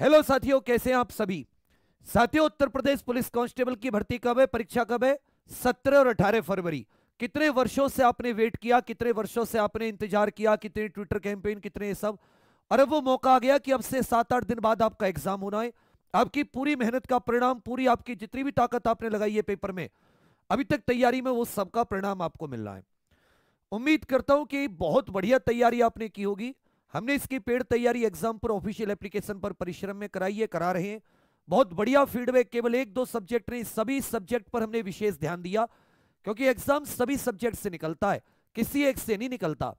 Hello साथियों कैसे हैं आप सभी साथियों उत्तर प्रदेश पुलिस कांस्टेबल की भर्ती कब है परीक्षा कब है सत्रह और अठारह फरवरी कितने वर्षों से आपने वेट किया कितने वर्षों से आपने इंतजार किया कितने ट्विटर कैंपेन कितने सब और अब वो मौका आ गया कि अब से सात आठ दिन बाद आपका एग्जाम होना है आपकी पूरी मेहनत का परिणाम पूरी आपकी जितनी भी ताकत आपने लगाई है पेपर में अभी तक तैयारी में वो सबका परिणाम आपको मिल रहा है उम्मीद करता हूं कि बहुत बढ़िया तैयारी आपने की होगी हमने इसकी पेड़ तैयारी एग्जाम पर ऑफिशियल एप्लीकेशन पर परिश्रम में कराई है करा रहे हैं बहुत बढ़िया फीडबैक केवल एक दो सब्जेक्ट नहीं सभी सब्जेक्ट पर हमने विशेष ध्यान दिया क्योंकि एग्जाम सभी सब्जेक्ट से निकलता है किसी एक से नहीं निकलता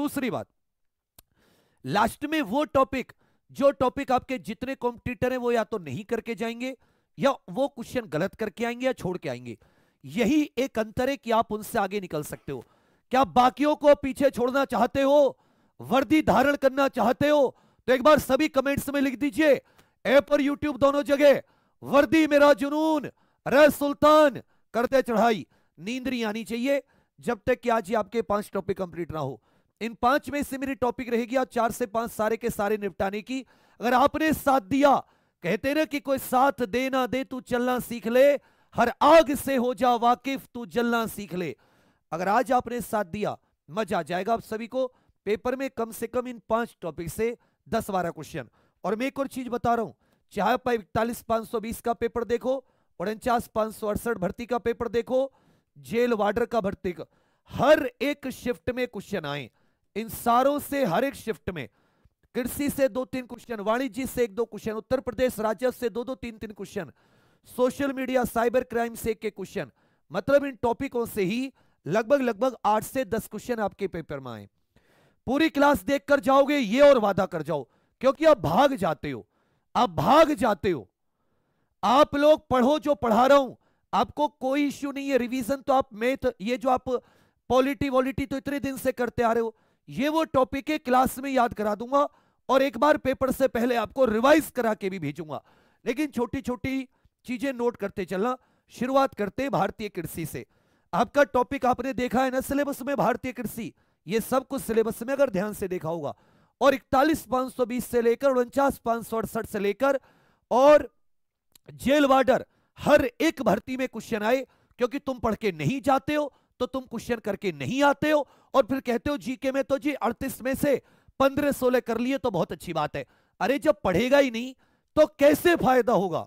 दूसरी बात लास्ट में वो टॉपिक जो टॉपिक आपके जितने कॉम्पिटिटर हैं वो या तो नहीं करके जाएंगे या वो क्वेश्चन गलत करके आएंगे या छोड़ के आएंगे यही एक अंतर है कि आप उनसे आगे निकल सकते हो क्या बाकियों को पीछे छोड़ना चाहते हो वर्दी धारण करना चाहते हो तो एक बार सभी कमेंट्स में लिख दीजिए ऐप और यूट्यूब दोनों जगह वर्दी मेरा जुनून रे सुल्तान करते चढ़ाई नींद नहीं आनी चाहिए जब तक कि आज ही आपके पांच टॉपिक कंप्लीट ना हो इन पांच में से मेरी टॉपिक रहेगी आज चार से पांच सारे के सारे निपटाने की अगर आपने साथ दिया कहते ना कि कोई साथ दे ना दे तू चलना सीख ले हर आग से हो जा वाकिफ तू जलना सीख ले अगर आज आपने साथ दिया मजा आ जाएगा आप सभी को पेपर में कम से कम इन पांच टॉपिक से दस बारह क्वेश्चन और मैं एक और चीज बता रहा हूं चाहे आप इकतालीस पांच सौ बीस का पेपर देखो उनचास पांच सौ अड़सठ भर्ती का पेपर देखो जेल वार्डर का भर्ती का हर एक शिफ्ट में क्वेश्चन आए इन सारों से हर एक शिफ्ट में कृषि से दो तीन क्वेश्चन वाणिज्य से एक दो क्वेश्चन उत्तर प्रदेश राजस्व से दो दो तीन तीन question social media cyber crime से एक क्वेश्चन मतलब इन टॉपिकों से ही लगभग लगभग आठ से दस क्वेश्चन आपके पेपर में आए पूरी क्लास देख कर जाओगे ये और वादा कर जाओ क्योंकि आप भाग जाते हो आप भाग जाते हो आप लोग पढ़ो जो पढ़ा रहा हूं आपको कोई इश्यू नहीं है रिवीजन तो आप मैथ ये जो आप पॉलिटी वॉलिटी तो इतने दिन से करते आ रहे हो ये वो टॉपिक है क्लास में याद करा दूंगा और एक बार पेपर से पहले आपको रिवाइज करा के भी भेजूंगा लेकिन छोटी छोटी चीजें नोट करते चलना शुरुआत करते भारतीय कृषि से आपका टॉपिक आपने देखा है ना सिलेबस में भारतीय कृषि ये सब कुछ सिलेबस में अगर ध्यान से देखा होगा और इकतालीस पांच सौ बीस से लेकर उनचास पांच सौ अड़सठ से लेकर और जेल वार्डर हर एक भर्ती में क्वेश्चन आए क्योंकि तुम पढ़ के नहीं जाते हो तो तुम क्वेश्चन करके नहीं आते हो और फिर कहते हो जीके में तो जी अड़तीस में से पंद्रह सोलह कर लिए तो बहुत अच्छी बात है अरे जब पढ़ेगा ही नहीं तो कैसे फायदा होगा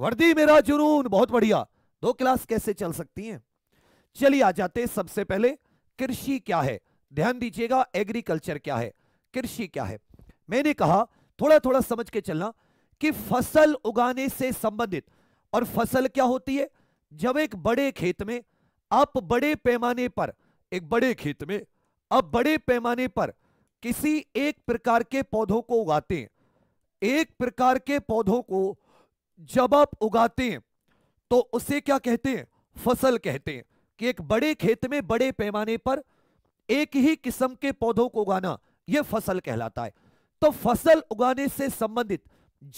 वर्दी मेरा जुनून बहुत बढ़िया दो क्लास कैसे चल सकती हैं चलिए आ जाते सबसे पहले कृषि क्या है ध्यान दीजिएगा एग्रीकल्चर क्या है कृषि क्या है मैंने कहा थोड़ा थोड़ा समझ के चलना कि फसल उगाने से संबंधित और फसल क्या होती है जब एक बड़े खेत में आप बड़े पैमाने पर एक बड़े खेत में आप बड़े पैमाने पर किसी एक प्रकार के पौधों को उगाते हैं एक प्रकार के पौधों को जब आप उगाते हैं तो उसे क्या कहते हैं फसल कहते हैं कि एक बड़े खेत में बड़े पैमाने पर एक ही किस्म के पौधों को उगाना यह फसल कहलाता है तो फसल उगाने से संबंधित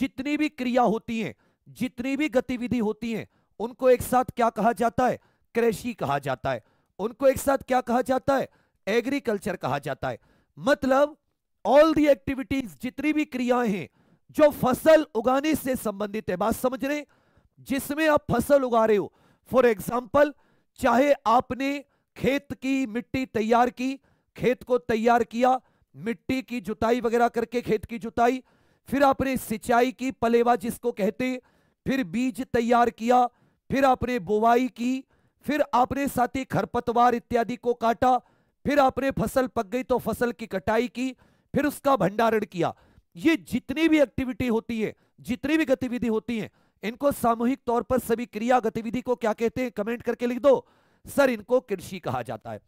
जितनी भी क्रिया होती है जितनी भी गतिविधि होती है उनको एक साथ क्या कहा जाता है कृषि कहा जाता है उनको एक साथ क्या कहा जाता है एग्रीकल्चर कहा जाता है मतलब ऑल दी एक्टिविटीज जितनी भी क्रियाएं हैं जो फसल उगाने से संबंधित है बात समझ रहे जिसमें आप फसल उगा रहे हो फॉर एग्जाम्पल चाहे आपने खेत की मिट्टी तैयार की खेत को तैयार किया मिट्टी की जुताई वगैरह करके खेत की जुताई फिर आपने सिंचाई की पलेवा जिसको कहते फिर बीज तैयार किया फिर आपने बुवाई की फिर आपने साथी खरपतवार इत्यादि को काटा फिर आपने फसल पक गई तो फसल की कटाई की फिर उसका भंडारण किया ये जितनी भी एक्टिविटी होती है जितनी भी गतिविधि होती है इनको सामूहिक तौर पर सभी क्रिया गतिविधि को क्या कहते हैं कमेंट करके लिख दो सर इनको कृषि कहा जाता है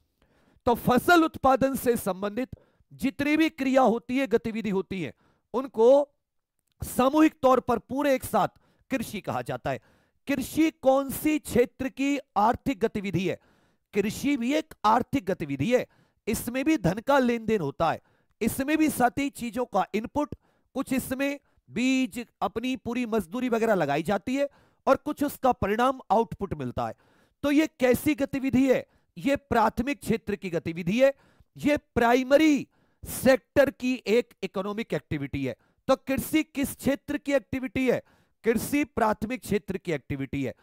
तो फसल उत्पादन से संबंधित जितनी भी क्रिया होती है गतिविधि होती है उनको सामूहिक तौर पर पूरे एक साथ कृषि कहा जाता है कृषि कौन सी क्षेत्र की आर्थिक गतिविधि है कृषि भी एक आर्थिक गतिविधि है इसमें भी धन का लेन देन होता है इसमें भी साथ ही चीजों का इनपुट कुछ इसमें बीज अपनी पूरी मजदूरी वगैरह लगाई जाती है और कुछ उसका परिणाम आउटपुट मिलता है तो ये कैसी गतिविधि है ये प्राथमिक क्षेत्र की गतिविधि है ये प्राइमरी सेक्टर की एक इकोनॉमिक एक्टिविटी है तो कृषि किस क्षेत्र की एक्टिविटी है कृषि प्राथमिक क्षेत्र की एक्टिविटी है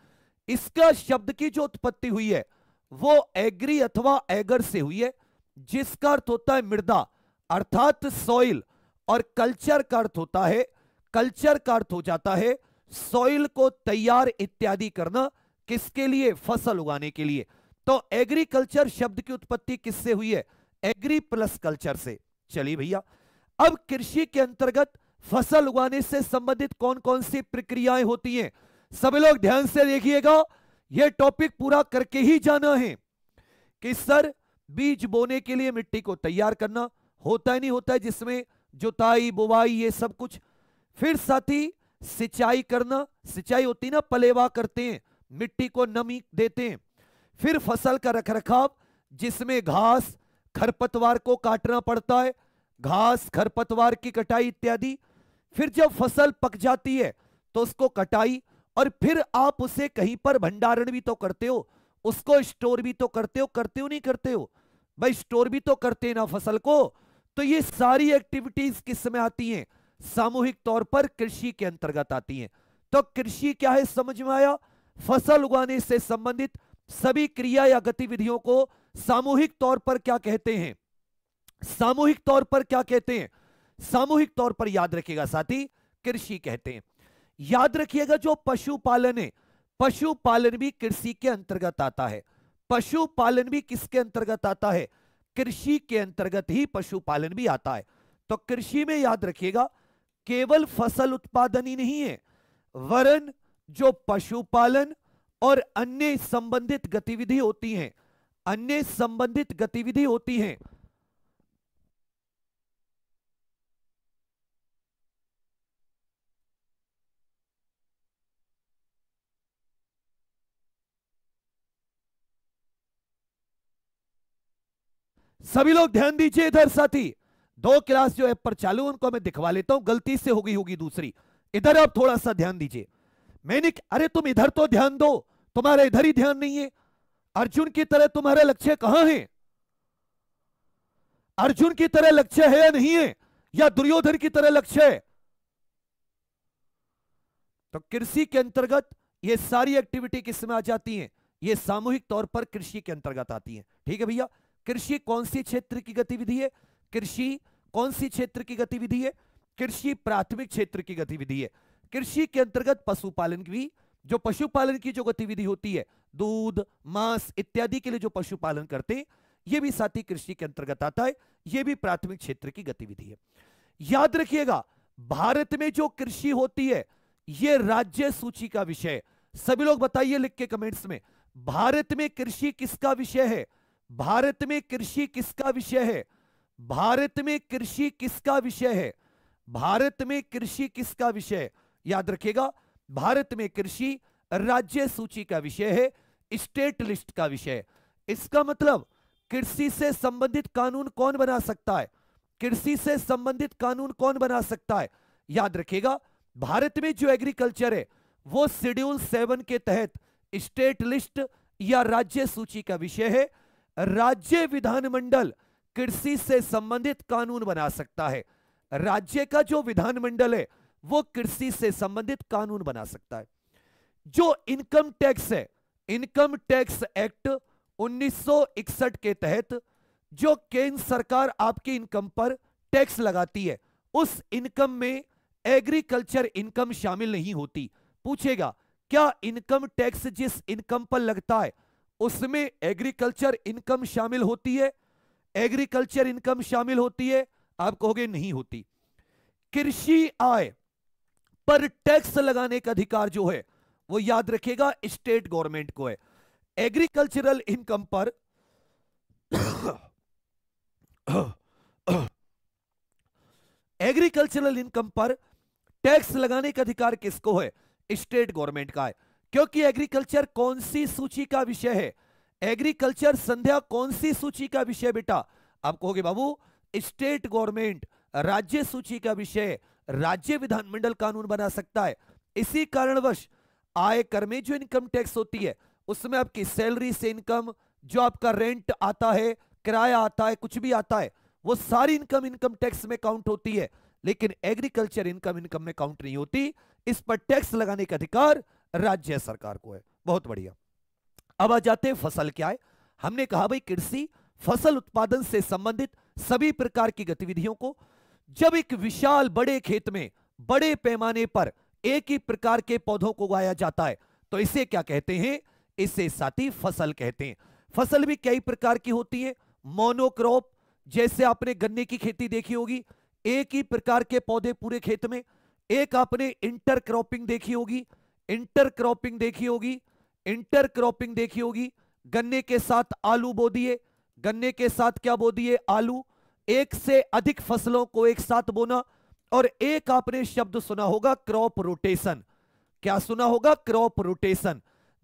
इसका शब्द की जो उत्पत्ति हुई है वो एग्री अथवा एगर से हुई है जिसका अर्थ होता है मृदा अर्थात सॉइल और कल्चर का अर्थ होता है कल्चर का अर्थ हो जाता है सॉइल को तैयार इत्यादि करना किसके लिए फसल उगाने के लिए तो एग्रीकल्चर शब्द की उत्पत्ति किससे हुई है एग्री प्लस कल्चर से चलिए भैया अब कृषि के अंतर्गत फसल उगाने से संबंधित कौन कौन सी प्रक्रियाएं होती हैं सभी लोग ध्यान से देखिएगा यह टॉपिक पूरा करके ही जाना है कि सर बीज बोने के लिए मिट्टी को तैयार करना होता ही नहीं होता है जिसमें जुताई बुवाई ये सब कुछ फिर साथ ही सिंचाई करना सिंचाई होती ना पलेवा करते हैं मिट्टी को नमी देते हैं फिर फसल का रखरखाव जिसमें घास खरपतवार को काटना पड़ता है घास खरपतवार की कटाई इत्यादि फिर जब फसल पक जाती है तो उसको कटाई और फिर आप उसे कहीं पर भंडारण भी तो करते हो उसको स्टोर भी तो करते हो करते हो नहीं करते हो भाई स्टोर भी तो करते हैं ना फसल को तो ये सारी एक्टिविटीज किस में आती हैं सामूहिक तौर पर कृषि के अंतर्गत आती हैं तो कृषि क्या है समझ में आया फसल उगाने से संबंधित सभी क्रिया या गतिविधियों को सामूहिक तौर पर क्या कहते हैं सामूहिक तौर पर क्या कहते हैं सामूहिक तौर पर याद रखिएगा साथी कृषि कहते हैं याद रखिएगा जो पशुपालन है पशुपालन भी कृषि के अंतर्गत आता है पशुपालन भी किसके अंतर्गत आता है कृषि के अंतर्गत ही पशुपालन भी आता है तो कृषि में याद रखिएगा केवल फसल उत्पादन ही नहीं है वरन जो पशुपालन और अन्य संबंधित गतिविधि होती हैं अन्य संबंधित गतिविधि होती हैं सभी लोग ध्यान दीजिए इधर साथी दो क्लास जो ऐप पर चालू उनको मैं दिखवा लेता हूं गलती से होगी होगी दूसरी इधर आप थोड़ा सा ध्यान दीजिए मैंने अरे तुम इधर तो ध्यान दो तुम्हारा इधर ही ध्यान नहीं है अर्जुन की तरह तुम्हारे लक्ष्य कहां है अर्जुन की तरह लक्ष्य है या नहीं है या दुर्योधन की तरह लक्ष्य है तो कृषि के अंतर्गत ये सारी एक्टिविटी किस में आ जाती है ये सामूहिक तौर पर कृषि के अंतर्गत आती है ठीक है भैया कृषि कौन सी क्षेत्र की गतिविधि है कृषि कौन सी क्षेत्र की गतिविधि है कृषि प्राथमिक क्षेत्र की गतिविधि है कृषि के अंतर्गत पशुपालन भी जो पशुपालन की जो गतिविधि होती है दूध मांस इत्यादि के लिए जो पशुपालन करते हैं यह भी साथी कृषि के अंतर्गत आता है यह भी प्राथमिक क्षेत्र की गतिविधि है याद रखिएगा भारत में जो कृषि होती है यह राज्य सूची का विषय सभी लोग बताइए लिख के कमेंट्स में भारत में कृषि किसका विषय है भारत में कृषि किसका विषय है भारत में कृषि किसका विषय है भारत में कृषि किसका विषय याद रखिएगा भारत में कृषि राज्य सूची का विषय है स्टेट लिस्ट का विषय इसका मतलब कृषि से संबंधित कानून कौन बना सकता है कृषि से संबंधित कानून कौन बना सकता है याद रखिएगा भारत में जो एग्रीकल्चर है वो शेड्यूल सेवन के तहत स्टेट लिस्ट या राज्य सूची का विषय है राज्य विधानमंडल कृषि से संबंधित कानून बना सकता है राज्य का जो विधानमंडल है वो कृषि से संबंधित कानून बना सकता है जो इनकम टैक्स है इनकम टैक्स एक्ट 1961 के तहत जो केंद्र सरकार आपकी इनकम पर टैक्स लगाती है उस इनकम में एग्रीकल्चर इनकम शामिल नहीं होती पूछेगा क्या इनकम टैक्स जिस इनकम पर लगता है उसमें एग्रीकल्चर इनकम शामिल होती है एग्रीकल्चर इनकम शामिल होती है आप कहोगे नहीं होती कृषि आय पर टैक्स लगाने का अधिकार जो है वो याद रखेगा स्टेट गवर्नमेंट को है एग्रीकल्चरल इनकम पर एग्रीकल्चरल इनकम पर टैक्स लगाने का अधिकार किसको है स्टेट गवर्नमेंट का है क्योंकि एग्रीकल्चर कौन सी सूची का विषय है एग्रीकल्चर संध्या कौन सी सूची का विषय बेटा आप कहोगे बाबू स्टेट गवर्नमेंट राज्य सूची का विषय राज्य विधानमंडल कानून बना सकता है इसी कारणवश आय कर में जो इनकम टैक्स होती है उसमें आपकी सैलरी से इनकम जो आपका रेंट आता है किराया आता है कुछ भी आता है वो सारी इनकम इनकम टैक्स में काउंट होती है लेकिन एग्रीकल्चर इनकम इनकम में काउंट नहीं होती इस पर टैक्स लगाने का अधिकार राज्य सरकार को है बहुत बढ़िया अब आ जाते हैं फसल क्या है हमने कहा भाई कृषि फसल उत्पादन से संबंधित सभी प्रकार की गतिविधियों को जब एक विशाल बड़े खेत में बड़े पैमाने पर एक ही प्रकार के पौधों को उगाया जाता है तो इसे क्या कहते हैं इसे साथी फसल कहते हैं फसल भी कई प्रकार की होती है मोनोक्रॉप जैसे आपने गन्ने की खेती देखी होगी एक ही प्रकार के पौधे पूरे खेत में एक आपने इंटरक्रॉपिंग देखी होगी इंटरक्रॉपिंग देखी होगी इंटरक्रॉपिंग देखी होगी गन्ने के साथ आलू बो दिए गन्ने के साथ क्या बो दिए आलू एक से अधिक फसलों को एक साथ बोना और एक आपने शब्द सुना होगा क्रॉप रोटेशन क्या सुना होगा क्रॉप रोटेशन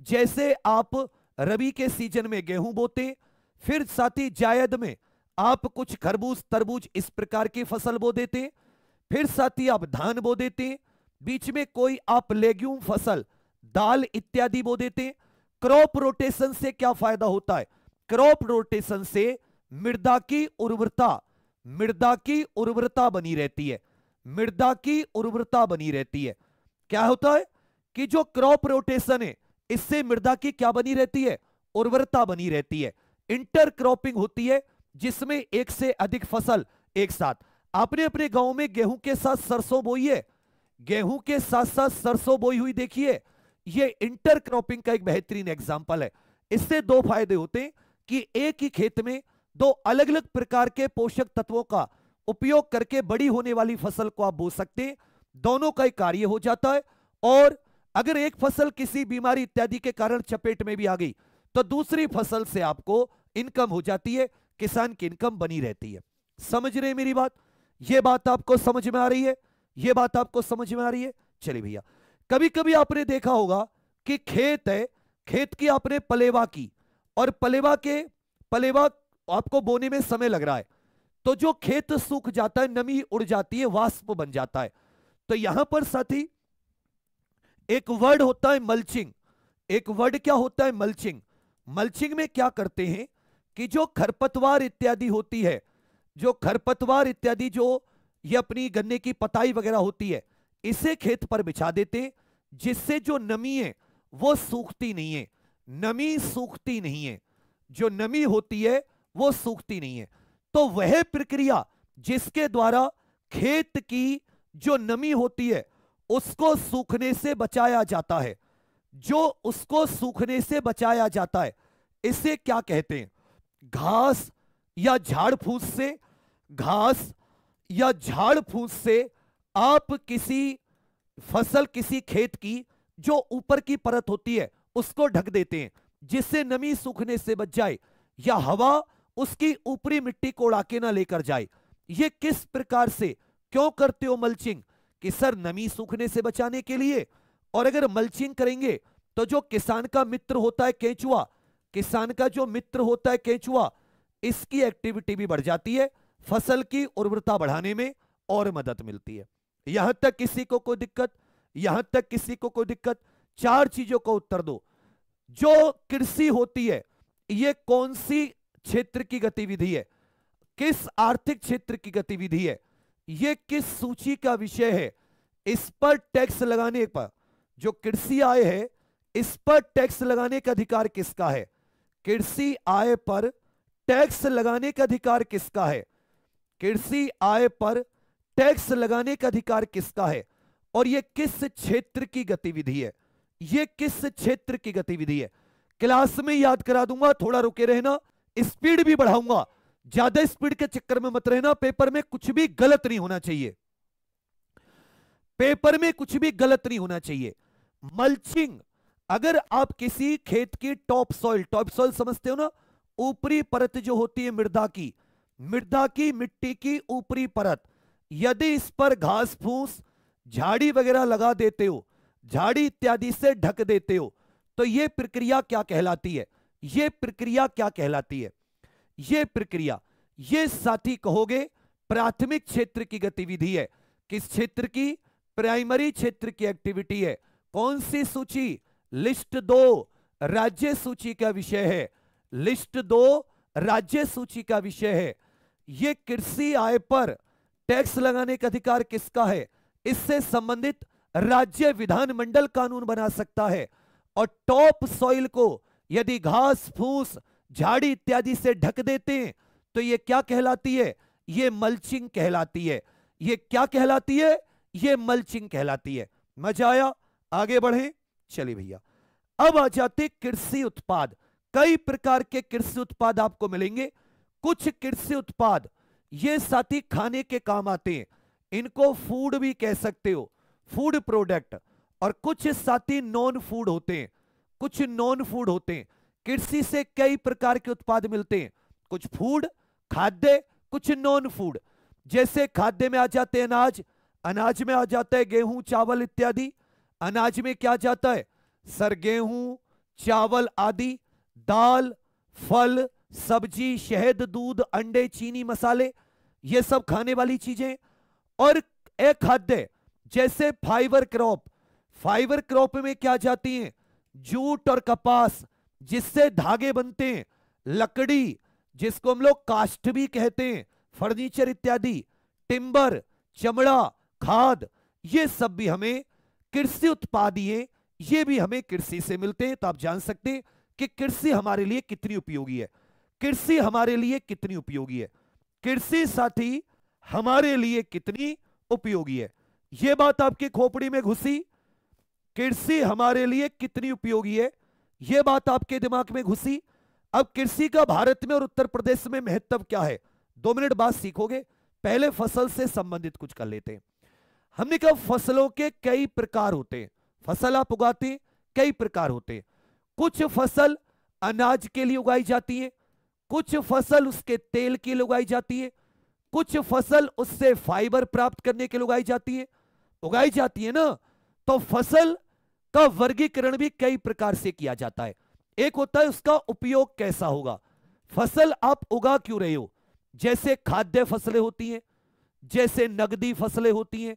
जैसे आप रबी के सीजन में गेहूं बोते फिर साथ ही जायद में आप कुछ खरबूज तरबूज इस प्रकार की फसल बो देते फिर साथ ही आप धान बो देते बीच में कोई आप लेग्यूम फसल दाल इत्यादि बो देते हैं क्रॉप रोटेशन से क्या फायदा होता है क्रॉप रोटेशन से मृदा की उर्वरता मृदा की उर्वरता बनी रहती है मृदा की उर्वरता बनी रहती है क्या होता है कि जो क्रॉप रोटेशन है इससे मृदा की क्या बनी रहती है उर्वरता बनी रहती है इंटरक्रॉपिंग होती है जिसमें एक से अधिक फसल एक साथ आपने अपने गांव में गेहूं के साथ सरसों बोई है गेहूं के साथ साथ सरसों बोई हुई देखिए ये इंटरक्रॉपिंग का एक बेहतरीन एग्जाम्पल है इससे दो फायदे होते हैं कि एक ही खेत में दो अलग अलग प्रकार के पोषक तत्वों का उपयोग करके बड़ी होने वाली फसल को आप बो सकते हैं दोनों का ही कार्य हो जाता है और अगर एक फसल किसी बीमारी इत्यादि के कारण चपेट में भी आ गई तो दूसरी फसल से आपको इनकम हो जाती है किसान की इनकम बनी रहती है समझ रहे मेरी बात यह बात आपको समझ में आ रही है यह बात आपको समझ में आ रही है चलिए भैया कभी कभी आपने देखा होगा कि खेत है खेत की आपने पलेवा की और पलेवा के पलेवा आपको बोने में समय लग रहा है तो जो खेत सूख जाता है नमी उड़ जाती है वाष्प बन जाता है तो यहां पर साथी एक वर्ड होता है मल्चिंग एक वर्ड क्या होता है मल्चिंग मल्चिंग में क्या करते हैं कि जो खरपतवार इत्यादि होती है जो खरपतवार इत्यादि जो ये अपनी गन्ने की पताई वगैरह होती है इसे खेत पर बिछा देते जिससे जो नमी है वो सूखती नहीं है नमी सूखती नहीं है जो नमी होती है वो सूखती नहीं है तो वह प्रक्रिया जिसके द्वारा खेत की जो नमी होती है उसको सूखने से बचाया जाता है जो उसको सूखने से बचाया जाता है इसे क्या कहते हैं घास या झाड़ फूस से घास या झाड़ फूस से आप किसी फसल किसी खेत की जो ऊपर की परत होती है उसको ढक देते हैं जिससे नमी सूखने से बच जाए या हवा उसकी ऊपरी मिट्टी को उड़ाके ना लेकर जाए ये किस प्रकार से क्यों करते हो मल्चिंग कि सर नमी सूखने से बचाने के लिए और अगर मल्चिंग करेंगे तो जो किसान का मित्र होता है केंचुआ किसान का जो मित्र होता है केंचुआ इसकी एक्टिविटी भी बढ़ जाती है फसल की उर्वरता बढ़ाने में और मदद मिलती है यहां तक किसी को कोई दिक्कत यहां तक किसी को कोई दिक्कत चार चीजों का उत्तर दो जो कृषि होती है यह कौन सी क्षेत्र की गतिविधि है किस आर्थिक क्षेत्र की गतिविधि है यह किस सूची का विषय है इस पर टैक्स लगाने पर जो कृषि आय है इस पर टैक्स लगाने का अधिकार किसका है कृषि आय पर टैक्स लगाने का अधिकार किसका है कृषि आय पर टैक्स लगाने का अधिकार किसका है और यह किस क्षेत्र की गतिविधि है यह किस क्षेत्र की गतिविधि है क्लास में याद करा दूंगा थोड़ा रुके रहना स्पीड भी बढ़ाऊंगा ज्यादा स्पीड के चक्कर में मत रहना पेपर में कुछ भी गलत नहीं होना चाहिए पेपर में कुछ भी गलत नहीं होना चाहिए मल्चिंग अगर आप किसी खेत की टॉप सॉइल टॉप सॉइल समझते हो ना ऊपरी परत जो होती है मृदा की मृदा की मिट्टी की ऊपरी परत यदि इस पर घास फूस झाड़ी वगैरह लगा देते हो झाड़ी इत्यादि से ढक देते हो तो यह प्रक्रिया क्या कहलाती है यह प्रक्रिया क्या कहलाती है यह प्रक्रिया ये साथी कहोगे प्राथमिक क्षेत्र की गतिविधि है किस क्षेत्र की प्राइमरी क्षेत्र की एक्टिविटी है कौन सी सूची लिस्ट दो राज्य सूची का विषय है लिस्ट दो राज्य सूची का विषय है यह कृषि आय पर टैक्स लगाने का अधिकार किसका है इससे संबंधित राज्य विधानमंडल कानून बना सकता है और टॉप सॉइल को यदि घास फूस झाड़ी इत्यादि से ढक देते हैं तो यह क्या कहलाती है यह मल्चिंग कहलाती है यह क्या कहलाती है यह मल्चिंग कहलाती है मजा आया आगे बढ़े चलिए भैया अब आ जाते कृषि उत्पाद कई प्रकार के कृषि उत्पाद आपको मिलेंगे कुछ कृषि उत्पाद ये साथी खाने के काम आते हैं इनको फूड भी कह सकते हो फूड प्रोडक्ट और कुछ साथी नॉन फूड होते हैं कुछ नॉन फूड होते हैं कृषि से कई प्रकार के उत्पाद मिलते हैं कुछ फूड खाद्य कुछ नॉन फूड जैसे खाद्य में आ जाते हैं अनाज अनाज में आ जाता है गेहूं चावल इत्यादि अनाज में क्या जाता है सर गेहूं चावल आदि दाल फल सब्जी शहद दूध अंडे चीनी मसाले ये सब खाने वाली चीजें और एक खाद्य जैसे फाइबर क्रॉप फाइबर क्रॉप में क्या जाती है जूट और कपास जिससे धागे बनते हैं लकड़ी जिसको हम लोग कास्ट भी कहते हैं फर्नीचर इत्यादि टिम्बर चमड़ा खाद ये सब भी हमें कृषि उत्पाद ये ये भी हमें कृषि से मिलते हैं तो आप जान सकते हैं कि कृषि हमारे लिए कितनी उपयोगी है कृषि हमारे लिए कितनी उपयोगी है कृषि साथी हमारे लिए कितनी उपयोगी है यह बात आपकी खोपड़ी में घुसी कृषि हमारे लिए कितनी उपयोगी है यह बात आपके दिमाग में घुसी अब कृषि का भारत में और उत्तर प्रदेश में महत्व क्या है दो मिनट बाद सीखोगे पहले फसल से संबंधित कुछ कर लेते हैं हमने कहा फसलों के कई प्रकार होते हैं फसल आप उगाते कई प्रकार होते हैं कुछ फसल अनाज के लिए उगाई जाती है कुछ फसल उसके तेल की उगाई जाती है कुछ फसल उससे फाइबर प्राप्त करने के लिए उगाई जाती है उगाई जाती है ना तो फसल का वर्गीकरण भी कई प्रकार से किया जाता है एक होता है उसका उपयोग कैसा होगा फसल आप उगा क्यों रहे हो जैसे खाद्य फसलें होती हैं जैसे नगदी फसलें होती हैं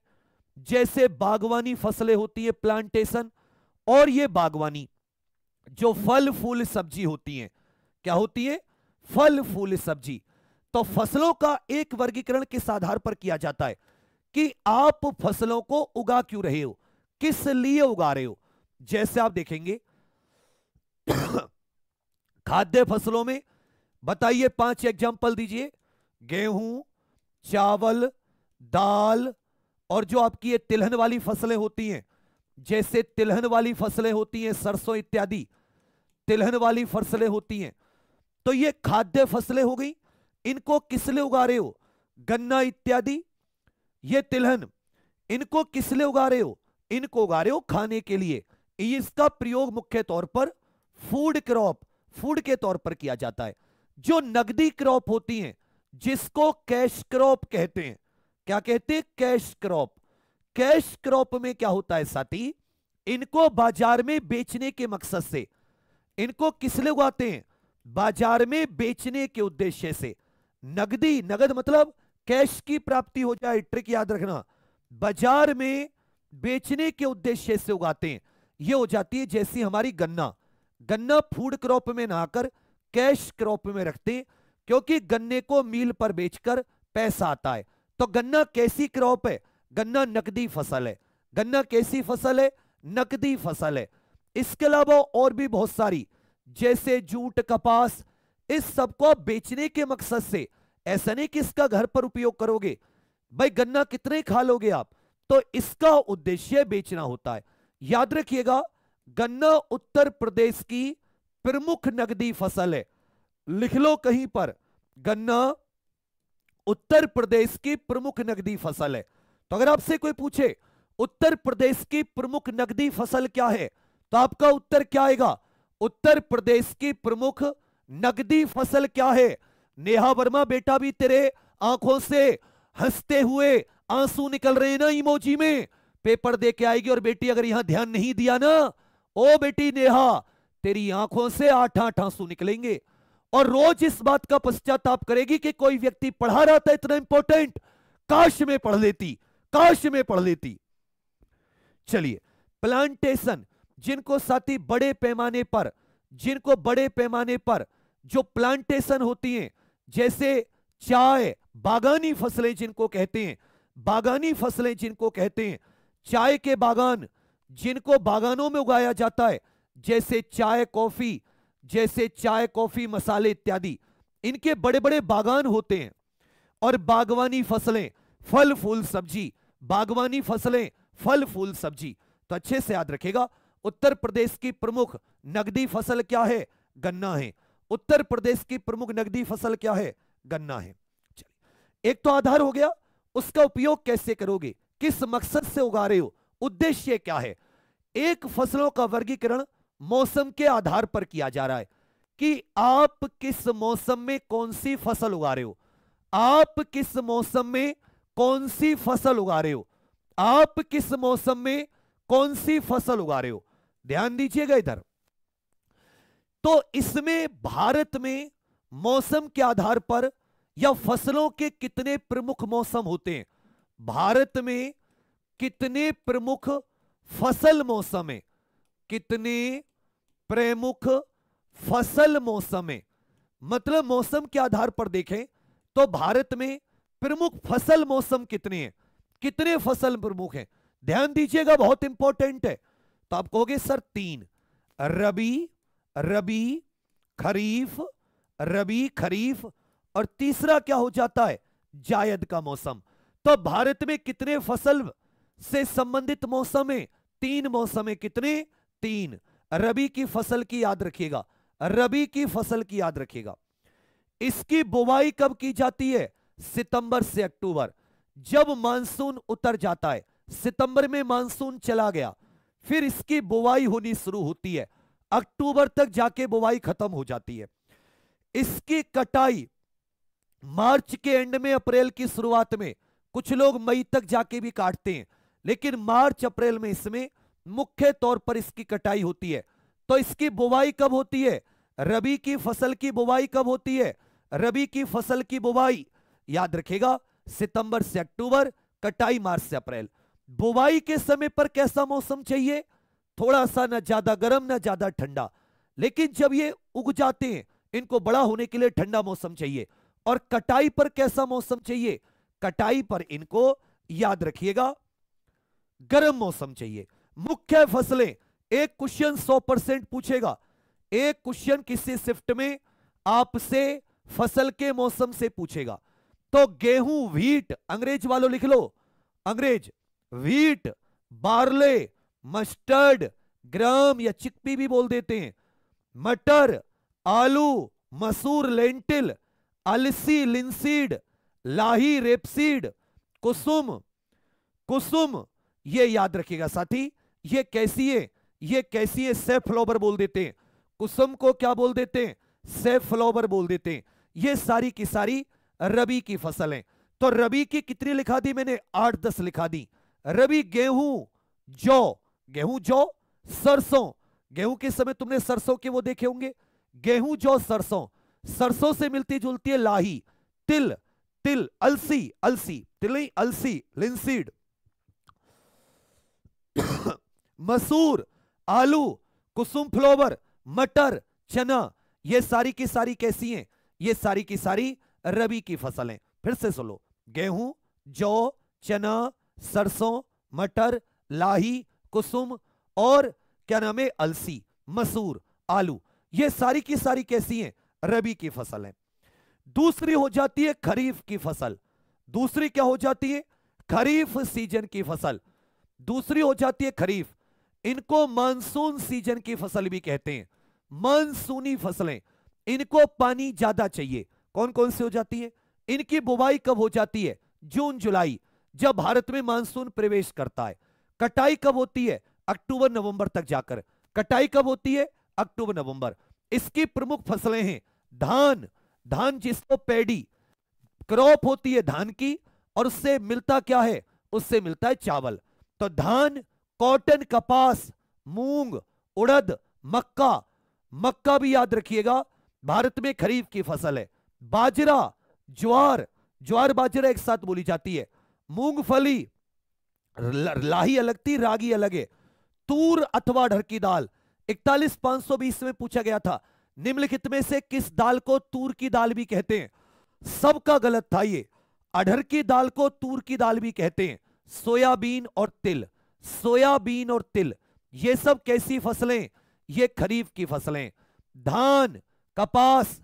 जैसे बागवानी फसलें होती है प्लांटेशन और ये बागवानी जो फल फूल सब्जी होती है क्या होती है फल फूल सब्जी तो फसलों का एक वर्गीकरण किस आधार पर किया जाता है कि आप फसलों को उगा क्यों रहे हो किस लिए उगा रहे हो जैसे आप देखेंगे खाद्य फसलों में बताइए पांच एग्जाम्पल दीजिए गेहूं चावल दाल और जो आपकी ये तिलहन वाली फसलें होती हैं जैसे तिलहन वाली फसलें होती हैं सरसों इत्यादि तिलहन वाली फसलें होती हैं तो ये खाद्य फसलें हो गई इनको किस लिए उगा रहे हो गन्ना इत्यादि ये तिलहन इनको किस लिए उगा रहे हो इनको उगा रहे हो खाने के लिए इसका प्रयोग मुख्य तौर पर फूड क्रॉप फूड के तौर पर किया जाता है जो नगदी क्रॉप होती हैं जिसको कैश क्रॉप कहते हैं क्या कहते हैं कैश क्रॉप कैश क्रॉप में क्या होता है साथी इनको बाजार में बेचने के मकसद से इनको किस लिए उगाते हैं बाजार में बेचने के उद्देश्य से नगदी नगद मतलब कैश की प्राप्ति हो जाए ट्रिक याद रखना बाजार में बेचने के उद्देश्य से उगाते हैं यह हो जाती है जैसी हमारी गन्ना गन्ना फूड क्रॉप में ना आकर कैश क्रॉप में रखते हैं क्योंकि गन्ने को मील पर बेचकर पैसा आता है तो गन्ना कैसी क्रॉप है गन्ना नकदी फसल है गन्ना कैसी फसल है नकदी फसल है इसके अलावा और भी बहुत सारी जैसे जूट कपास इस सबको बेचने के मकसद से ऐसा नहीं कि इसका घर पर उपयोग करोगे भाई गन्ना कितने खा लोगे आप तो इसका उद्देश्य बेचना होता है याद रखिएगा गन्ना उत्तर प्रदेश की प्रमुख नगदी फसल है लिख लो कहीं पर गन्ना उत्तर प्रदेश की प्रमुख नगदी फसल है तो अगर आपसे कोई पूछे उत्तर प्रदेश की प्रमुख नगदी फसल क्या है तो आपका उत्तर क्या आएगा उत्तर प्रदेश की प्रमुख नगदी फसल क्या है नेहा वर्मा बेटा भी तेरे आंखों से हंसते हुए आंसू निकल रहे ना इमोजी में पेपर दे के आएगी और बेटी अगर यहां ध्यान नहीं दिया ना ओ बेटी नेहा तेरी आंखों से आठ आठ आंसू निकलेंगे और रोज इस बात का पश्चाताप करेगी कि कोई व्यक्ति पढ़ा रहा था इतना इंपॉर्टेंट काश में पढ़ लेती काश में पढ़ लेती चलिए प्लांटेशन जिनको साथी बड़े पैमाने पर जिनको बड़े पैमाने पर जो प्लांटेशन होती हैं जैसे चाय बागानी फसलें जिनको कहते हैं बागानी फसलें जिनको कहते हैं चाय के बागान जिनको बागानों में उगाया जाता है जैसे चाय कॉफी जैसे चाय कॉफी मसाले इत्यादि इनके बड़े बड़े बागान होते हैं और बागवानी फसलें फल फूल सब्जी बागवानी फसलें फल फूल सब्जी तो अच्छे से याद रखेगा उत्तर प्रदेश की प्रमुख नगदी फसल क्या है गन्ना है उत्तर प्रदेश की प्रमुख नगदी फसल क्या है गन्ना है चलिए एक तो आधार हो गया उसका उपयोग कैसे करोगे किस मकसद से उगा रहे हो उद्देश्य क्या है एक फसलों का वर्गीकरण मौसम के आधार पर किया जा रहा है कि आप किस मौसम में कौन सी फसल उगा रहे हो आप किस मौसम में कौन सी फसल उगा रहे हो आप किस मौसम में कौन सी फसल उगा रहे हो ध्यान दीजिएगा इधर तो इसमें भारत में मौसम के आधार पर या फसलों के कितने प्रमुख मौसम होते हैं भारत में कितने प्रमुख फसल मौसम है कितने प्रमुख फसल मौसम है मतलब मौसम के आधार पर देखें तो भारत में प्रमुख फसल मौसम कितने हैं कितने फसल प्रमुख हैं ध्यान दीजिएगा बहुत इंपॉर्टेंट है तो आप कहोगे सर तीन रबी रबी खरीफ रबी खरीफ और तीसरा क्या हो जाता है जायद का मौसम तो भारत में कितने फसल से संबंधित मौसम है तीन मौसम है कितने तीन रबी की फसल की याद रखिएगा रबी की फसल की याद रखिएगा इसकी बुवाई कब की जाती है सितंबर से अक्टूबर जब मानसून उतर जाता है सितंबर में मानसून चला गया फिर इसकी बुवाई होनी शुरू होती है अक्टूबर तक जाके बुवाई खत्म हो जाती है इसकी कटाई मार्च के एंड में अप्रैल की शुरुआत में कुछ लोग मई तक जाके भी काटते हैं लेकिन मार्च अप्रैल में इसमें मुख्य तौर पर इसकी कटाई होती है तो इसकी बुवाई कब होती है रबी की फसल की बुवाई कब होती है रबी की फसल की बुवाई याद रखेगा सितंबर से अक्टूबर कटाई मार्च से अप्रैल बुवाई के समय पर कैसा मौसम चाहिए थोड़ा सा ना ज्यादा गर्म ना ज्यादा ठंडा लेकिन जब ये उग जाते हैं इनको बड़ा होने के लिए ठंडा मौसम चाहिए और कटाई पर कैसा मौसम चाहिए कटाई पर इनको याद रखिएगा गर्म मौसम चाहिए मुख्य फसलें एक क्वेश्चन 100 परसेंट पूछेगा एक क्वेश्चन किसी शिफ्ट में आपसे फसल के मौसम से पूछेगा तो गेहूं व्हीट अंग्रेज वालों लिख लो अंग्रेज वीट बार्ले मस्टर्ड ग्राम या चिकपी भी बोल देते हैं मटर आलू मसूर लेंटिल अलसी लिंसीड लाही रेपसीड कुसुम कुसुम ये याद रखिएगा साथी ये कैसी है ये कैसी है सेफ फ्लोवर बोल देते हैं कुसुम को क्या बोल देते हैं सेफ फ्लोवर बोल देते हैं ये सारी की सारी रबी की फसलें तो रबी की कितनी लिखा दी मैंने आठ दस लिखा दी रबी गेहूं जौ गेहूं जौ सरसों गेहूं के समय तुमने सरसों के वो देखे होंगे गेहूं जौ सरसों सरसों से मिलती जुलती है लाही तिल तिल अलसी अलसी तिल अलसी लिंसीड मसूर आलू कुसुम फ्लोवर मटर चना ये सारी की सारी कैसी हैं ये सारी की सारी रबी की फसलें फिर से सुनो गेहूं जौ चना सरसों मटर लाही कुसुम और क्या नाम है अलसी मसूर आलू ये सारी की सारी कैसी हैं रबी की फसल है दूसरी हो जाती है खरीफ की फसल दूसरी क्या हो जाती है खरीफ सीजन की फसल दूसरी हो जाती है खरीफ इनको मानसून सीजन की फसल भी कहते हैं मानसूनी फसलें इनको पानी ज्यादा चाहिए कौन कौन सी हो जाती है इनकी बुवाई कब हो जाती है जून जुलाई जब भारत में मानसून प्रवेश करता है कटाई कब होती है अक्टूबर नवंबर तक जाकर कटाई कब होती है अक्टूबर नवंबर इसकी प्रमुख फसलें हैं धान धान जिसको पेडी क्रॉप होती है धान की और उससे मिलता क्या है उससे मिलता है चावल तो धान कॉटन कपास मूंग उड़द मक्का मक्का भी याद रखिएगा भारत में खरीफ की फसल है बाजरा ज्वार ज्वार बाजरा एक साथ बोली जाती है मूंगफली लाही अलग थी रागी अलग है तूर अथवा ढर की दाल इकतालीस पांच सौ बीस में पूछा गया था निम्नलिखित में से किस दाल को तूर की दाल भी कहते हैं सबका गलत था ये अढ़र की दाल को तूर की दाल भी कहते हैं सोयाबीन और तिल सोयाबीन और तिल ये सब कैसी फसलें ये खरीफ की फसलें धान कपास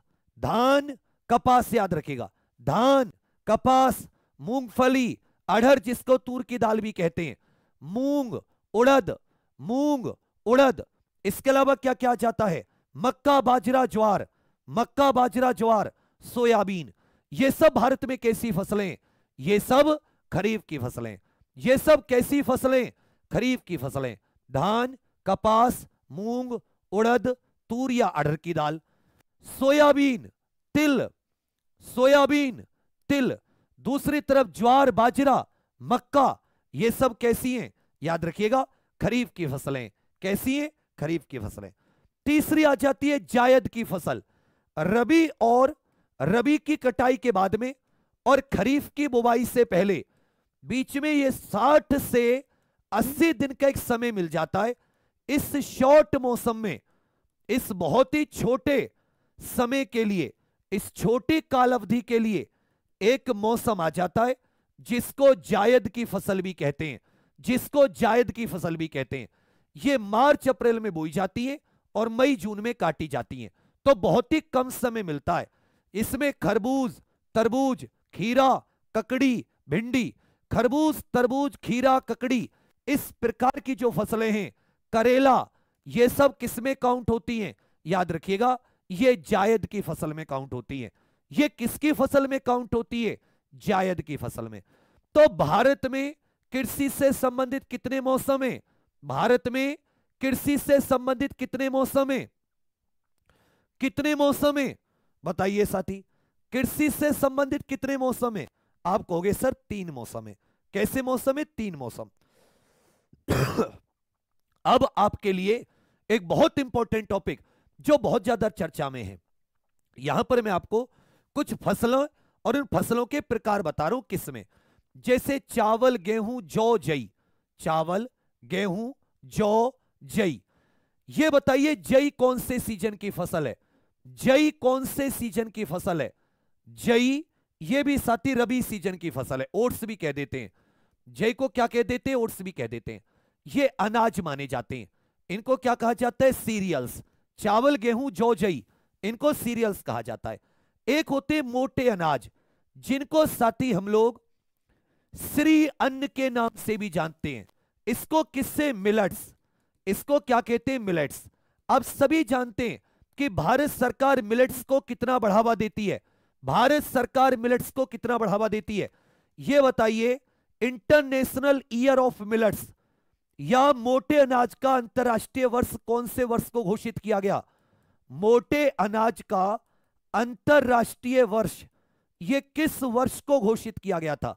धान कपास याद रखिएगा धान कपास मूंगफली अड़हर जिसको तूर की दाल भी कहते हैं मूंग उड़द मूंग उड़द इसके अलावा क्या क्या जाता है मक्का बाजरा ज्वार मक्का बाजरा ज्वार सोयाबीन ये सब भारत में कैसी फसलें ये सब खरीफ की फसलें ये सब कैसी फसलें खरीफ की फसलें धान कपास मूंग उड़द तूर या अड़हर की दाल सोयाबीन तिल सोयाबीन तिल दूसरी तरफ ज्वार बाजरा मक्का ये सब कैसी हैं याद रखिएगा खरीफ की फसलें कैसी हैं खरीफ की फसलें तीसरी आ जाती है जायद की फसल रबी और रबी की कटाई के बाद में और खरीफ की बुवाई से पहले बीच में ये 60 से 80 दिन का एक समय मिल जाता है इस शॉर्ट मौसम में इस बहुत ही छोटे समय के लिए इस छोटी काल अवधि के लिए एक मौसम आ जाता है जिसको जायद की फसल भी कहते हैं जिसको जायद की फसल भी कहते हैं ये मार्च अप्रैल में बोई जाती है और मई जून में काटी जाती है तो बहुत ही कम समय मिलता है इसमें खरबूज तरबूज खीरा ककड़ी भिंडी खरबूज तरबूज खीरा ककड़ी इस प्रकार की जो फसलें हैं करेला ये सब किसमें काउंट होती हैं याद रखिएगा ये जायद की फसल में काउंट होती है ये किसकी फसल में काउंट होती है जायद की फसल में तो भारत में कृषि से संबंधित कितने मौसम है भारत में कृषि से संबंधित कितने मौसम है कितने मौसम है बताइए साथी कृषि से संबंधित कितने मौसम है आप कहोगे सर तीन मौसम है कैसे मौसम है तीन मौसम अब आपके लिए एक बहुत इंपॉर्टेंट टॉपिक जो बहुत ज्यादा चर्चा में है यहां पर मैं आपको कुछ फसलों और इन फसलों के प्रकार बता रहा हूं किसमें जैसे चावल गेहूं जौ जई चावल गेहूं जौ जई ये बताइए जई कौन से सीजन की फसल है जई कौन से सीजन की फसल है जई ये भी साथी रबी सीजन की फसल है ओट्स भी कह देते हैं जय को क्या कह देते हैं ओट्स भी कह देते हैं ये अनाज माने जाते हैं इनको क्या कहा जाता है सीरियल्स चावल गेहूं जौ जई इनको सीरियल्स कहा जाता है एक होते मोटे अनाज जिनको साथी हम लोग श्री अन्न के नाम से भी जानते हैं इसको किससे मिलट्स इसको क्या कहते हैं मिलेट्स अब सभी जानते हैं कि भारत सरकार मिलेट्स को कितना बढ़ावा देती है भारत सरकार मिलेट्स को कितना बढ़ावा देती है यह बताइए इंटरनेशनल ईयर ऑफ मिलेट्स या मोटे अनाज का अंतरराष्ट्रीय वर्ष कौन से वर्ष को घोषित किया गया मोटे अनाज का अंतरराष्ट्रीय वर्ष ये किस वर्ष को घोषित किया गया था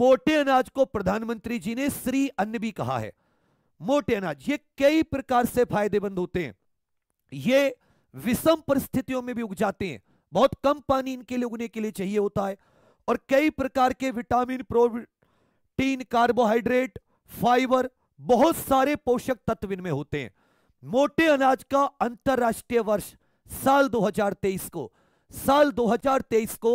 मोटे अनाज को प्रधानमंत्री जी ने श्री अन्न भी कहा है मोटे अनाज ये कई प्रकार से फायदेमंद होते हैं ये विषम परिस्थितियों में भी उग जाते हैं बहुत कम पानी इनके लिए उगने के लिए चाहिए होता है और कई प्रकार के विटामिन प्रोटीन कार्बोहाइड्रेट फाइबर बहुत सारे पोषक तत्व इनमें होते हैं मोटे अनाज का अंतरराष्ट्रीय वर्ष साल 2023 को साल 2023 को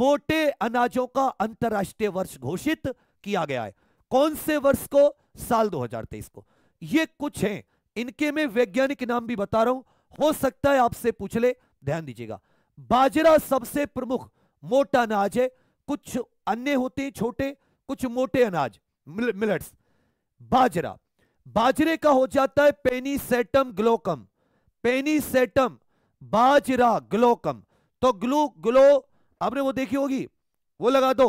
मोटे अनाजों का अंतरराष्ट्रीय वर्ष घोषित किया गया है कौन से वर्ष को साल 2023 को ये कुछ हैं इनके में वैज्ञानिक नाम भी बता रहा हूं हो सकता है आपसे पूछ ले ध्यान दीजिएगा बाजरा सबसे प्रमुख मोटा अनाज है कुछ अन्य होते हैं छोटे कुछ मोटे अनाज मिल, मिलट्स बाजरा बाजरे का हो जाता है पेनीसेटम ग्लोकम पेनीसेटम बाजरा ग्लोकम तो ग्लू ग्लो आपने वो देखी होगी वो लगा दो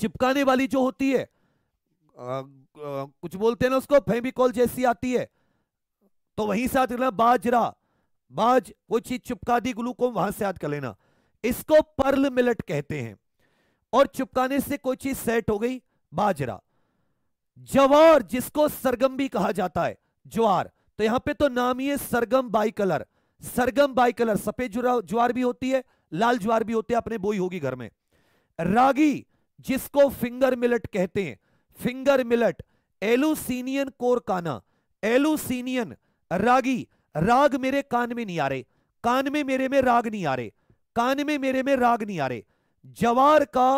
चिपकाने वाली जो होती है आ, आ, कुछ बोलते हैं ना उसको फेमिकॉल जैसी आती है तो वहीं से याद कर लेना बाजरा बाज वो चीज चिपका दी ग्लू को वहां से याद कर लेना इसको पर्ल मिलट कहते हैं और चिपकाने से कोई चीज सेट हो गई बाजरा जवार जिसको सरगम भी कहा जाता है ज्वार तो यहां पे तो नाम ही है sorghum bicolor sorghum bicolor सफेद ज्वार भी होती है लाल ज्वार भी होते हैं अपने बोई होगी घर में रागी जिसको फिंगर मिलट कहते हैं फिंगर मिलट कोर काना एलुसिनियन रागी राग मेरे कान में नहीं आ रहे कान में मेरे में राग नहीं आ रहे कान में मेरे में राग नहीं आ रहे जवार का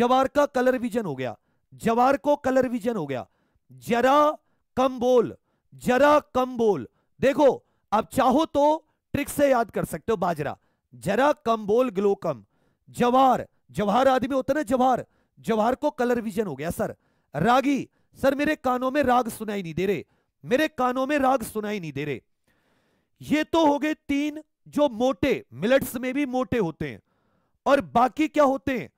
जवार का कलर विजन हो गया जवार को कलर विजन हो गया जरा कम बोल जरा कम बोल देखो आप चाहो तो ट्रिक से याद कर सकते हो बाजरा जरा कम बोल ग्लो कम जवार जवाहर आदमी में होता ना जवाहर जवाहर को कलर विजन हो गया सर रागी सर मेरे कानों में राग सुनाई नहीं दे रहे मेरे कानों में राग सुनाई नहीं दे रहे ये तो हो गए तीन जो मोटे मिलट्स में भी मोटे होते हैं और बाकी क्या होते हैं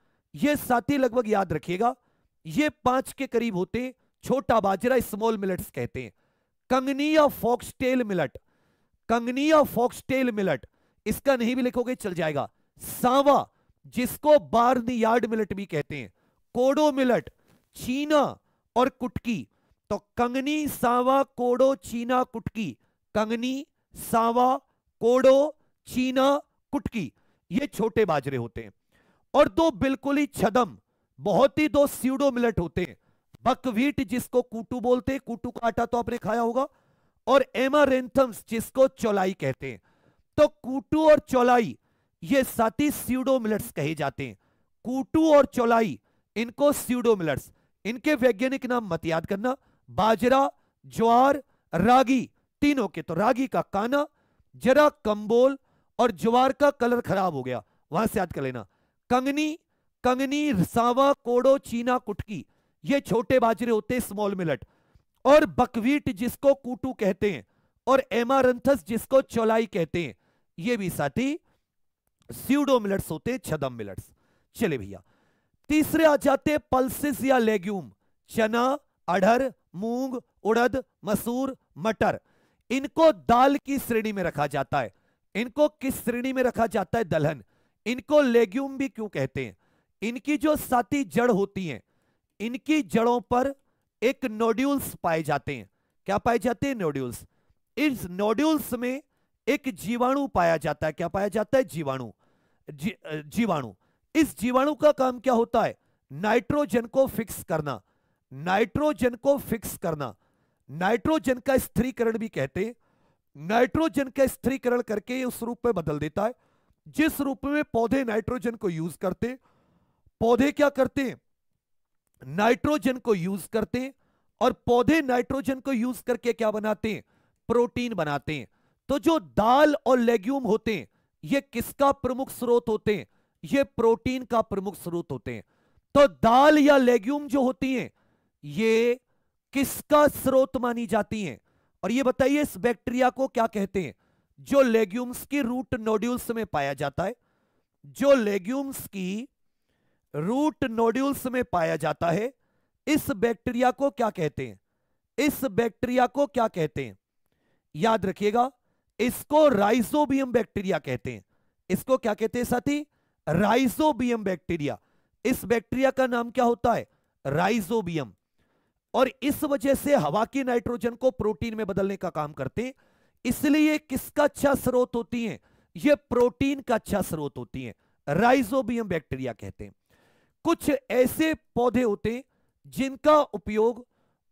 ये साथी लगभग याद रखिएगा ये पांच के करीब होते हैं छोटा बाजरा स्मॉल मिलट्स कहते हैं कंगनी या फॉक्सटेल मिलट कंगनी और फॉक्सटेल मिलट इसका नहीं भी लिखोगे चल जाएगा सावा जिसको बार्नियार्ड मिलट भी कहते हैं कोडो मिलट चीना और कुटकी तो कंगनी सावा कोडो चीना कुटकी कंगनी सावा कोडो चीना कुटकी ये छोटे बाजरे होते हैं और दो बिल्कुल ही छदम बहुत ही दो सीडो मिलट होते हैं बकवीट जिसको कूटू बोलते हैं कूटू का आटा तो आपने खाया होगा और एमरेंथम्स जिसको चौलाई कहते हैं तो कूटू और चौलाई ये साथ सीडो मिलट्स कहे जाते हैं कूटू और चौलाई इनको सीडो मिलट्स इनके वैज्ञानिक नाम मत याद करना बाजरा ज्वार रागी तीनों के तो रागी का काना जरा कंबोल और ज्वार का कलर खराब हो गया वहां से याद कर लेना कंगनी कंगनी सावा कोड़ो चीना कुटकी ये छोटे बाजरे होते स्मॉल मिलट और बकवीट जिसको कूटू कहते हैं और एमारंथस जिसको चौलाई कहते हैं ये भी साथी सीडो मिलट्स होते हैं छदम मिलट्स चले भैया तीसरे आ जाते पल्सिस या लेग्यूम चना अढ़र मूंग उड़द मसूर मटर इनको दाल की श्रेणी में रखा जाता है इनको किस श्रेणी में रखा जाता है दलहन इनको लेग्यूम भी क्यों कहते हैं इनकी जो साथी जड़ होती है इनकी जड़ों पर एक नोड्यूल्स पाए जाते हैं क्या पाए जाते हैं नोड्यूल्स इस नोड्यूल्स में एक जीवाणु पाया जाता है क्या पाया जाता है जीवाणु जी, जीवाणु इस जीवाणु का काम क्या होता है नाइट्रोजन को फिक्स करना नाइट्रोजन को फिक्स करना नाइट्रोजन का स्थिरीकरण भी कहते हैं नाइट्रोजन का स्थिरीकरण करके उस रूप में बदल देता है जिस रूप में पौधे नाइट्रोजन को यूज करते पौधे क्या करते हैं नाइट्रोजन को यूज करते हैं और पौधे नाइट्रोजन को यूज करके क्या बनाते हैं प्रोटीन बनाते हैं तो जो दाल और लेग्यूम होते हैं ये किसका प्रमुख स्रोत होते हैं ये प्रोटीन का प्रमुख स्रोत होते हैं तो दाल या लेग्यूम जो होती हैं ये किसका स्रोत मानी जाती हैं और ये बताइए इस बैक्टीरिया को क्या कहते हैं जो लेग्यूम्स की रूट नोड्यूल्स में पाया जाता है जो लेग्यूम्स की रूट नोड्यूल्स में पाया जाता है इस बैक्टीरिया को क्या कहते हैं इस बैक्टीरिया को क्या कहते हैं याद रखिएगा इसको राइसोबियम बैक्टीरिया कहते हैं इसको क्या कहते हैं साथी राइसोबियम बैक्टीरिया इस बैक्टीरिया का नाम क्या होता है राइजोबियम और इस वजह से हवा की नाइट्रोजन को प्रोटीन में बदलने का काम करते हैं इसलिए किसका अच्छा स्रोत होती है यह प्रोटीन का अच्छा स्रोत होती है राइजोबियम बैक्टीरिया कहते हैं कुछ ऐसे पौधे होते हैं जिनका उपयोग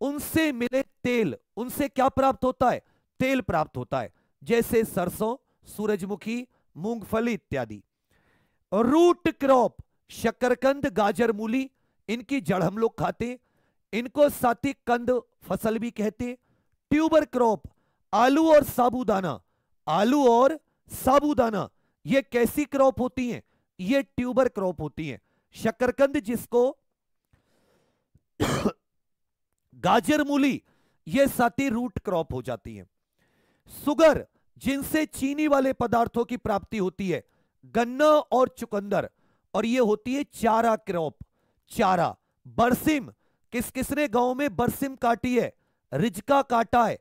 उनसे मिले तेल उनसे क्या प्राप्त होता है तेल प्राप्त होता है जैसे सरसों सूरजमुखी मूंगफली इत्यादि रूट क्रॉप शकरकंद गाजर मूली इनकी जड़ हम लोग खाते इनको साथी कंद फसल भी कहते ट्यूबर क्रॉप आलू और साबूदाना आलू और साबूदाना ये कैसी क्रॉप होती हैं ये ट्यूबर क्रॉप होती हैं शकरकंद जिसको गाजर मूली ये साथी रूट क्रॉप हो जाती है सुगर जिनसे चीनी वाले पदार्थों की प्राप्ति होती है गन्ना और चुकंदर और ये होती है चारा क्रॉप चारा बरसिम किस किसने गांव में बरसिम काटी है रिजका काटा है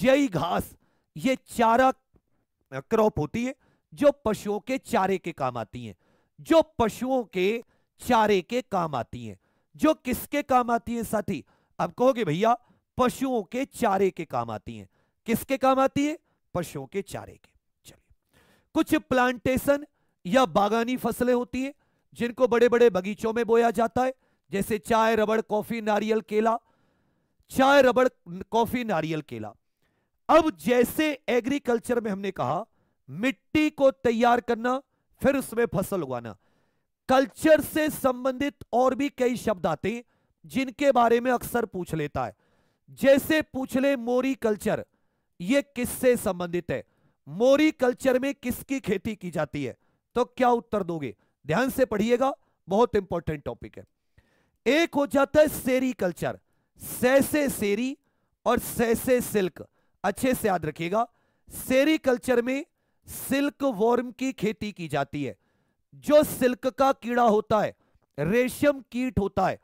जई घास ये चारा क्रॉप होती है जो पशुओं के चारे के काम आती है जो पशुओं के चारे के काम आती हैं जो किसके काम आती हैं साथी अब कहोगे भैया पशुओं के चारे के काम आती हैं किसके काम आती है पशुओं के चारे के चलिए कुछ प्लांटेशन या बागानी फसलें होती हैं जिनको बड़े बड़े बगीचों में बोया जाता है जैसे चाय रबड़ कॉफी नारियल केला चाय रबड़ कॉफी नारियल केला अब जैसे एग्रीकल्चर में हमने कहा मिट्टी को तैयार करना फिर उसमें फसल उगाना कल्चर से संबंधित और भी कई शब्द आते हैं जिनके बारे में अक्सर पूछ लेता है जैसे पूछ ले मोरी कल्चर यह किससे संबंधित है मोरी कल्चर में किसकी खेती की जाती है तो क्या उत्तर दोगे ध्यान से पढ़िएगा बहुत इंपॉर्टेंट टॉपिक है एक हो जाता है सेरी कल्चर सैसे सेरी और सैसे सिल्क अच्छे से याद रखिएगा सेरी कल्चर में सिल्क वॉर्म की खेती की जाती है जो सिल्क का कीड़ा होता है रेशम कीट होता है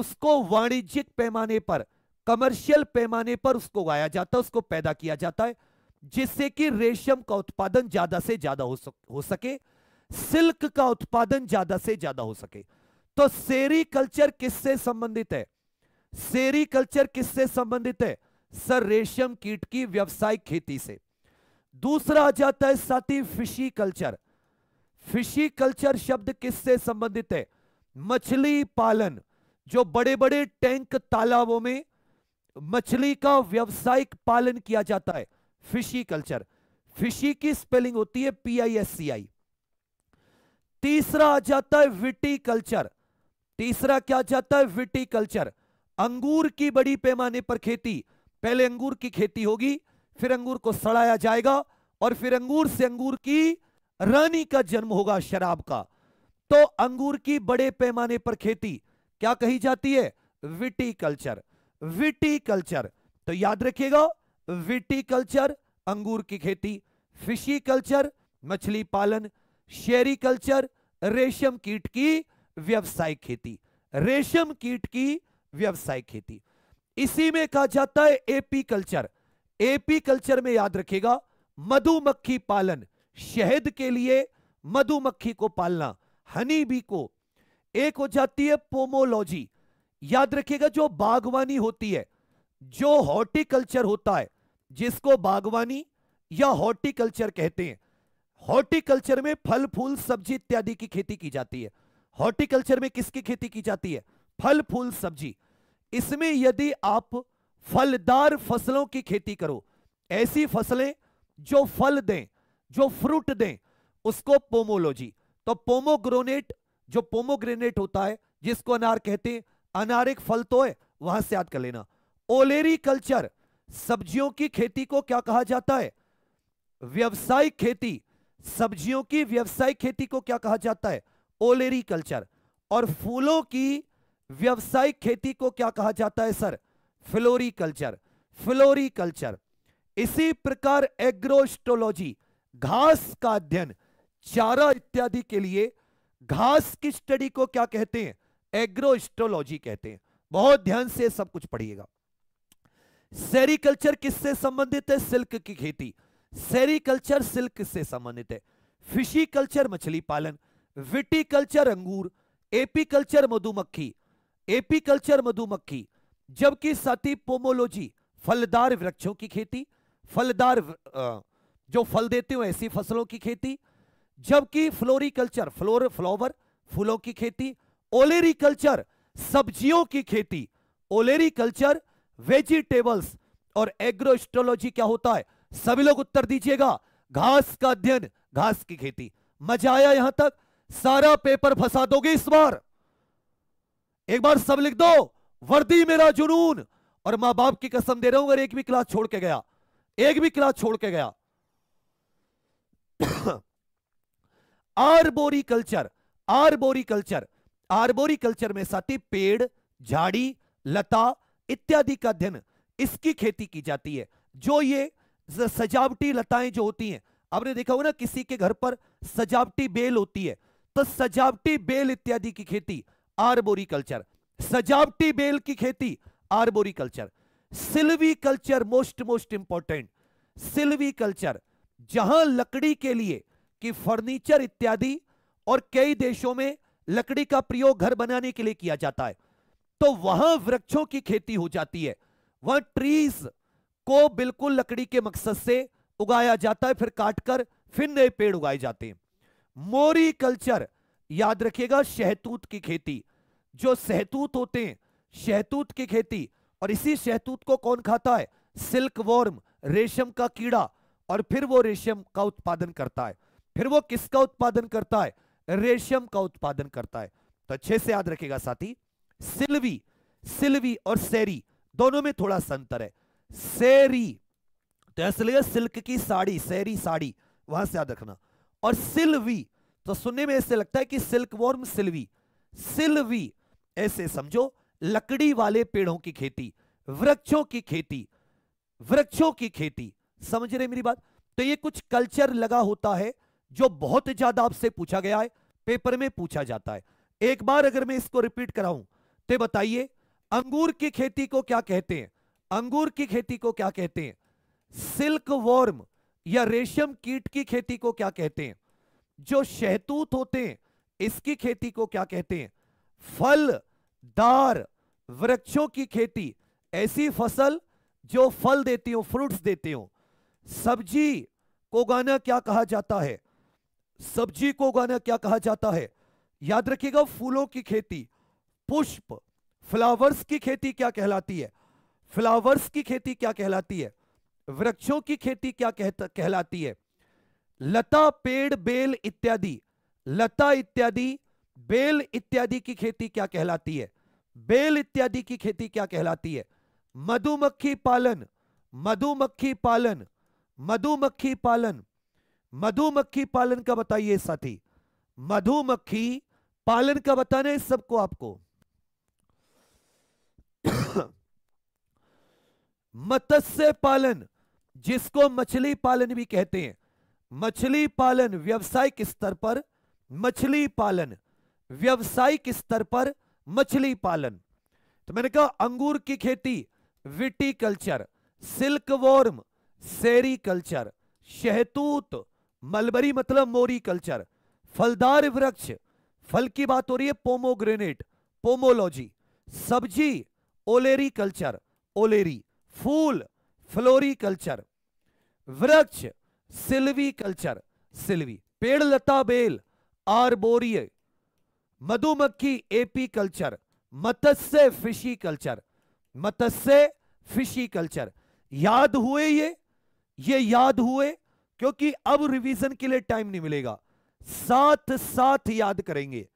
उसको वाणिज्यिक पैमाने पर कमर्शियल पैमाने पर उसको उगाया जाता है उसको पैदा किया जाता है जिससे कि रेशम का उत्पादन ज्यादा से ज्यादा हो, सक, हो सके सिल्क का उत्पादन ज्यादा से ज्यादा हो सके तो सेरीकल्चर किससे संबंधित है सेरी कल्चर किससे संबंधित है सर रेशम कीट की व्यवसायिक खेती से दूसरा आ जाता है साथी फिशी कल्चर फिशी कल्चर शब्द किससे संबंधित है मछली पालन जो बड़े बड़े टैंक तालाबों में मछली का व्यवसायिक पालन किया जाता है फिशी कल्चर फिशी की स्पेलिंग होती है पी आई एस सी आई तीसरा आ जाता है विटी कल्चर तीसरा क्या जाता है विटी कल्चर अंगूर की बड़ी पैमाने पर खेती पहले अंगूर की खेती होगी फिर अंगूर को सड़ाया जाएगा और फिर अंगूर से अंगूर की रानी का जन्म होगा शराब का तो अंगूर की बड़े पैमाने पर खेती क्या कही जाती है विटीकल्चर विटीकल्चर तो याद रखिएगा विटीकल्चर अंगूर की खेती फिशी कल्चर मछली पालन शेरी कल्चर रेशम कीट की व्यवसायिक खेती रेशम कीट की व्यवसायिक खेती इसी में कहा जाता है एपी कल्चर एपी कल्चर में याद रखिएगा मधुमक्खी पालन शहद के लिए मधुमक्खी को पालना हनी बी को एक हो जाती है पोमोलॉजी याद रखिएगा जो बागवानी होती है जो हॉर्टिकल्चर होता है जिसको बागवानी या हॉर्टिकल्चर कहते हैं हॉर्टिकल्चर में फल फूल सब्जी इत्यादि की खेती की जाती है हॉर्टिकल्चर में किसकी खेती की जाती है फल फूल सब्जी इसमें यदि आप फलदार फसलों की खेती करो ऐसी फसलें जो फल दें जो फ्रूट दें उसको पोमोलॉजी तो पोमोग्रोनेट जो पोमोग्रेनेट होता है जिसको अनार कहते हैं अनार एक फल तो है वहां से याद कर लेना ओलेरी कल्चर सब्जियों की खेती को क्या कहा जाता है व्यवसायिक खेती सब्जियों की व्यवसायिक खेती को क्या कहा जाता है ओलेरी कल्चर और फूलों की व्यवसायिक खेती को क्या कहा जाता है sir floriculture floriculture इसी प्रकार एग्रोस्टोलॉजी घास का अध्ययन चारा इत्यादि के लिए घास की स्टडी को क्या कहते हैं एग्रोस्ट्रोलॉजी कहते हैं बहुत ध्यान से सब कुछ पढ़िएगा सेरिकल्चर किससे संबंधित है सिल्क की खेती सेरिकल्चर सिल्क से संबंधित है फिशिकल्चर मछली पालन विटिकल्चर अंगूर एपीकल्चर मधुमक्खी एपीकल्चर मधुमक्खी जबकि साथी पोमोलॉजी फलदार वृक्षों की खेती फलदार आ, जो फल देते हो ऐसी फसलों की खेती जबकि फ्लोरिकल्चर फ्लोर फ्लावर फूलों की खेती ओलेरिकल्चर सब्जियों की खेती ओलेरिकल्चर वेजिटेबल्स और एग्रोस्ट्रोलॉजी क्या होता है सभी लोग उत्तर दीजिएगा घास का अध्ययन घास की खेती मजा आया यहां तक सारा पेपर फंसा दोगे इस बार एक बार सब लिख दो वर्दी मेरा जुनून और मां बाप की कसम दे रहा हूं अगर एक भी क्लास छोड़ के गया एक भी क्लास छोड़ के गया arboriculture arboriculture arboriculture में साथी पेड़ झाड़ी लता इत्यादि का अध्ययन इसकी खेती की जाती है जो ये सजावटी लताएं जो होती हैं आपने देखा होगा ना किसी के घर पर सजावटी बेल होती है तो सजावटी बेल इत्यादि की खेती आरबोरी कल्चर सजावटी बेल की खेती arboriculture silviculture most most important silviculture जहां लकड़ी के लिए कि फर्नीचर इत्यादि और कई देशों में लकड़ी का प्रयोग घर बनाने के लिए किया जाता है तो वहां वृक्षों की खेती हो जाती है वह ट्रीज को बिल्कुल लकड़ी के मकसद से उगाया जाता है फिर काटकर फिर नए पेड़ उगाए जाते हैं मोरी कल्चर याद रखिएगा शहतूत की खेती जो शहतूत होते हैं शहतूत की खेती और इसी शहतूत को कौन खाता है सिल्क वॉर्म रेशम का कीड़ा और फिर वो रेशम का उत्पादन करता है फिर वो किसका उत्पादन करता है रेशम का उत्पादन करता है तो अच्छे से याद रखेगा साथी सिल्वी सिल्वी और सेरी दोनों में थोड़ा संतर है सेरी तो ऐसा सिल्क की साड़ी सेरी साड़ी वहां से याद रखना और सिल्वी तो सुनने में ऐसे लगता है कि सिल्क वॉर्म सिल्वी सिल्वी ऐसे समझो लकड़ी वाले पेड़ों की खेती वृक्षों की खेती वृक्षों की खेती समझ रहे मेरी बात तो ये कुछ कल्चर लगा होता है जो बहुत ज्यादा आपसे पूछा गया है पेपर में पूछा जाता है एक बार अगर मैं इसको रिपीट कराऊं तो बताइए अंगूर की खेती को क्या कहते हैं अंगूर की खेती को क्या कहते हैं सिल्क वॉर्म या रेशम कीट की खेती को क्या कहते हैं जो शहतूत होते हैं इसकी खेती को क्या कहते हैं फल दार वृक्षों की खेती ऐसी फसल जो फल देती हो फ्रूट्स देते हो सब्जी को गाना क्या कहा जाता है सब्जी को गाना क्या कहा जाता है याद रखिएगा फूलों की खेती पुष्प फ्लावर्स की खेती क्या कहलाती है फ्लावर्स की खेती क्या कहलाती है वृक्षों की खेती क्या कहलाती है लता पेड़ बेल इत्यादि लता इत्यादि बेल इत्यादि की खेती क्या कहलाती है बेल इत्यादि की खेती क्या कहलाती है मधुमक्खी पालन मधुमक्खी पालन मधुमक्खी पालन मधुमक्खी पालन का बताइए साथी मधुमक्खी पालन का बताना है सबको आपको मत्स्य पालन जिसको मछली पालन भी कहते हैं मछली पालन व्यावसायिक स्तर पर मछली पालन व्यावसायिक स्तर पर मछली पालन तो मैंने कहा अंगूर की खेती culture silkworm sericulture शहतूत मलबरी मतलब मोरी कल्चर फलदार वृक्ष फल की बात हो रही है पोमोग्रेनेट पोमोलॉजी सब्जी ओलेरी कल्चर ओलेरी फूल फ्लोरी कल्चर वृक्ष सिल्वी कल्चर सिल्वी पेड़ लता बेल आरबोरिय मधुमक्खी एपी कल्चर मत्स्य फिशी कल्चर मत्स्य फिशी कल्चर याद हुए ये ये याद हुए क्योंकि अब रिवीजन के लिए टाइम नहीं मिलेगा साथ साथ याद करेंगे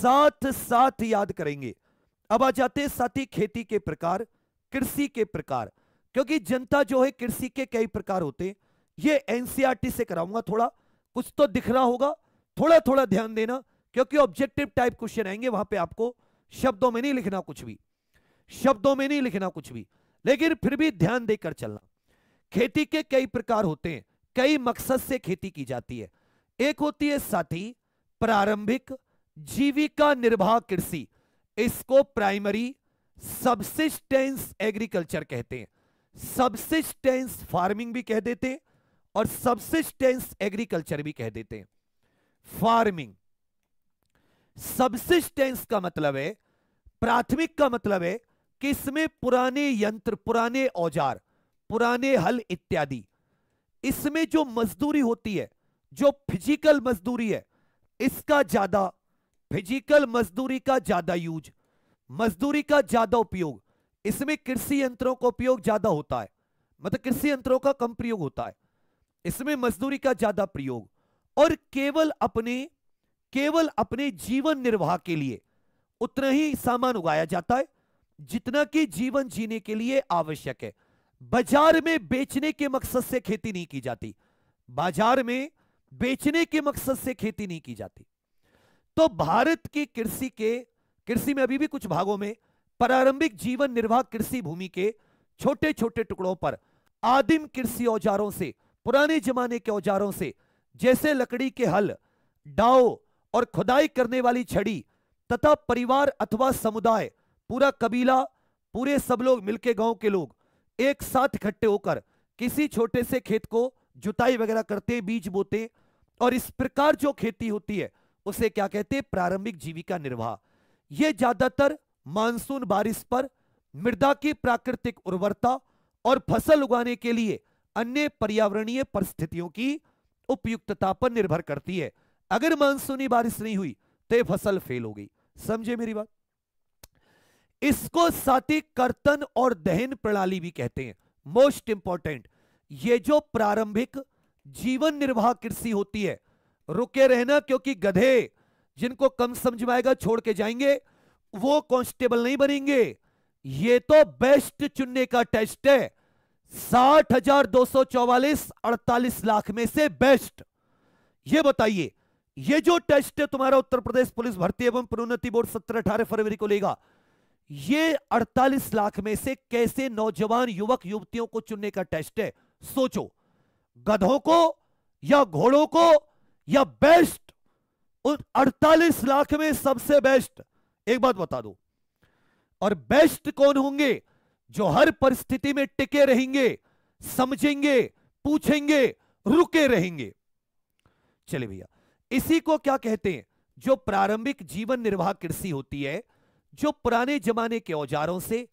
साथ साथ याद करेंगे अब आ जाते हैं साथी खेती के प्रकार कृषि के प्रकार क्योंकि जनता जो है कृषि के कई प्रकार होते हैं ये एनसीआरटी e से कराऊंगा थोड़ा कुछ तो दिख रहा होगा थोड़ा थोड़ा ध्यान देना क्योंकि ऑब्जेक्टिव टाइप क्वेश्चन आएंगे वहां पे आपको शब्दों में नहीं लिखना कुछ भी शब्दों में नहीं लिखना कुछ भी लेकिन फिर भी ध्यान देकर चलना खेती के कई प्रकार होते हैं कई मकसद से खेती की जाती है एक होती है साथी प्रारंभिक जीविका निर्वाह कृषि इसको प्राइमरी सबसिस्टेंस एग्रीकल्चर कहते हैं सबसिस्टेंस फार्मिंग भी कह देते हैं और सबसिस्टेंस एग्रीकल्चर भी कह देते हैं फार्मिंग सबसिस्टेंस का मतलब है प्राथमिक का मतलब है कि इसमें पुराने यंत्र पुराने औजार पुराने हल इत्यादि इसमें जो मजदूरी होती है जो फिजिकल मजदूरी है इसका ज्यादा फिजिकल मजदूरी का ज्यादा यूज मजदूरी का ज्यादा उपयोग इसमें कृषि यंत्रों का उपयोग ज्यादा होता है मतलब कृषि यंत्रों का कम प्रयोग होता है इसमें मजदूरी का ज्यादा प्रयोग और केवल अपने केवल अपने जीवन निर्वाह के लिए उतना ही सामान उगाया जाता है जितना कि जीवन जीने के लिए आवश्यक है बाजार में बेचने के मकसद से खेती नहीं की जाती बाजार में बेचने के मकसद से खेती नहीं की जाती तो भारत की कृषि के कृषि में अभी भी कुछ भागों में प्रारंभिक जीवन निर्वाह कृषि भूमि के छोटे छोटे टुकड़ों पर आदिम कृषि औजारों से पुराने जमाने के औजारों से जैसे लकड़ी के हल डाओ और खुदाई करने वाली छड़ी तथा परिवार अथवा समुदाय पूरा कबीला पूरे सब लोग मिलके गांव के लोग एक साथ इकट्ठे होकर किसी छोटे से खेत को जुताई वगैरह करते बीज बोते और इस प्रकार जो खेती होती है उसे क्या कहते हैं प्रारंभिक जीविका निर्वाह यह ज्यादातर मानसून बारिश पर मृदा की प्राकृतिक उर्वरता और फसल उगाने के लिए अन्य पर्यावरणीय परिस्थितियों की उपयुक्तता पर निर्भर करती है अगर मानसूनी बारिश नहीं हुई तो फसल फेल हो गई समझे मेरी बात इसको सातिक कर्तन और दहन प्रणाली भी कहते हैं मोस्ट इंपॉर्टेंट ये जो प्रारंभिक जीवन निर्वाह कृषि होती है रुके रहना क्योंकि गधे जिनको कम समझ में आएगा छोड़ के जाएंगे वो कांस्टेबल नहीं बनेंगे ये तो बेस्ट चुनने का टेस्ट है साठ हजार दो सौ चौवालीस अड़तालीस लाख में से बेस्ट ये बताइए ये जो टेस्ट है तुम्हारा उत्तर प्रदेश पुलिस भर्ती एवं प्रोन्नति बोर्ड सत्रह अठारह फरवरी को लेगा ये 48 लाख में से कैसे नौजवान युवक युवतियों को चुनने का टेस्ट है सोचो गधों को या घोड़ों को या बेस्ट उन 48 लाख में सबसे बेस्ट एक बात बता दो और बेस्ट कौन होंगे जो हर परिस्थिति में टिके रहेंगे समझेंगे पूछेंगे रुके रहेंगे चले भैया इसी को क्या कहते हैं जो प्रारंभिक जीवन निर्वाह कृषि होती है जो पुराने जमाने के औजारों से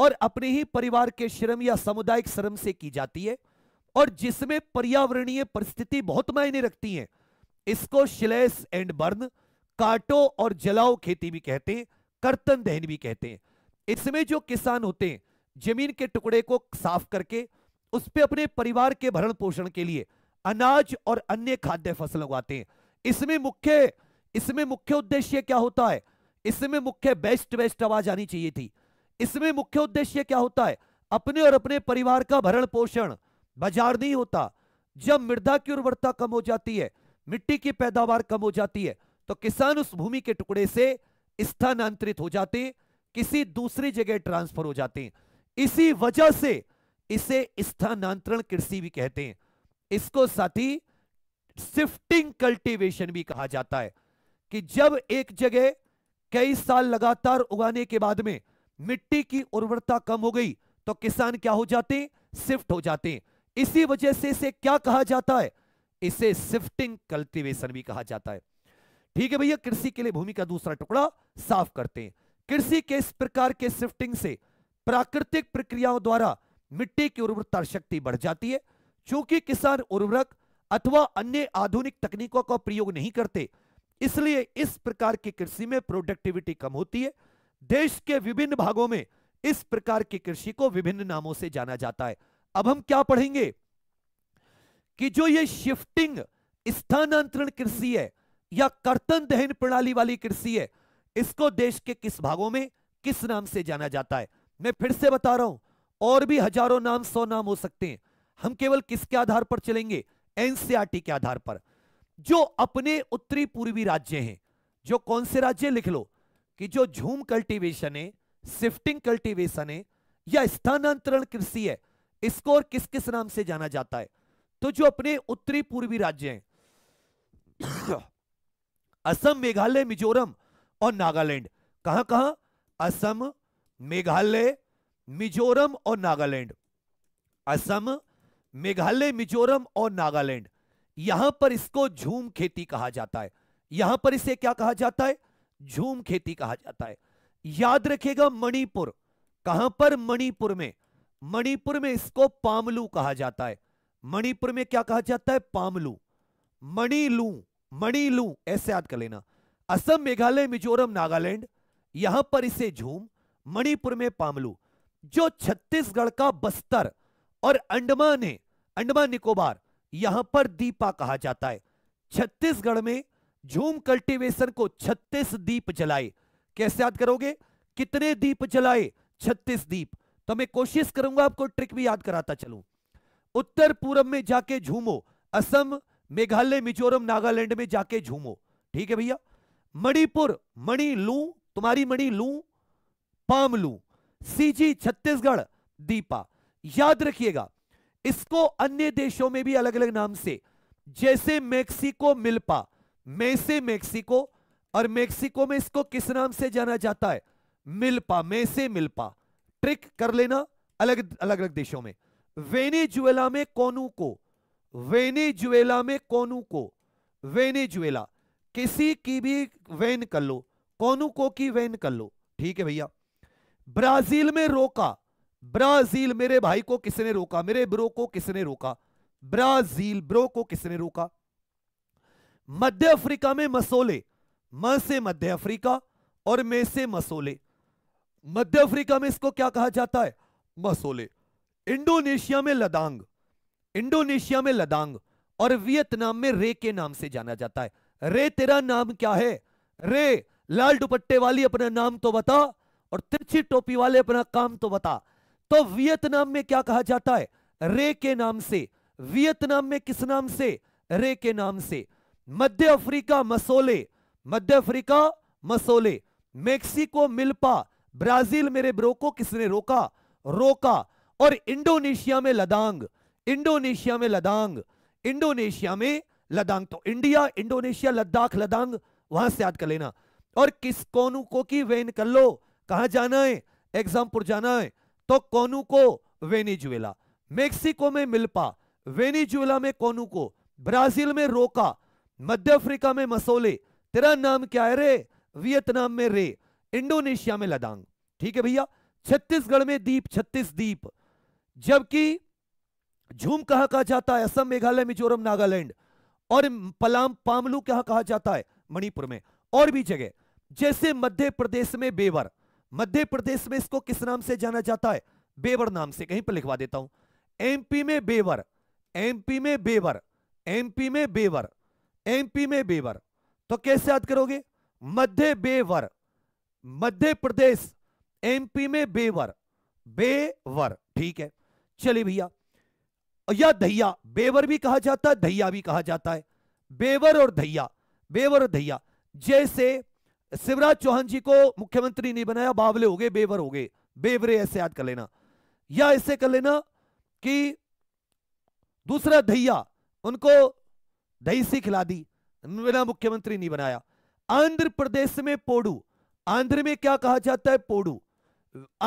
और अपने ही परिवार के श्रम या सामुदायिक श्रम से की जाती है और जिसमें पर्यावरणीय परिस्थिति बहुत मायने रखती है इसको शिलेस एंड बर्न काटो और जलाओ खेती भी कहते हैं कर्तन दहन भी कहते हैं इसमें जो किसान होते हैं जमीन के टुकड़े को साफ करके उस पर अपने परिवार के भरण पोषण के लिए अनाज और अन्य खाद्य फसल उगाते हैं इसमें मुख्य इसमें मुख्य उद्देश्य क्या होता है इसमें मुख्य बेस्ट बेस्ट आवाज आनी चाहिए थी इसमें मुख्य उद्देश्य क्या होता है अपने और अपने परिवार का भरण पोषण बाजार नहीं होता जब मृदा की उर्वरता कम हो जाती है मिट्टी की पैदावार कम हो जाती है तो किसान उस भूमि के टुकड़े से स्थानांतरित हो जाते किसी दूसरी जगह ट्रांसफर हो जाते इसी वजह से इसे स्थानांतरण कृषि भी कहते हैं इसको साथी शिफ्टिंग कल्टीवेशन भी कहा जाता है कि जब एक जगह कई साल लगातार उगाने के बाद में मिट्टी की उर्वरता कम हो गई तो किसान क्या हो जाते शिफ्ट हो जाते इसी वजह से इसे क्या कहा जाता है इसे सिफ्टिंग कल्टीवेशन भी कहा जाता है ठीक है भैया कृषि के लिए भूमि का दूसरा टुकड़ा साफ करते हैं कृषि के इस प्रकार के शिफ्टिंग से प्राकृतिक प्रक्रियाओं द्वारा मिट्टी की उर्वरता शक्ति बढ़ जाती है चूंकि किसान उर्वरक अथवा अन्य आधुनिक तकनीकों का प्रयोग नहीं करते इसलिए इस प्रकार की कृषि में प्रोडक्टिविटी कम होती है देश के विभिन्न भागों में इस प्रकार की कृषि को विभिन्न नामों से जाना जाता है अब हम क्या पढ़ेंगे कि जो ये शिफ्टिंग स्थानांतरण कृषि है या कर्तन दहन प्रणाली वाली कृषि है इसको देश के किस भागों में किस नाम से जाना जाता है मैं फिर से बता रहा हूं और भी हजारों नाम सौ नाम हो सकते हैं हम केवल किसके आधार पर चलेंगे एनसीआरटी के आधार पर जो अपने उत्तरी पूर्वी राज्य हैं जो कौन से राज्य लिख लो कि जो झूम कल्टीवेशन है शिफ्टिंग कल्टीवेशन है या स्थानांतरण कृषि है इसको और किस किस नाम से जाना जाता है तो जो अपने उत्तरी पूर्वी राज्य हैं असम मेघालय मिजोरम और नागालैंड कहां कहां असम मेघालय मिजोरम और नागालैंड असम मेघालय मिजोरम और नागालैंड यहां पर इसको झूम खेती कहा जाता है यहां पर इसे क्या कहा जाता है झूम खेती कहा जाता है याद रखिएगा मणिपुर कहां पर मणिपुर में मणिपुर में इसको पामलू कहा जाता है मणिपुर में क्या कहा जाता है पामलू मणिलू मणिलू ऐसे याद कर लेना असम मेघालय मिजोरम नागालैंड यहां पर इसे झूम मणिपुर में पामलू जो छत्तीसगढ़ का बस्तर और अंडमान है अंडमान निकोबार यहां पर दीपा कहा जाता है छत्तीसगढ़ में झूम कल्टीवेशन को 36 दीप जलाए कैसे याद करोगे कितने दीप जलाए 36 दीप तो मैं कोशिश करूंगा आपको ट्रिक भी याद कराता चलूं उत्तर पूर्व में जाके झूमो असम मेघालय मिजोरम नागालैंड में जाके झूमो ठीक है भैया मणिपुर मणि लू तुम्हारी मणि लू पाम लू सीजी छत्तीसगढ़ दीपा याद रखिएगा इसको अन्य देशों में भी अलग अलग नाम से जैसे मेक्सिको मिल्पा मैसे मेक्सिको और मेक्सिको में इसको किस नाम से जाना जाता है मिल्पा मैसे मिल्पा ट्रिक कर लेना अलग अलग अलग देशों में वेनेजुएला में कोनू को वेनेजुएला में कोनू को वेनेजुएला किसी की भी वेन कर लो कोनू को की वेन कर लो ठीक है भैया ब्राजील में रोका ब्राजील मेरे भाई को किसने रोका मेरे ब्रो को किसने रोका ब्राजील ब्रो को किसने रोका मध्य अफ्रीका में मसोले म से मध्य अफ्रीका और मे से मसोले मध्य अफ्रीका में इसको क्या कहा जाता है मसोले इंडोनेशिया में लदांग इंडोनेशिया में लदांग और वियतनाम में रे के नाम से जाना जाता है रे तेरा नाम क्या है रे लाल दुपट्टे वाली अपना नाम तो बता और तिरछी टोपी वाले अपना काम तो बता तो वियतनाम में क्या कहा जाता है रे के नाम से वियतनाम में किस नाम से रे के नाम से मध्य अफ्रीका मसोले मध्य Africa masole Mexico milpa Brazil मेरे ब्रो को किसने रोका रोका और इंडोनेशिया में लदांग इंडोनेशिया में लदांग इंडोनेशिया में लदांग तो इंडिया इंडोनेशिया लद्दाख लदांग वहां से याद कर लेना और किस कौन को की वेन कर लो कहा जाना है एग्जामपुर जाना है तो कोनू को वेनेजुएला मेक्सिको में मिल्पा वेनेजुएला में कोनू को ब्राजील में रोका मध्य अफ्रीका में मसोले तेरा नाम क्या है रे वियतनाम में रे इंडोनेशिया में लदांग ठीक है भैया छत्तीसगढ़ में दीप छत्तीस दीप जबकि झूम कहा कहा जाता है असम मेघालय मिजोरम नागालैंड और पलाम पामलू कहा कहा जाता है मणिपुर में और भी जगह जैसे मध्य प्रदेश में बेवर मध्य प्रदेश में इसको किस नाम से जाना जाता है बेवर नाम से कहीं पर लिखवा देता हूं एमपी में बेवर एमपी में बेवर एमपी में बेवर एमपी में बेवर तो कैसे याद करोगे मध्य बेवर मध्य प्रदेश एमपी में बेवर बेवर ठीक है चलिए भैया या दहिया बेवर भी कहा जाता है दहिया भी कहा जाता है बेवर और दहिया बेवर और दहिया जैसे शिवराज चौहान जी को मुख्यमंत्री नहीं बनाया बावले हो गए बेवर हो गए बेवरे ऐसे याद कर लेना या ऐसे कर लेना कि दूसरा धैया उनको दही सी खिला दी बिना मुख्यमंत्री नहीं बनाया आंध्र प्रदेश में पोड़ू आंध्र में क्या कहा जाता है पोड़ू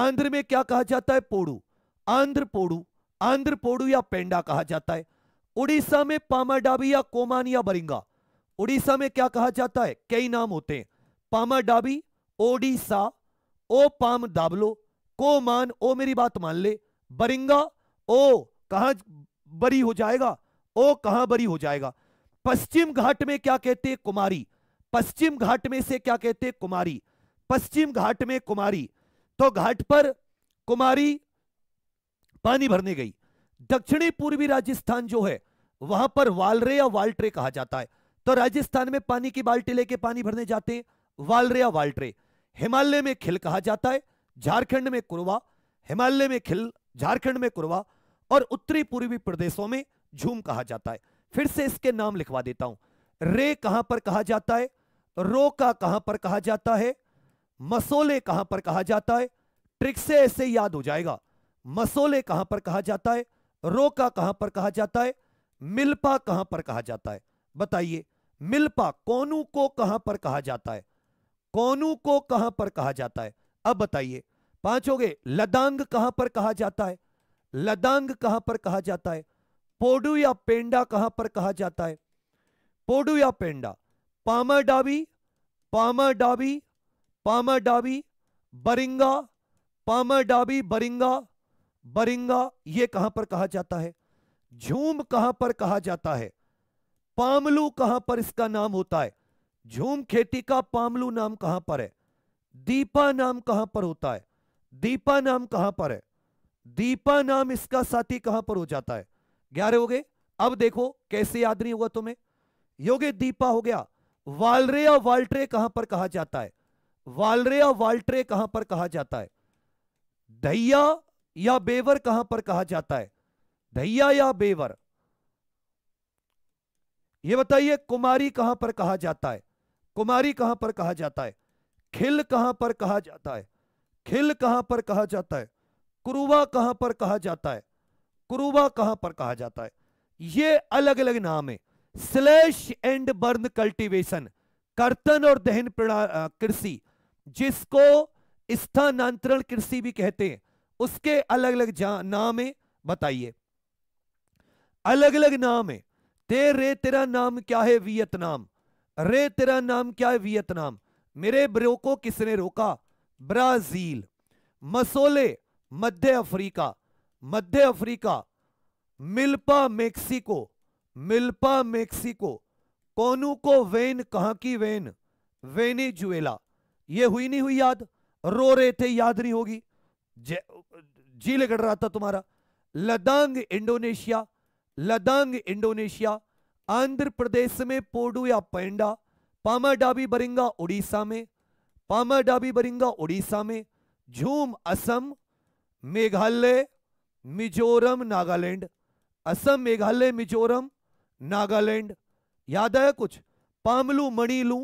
आंध्र में क्या कहा जाता है पोड़ू आंध्र पोड़ू आंध्र पोड़ू या पेंडा कहा जाता है उड़ीसा में पामाडाबी या कोमान या बरिंगा उड़ीसा में क्या कहा जाता है कई नाम होते हैं पामा डाबी सा ओ पाम दाबलो को मान ओ मेरी बात मान ले बरिंगा ओ कहा बरी हो जाएगा ओ कहा बरी हो जाएगा पश्चिम घाट में क्या कहते कुमारी पश्चिम घाट में से क्या कहते कुमारी पश्चिम घाट में कुमारी तो घाट पर कुमारी पानी भरने गई दक्षिणी पूर्वी राजस्थान जो है वहां पर वालरे या वाल्ट्रे कहा जाता है तो राजस्थान में पानी की बाल्टी लेके पानी भरने जाते हैं वालरिया वाल्ट्रे हिमालय में खिल कहा जाता है झारखंड में कुरवा हिमालय में खिल झारखंड में कुरवा और उत्तरी पूर्वी प्रदेशों में झूम कहा जाता है फिर से इसके नाम लिखवा देता हूं रे कहां पर कहा जाता है रो का कहां पर कहा जाता है मसोले कहां पर कहा जाता है ट्रिक से ऐसे याद हो जाएगा मसोले कहां पर कहा जाता है रो का कहां पर कहा जाता है मिल्पा कहां पर कहा जाता है बताइए मिल्पा कोनू को कहां पर कहा जाता है कोनू को कहां पर कहा जाता है अब बताइए पांच हो गए लदांग कहां पर कहा जाता है लदांग कहां पर कहा जाता है पोडू या पेंडा कहां पर कहा जाता है पोडू या पेंडा पामा डाबी पामा डाबी पामा डाबी बरिंगा पामा डाबी बरिंगा बरिंगा ये कहां पर कहा जाता है झूम कहां पर कहा जाता है पामलू कहां पर इसका नाम होता है झूम खेती का पामलू नाम कहां पर है दीपा नाम कहां पर होता है दीपा नाम कहां पर है दीपा नाम इसका साथी कहां पर हो जाता है ग्यारह हो गए अब देखो कैसे याद नहीं होगा तुम्हें योगे दीपा हो गया वालरे या वाल्ट्रे कहां पर कहा जाता है वालरे या वाल्ट्रे कहां पर कहा जाता है दहिया या बेवर कहां पर कहा जाता है दहिया या बेवर ये बताइए कुमारी कहां पर कहा जाता है कुमारी कहां पर कहा जाता है खिल कहां पर कहा जाता है खिल कहां पर कहा जाता है कुरुवा कहां पर कहा जाता है कुरुवा कहां पर कहा जाता है ये अलग अलग नाम है स्लैश एंड बर्न कल्टीवेशन कर्तन और दहन कृषि जिसको स्थानांतरण कृषि भी कहते हैं उसके अलग अलग नाम है बताइए अलग अलग नाम है तेरे तेरा नाम क्या है वियतनाम अरे तेरा नाम क्या है वियतनाम मेरे ब्रो को किसने रोका ब्राजील मसोले मध्य अफ्रीका मध्य Africa milpa Mexico milpa Mexico conuco वेन कहां की वेन वेनेजुएला ये हुई नहीं हुई याद रो रहे थे याद नहीं होगी जी लगड़ रहा था तुम्हारा ladang Indonesia ladang Indonesia Andhra Pradesh में पोडू या पेंडा पामाडाबी बरिंगा उड़ीसा में पामाडाबी बरिंगा उड़ीसा में झूम असम मेघालय मिजोरम नागालैंड असम मेघालय मिजोरम नागालैंड याद आया कुछ पामलू मणिलू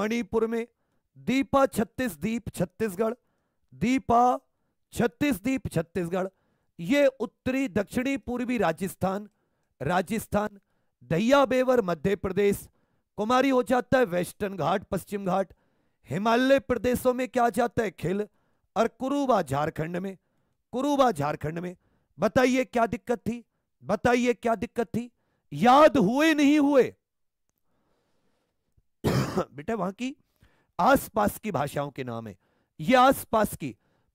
मणिपुर में दीपा छत्तीस दीप छत्तीसगढ़ दीपा छत्तीस दीप छत्तीसगढ़ ये उत्तरी दक्षिणी पूर्वी राजस्थान राजस्थान दहिया बेवर मध्य प्रदेश कुमारी हो जाता है वेस्टर्न घाट पश्चिम घाट हिमालय प्रदेशों में क्या जाता है खिल और कुरुबा झारखंड में कुरूबा झारखंड में बताइए क्या दिक्कत थी बताइए क्या दिक्कत थी याद हुए नहीं हुए बेटा वहां की आसपास की भाषाओं के नाम है ये आसपास की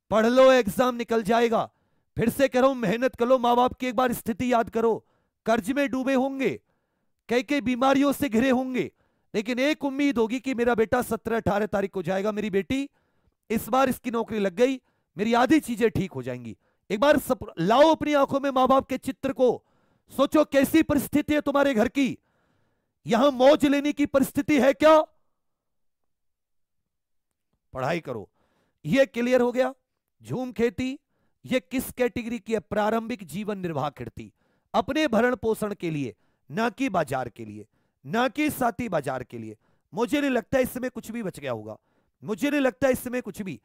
पढ़ लो एग्जाम निकल जाएगा फिर से कह रहा हूं मेहनत करो माँ बाप की एक बार स्थिति याद करो कर्ज में डूबे होंगे कई कई बीमारियों से घिरे होंगे लेकिन एक उम्मीद होगी कि मेरा बेटा सत्रह अठारह तारीख को जाएगा मेरी बेटी इस बार इसकी नौकरी लग गई मेरी आधी चीजें ठीक हो जाएंगी एक बार सप... लाओ अपनी आंखों में मां बाप के चित्र को सोचो कैसी परिस्थिति है तुम्हारे घर की यहां मौज लेने की परिस्थिति है क्या पढ़ाई करो यह क्लियर हो गया झूम खेती यह किस कैटेगरी की है प्रारंभिक जीवन निर्वाह कृति अपने भरण पोषण के लिए न कि बाजार के लिए न कि साथी बाजार के लिए मुझे नहीं लगता इस समय कुछ भी बच गया होगा मुझे नहीं लगता इस समय कुछ भी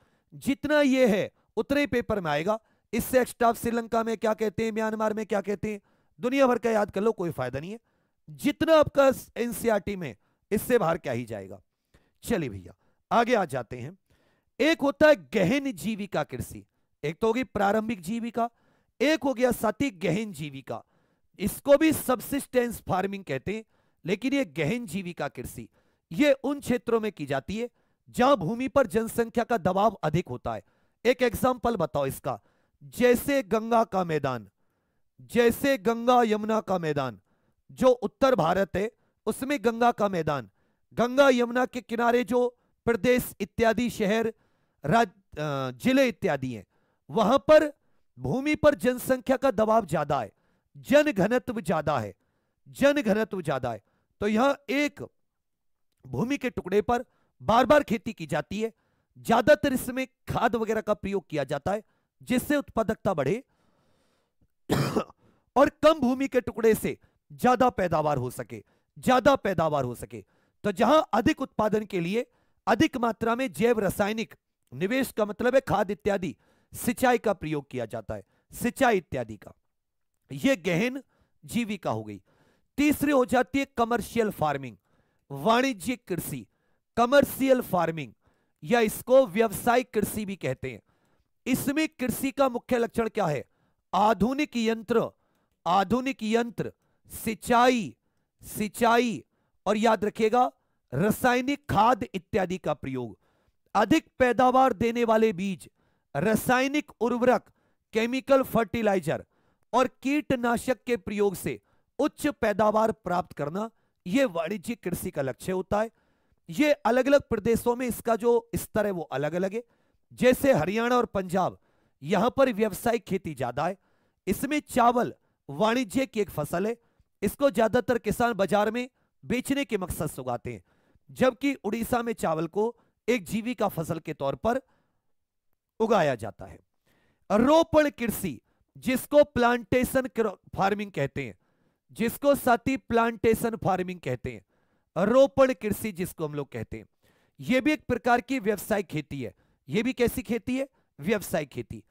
जितना ये है उतने पेपर में आएगा इससे एक्स्ट्रा श्रीलंका में क्या कहते हैं म्यांमार में क्या कहते हैं दुनिया भर का याद कर लो कोई फायदा नहीं है जितना आपका एनसीआरटी में इससे बाहर क्या ही जाएगा चलिए भैया आगे आ जाते हैं एक होता है गहन जीविका कृषि एक तो होगी प्रारंभिक जीविका एक हो गया साथी गहन जीविका इसको भी सबसिस्टेंस फार्मिंग कहते हैं लेकिन ये गहन जीविका कृषि ये उन क्षेत्रों में की जाती है जहां भूमि पर जनसंख्या का दबाव अधिक होता है एक एग्जाम्पल बताओ इसका जैसे गंगा का मैदान जैसे गंगा यमुना का मैदान जो उत्तर भारत है उसमें गंगा का मैदान गंगा यमुना के किनारे जो प्रदेश इत्यादि शहर राज जिले इत्यादि हैं वहां पर भूमि पर जनसंख्या का दबाव ज्यादा है जन घनत्व ज्यादा है जन घनत्व ज्यादा है तो यह एक भूमि के टुकड़े पर बार बार खेती की जाती है ज्यादातर इसमें खाद वगैरह का प्रयोग किया जाता है जिससे उत्पादकता बढ़े और कम भूमि के टुकड़े से ज्यादा पैदावार हो सके ज्यादा पैदावार हो सके तो जहां अधिक उत्पादन के लिए अधिक मात्रा में जैव रासायनिक निवेश का मतलब है खाद इत्यादि सिंचाई का प्रयोग किया जाता है सिंचाई इत्यादि का ये गहन जीविका हो गई तीसरी हो जाती है कमर्शियल फार्मिंग वाणिज्य कृषि कमर्शियल फार्मिंग या इसको व्यवसायिक कृषि भी कहते हैं इसमें कृषि का मुख्य लक्षण क्या है आधुनिक यंत्र आधुनिक यंत्र सिंचाई सिंचाई और याद रखिएगा रासायनिक खाद इत्यादि का प्रयोग अधिक पैदावार देने वाले बीज रासायनिक उर्वरक केमिकल फर्टिलाइजर और कीटनाशक के प्रयोग से उच्च पैदावार प्राप्त करना यह वाणिज्य कृषि का लक्ष्य होता है ये अलग अलग प्रदेशों में इसका जो स्तर है वो अलग अलग है जैसे हरियाणा और पंजाब यहां पर व्यवसायिक खेती ज्यादा है इसमें चावल वाणिज्य की एक फसल है इसको ज्यादातर किसान बाजार में बेचने के मकसद से उगाते हैं जबकि उड़ीसा में चावल को एक जीविका फसल के तौर पर उगाया जाता है रोपण कृषि जिसको प्लांटेशन फार्मिंग कहते हैं जिसको साथी प्लांटेशन फार्मिंग कहते हैं रोपण कृषि जिसको हम लोग कहते हैं यह भी एक प्रकार की व्यवसाय खेती है यह भी कैसी खेती है व्यवसाय खेती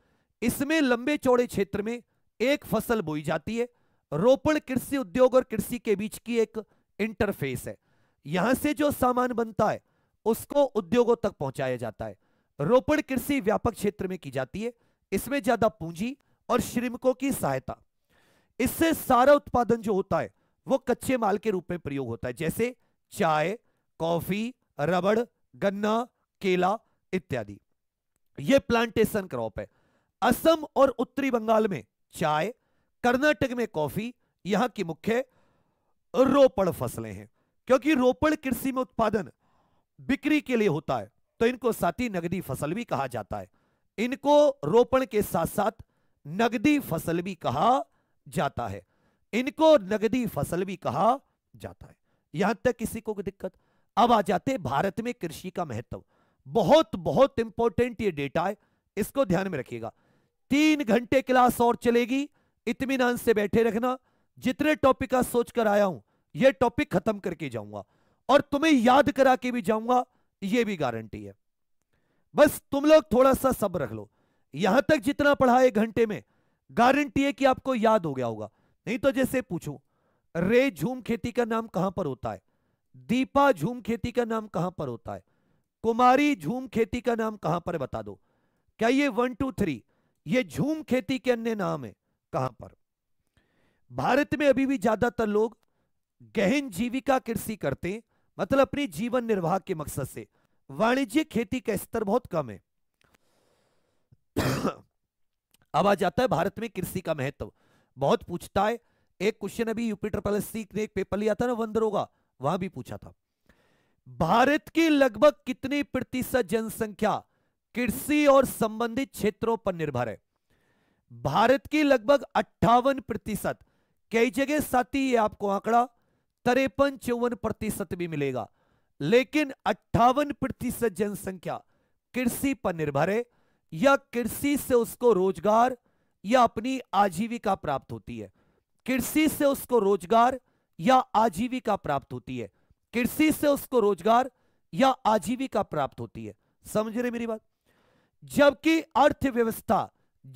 इसमें लंबे चौड़े क्षेत्र में एक फसल बोई जाती है रोपण कृषि उद्योग और कृषि के बीच की एक इंटरफेस है यहां से जो सामान बनता है उसको उद्योगों तक पहुंचाया जाता है रोपण कृषि व्यापक क्षेत्र में की जाती है इसमें ज्यादा पूंजी और श्रमिकों की सहायता इससे सारा उत्पादन जो होता है वो कच्चे माल के रूप में प्रयोग होता है जैसे चाय कॉफी रबड़ गन्ना केला इत्यादि ये प्लांटेशन क्रॉप है असम और उत्तरी बंगाल में चाय कर्नाटक में कॉफी यहां की मुख्य रोपण फसलें हैं क्योंकि रोपण कृषि में उत्पादन बिक्री के लिए होता है तो इनको साथी नगदी फसल भी कहा जाता है इनको रोपण के साथ साथ नगदी फसल भी कहा जाता है इनको नगदी फसल भी कहा जाता है यहां तक किसी को दिक्कत अब आ जाते भारत में कृषि का महत्व बहुत बहुत इंपॉर्टेंट ये डेटा है इसको ध्यान में रखिएगा तीन घंटे क्लास और चलेगी इतमान से बैठे रखना जितने टॉपिक का सोच कर आया हूं यह टॉपिक खत्म करके जाऊंगा और तुम्हें याद करा के भी जाऊंगा यह भी गारंटी है बस तुम लोग थोड़ा सा सब रख लो यहां तक जितना पढ़ा एक घंटे में गारंटी है कि आपको याद हो गया होगा नहीं तो जैसे पूछूं रे झूम खेती का नाम कहां पर होता है दीपा झूम खेती का नाम कहां पर होता है कुमारी झूम खेती का नाम कहां पर बता दो क्या ये वन टू थ्री ये झूम खेती के अन्य नाम है कहां पर भारत में अभी भी ज्यादातर लोग गहन जीविका कृषि करते हैं मतलब अपने जीवन निर्वाह के मकसद से वाणिज्य खेती का स्तर बहुत कम है अब आ जाता है भारत में कृषि का महत्व बहुत पूछता है एक क्वेश्चन अभी यूपी ट्रिपल ने एक पेपर लिया था ना वन दरोगा वहां भी पूछा था भारत की लगभग कितनी प्रतिशत जनसंख्या कृषि और संबंधित क्षेत्रों पर निर्भर है भारत की लगभग अट्ठावन प्रतिशत कई जगह साथी ये आपको आंकड़ा तिरपन चौवन प्रतिशत भी मिलेगा लेकिन अट्ठावन प्रतिशत जनसंख्या कृषि पर निर्भर है या कृषि से उसको रोजगार या अपनी आजीविका प्राप्त होती है कृषि से उसको रोजगार या आजीविका प्राप्त होती है कृषि से उसको रोजगार या आजीविका प्राप्त होती है समझ रहे मेरी बात जबकि अर्थव्यवस्था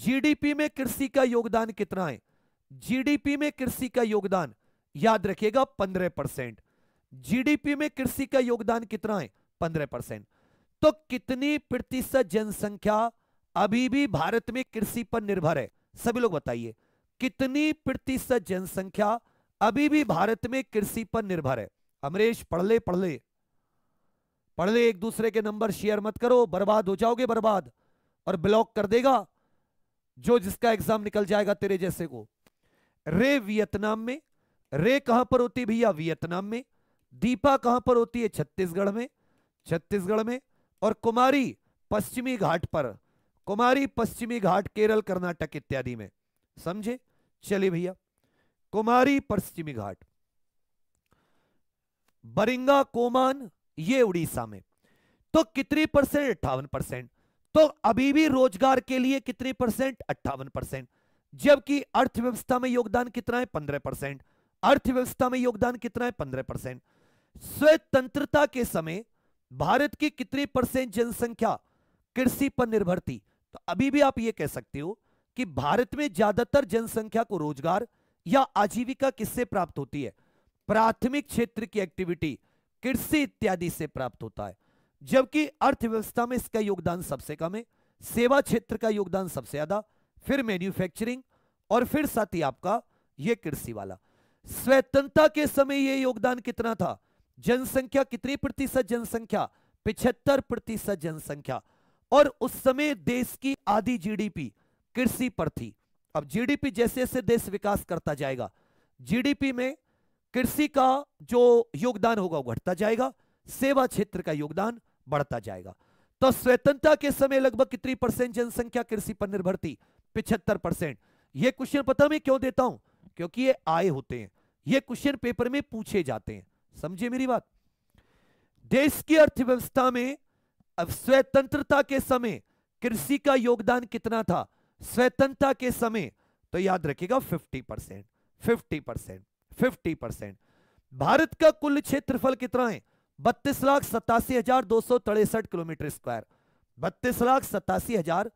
जीडीपी में कृषि का योगदान कितना है जीडीपी में कृषि का योगदान याद रखिएगा पंद्रह परसेंट जीडीपी में कृषि का योगदान कितना है पंद्रह परसेंट तो कितनी प्रतिशत जनसंख्या अभी भी भारत में कृषि पर निर्भर है सभी लोग बताइए कितनी प्रतिशत जनसंख्या अभी भी भारत में कृषि पर निर्भर है अमरेश पढ़ ले पढ़ ले पढ़ ले एक दूसरे के नंबर शेयर मत करो बर्बाद हो जाओगे बर्बाद और ब्लॉक कर देगा जो जिसका एग्जाम निकल जाएगा तेरे जैसे को रे वियतनाम में रे कहां पर होती भैया वियतनाम में दीपा कहां पर होती है छत्तीसगढ़ में छत्तीसगढ़ में और कुमारी पश्चिमी घाट पर कुमारी पश्चिमी घाट केरल कर्नाटक इत्यादि में समझे चलिए भैया कुमारी पश्चिमी घाट बरिंगा कोमान ये उड़ीसा में तो कितनी परसेंट अट्ठावन परसेंट तो अभी भी रोजगार के लिए कितनी परसेंट अट्ठावन परसेंट जबकि अर्थव्यवस्था में योगदान कितना है पंद्रह परसेंट अर्थव्यवस्था में योगदान कितना है पंद्रह परसेंट स्वतंत्रता के समय भारत की कितनी परसेंट जनसंख्या कृषि पर निर्भर थी तो अभी भी आप ये कह सकते हो कि भारत में ज्यादातर जनसंख्या को रोजगार या आजीविका किससे प्राप्त होती है प्राथमिक क्षेत्र की एक्टिविटी कृषि इत्यादि से प्राप्त होता है जबकि अर्थव्यवस्था में इसका योगदान सबसे कम है सेवा क्षेत्र का योगदान सबसे ज्यादा फिर मैन्युफैक्चरिंग और फिर साथ ही आपका यह कृषि वाला स्वतंत्रता के समय यह योगदान कितना था जनसंख्या कितनी प्रतिशत जनसंख्या पिछहत्तर प्रतिशत जनसंख्या और उस समय देश की आधी जीडीपी कृषि पर थी अब जीडीपी जैसे जैसे देश विकास करता जाएगा जीडीपी में कृषि का जो योगदान होगा वो घटता जाएगा सेवा क्षेत्र का योगदान बढ़ता जाएगा तो स्वतंत्रता के समय लगभग कितनी परसेंट जनसंख्या कृषि पर निर्भर थी पिछहत्तर परसेंट यह क्वेश्चन पता मैं क्यों देता हूं क्योंकि ये आए होते हैं ये क्वेश्चन पेपर में पूछे जाते हैं समझे मेरी बात देश की अर्थव्यवस्था में अब स्वतंत्रता के समय कृषि का योगदान कितना था स्वतंत्रता के समय तो याद रखिएगा 50 percent fifty percent fifty percent Bharat का कुल क्षेत्रफल कितना है बत्तीस लाख सतासी हजार दो सौ तिरसठ किलोमीटर स्क्वायर बत्तीस लाख सतासी हजार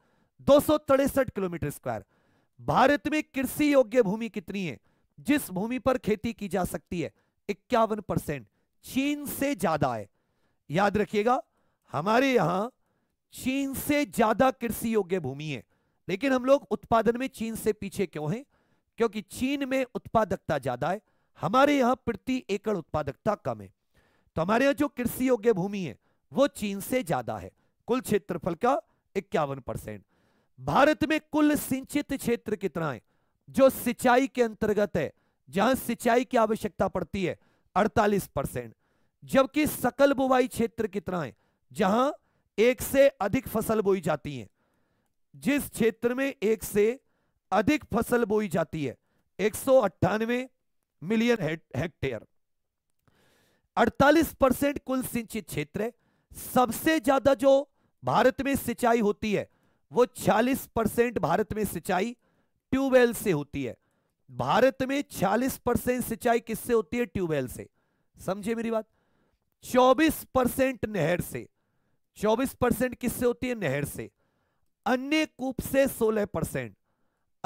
दो सौ तिरसठ किलोमीटर स्क्वायर भारत में कृषि योग्य भूमि कितनी है जिस भूमि पर खेती की जा सकती है इक्यावन परसेंट चीन से ज्यादा है याद रखिएगा हमारे यहां चीन से ज्यादा कृषि योग्य भूमि है लेकिन हम लोग उत्पादन में चीन से पीछे क्यों हैं क्योंकि चीन में उत्पादकता ज्यादा है हमारे यहाँ प्रति एकड़ उत्पादकता कम है तो हमारे यहाँ जो कृषि योग्य भूमि है वो चीन से ज्यादा है कुल क्षेत्रफल का इक्यावन परसेंट भारत में कुल सिंचित क्षेत्र कितना है जो सिंचाई के अंतर्गत है जहां सिंचाई की आवश्यकता पड़ती है अड़तालीस परसेंट जबकि सकल बुवाई क्षेत्र कितना है जहां एक से अधिक फसल बोई जाती है जिस क्षेत्र में एक से अधिक फसल बोई जाती है एक मिलियन हेक्टेयर 48 परसेंट कुल सिंचित क्षेत्र है सबसे ज्यादा जो भारत में सिंचाई होती है वो 40 परसेंट भारत में सिंचाई ट्यूबवेल से होती है भारत में 40 परसेंट सिंचाई किससे होती है ट्यूबवेल से समझे मेरी बात 24 परसेंट नहर से चौबीस परसेंट किससे होती है नहर से अन्य कूप से सोलह परसेंट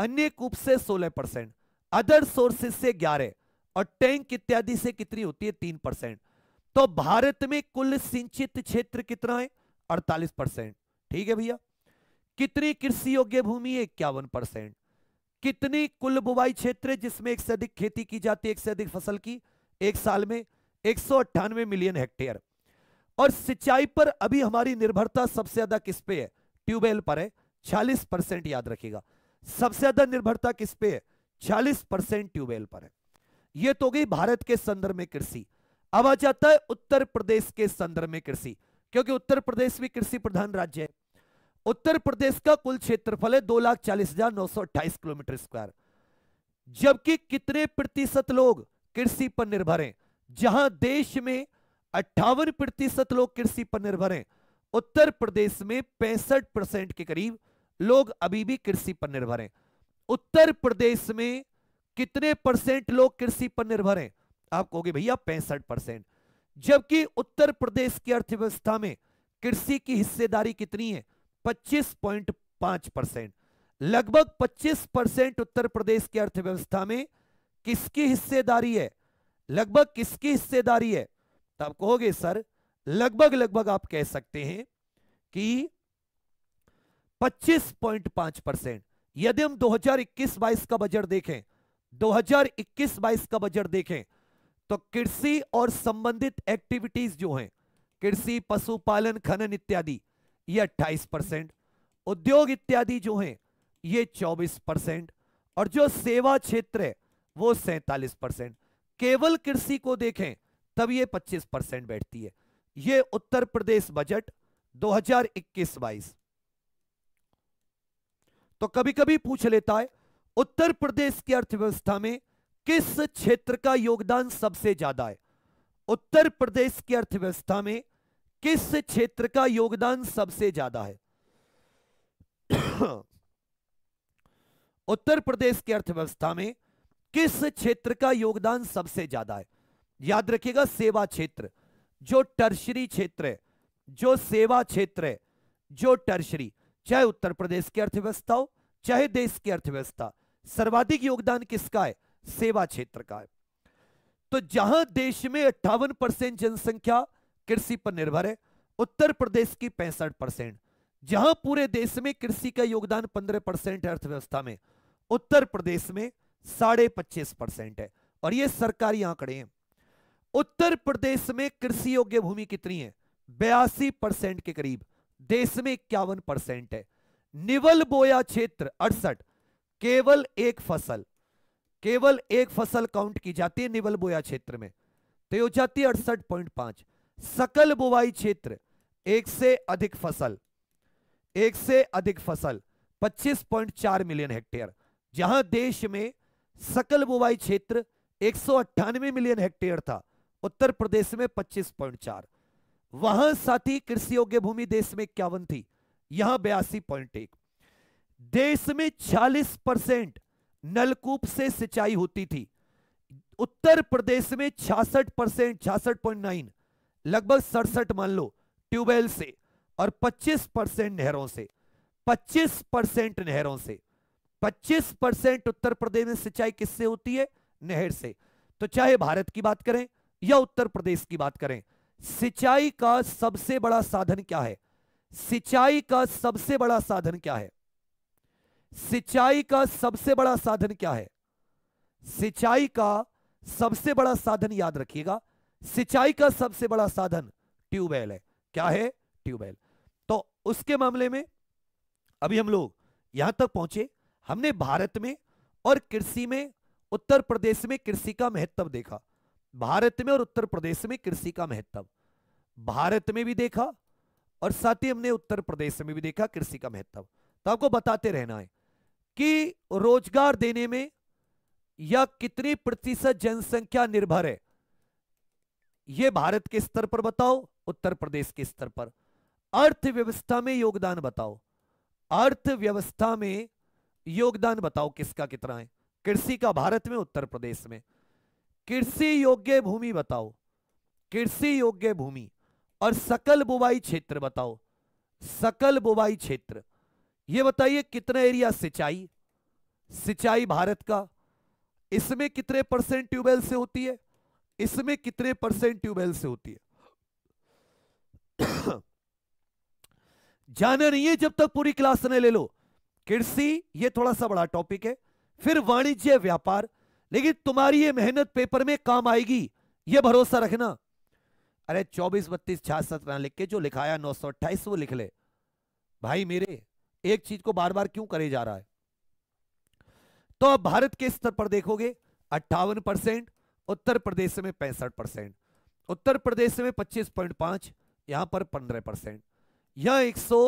अन्य कूप से सोलह परसेंट अदर सोर्सेस से ग्यारह और टैंक इत्यादि से कितनी होती है तीन परसेंट तो भारत में कुल सिंचित क्षेत्र कितना है अड़तालीस परसेंट ठीक है भैया कितनी कृषि योग्य भूमि है इक्यावन परसेंट कितनी कुल बुवाई क्षेत्र जिसमें एक से अधिक खेती की जाती है एक से अधिक फसल की एक साल में एक मिलियन हेक्टेयर और सिंचाई पर अभी हमारी निर्भरता सबसे ज्यादा किस पे है ट्यूबवेल पर है 40 परसेंट याद रखिएगा सबसे ज्यादा निर्भरता किस पे है 40 परसेंट ट्यूबवेल पर है यह तो गई भारत के संदर्भ में कृषि अब आ जाता है उत्तर प्रदेश के संदर्भ में कृषि क्योंकि उत्तर प्रदेश भी कृषि प्रधान राज्य है उत्तर प्रदेश का कुल क्षेत्रफल है दो लाख चालीस हजार नौ सौ अट्ठाईस किलोमीटर स्क्वायर जबकि कितने प्रतिशत लोग कृषि पर निर्भर हैं जहां देश में अट्ठावन प्रतिशत लोग कृषि पर निर्भर हैं उत्तर प्रदेश में पैंसठ परसेंट के करीब लोग अभी भी कृषि पर निर्भर हैं उत्तर प्रदेश में कितने परसेंट लोग कृषि पर निर्भर हैं आप कहोगे भैया पैंसठ परसेंट जबकि उत्तर प्रदेश की अर्थव्यवस्था में कृषि की हिस्सेदारी कितनी है 25.5 परसेंट लगभग 25 परसेंट उत्तर प्रदेश की अर्थव्यवस्था में किसकी हिस्सेदारी है लगभग किसकी हिस्सेदारी है तो आप कहोगे सर लगभग लगभग आप कह सकते हैं कि 25.5 परसेंट यदि हम 2021-22 का बजट देखें 2021-22 का बजट देखें तो कृषि और संबंधित एक्टिविटीज जो हैं कृषि पशुपालन खनन इत्यादि ये 28 परसेंट उद्योग इत्यादि जो हैं ये 24 परसेंट और जो सेवा क्षेत्र है वो सैतालीस परसेंट केवल कृषि को देखें तब ये 25 परसेंट बैठती है ये उत्तर प्रदेश बजट 2021-22 तो कभी कभी पूछ लेता है उत्तर प्रदेश की अर्थव्यवस्था में किस क्षेत्र का योगदान सबसे ज्यादा है उत्तर प्रदेश की अर्थव्यवस्था में किस क्षेत्र का योगदान सबसे ज्यादा है उत्तर प्रदेश की अर्थव्यवस्था में किस क्षेत्र का योगदान सबसे ज्यादा है याद रखिएगा सेवा क्षेत्र जो टर्शरी क्षेत्र है जो सेवा क्षेत्र है जो टर्शरी चाहे उत्तर प्रदेश की अर्थव्यवस्था हो चाहे देश की अर्थव्यवस्था सर्वाधिक योगदान किसका है सेवा क्षेत्र का है तो जहां देश में अट्ठावन परसेंट जनसंख्या कृषि पर निर्भर है उत्तर प्रदेश की पैंसठ परसेंट जहां पूरे देश में कृषि का योगदान पंद्रह परसेंट है अर्थव्यवस्था में उत्तर प्रदेश में साढ़े पच्चीस परसेंट है और ये सरकारी आंकड़े हैं उत्तर प्रदेश में कृषि योग्य भूमि कितनी है बयासी परसेंट के करीब देश में इक्यावन परसेंट है निवल बोया क्षेत्र अड़सठ केवल एक फसल केवल एक फसल काउंट की जाती है निवल बोया क्षेत्र में तो यह जाती है अड़सठ पॉइंट पांच सकल बुवाई क्षेत्र एक से अधिक फसल एक से अधिक फसल 25.4 मिलियन हेक्टेयर जहां देश में सकल बुवाई क्षेत्र एक मिलियन हेक्टेयर था उत्तर प्रदेश में पच्चीस पॉइंट चार वहां साथ ही कृषि योग्य भूमि देश में इक्यावन थी यहां बयासी पॉइंट एक देश में चालीस परसेंट नलकूप से सिंचाई होती थी उत्तर प्रदेश में छियासठ परसेंट छियासठ पॉइंट नाइन लगभग सड़सठ मान लो ट्यूबवेल से और पच्चीस परसेंट नहरों से पच्चीस परसेंट नहरों से पच्चीस परसेंट उत्तर प्रदेश में सिंचाई किससे होती है नहर से तो चाहे भारत की बात करें या उत्तर प्रदेश की बात करें सिंचाई का सबसे बड़ा साधन क्या है सिंचाई का सबसे बड़ा साधन क्या है सिंचाई का सबसे बड़ा साधन क्या है सिंचाई का सबसे बड़ा साधन याद रखिएगा सिंचाई का सबसे बड़ा साधन ट्यूबवेल है क्या है ट्यूबवेल तो उसके मामले में अभी हम लोग यहां तक पहुंचे हमने भारत में और कृषि में उत्तर प्रदेश में कृषि का महत्व देखा भारत में और उत्तर प्रदेश में कृषि का महत्व भारत में भी देखा और साथ ही हमने उत्तर प्रदेश में भी देखा कृषि का महत्व तो आपको बताते रहना है कि रोजगार देने में या कितनी प्रतिशत जनसंख्या निर्भर है यह भारत के स्तर पर बताओ उत्तर प्रदेश के स्तर पर अर्थव्यवस्था में योगदान बताओ अर्थव्यवस्था में योगदान बताओ किसका कितना है कृषि का भारत में उत्तर प्रदेश में कृषि योग्य भूमि बताओ कृषि योग्य भूमि और सकल बुवाई क्षेत्र बताओ सकल बुवाई क्षेत्र यह बताइए कितना एरिया सिंचाई सिंचाई भारत का इसमें कितने परसेंट ट्यूबवेल से होती है इसमें कितने परसेंट ट्यूबवेल से होती है जाना नहीं है जब तक पूरी क्लास नहीं ले लो कृषि ये थोड़ा सा बड़ा टॉपिक है फिर वाणिज्य व्यापार लेकिन तुम्हारी ये मेहनत पेपर में काम आएगी ये भरोसा रखना अरे चौबीस बत्तीस छियासठ लिख के जो लिखाया नौ सौ अट्ठाईस वो लिख ले भाई मेरे एक चीज को बार बार क्यों करे जा रहा है तो आप भारत के स्तर पर देखोगे अट्ठावन परसेंट उत्तर प्रदेश में पैंसठ परसेंट उत्तर प्रदेश में पच्चीस पॉइंट पांच यहां पर पंद्रह परसेंट यहां एक सौ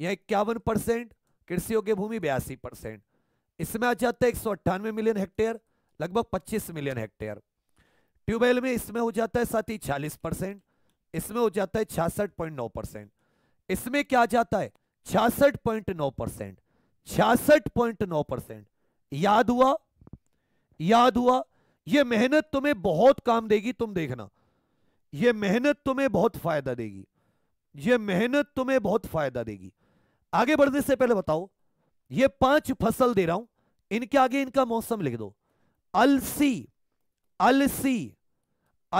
यहां इक्यावन परसेंट कृषि योग्य भूमि बयासी परसेंट इसमें आ जाता है एक सौ अट्ठानवे मिलियन हेक्टेयर लगभग 25 मिलियन हेक्टेयर ट्यूबवेल में इसमें हो जाता है साथ ही छियालीस परसेंट इसमें हो जाता है छियासठ परसेंट इसमें क्या जाता है छियासठ पॉइंट परसेंट छियासठ परसेंट याद हुआ याद हुआ यह मेहनत तुम्हें बहुत काम देगी तुम देखना यह मेहनत तुम्हें बहुत फायदा देगी यह मेहनत तुम्हें बहुत फायदा देगी आगे बढ़ने से पहले बताओ यह पांच फसल दे रहा हूं इनके आगे इनका मौसम लिख दो अलसी अलसी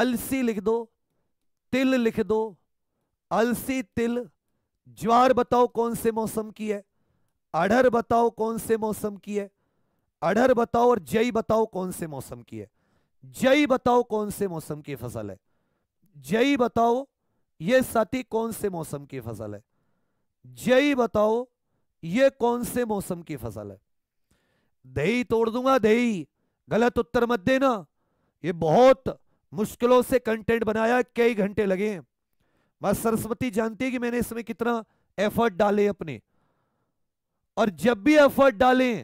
अलसी लिख दो तिल लिख दो अलसी तिल ज्वार बताओ कौन से मौसम की है अढ़र बताओ कौन से मौसम की है अढ़र बताओ और जई बताओ कौन से मौसम की है जई बताओ कौन से मौसम की फसल है जई बताओ ये साथी कौन से मौसम की फसल है जई बताओ ये कौन से मौसम की फसल है दही तोड़ दूंगा दही गलत उत्तर मत देना ये बहुत मुश्किलों से कंटेंट बनाया कई घंटे लगे मां सरस्वती जानती है कि मैंने इसमें कितना एफर्ट डाले अपने और जब भी एफर्ट डाले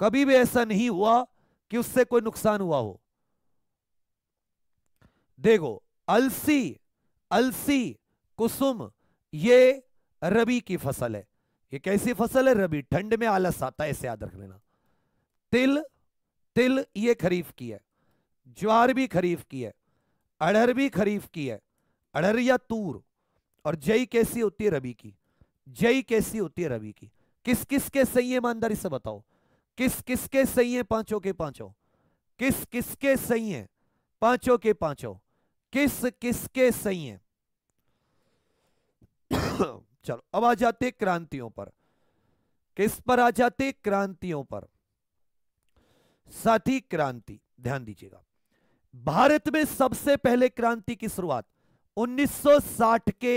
कभी भी ऐसा नहीं हुआ कि उससे कोई नुकसान हुआ हो देखो अलसी अलसी कुसुम ये रबी की फसल है ये कैसी फसल है रबी ठंड में आलस आता है इसे याद रख लेना तिल तिल ये खरीफ की है ज्वार भी खरीफ की है अड़हर भी खरीफ की है अड़हर या तूर और जई कैसी होती है रबी की जई कैसी होती है रबी की किस किस के सही है ईमानदारी से बताओ किस किस के सही है पांचों के पांचों किस किस के सही है पांचों के पांचों किस किस के सही है चलो अब आ जाते क्रांतियों पर किस पर आ जाते क्रांतियों पर सती क्रांति ध्यान दीजिएगा भारत में सबसे पहले क्रांति की शुरुआत 1960 के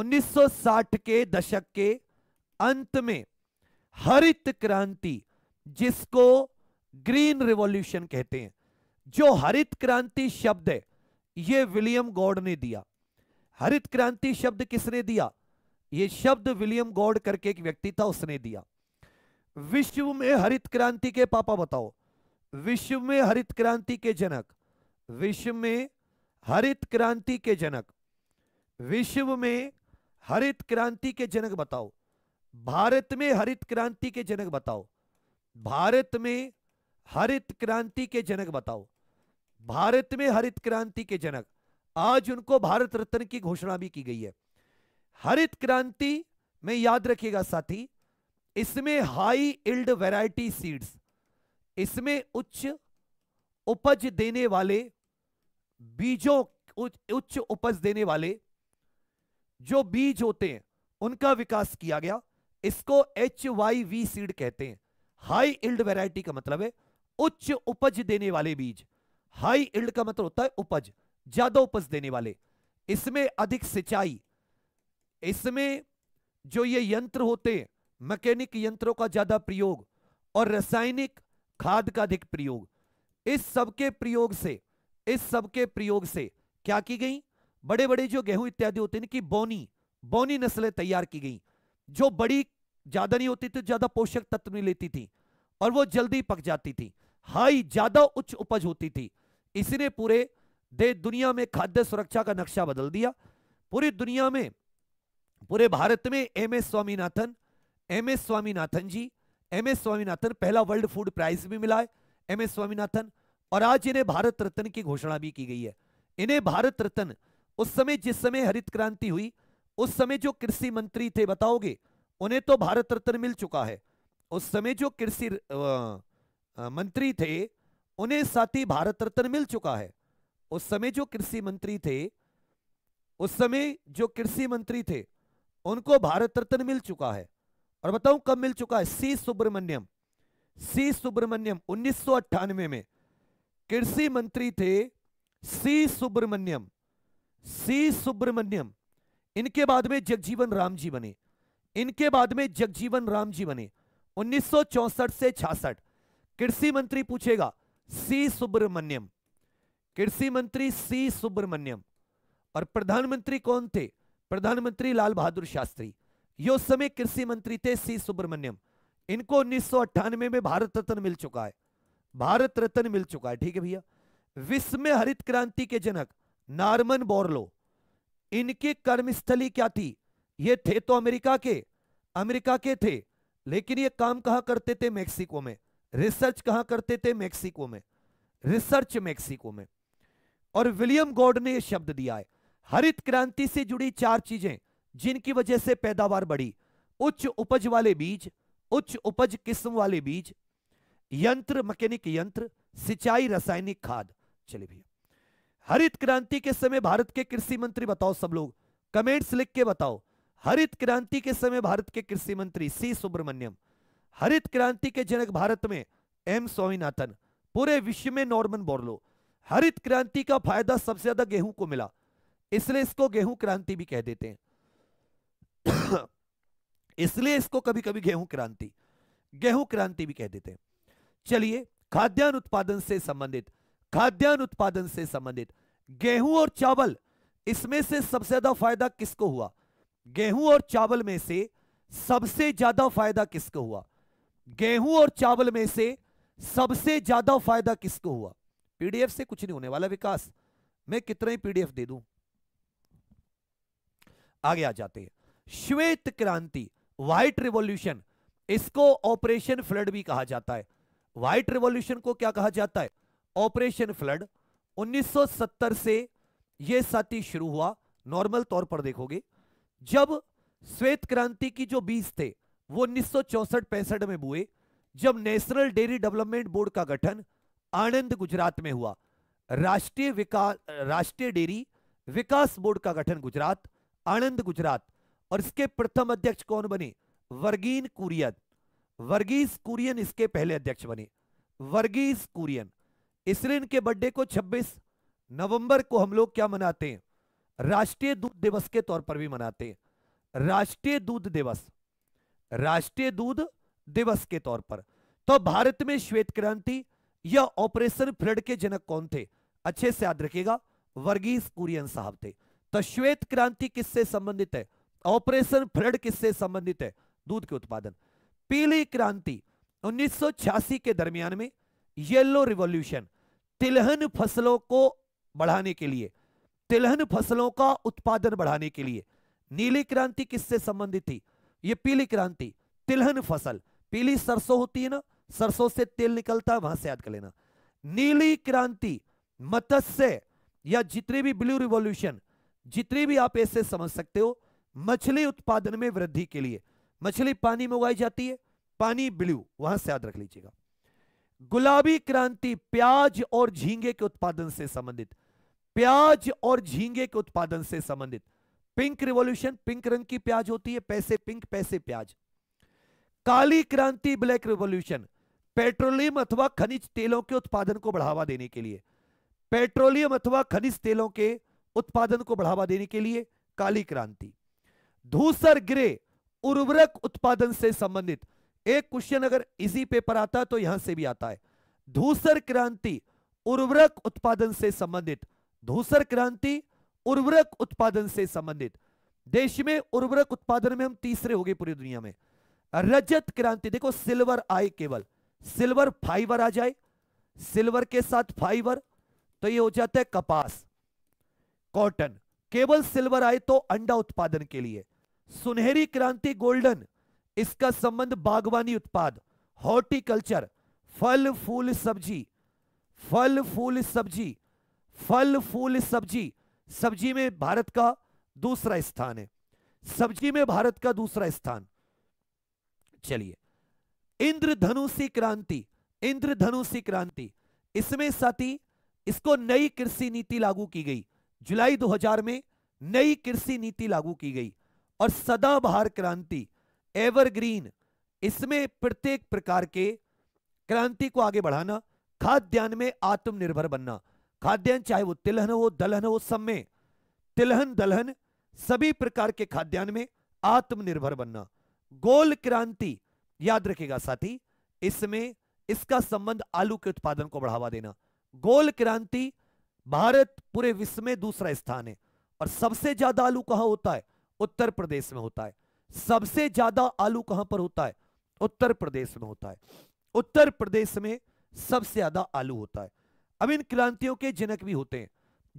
1960 के दशक के अंत में हरित क्रांति जिसको ग्रीन रिवॉल्यूशन कहते हैं जो हरित क्रांति शब्द है यह विलियम गॉड ने दिया हरित क्रांति शब्द किसने दिया यह शब्द विलियम गॉड करके एक व्यक्ति था उसने दिया विश्व में हरित क्रांति के पापा बताओ विश्व में हरित क्रांति के जनक विश्व में हरित क्रांति के जनक विश्व में हरित क्रांति के जनक बताओ भारत में हरित क्रांति के जनक बताओ भारत में हरित क्रांति के जनक बताओ भारत में हरित क्रांति के जनक आज उनको भारत रत्न की घोषणा भी की गई है हरित क्रांति में याद रखिएगा साथी इसमें हाई इल्ड वैरायटी सीड्स इसमें उच्च उपज देने वाले बीजों उच्च उपज देने वाले जो बीज होते हैं उनका विकास किया गया इसको एच वाई वी सीड कहते हैं हाई इल्ड वैरायटी का मतलब है उच्च उपज देने वाले बीज हाई इल्ड का मतलब होता है उपज ज्यादा उपज देने वाले इसमें अधिक सिंचाई इसमें जो ये यंत्र होते हैं मैकेनिक यंत्रों का ज्यादा प्रयोग और रासायनिक खाद का अधिक प्रयोग इस सबके प्रयोग से इस सबके प्रयोग से क्या की गई बड़े बड़े जो गेहूं इत्यादि होते हैं इनकी बोनी बोनी नस्लें तैयार की गई जो बड़ी ज्यादा नहीं होती थी तो ज्यादा पोषक तत्व नहीं लेती थी और वो जल्दी पक जाती थी हाई ज्यादा उच्च उपज होती थी इसने पूरे देश दुनिया में खाद्य सुरक्षा का नक्शा बदल दिया पूरी दुनिया में पूरे भारत में M S Swaminathan M S Swaminathan ji M S Swaminathan पहला वर्ल्ड फूड प्राइज भी मिला है एम एस स्वामीनाथन और आज इन्हें भारत रत्न की घोषणा भी की गई है इन्हें भारत रत्न उस समय जिस समय हरित क्रांति हुई उस समय जो कृषि मंत्री थे बताओगे उन्हें तो भारत रत्न मिल चुका है उस समय जो कृषि मंत्री थे उन्हें साथी भारत रत्न मिल चुका है उस समय जो कृषि मंत्री थे उस समय जो कृषि मंत्री थे उनको भारत रत्न मिल चुका है और बताऊं कब मिल चुका है सी सुब्रमण्यम सी सुब्रमण्यम उन्नीस में कृषि मंत्री थे सी सुब्रमण्यम सी सुब्रमण्यम इनके बाद में जगजीवन राम जी बने इनके बाद में जगजीवन राम जी बने उन्नीस से छियासठ कृषि मंत्री पूछेगा सी सुब्रमण्यम कृषि मंत्री सी सुब्रमण्यम और प्रधानमंत्री कौन थे प्रधानमंत्री लाल बहादुर शास्त्री ये उस समय कृषि मंत्री थे सी सुब्रमण्यम इनको उन्नीस में भारत रत्न मिल चुका है भारत रत्न मिल चुका है ठीक है भैया विश्व में हरित क्रांति के जनक नार्मन बोर्लो इनकी कर्मस्थली क्या थी ये थे तो अमेरिका के अमेरिका के थे लेकिन ये काम कहां करते थे मेक्सिको में रिसर्च कहां करते थे मेक्सिको में रिसर्च मेक्सिको में और विलियम गॉड ने यह शब्द दिया है हरित क्रांति से जुड़ी चार चीजें जिनकी वजह से पैदावार बढ़ी उच्च उपज वाले बीज उच्च उपज किस्म वाले बीज यंत्र मैकेनिक यंत्र सिंचाई रासायनिक खाद चलिए भैया हरित क्रांति के समय भारत के कृषि मंत्री बताओ सब लोग कमेंट्स लिख के बताओ हरित क्रांति के समय भारत के कृषि मंत्री सी सुब्रमण्यम हरित क्रांति के जनक भारत में एम स्वामीनाथन पूरे विश्व में नॉर्मन बोर्लो हरित क्रांति का फायदा सबसे ज्यादा गेहूं को मिला इसलिए इसको गेहूं क्रांति भी कह देते हैं इसलिए इसको कभी कभी गेहूं क्रांति गेहूं क्रांति भी कह देते हैं चलिए खाद्यान्न उत्पादन से संबंधित खाद्यान्न उत्पादन से संबंधित गेहूं और चावल इसमें से सबसे ज्यादा फायदा किसको हुआ गेहूं और चावल में से सबसे ज्यादा फायदा किसको हुआ गेहूं और चावल में से सबसे ज्यादा फायदा किसको हुआ पीडीएफ से कुछ नहीं होने वाला विकास मैं कितने पीडीएफ दे दूं आगे आ जाते हैं श्वेत क्रांति व्हाइट रिवॉल्यूशन इसको ऑपरेशन फ्लड भी कहा जाता है व्हाइट रिवॉल्यूशन को क्या कहा जाता है ऑपरेशन फ्लड 1970 से यह साथी शुरू हुआ नॉर्मल तौर पर देखोगे जब श्वेत क्रांति की जो बीज थे वो उन्नीस सौ में बुए जब नेशनल डेयरी डेवलपमेंट बोर्ड का गठन आनंद गुजरात में हुआ राष्ट्रीय विकास राष्ट्रीय डेयरी विकास बोर्ड का गठन गुजरात आनंद गुजरात और इसके प्रथम अध्यक्ष कौन बने वर्गीन कुरियन वर्गीस कुरियन इसके पहले अध्यक्ष बने वर्गीस कुरियन इसलिए इनके बर्थडे को 26 नवंबर को हम लोग क्या मनाते हैं राष्ट्रीय दूध दिवस के तौर पर भी मनाते हैं राष्ट्रीय दूध दिवस राष्ट्रीय दूध दिवस के तौर पर तो भारत में श्वेत क्रांति या ऑपरेशन फ्लड के जनक कौन थे अच्छे से याद रखिएगा वर्गीस कुरियन साहब थे तो श्वेत क्रांति किससे संबंधित है ऑपरेशन फ्लड किससे संबंधित है दूध के उत्पादन पीली क्रांति उन्नीस के दरमियान में येलो रिवॉल्यूशन तिलहन फसलों को बढ़ाने के लिए तिलहन फसलों का उत्पादन बढ़ाने के लिए नीली क्रांति किससे संबंधित थी ये पीली क्रांति तिलहन फसल पीली सरसों होती है ना सरसों से तेल निकलता है वहां से याद कर लेना नीली क्रांति मत्स्य या जितने भी ब्लू रिवॉल्यूशन जितने भी आप ऐसे समझ सकते हो मछली उत्पादन में वृद्धि के लिए मछली पानी में उगाई जाती है पानी ब्लू वहां से याद रख लीजिएगा गुलाबी क्रांति प्याज और झींगे के उत्पादन से संबंधित प्याज और झींगे के उत्पादन से संबंधित पिंक रिवॉल्यूशन पिंक रंग की प्याज होती है पैसे पिंक पैसे प्याज काली क्रांति ब्लैक रिवॉल्यूशन पेट्रोलियम अथवा खनिज तेलों के उत्पादन को बढ़ावा देने के लिए पेट्रोलियम अथवा खनिज तेलों के उत्पादन को बढ़ावा देने के लिए काली क्रांति धूसर ग्रे उर्वरक उत्पादन से संबंधित एक क्वेश्चन अगर इजी पेपर आता है तो यहां से भी आता है धूसर क्रांति उर्वरक उत्पादन से संबंधित धूसर क्रांति उर्वरक उत्पादन से संबंधित देश में उर्वरक उत्पादन में हम तीसरे हो गए पूरी दुनिया में रजत क्रांति देखो सिल्वर आए केवल सिल्वर फाइबर आ जाए सिल्वर के साथ फाइबर तो ये हो जाता है कपास कॉटन केवल सिल्वर आए तो अंडा उत्पादन के लिए सुनहरी क्रांति गोल्डन इसका संबंध बागवानी उत्पाद हॉर्टिकल्चर फल फूल सब्जी फल फूल सब्जी फल फूल सब्जी सब्जी में भारत का दूसरा स्थान है सब्जी में भारत का दूसरा स्थान चलिए इंद्रधनुषी क्रांति इंद्रधनुषी क्रांति इसमें साथी इसको नई कृषि नीति लागू की गई जुलाई 2000 में नई कृषि नीति लागू की गई और सदाबहार क्रांति एवरग्रीन इसमें प्रत्येक प्रकार के क्रांति को आगे बढ़ाना खाद्यान्न में आत्मनिर्भर बनना खाद्यान्न चाहे वो तिलहन हो दलहन हो सब में तिलहन दलहन सभी प्रकार के खाद्यान्न में आत्मनिर्भर बनना गोल क्रांति याद रखेगा साथी इसमें इसका संबंध आलू के उत्पादन को बढ़ावा देना गोल क्रांति भारत पूरे विश्व में दूसरा स्थान है और सबसे ज्यादा आलू कहां होता है उत्तर प्रदेश में होता है सबसे ज्यादा आलू कहां पर होता है उत्तर प्रदेश में होता है उत्तर प्रदेश में सबसे ज्यादा आलू होता है अब इन क्रांतियों के जनक भी होते हैं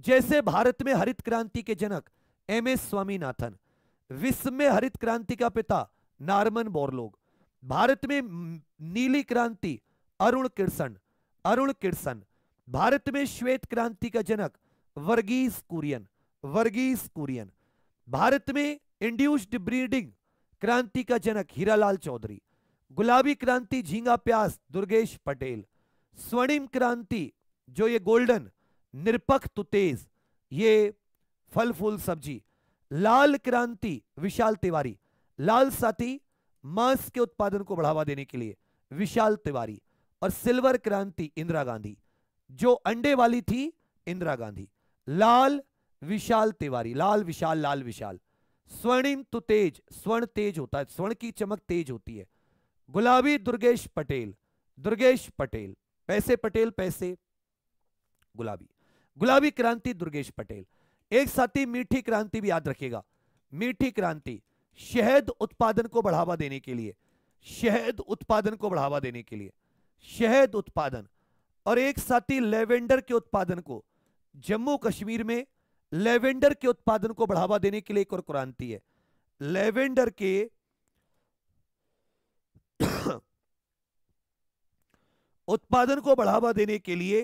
जैसे भारत में हरित क्रांति के जनक एम एस स्वामीनाथन विश्व में हरित क्रांति का पिता नारमन बोरलोग भारत में नीली क्रांति अरुण किरसन अरुण किरसन भारत में श्वेत क्रांति का जनक वर्गीस कुरियन वर्गीस कुरियन भारत में इंड्यूस्ड ब्रीडिंग क्रांति का जनक हीरालाल चौधरी गुलाबी क्रांति झींगा प्यास दुर्गेश पटेल स्वर्णिम क्रांति जो ये गोल्डन निरपक तुतेज ये फल फूल सब्जी लाल क्रांति विशाल तिवारी लाल साथी मांस के उत्पादन को बढ़ावा देने के लिए विशाल तिवारी और सिल्वर क्रांति इंदिरा गांधी जो अंडे वाली थी इंदिरा गांधी लाल विशाल तिवारी लाल विशाल लाल विशाल स्वर्णिम तो तेज स्वर्ण तेज होता है स्वर्ण की चमक तेज होती है गुलाबी दुर्गेश पटेल दुर्गेश पटेल पैसे पटेल पैसे गुलाबी गुलाबी क्रांति दुर्गेश पटेल एक साथी मीठी क्रांति भी याद रखेगा मीठी क्रांति शहद उत्पादन को बढ़ावा देने के लिए शहद उत्पादन को बढ़ावा देने के लिए शहद उत्पादन और एक साथी लेवेंडर के उत्पादन को जम्मू कश्मीर में लेवेंडर के उत्पादन को बढ़ावा देने के लिए एक और क्रांति है लेवेंडर के उत्पादन को बढ़ावा देने के लिए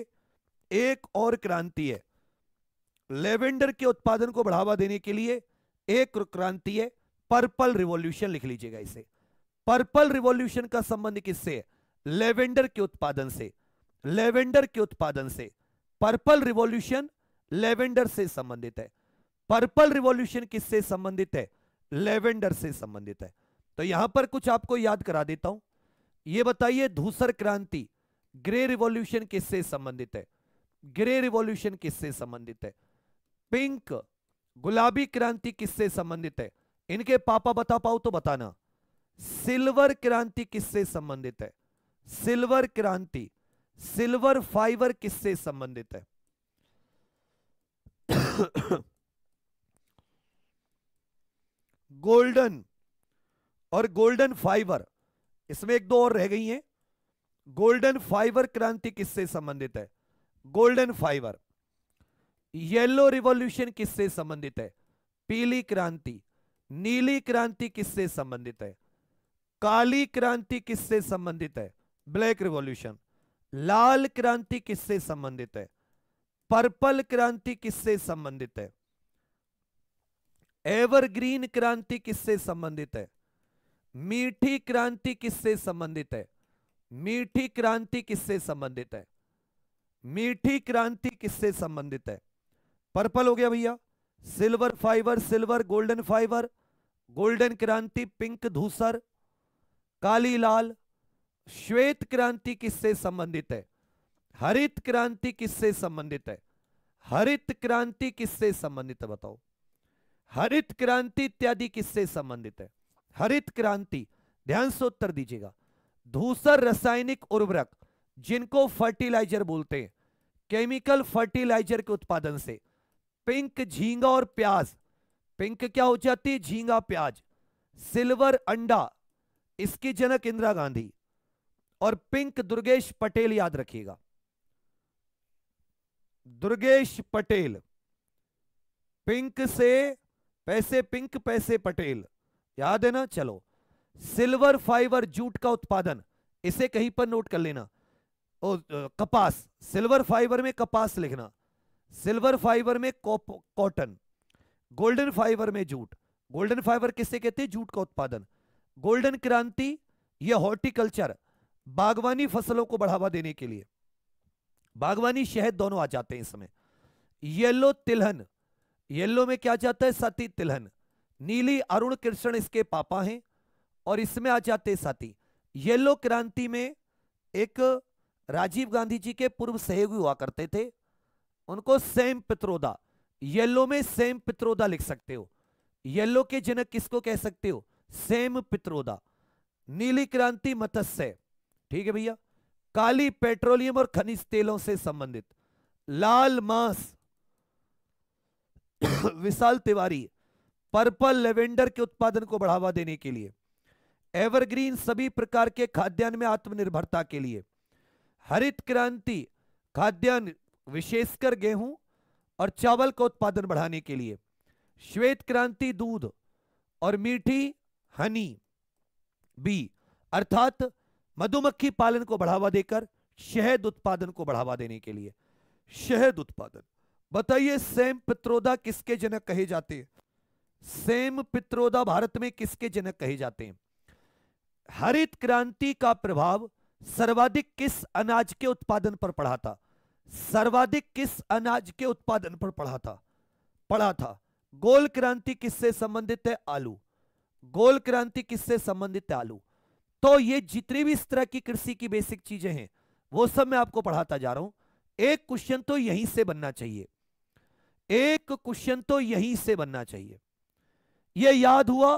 एक और क्रांति है लेवेंडर के उत्पादन को बढ़ावा देने के लिए एक क्रांति है पर्पल रिवॉल्यूशन लिख लीजिएगा इसे पर्पल रिवॉल्यूशन का संबंध किससे है लेवेंडर के उत्पादन से लेवेंडर के उत्पादन से पर्पल रिवॉल्यूशन लेवेंडर से संबंधित है पर्पल रिवॉल्यूशन किससे संबंधित है लेवेंडर से संबंधित है तो यहां पर कुछ आपको याद करा देता हूं यह बताइए धूसर क्रांति ग्रे रिवॉल्यूशन किससे संबंधित है ग्रे रिवॉल्यूशन किससे संबंधित है पिंक गुलाबी क्रांति किससे संबंधित है इनके पापा बता पाओ तो बताना सिल्वर क्रांति किससे संबंधित है सिल्वर क्रांति सिल्वर फाइबर किससे संबंधित है गोल्डन और गोल्डन फाइबर इसमें एक दो और रह गई हैं गोल्डन फाइबर क्रांति किससे संबंधित है गोल्डन फाइबर येलो रिवॉल्यूशन किससे संबंधित है पीली क्रांति नीली क्रांति किससे संबंधित है काली क्रांति किससे संबंधित है ब्लैक रिवॉल्यूशन लाल क्रांति किससे संबंधित है पर्पल क्रांति किससे संबंधित है एवरग्रीन क्रांति किससे संबंधित है मीठी क्रांति किससे संबंधित है मीठी क्रांति किससे संबंधित है मीठी क्रांति किससे संबंधित है पर्पल हो गया भैया silver fibre silver golden fibre golden क्रांति पिंक धूसर काली लाल श्वेत क्रांति किससे संबंधित है हरित क्रांति किससे संबंधित है हरित क्रांति किससे संबंधित है बताओ हरित क्रांति इत्यादि किससे संबंधित है हरित क्रांति ध्यान से उत्तर दीजिएगा धूसर रासायनिक उर्वरक जिनको फर्टिलाइजर बोलते हैं केमिकल फर्टिलाइजर के उत्पादन से पिंक झींगा और प्याज पिंक क्या हो जाती है झींगा प्याज सिल्वर अंडा इसकी जनक इंदिरा गांधी और पिंक दुर्गेश पटेल याद रखिएगा दुर्गेश पटेल पिंक से पैसे पिंक पैसे पटेल याद है ना चलो सिल्वर फाइबर जूट का उत्पादन इसे कहीं पर नोट कर लेना ओ, कपास सिल्वर फाइबर में कपास लिखना सिल्वर फाइबर में कॉटन गोल्डन फाइबर में जूट गोल्डन फाइबर किससे कहते हैं जूट का उत्पादन गोल्डन क्रांति यह हॉर्टिकल्चर बागवानी फसलों को बढ़ावा देने के लिए बागवानी शहद दोनों आ जाते हैं इसमें येलो तिलहन येलो में क्या जाता है सती तिलहन नीली अरुण कृष्ण इसके पापा हैं और इसमें आ जाते साथी येलो क्रांति में एक राजीव गांधी जी के पूर्व सहयोगी हुआ करते थे उनको सेम पित्रोदा येलो में सेम पित्रोदा लिख सकते हो येलो के जनक किसको कह सकते हो सेम पित्रोदा नीली क्रांति मत्स्य ठीक है भैया काली पेट्रोलियम और खनिज तेलों से संबंधित लाल मांस विशाल तिवारी पर्पल लेवेंडर के उत्पादन को बढ़ावा देने के लिए एवरग्रीन सभी प्रकार के खाद्यान्न में आत्मनिर्भरता के लिए हरित क्रांति खाद्यान्न विशेषकर गेहूं और चावल का उत्पादन बढ़ाने के लिए श्वेत क्रांति दूध और मीठी हनी बी अर्थात मधुमक्खी पालन को बढ़ावा देकर शहद उत्पादन को बढ़ावा देने के लिए शहद उत्पादन बताइए सेम पित्रोदा किसके जनक कहे जाते हैं सेम पित्रोदा भारत में किसके जनक कहे जाते हैं हरित क्रांति का प्रभाव सर्वाधिक किस अनाज के उत्पादन पर पड़ा था सर्वाधिक किस अनाज के उत्पादन पर पड़ा था पड़ा था गोल क्रांति किससे संबंधित है आलू गोल क्रांति किससे संबंधित है आलू तो ये जितनी भी इस तरह की कृषि की बेसिक चीजें हैं वो सब मैं आपको पढ़ाता जा रहा हूं एक क्वेश्चन तो यहीं से बनना चाहिए एक क्वेश्चन तो यहीं से बनना चाहिए ये याद हुआ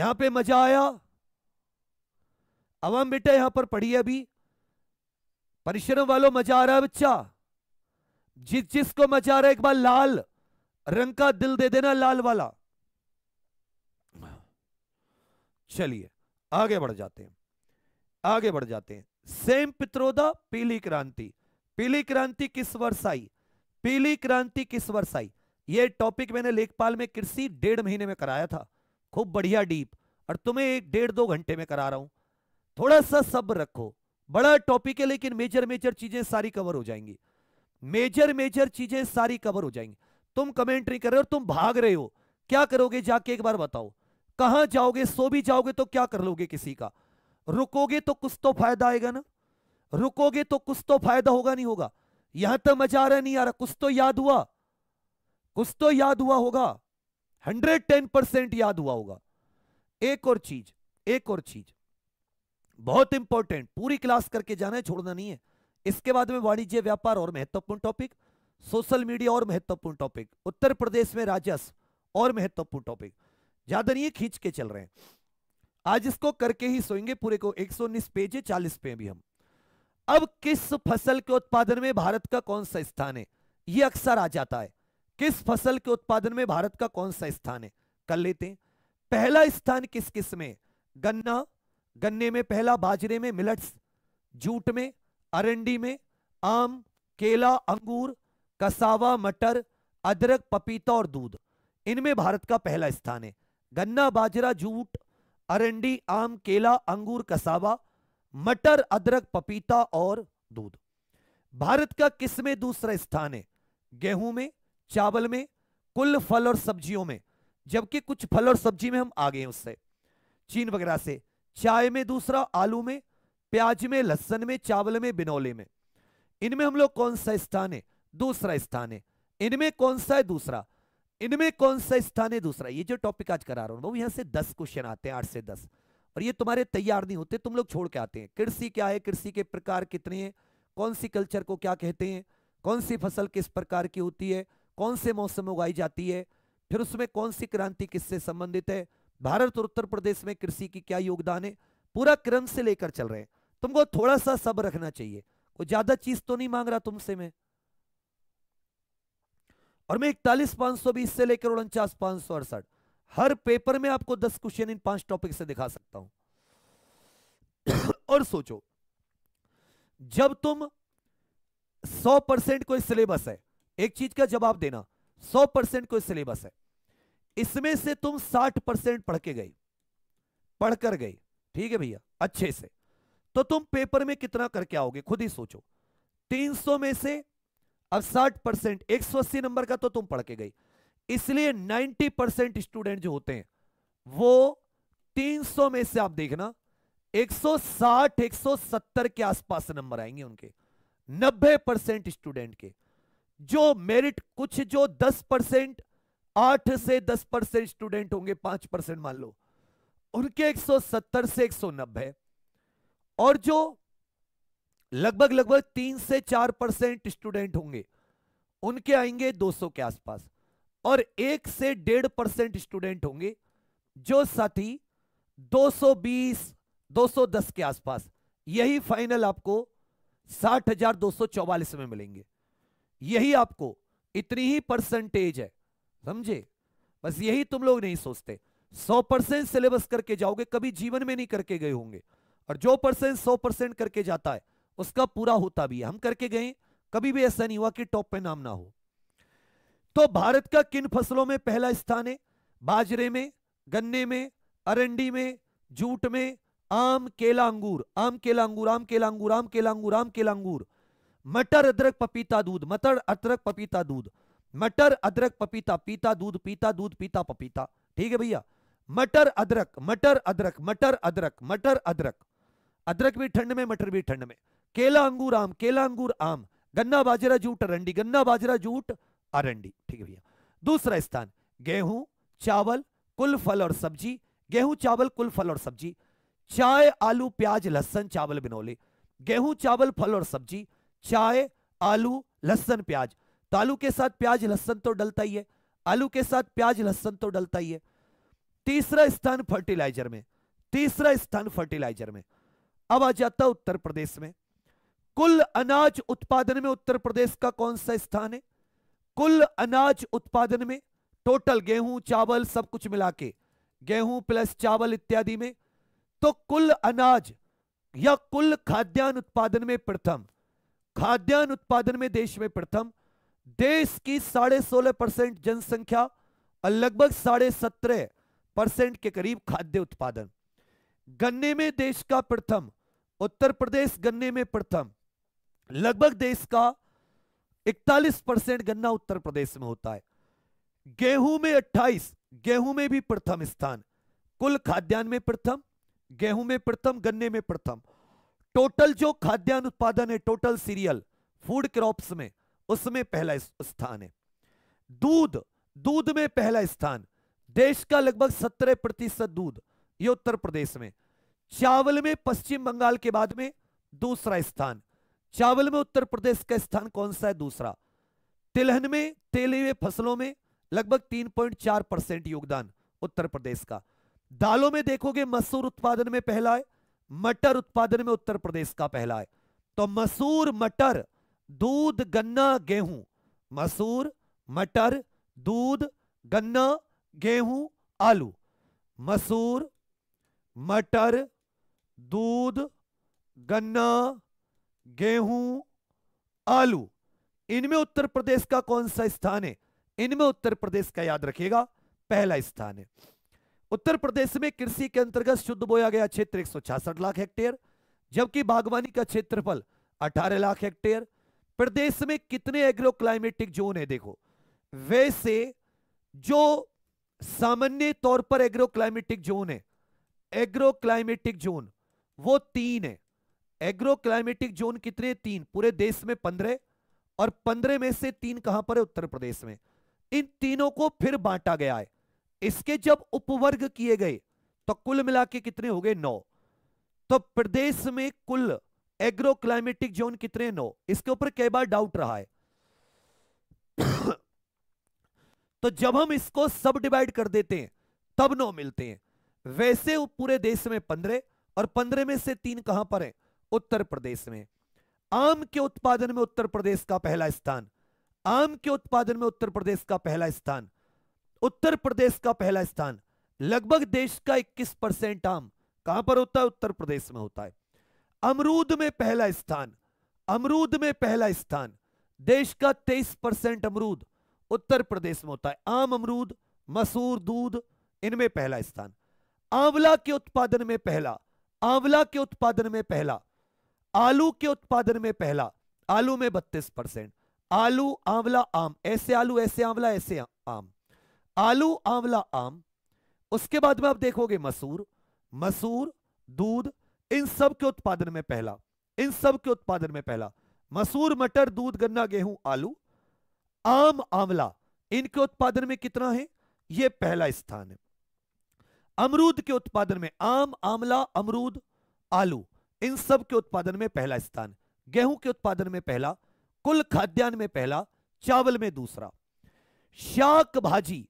यहां पे मजा आया अब हम बेटा यहां पर पढ़िए अभी परिश्रम वालों मजा आ रहा है बच्चा जिस जिसको मजा आ रहा है एक बार लाल रंग का दिल दे देना लाल वाला चलिए आगे बढ़ जाते हैं आगे बढ़ जाते हैं सेम पित्रोदा पीली क्रांति पीली क्रांति किस वर्ष आई पीली क्रांति किस वर्ष आई यह टॉपिक मैंने लेखपाल में कृषि डेढ़ महीने में कराया था खूब बढ़िया डीप और तुम्हें एक डेढ़ दो घंटे में करा रहा हूं थोड़ा सा सब रखो बड़ा टॉपिक है लेकिन मेजर मेजर चीजें सारी कवर हो जाएंगी मेजर मेजर चीजें सारी कवर हो जाएंगी तुम कमेंट्री कर रहे हो तुम भाग रहे हो क्या करोगे जाके एक बार बताओ कहां जाओगे सो भी जाओगे तो क्या कर लोगे किसी का रुकोगे तो कुछ तो फायदा आएगा ना रुकोगे तो कुछ तो फायदा होगा नहीं होगा यहां तक तो मजा रहा नहीं आ रहा कुछ तो याद हुआ कुछ तो याद हुआ होगा हंड्रेड टेन परसेंट याद हुआ होगा एक और चीज एक और चीज बहुत इंपॉर्टेंट पूरी क्लास करके जाना है छोड़ना नहीं है इसके बाद में वाणिज्य व्यापार और महत्वपूर्ण टॉपिक सोशल मीडिया और महत्वपूर्ण टॉपिक उत्तर प्रदेश में राजस्व और महत्वपूर्ण टॉपिक नहीं है खींच के चल रहे हैं आज इसको करके ही सोएंगे पूरे को 119 पेज है 40 पे भी हम अब किस फसल के उत्पादन में भारत का कौन सा स्थान है यह अक्सर आ जाता है किस फसल के उत्पादन में भारत का कौन सा स्थान है कर लेते हैं पहला स्थान किस किस में गन्ना गन्ने में पहला बाजरे में मिलट्स जूट में अरंडी में आम केला अंगूर कसावा मटर अदरक पपीता और दूध इनमें भारत का पहला स्थान है गन्ना बाजरा जूट अरंडी आम केला अंगूर कसावा मटर अदरक पपीता और दूध भारत का किस में दूसरा स्थान है गेहूं में चावल में कुल फल और सब्जियों में जबकि कुछ फल और सब्जी में हम आगे हैं उससे चीन वगैरह से चाय में दूसरा आलू में प्याज में लहसन में चावल में बिनौले में इनमें हम लोग कौन सा स्थान है दूसरा स्थान है इनमें कौन सा है दूसरा इनमें कौन सा स्थान है दूसरा ये जो टॉपिक आज करा रहा हूं यहां से दस क्वेश्चन आते हैं आठ से दस और ये तुम्हारे तैयार नहीं होते तुम लोग छोड़ के आते हैं कृषि क्या है कृषि के प्रकार कितने हैं कौन सी कल्चर को क्या कहते हैं कौन सी फसल किस प्रकार की होती है कौन से मौसम में उगाई जाती है फिर उसमें कौन सी क्रांति किससे संबंधित है भारत और उत्तर प्रदेश में कृषि की क्या योगदान है पूरा क्रम से लेकर चल रहे हैं तुमको थोड़ा सा सब रखना चाहिए कोई ज्यादा चीज तो नहीं मांग रहा तुमसे मैं और मैं इकतालीस पांच सौ बीस से लेकर उनचास पांच सौ अड़सठ हर पेपर में आपको दस क्वेश्चन इन पांच टॉपिक से दिखा सकता हूं और सोचो जब तुम सौ परसेंट कोई सिलेबस है एक चीज का जवाब देना सौ परसेंट कोई सिलेबस है इसमें से तुम साठ परसेंट पढ़ के गई पढ़कर गई ठीक है भैया अच्छे से तो तुम पेपर में कितना करके आओगे खुद ही सोचो तीन सौ में से अब 60 परसेंट एक नंबर का तो तुम पढ़ के गई इसलिए 90 परसेंट स्टूडेंट जो होते हैं वो 300 में से आप देखना 160 170 के आसपास नंबर आएंगे उनके 90 परसेंट स्टूडेंट के जो मेरिट कुछ जो 10 परसेंट आठ से 10 परसेंट स्टूडेंट होंगे 5 परसेंट मान लो उनके 170 से 190 और जो लगभग लगभग तीन से चार परसेंट स्टूडेंट होंगे उनके आएंगे 200 के आसपास और एक से डेढ़ परसेंट स्टूडेंट होंगे जो साथी 220 210 के आसपास यही फाइनल आपको साठ हजार दो सौ चौवालीस में मिलेंगे यही आपको इतनी ही परसेंटेज है समझे बस यही तुम लोग नहीं सोचते सौ परसेंट सिलेबस करके जाओगे कभी जीवन में नहीं करके गए होंगे और जो परसेंट सौ परसेंट करके जाता है उसका पूरा होता भी है हम करके गए कभी भी ऐसा नहीं हुआ कि टॉप पे नाम ना हो तो भारत का किन फसलों में पहला स्थान है बाजरे में गन्ने में अरंडी में जूट में आम केला अंगूर आम केला अंगूर आम केला अंगूर आम केला अंगूर आम केला अंगूर मटर अदरक पपीता दूध मटर अदरक पपीता दूध मटर अदरक पपीता पीता दूध पीता दूध पीता पपीता ठीक है भैया मटर अदरक मटर अदरक मटर अदरक मटर अदरक अदरक भी ठंड में मटर भी ठंड में केला अंगूर आम केला अंगूर आम गन्ना बाजरा जूट अरंडी गन्ना बाजरा जूट अरंडी ठीक है भैया दूसरा स्थान गेहूं चावल कुल फल और सब्जी गेहूं चावल कुल फल और सब्जी चाय आलू प्याज लहसन चावल बिनोले गेहूं चावल फल और सब्जी चाय आलू लहसन प्याज तो आलू के साथ प्याज लहसन तो डलता ही है आलू के साथ प्याज लहसन तो डलता ही है तीसरा स्थान फर्टिलाइजर में तीसरा स्थान फर्टिलाइजर में अब आ जाता उत्तर प्रदेश में कुल अनाज उत्पादन में उत्तर प्रदेश का कौन सा स्थान है कुल अनाज उत्पादन में टोटल गेहूं चावल सब कुछ मिला के गेहूं प्लस चावल इत्यादि में तो कुल अनाज या कुल खाद्यान्न उत्पादन में प्रथम खाद्यान्न उत्पादन में देश में प्रथम देश की साढ़े सोलह परसेंट जनसंख्या और लगभग साढ़े सत्रह परसेंट के करीब खाद्य उत्पादन गन्ने में देश का प्रथम उत्तर प्रदेश गन्ने में प्रथम लगभग देश का 41 परसेंट गन्ना उत्तर प्रदेश में होता है गेहूं में 28 गेहूं में भी प्रथम स्थान कुल खाद्यान्न में प्रथम गेहूं में प्रथम गन्ने में प्रथम टोटल जो खाद्यान्न उत्पादन है टोटल सीरियल फूड क्रॉप्स में उसमें पहला स्थान है दूध दूध में पहला स्थान देश का लगभग सत्रह प्रतिशत दूध ये उत्तर प्रदेश में चावल में पश्चिम बंगाल के बाद में दूसरा स्थान चावल में उत्तर प्रदेश का स्थान कौन सा है दूसरा तिलहन में तेले हुए फसलों में लगभग 3.4 परसेंट योगदान उत्तर प्रदेश का दालों में देखोगे मसूर उत्पादन में पहला है मटर उत्पादन में उत्तर प्रदेश का पहला है तो मसूर मटर दूध गन्ना गेहूं मसूर मटर दूध गन्ना गेहूं आलू मसूर मटर दूध गन्ना गेहूं आलू इनमें उत्तर प्रदेश का कौन सा स्थान है इनमें उत्तर प्रदेश का याद रखिएगा पहला स्थान है उत्तर प्रदेश में कृषि के अंतर्गत शुद्ध बोया गया क्षेत्र एक लाख हेक्टेयर जबकि बागवानी का क्षेत्रफल 18 लाख हेक्टेयर प्रदेश में कितने एग्रो क्लाइमेटिक जोन है देखो वैसे जो सामान्य तौर पर एग्रो क्लाइमेटिक जोन है एग्रो क्लाइमेटिक जोन वो तीन है एग्रो क्लाइमेटिक जोन कितने तीन पूरे देश में पंद्रह और पंद्रह में से तीन कहां पर है उत्तर प्रदेश में इन तीनों को फिर बांटा गया है इसके जब उपवर्ग किए गए तो कुल मिला के कितने हो गए नौ तो प्रदेश में कुल एग्रो क्लाइमेटिक जोन कितने नौ इसके ऊपर कई बार डाउट रहा है तो जब हम इसको सब डिवाइड कर देते हैं तब नौ मिलते हैं वैसे पूरे देश में पंद्रह और पंद्रह में से तीन कहां पर है उत्तर प्रदेश में आम के उत्पादन में उत्तर प्रदेश का पहला स्थान आम के उत्पादन में उत्तर प्रदेश का पहला स्थान उत्तर प्रदेश का पहला स्थान लगभग देश का 21 परसेंट आम कहां पर होता है उत्तर प्रदेश में होता है अमरूद में पहला स्थान अमरूद में पहला स्थान देश का 23 परसेंट अमरूद उत्तर प्रदेश में होता है आम अमरूद मसूर दूध इनमें पहला स्थान आंवला के उत्पादन में पहला आंवला के उत्पादन में पहला आलू के उत्पादन में पहला आलू में बत्तीस परसेंट आलू आंवला आम ऐसे आलू ऐसे आंवला ऐसे आम आलू आंवला आम उसके बाद में आप देखोगे मसूर मसूर दूध इन सब के उत्पादन में पहला इन सब के उत्पादन में पहला मसूर मटर दूध गन्ना गेहूं आलू आम आंवला इनके उत्पादन में कितना है यह पहला स्थान है अमरूद के उत्पादन में आम आंवला अमरूद आलू इन सब के उत्पादन में पहला स्थान गेहूं के उत्पादन में पहला कुल खाद्यान्न में पहला चावल में दूसरा शाक भाजी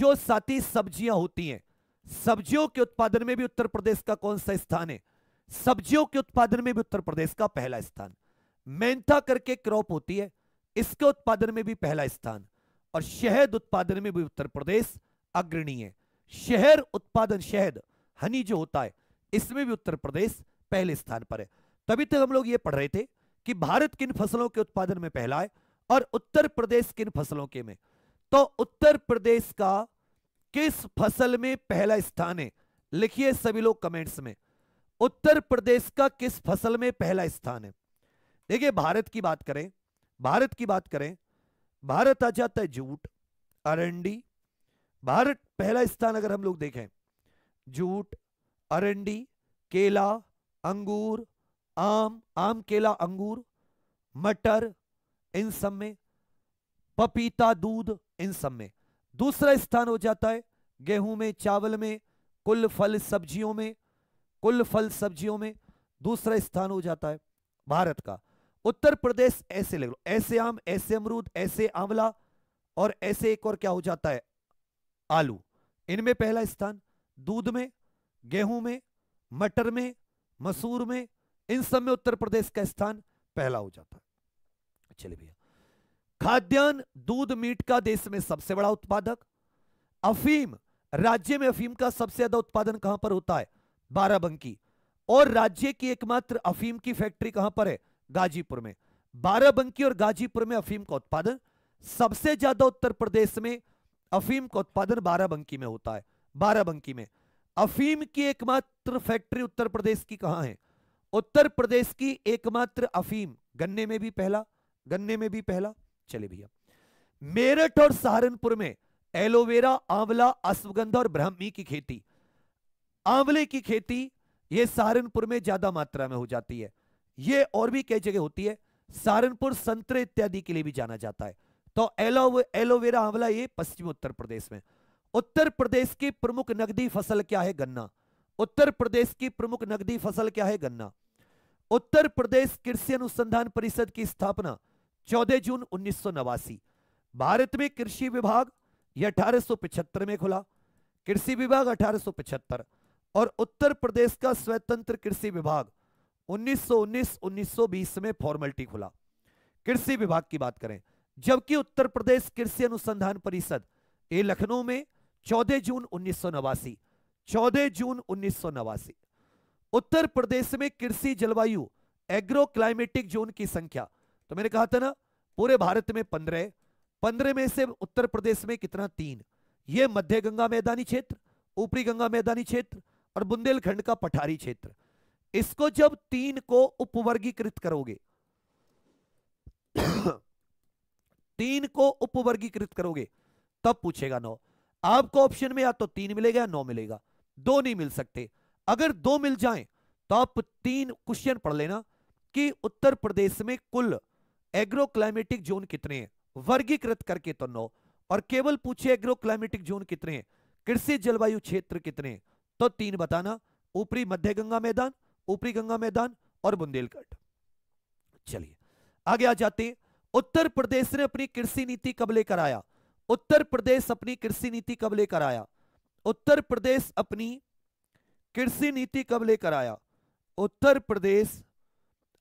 जो साथी सब्जियां होती हैं सब्जियों के उत्पादन में भी उत्तर प्रदेश का कौन सा स्थान है सब्जियों के उत्पादन में भी उत्तर प्रदेश का पहला स्थान मेंथा करके क्रॉप होती है इसके उत्पादन में भी पहला स्थान और शहद उत्पादन में भी उत्तर प्रदेश अग्रणी है शहर उत्पादन शहद हनी जो होता है इसमें भी उत्तर प्रदेश पहले स्थान पर है तभी तक हम लोग ये पढ़ रहे थे कि भारत किन फसलों के उत्पादन में पहला है और उत्तर प्रदेश किन फसलों के में तो उत्तर प्रदेश का किस फसल में पहला स्थान है लिखिए सभी लोग कमेंट्स में उत्तर प्रदेश का किस फसल में पहला स्थान है देखिए भारत की बात करें भारत की बात करें भारत आ जाता है जूट अरंडी भारत पहला स्थान अगर हम लोग देखें जूट अरंडी केला अंगूर आम आम केला अंगूर मटर इन सब में पपीता दूध इन सब में दूसरा स्थान हो जाता है गेहूं में चावल में कुल फल सब्जियों में कुल फल सब्जियों में दूसरा स्थान हो जाता है भारत का उत्तर प्रदेश ऐसे ले लो ऐसे आम ऐसे अमरूद ऐसे आंवला और ऐसे एक और क्या हो जाता है आलू इनमें पहला स्थान दूध में गेहूं में मटर में मसूर में इन सब में उत्तर प्रदेश का स्थान पहला हो जाता है चलिए भैया खाद्यान्न दूध मीट का देश में सबसे बड़ा उत्पादक अफीम राज्य में अफीम का सबसे ज्यादा उत्पादन कहां पर होता है बाराबंकी और राज्य की एकमात्र अफीम की फैक्ट्री कहां पर है गाजीपुर में बाराबंकी और गाजीपुर में अफीम का उत्पादन सबसे ज्यादा उत्तर प्रदेश में अफीम का उत्पादन बाराबंकी में होता है बाराबंकी में अफीम की एकमात्र फैक्ट्री उत्तर प्रदेश की कहां है उत्तर प्रदेश की एकमात्र अफीम गन्ने में भी पहला गन्ने में भी पहला चले भैया मेरठ और सहारनपुर में एलोवेरा आंवला अश्वगंधा और ब्राह्मी की खेती आंवले की खेती यह सहारनपुर में ज्यादा मात्रा में हो जाती है यह और भी कई जगह होती है सहारनपुर संतरे इत्यादि के लिए भी जाना जाता है तो एलोवेरा आंवला ये पश्चिम उत्तर प्रदेश में उत्तर प्रदेश की प्रमुख नगदी फसल क्या है गन्ना उत्तर प्रदेश की प्रमुख नगदी फसल क्या है गन्ना उत्तर प्रदेश कृषि अनुसंधान परिषद की स्थापना 14 जून उन्नीस भारत में कृषि विभाग यह अठारह में खुला कृषि विभाग अठारह और उत्तर प्रदेश का स्वतंत्र कृषि विभाग 1919-1920 में फॉर्मेलिटी खुला कृषि विभाग की बात करें जबकि उत्तर प्रदेश कृषि अनुसंधान परिषद ये लखनऊ में चौदह जून उन्नीस सौ नवासी चौदह जून उन्नीस सौ नवासी उत्तर प्रदेश में कृषि जलवायु एग्रो क्लाइमेटिक जोन की संख्या तो मैंने कहा था ना पूरे भारत में पंद्रह पंद्रह में से उत्तर प्रदेश में कितना तीन ये मध्य गंगा मैदानी क्षेत्र ऊपरी गंगा मैदानी क्षेत्र और बुंदेलखंड का पठारी क्षेत्र इसको जब तीन को उपवर्गीकृत करोगे तीन को उपवर्गीकृत करोगे तब पूछेगा नौ आपको ऑप्शन में या तो तीन मिलेगा या नौ मिलेगा दो नहीं मिल सकते अगर दो मिल जाए तो आप तीन क्वेश्चन पढ़ लेना कि उत्तर प्रदेश में कुल एग्रो क्लाइमेटिक जोन कितने हैं वर्गीकृत करके तो नौ और केवल पूछे एग्रो क्लाइमेटिक जोन कितने हैं कृषि जलवायु क्षेत्र कितने तो तीन बताना ऊपरी मध्य गंगा मैदान ऊपरी गंगा मैदान और बुंदेलखंड चलिए आगे आ जाते हैं उत्तर प्रदेश ने अपनी कृषि नीति कब लेकर आया उत्तर प्रदेश अपनी कृषि नीति कब लेकर आया उत्तर प्रदेश अपनी कृषि नीति कब लेकर आया उत्तर प्रदेश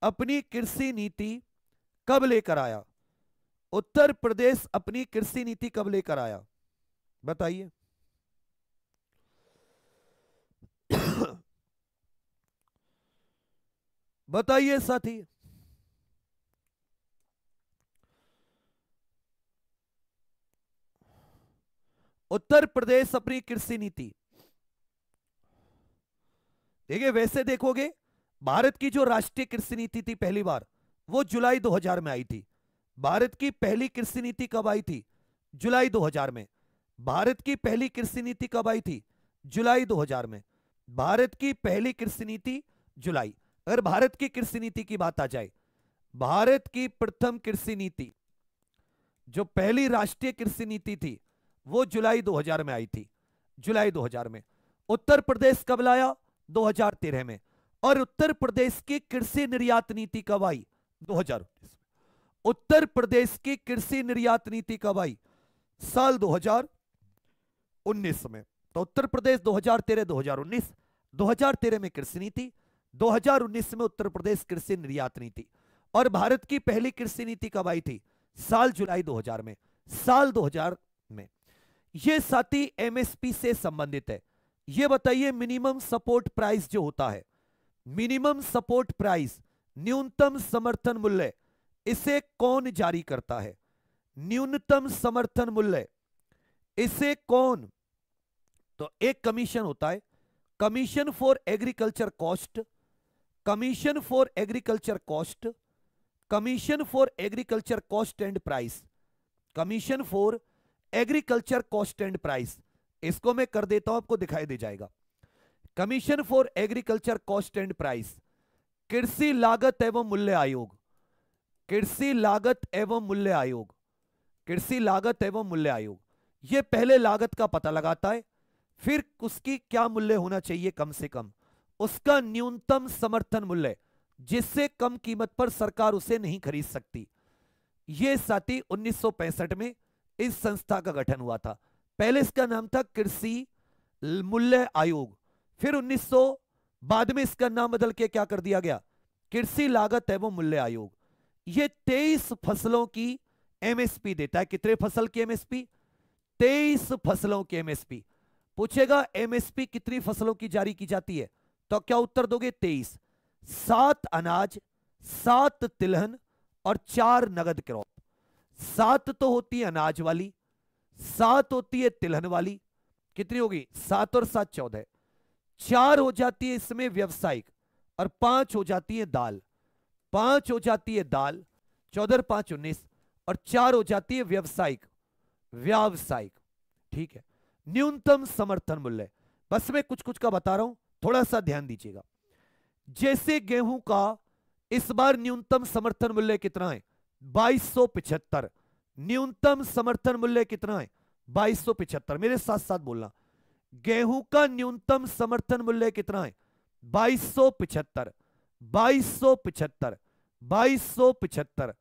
अपनी कृषि नीति कब लेकर आया उत्तर प्रदेश अपनी कृषि नीति कब लेकर आया बताइए बताइए साथी उत्तर प्रदेश अपनी कृषि नीति देखिए वैसे देखोगे भारत की जो राष्ट्रीय कृषि नीति थी पहली बार वो जुलाई 2000 में आई थी भारत की पहली कृषि नीति कब आई थी जुलाई 2000 में भारत की पहली कृषि नीति कब आई थी जुलाई 2000 में भारत की पहली कृषि नीति जुलाई अगर भारत की कृषि नीति की बात आ जाए भारत की प्रथम कृषि नीति जो पहली राष्ट्रीय कृषि नीति थी वो जुलाई 2000 में आई थी जुलाई 2000 में उत्तर प्रदेश कब लाया 2013 में और उत्तर प्रदेश की कृषि निर्यात नीति कब आई 2019 उत्तर प्रदेश की कृषि निर्यात नीति कब आई साल 2019 में तो उत्तर प्रदेश 2013 2019 2013 में कृषि नीति 2019 में उत्तर प्रदेश कृषि निर्यात नीति और भारत की पहली कृषि नीति कब आई थी साल जुलाई 2000 में साल 2000 में ये साथी एमएसपी से संबंधित है ये बताइए मिनिमम सपोर्ट प्राइस जो होता है मिनिमम सपोर्ट प्राइस न्यूनतम समर्थन मूल्य इसे कौन जारी करता है न्यूनतम समर्थन मूल्य इसे कौन तो एक कमीशन होता है commission for agriculture cost commission for agriculture cost commission for agriculture cost and price commission for agriculture cost and price इसको मैं कर देता हूं आपको दिखाई दे जाएगा commission for agriculture cost and price कृषि लागत एवं मूल्य आयोग कृषि लागत एवं मूल्य आयोग कृषि लागत एवं मूल्य आयोग ये पहले लागत का पता लगाता है फिर उसकी क्या मूल्य होना चाहिए कम से कम उसका न्यूनतम समर्थन मूल्य जिससे कम कीमत पर सरकार उसे नहीं खरीद सकती ये साथी 1965 में इस संस्था का गठन हुआ था पहले इसका नाम था कृषि मूल्य आयोग फिर 1900 बाद में इसका नाम बदल के क्या कर दिया गया कृषि लागत एवं मूल्य आयोग ये 23 फसलों की एमएसपी देता है कितने फसल की एमएसपी 23 फसलों की एमएसपी पूछेगा एमएसपी कितनी फसलों की जारी की जाती है तो क्या उत्तर दोगे 23 सात अनाज सात तिलहन और चार नगद क्रॉप सात तो होती है अनाज वाली सात होती है तिलहन वाली कितनी होगी सात और सात चौदह चार हो जाती है इसमें व्यवसायिक और पांच हो जाती है दाल पांच हो जाती है दाल चौदह पांच उन्नीस और चार हो जाती है व्यवसायिक व्यावसायिक ठीक है न्यूनतम समर्थन मूल्य बस मैं कुछ कुछ का बता रहा हूं थोड़ा सा ध्यान दीजिएगा जैसे गेहूं का इस बार न्यूनतम समर्थन मूल्य कितना है बाईस न्यूनतम समर्थन मूल्य कितना है बाईस मेरे साथ साथ बोलना गेहूं का न्यूनतम समर्थन मूल्य कितना है बाईस सौ पिछहत्तर बाईस सौ पिछहत्तर बाईस सौ पिछहत्तर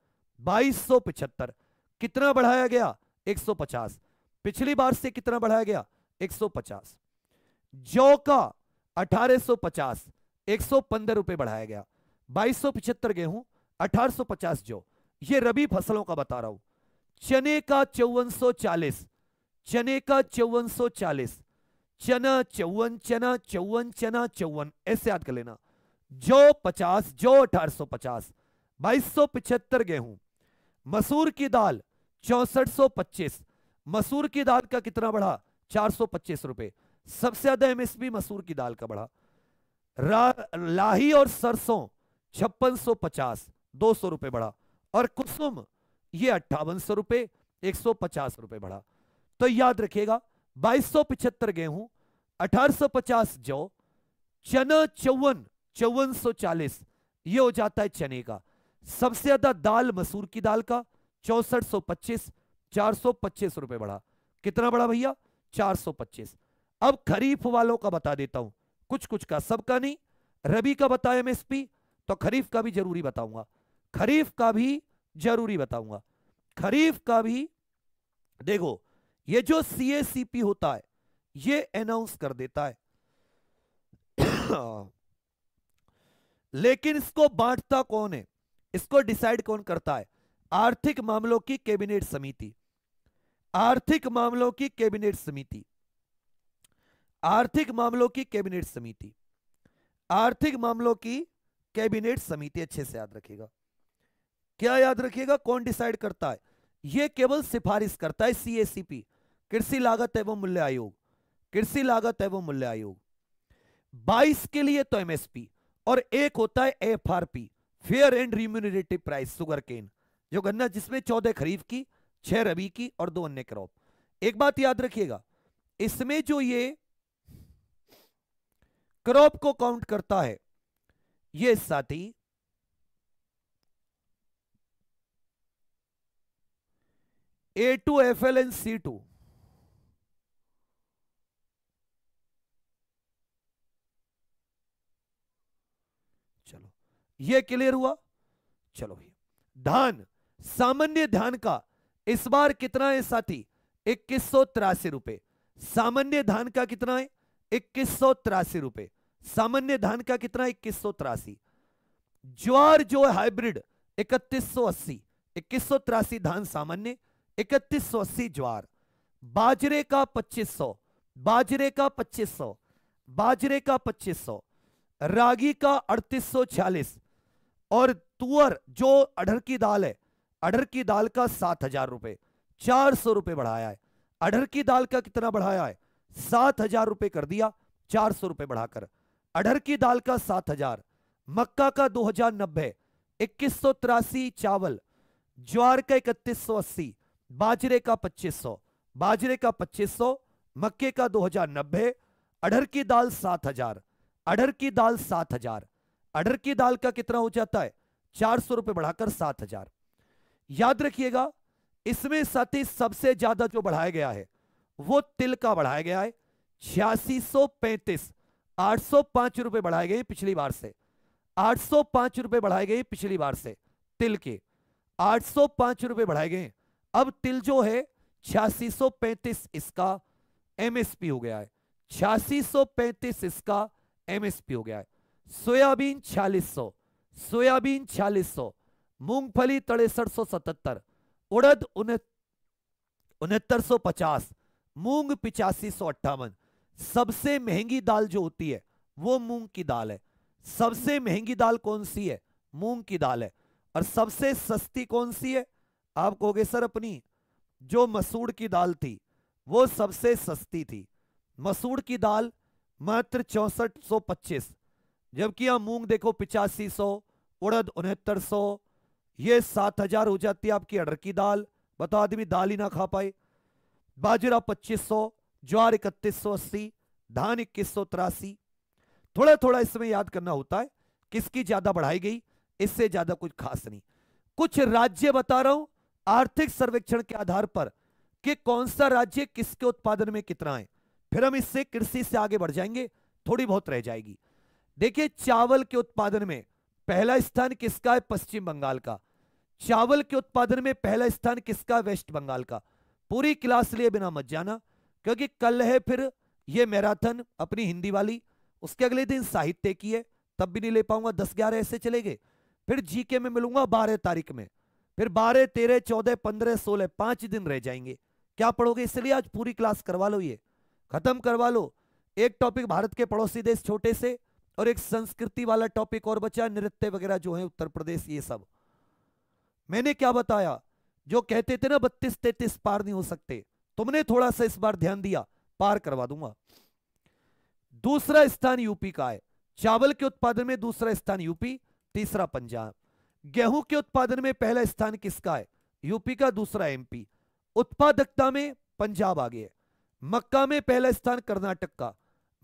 बाईस सौ पिछहत्तर कितना बढ़ाया गया एक सौ पचास पिछली बार से कितना बढ़ाया गया एक सौ पचास जौ का अठारह सौ पचास एक सौ पंद्रह रुपए बढ़ाया गया बाईस सौ पिछहत्तर गेहूं अठारह सौ पचास जौ ये रबी फसलों का बता रहा हूं चने का चौवन चालीस चने का चौवन चालीस चना चौवन चना चौवन चना चौवन ऐसे याद कर लेना जो पचास जो अठारह सौ पचास बाईस सौ पिछहत्तर गेहूं मसूर की दाल चौसठ सौ पच्चीस मसूर की दाल का कितना बढ़ा चार सौ पच्चीस रुपए सबसे ज्यादा एमएसपी मसूर की दाल का बढ़ा लाही और सरसों छप्पन सौ पचास दो सौ रुपए बढ़ा और कुसुम ये अट्ठावन सौ रुपए एक सौ पचास रुपए बढ़ा तो याद रखिएगा बाईस सौ पिछहत्तर गेहूं अठारह सौ पचास जौ चना चौवन चौवन सौ चालीस ये हो जाता है चने का सबसे ज्यादा दाल मसूर की दाल का चौसठ सौ पच्चीस चार सौ पच्चीस रुपए बढ़ा कितना बढ़ा भैया चार सौ पच्चीस अब खरीफ वालों का बता देता हूं कुछ कुछ का सबका नहीं रबी का बताया एमएसपी तो खरीफ का भी जरूरी बताऊंगा खरीफ का भी जरूरी बताऊंगा खरीफ का भी देखो ये जो सी होता है ये अनाउंस कर देता है लेकिन इसको बांटता कौन है इसको डिसाइड कौन करता है आर्थिक मामलों की कैबिनेट समिति आर्थिक मामलों की कैबिनेट समिति आर्थिक मामलों की कैबिनेट समिति आर्थिक मामलों की कैबिनेट समिति अच्छे से याद रखेगा क्या याद रखिएगा कौन डिसाइड करता है यह केवल सिफारिश करता है सीएसीपी कृषि लागत एवं मूल्य आयोग कृषि लागत एवं मूल्य आयोग 22 के लिए तो एमएसपी और एक होता है FRP fair and remunerative price sugar cane जो गन्ना जिसमें चौदह खरीफ की छह रबी की और दो अन्य क्रॉप एक बात याद रखिएगा इसमें जो ये क्रॉप को काउंट करता है ये साथी A two F L and C two चलो ये क्लियर हुआ चलो भैया धान सामान्य धान का इस बार कितना है साथी इक्कीस सौ तिरासी रुपए सामान्य धान का कितना है इक्कीस सौ तिरासी रुपए सामान्य धान का कितना इक्कीस सौ तिरासी ज्वार जो है हाइब्रिड इकतीस सौ अस्सी इक्कीस सौ तिरासी धान सामान्य इकतीस सौ अस्सी ज्वार बाजरे का पच्चीस सौ बाजरे का पच्चीस सौ बाजरे का पच्चीस सौ रागी का अड़तीस सौ छियालीस और तुअर जो अढ़र की दाल है अढ़र की दाल का सात हजार रुपए चार सौ रुपए बढ़ाया है अढ़र की दाल का कितना बढ़ाया है सात हजार रुपए कर दिया चार सौ रुपए बढ़ाकर अढ़र की दाल का सात हजार मक्का का दो हजार नब्बे इक्कीस सौ तिरासी चावल ज्वार का इकतीस सौ अस्सी बाजरे का 2500 बाजरे का 2500 मक्के का नब्बे अढ़र की दाल 7000 अढ़र की दाल 7000 अढ़र की दाल का कितना हो जाता है चार सौ रुपए बढ़ाकर सात हजार याद रखिएगा इसमें साथ ही सबसे ज्यादा जो बढ़ाया गया है वो तिल का बढ़ाया गया है छियासी सौ पैंतीस आठ सौ पांच रुपए बढ़ाए गए पिछली बार से आठ सौ पांच रुपए बढ़ाए गए पिछली बार से तिल के आठ सौ पांच रुपए बढ़ाए गए अब तिल जो है छियासी इसका एमएसपी हो गया है छियासी इसका एमएसपी हो गया है सोयाबीन 4600 सोयाबीन 4600 मूंगफली तिरसठ सौ सतहत्तर उड़द उनहत्तर सौ पचास मूंग पिचासी सौ अट्ठावन सबसे महंगी दाल जो होती है वो मूंग की दाल है सबसे महंगी दाल कौन सी है मूंग की दाल है और सबसे सस्ती कौन सी है आप कहोगे सर अपनी जो मसूर की दाल थी वो सबसे सस्ती थी मसूर की दाल मात्र चौसठ सौ पच्चीस जबकि आप मूंग देखो पिचासी सौ उड़द उनहत्तर सौ ये सात हजार हो जाती है आपकी अड़र की दाल बताओ आदमी दाल ही ना खा पाए बाजरा पच्चीस सौ ज्वार इकतीस सौ अस्सी धान इक्कीस सौ तिरासी थोड़ा थोड़ा इसमें याद करना होता है किसकी ज्यादा बढ़ाई गई इससे ज्यादा कुछ खास नहीं कुछ राज्य बता रहा हूं आर्थिक सर्वेक्षण के आधार पर कि कौन सा राज्य किसके उत्पादन में कितना है फिर हम इससे कृषि से आगे बढ़ जाएंगे थोड़ी बहुत रह जाएगी देखिए चावल के उत्पादन में पहला स्थान किसका है पश्चिम बंगाल का चावल के उत्पादन में पहला स्थान किसका वेस्ट बंगाल का पूरी क्लास लिए बिना मत जाना क्योंकि कल है फिर यह मैराथन अपनी हिंदी वाली उसके अगले दिन साहित्य की है तब भी नहीं ले पाऊंगा दस ग्यारह ऐसे चले गए फिर जीके में मिलूंगा बारह तारीख में फिर बारह तेरह चौदह पंद्रह सोलह पांच दिन रह जाएंगे क्या पढ़ोगे इसलिए आज पूरी क्लास करवा लो ये खत्म करवा लो एक टॉपिक भारत के पड़ोसी देश छोटे से और एक संस्कृति वाला टॉपिक और बचा नृत्य वगैरह जो है उत्तर प्रदेश ये सब मैंने क्या बताया जो कहते थे ना बत्तीस तैतीस पार नहीं हो सकते तुमने थोड़ा सा इस बार ध्यान दिया पार करवा दूंगा दूसरा स्थान यूपी का है चावल के उत्पादन में दूसरा स्थान यूपी तीसरा पंजाब गेहूं के उत्पादन में पहला स्थान किसका है यूपी का दूसरा एमपी उत्पादकता में पंजाब आगे है मक्का में पहला स्थान कर्नाटक का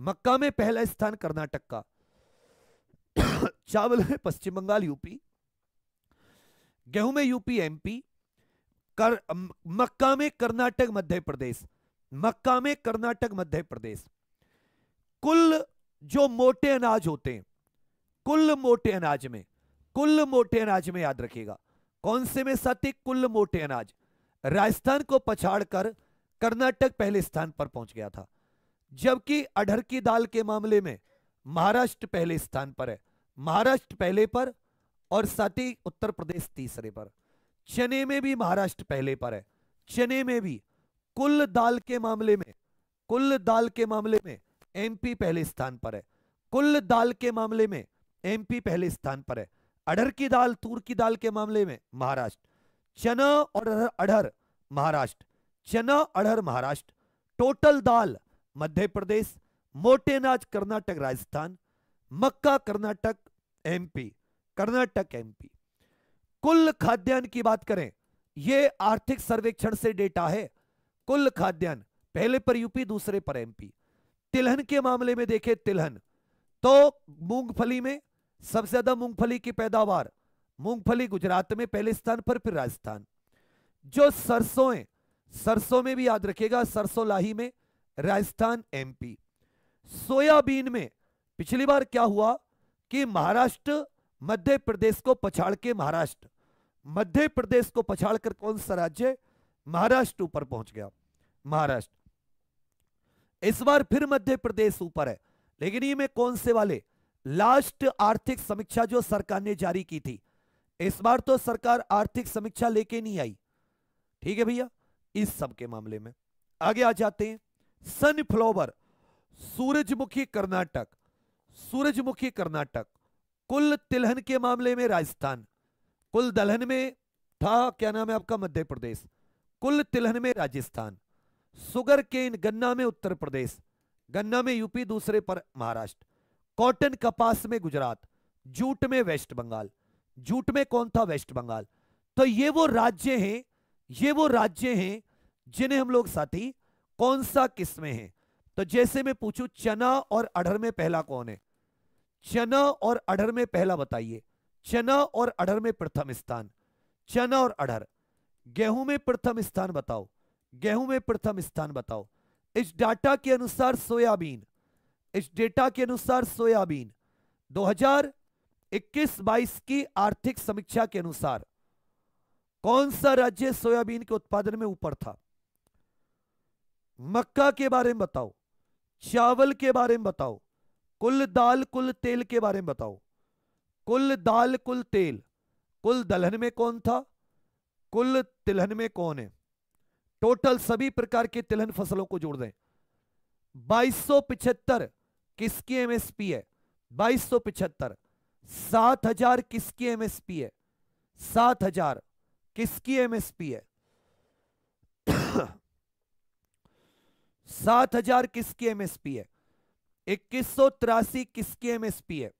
मक्का में पहला स्थान कर्नाटक का चावल में पश्चिम बंगाल यूपी गेहूं में यूपी एमपी कर मक्का में कर्नाटक मध्य प्रदेश मक्का में कर्नाटक मध्य प्रदेश कुल जो मोटे अनाज होते हैं कुल मोटे अनाज में कुल मोटे अनाज में याद रखिएगा कौन से में सत्य कुल मोटे अनाज राजस्थान को पछाड़कर कर्नाटक पहले स्थान पर पहुंच गया था जबकि अढ़र की दाल के मामले में महाराष्ट्र पहले स्थान पर है महाराष्ट्र पहले पर और साथ ही उत्तर प्रदेश तीसरे पर चने में भी महाराष्ट्र पहले पर है चने में भी कुल दाल के मामले में कुल दाल के मामले में एमपी पहले स्थान पर है कुल दाल के मामले में एमपी पहले स्थान पर है अढ़र की दाल तूर की दाल के मामले में महाराष्ट्र चना और अढ़र महाराष्ट्र चना अढ़र महाराष्ट्र टोटल दाल मध्य प्रदेश मोटे नाच कर्नाटक राजस्थान मक्का कर्नाटक एमपी कर्नाटक एमपी कुल खाद्यान्न की बात करें यह आर्थिक सर्वेक्षण से डेटा है कुल खाद्यान्न पहले पर यूपी दूसरे पर एमपी तिलहन के मामले में देखें तिलहन तो मूंगफली में सबसे ज्यादा मूंगफली की पैदावार मूंगफली गुजरात में पहले स्थान पर फिर राजस्थान जो सरसों है सरसों में भी याद रखेगा सरसों लाही में राजस्थान एमपी सोयाबीन में पिछली बार क्या हुआ कि महाराष्ट्र मध्य प्रदेश को पछाड़ के महाराष्ट्र मध्य प्रदेश को पछाड़ कर कौन सा राज्य महाराष्ट्र ऊपर पहुंच गया महाराष्ट्र इस बार फिर मध्य प्रदेश ऊपर है लेकिन ये में कौन से वाले लास्ट आर्थिक समीक्षा जो सरकार ने जारी की थी इस बार तो सरकार आर्थिक समीक्षा लेके नहीं आई ठीक है भैया इस सब के मामले में आगे आ जाते हैं सनफ्लावर सूरजमुखी कर्नाटक सूरजमुखी कर्नाटक कुल तिलहन के मामले में राजस्थान कुल दलहन में था क्या नाम है आपका मध्य प्रदेश कुल तिलहन में राजस्थान सुगर केन गन्ना में उत्तर प्रदेश गन्ना में यूपी दूसरे पर महाराष्ट्र कॉटन कपास में गुजरात जूट में वेस्ट बंगाल जूट में कौन था वेस्ट बंगाल तो ये वो राज्य हैं ये वो राज्य हैं जिन्हें हम लोग साथी कौन सा किस्में हैं तो जैसे मैं पूछूं चना और अढ़र में पहला कौन है चना और अढ़र में पहला बताइए चना और अढ़र में प्रथम स्थान चना और अढ़र गेहूं में प्रथम स्थान बताओ गेहूं में प्रथम स्थान बताओ इस डाटा के अनुसार सोयाबीन इस डेटा के अनुसार सोयाबीन 2021-22 की आर्थिक समीक्षा के अनुसार कौन सा राज्य सोयाबीन के उत्पादन में ऊपर था मक्का के बारे में बताओ चावल के बारे में बताओ कुल दाल कुल तेल के बारे में बताओ कुल दाल कुल तेल कुल दलहन में कौन था कुल तिलहन में कौन है टोटल सभी प्रकार के तिलहन फसलों को जोड़ दें बाईस किसकी एमएसपी है बाईस सौ पिछहत्तर सात हजार किसकी एमएसपी है सात हजार किसकी एमएसपी है सात हजार किसकी एमएसपी है इक्कीस सौ तिरासी किसकी एमएसपी है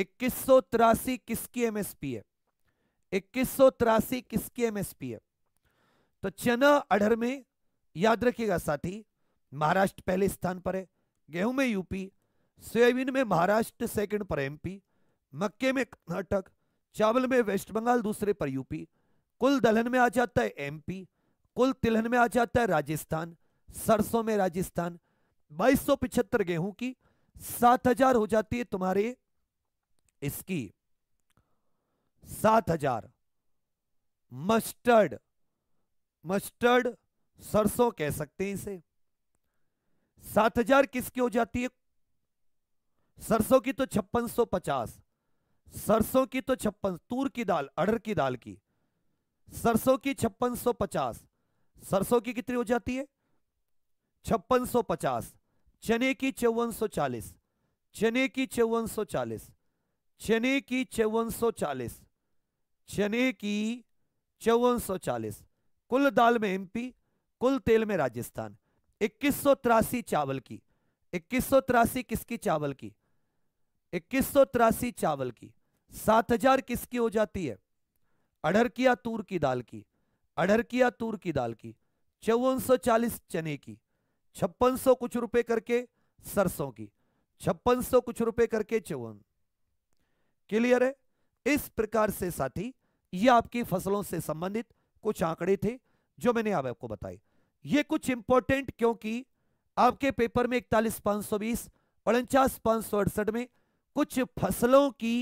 इक्कीस सौ तिरासी किसकी एमएसपी है इक्कीस सौ तिरासी किसकी एमएसपी है तो चना अढ़र में याद रखिएगा साथी महाराष्ट्र पहले स्थान पर है गेहूं में यूपी सोयाबीन में महाराष्ट्र सेकंड पर एमपी मक्के में कर्नाटक चावल में वेस्ट बंगाल दूसरे पर यूपी कुल दलहन में आ जाता है एमपी कुल तिलहन में आ जाता है राजस्थान सरसों में राजस्थान बाईस सौ पिछहत्तर गेहूं की सात हजार हो जाती है तुम्हारे इसकी सात हजार मस्टर्ड मस्टर्ड सरसों कह सकते हैं इसे सात हजार किसकी हो जाती है सरसों की तो छप्पन सौ पचास सरसों की तो छप्पन तूर की दाल अड़र की दाल की सरसों की छप्पन सौ पचास सरसों की कितनी हो जाती है छप्पन सौ पचास चने की चौवन सौ चालीस चने की चौवन सौ चालीस चने की चौवन सौ चालीस चने की चौवन सौ चालीस कुल दाल में एमपी कुल तेल में राजस्थान इक्कीस चावल की इक्कीस किसकी चावल की इक्कीस चावल की सात हजार किसकी हो जाती है किया तूर की दाल की किया तूर की दाल की चौवन चालीस चने की छप्पन कुछ रुपए करके सरसों की छप्पन सौ कुछ रुपए करके चौवन क्लियर है इस प्रकार से साथी ये आपकी फसलों से संबंधित कुछ आंकड़े थे जो मैंने आपको बताए ये कुछ इंपॉर्टेंट क्योंकि आपके पेपर में इकतालीस पांच सौ बीस उनचास पांच सौ अड़सठ में कुछ फसलों की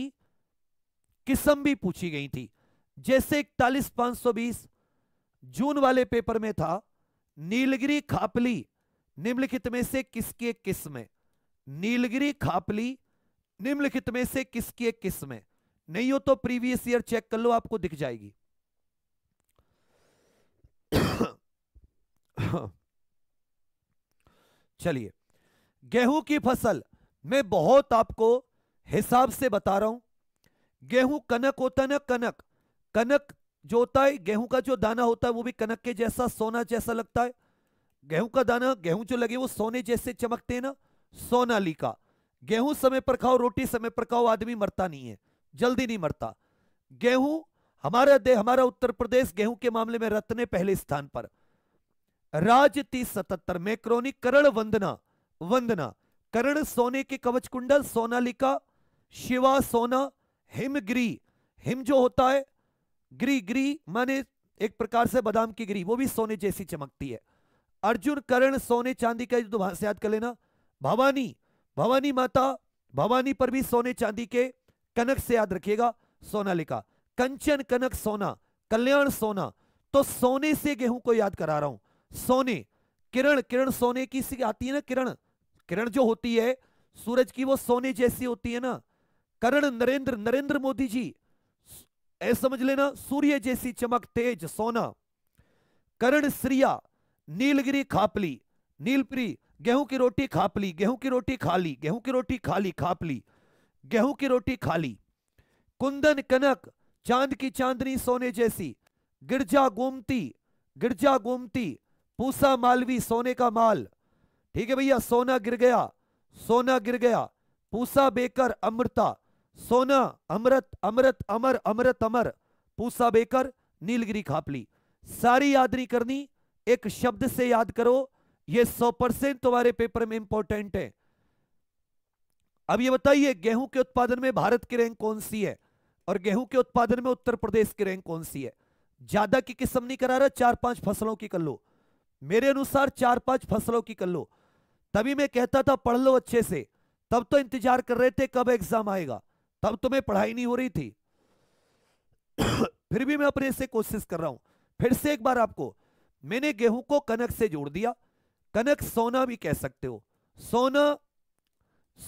किस्म भी पूछी गई थी जैसे इकतालीस पांच सौ बीस जून वाले पेपर में था नीलगिरी खापली निम्नलिखित में से किसकी एक किस्म है नीलगिरी खापली निम्नलिखित में से किसकी एक किस्म है नहीं हो तो प्रीवियस ईयर चेक कर लो आपको दिख जाएगी चलिए गेहूं की फसल मैं बहुत आपको हिसाब से बता रहा हूं गेहूं कनक होता है ना कनक कनक जो होता है गेहूं का जो दाना होता है वो भी कनक के जैसा सोना जैसा लगता है गेहूं का दाना गेहूं जो लगे वो सोने जैसे चमकते हैं ना लीका गेहूं समय पर खाओ रोटी समय पर खाओ आदमी मरता नहीं है जल्दी नहीं मरता गेहूं हमारा दे हमारा उत्तर प्रदेश गेहूं के मामले में रत्ने पहले स्थान पर राजती सतहत्तर में करण वंदना वंदना करण सोने के कवच कुंडल सोनालिका शिवा सोना हिम ग्री हिम जो होता है ग्री ग्री माने एक प्रकार से बादाम की गिरी वो भी सोने जैसी चमकती है अर्जुन करण सोने चांदी का तो से याद कर लेना भवानी भवानी माता भवानी पर भी सोने चांदी के कनक से याद रखिएगा सोना लिखा कंचन कनक सोना कल्याण सोना तो सोने से गेहूं को याद करा रहा हूं सोने किरण किरण सोने की सी आती है ना किरण किरण जो होती है सूरज की वो सोने जैसी होती है ना करण नरेंद्र नरेंद्र मोदी जी ऐसा समझ लेना सूर्य जैसी चमक तेज सोना करण श्रिया नीलगिरी खापली नीलप्री गेहूं की रोटी खापली गेहूं की रोटी खा ली गेहूं की रोटी खा ली खापली गेहूं की रोटी खाली कुंदन कनक चांद की चांदनी सोने जैसी गिरजा गोमती गिरजा गोमती पूसा मालवी सोने का माल ठीक है भैया सोना गिर गया सोना गिर गया पूसा बेकर अमृता सोना अमृत अमृत अमर अमृत अमर पूसा बेकर नीलगिरी खापली सारी याद नहीं करनी एक शब्द से याद करो ये सौ परसेंट तुम्हारे पेपर में इंपॉर्टेंट है अब ये बताइए गेहूं के उत्पादन में भारत की रैंक कौन सी है और गेहूं के उत्पादन में उत्तर प्रदेश की रैंक कौन सी है ज्यादा की किस्म नहीं करा रहा चार पांच फसलों की कर लो मेरे अनुसार चार पांच फसलों की कर लो तभी मैं कहता था पढ़ लो अच्छे से तब तो इंतजार कर रहे थे कब एग्जाम आएगा तब तुम्हें तो पढ़ाई नहीं हो रही थी फिर भी मैं अपने से कोशिश कर रहा हूं फिर से एक बार आपको मैंने गेहूं को कनक से जोड़ दिया कनक सोना भी कह सकते हो सोना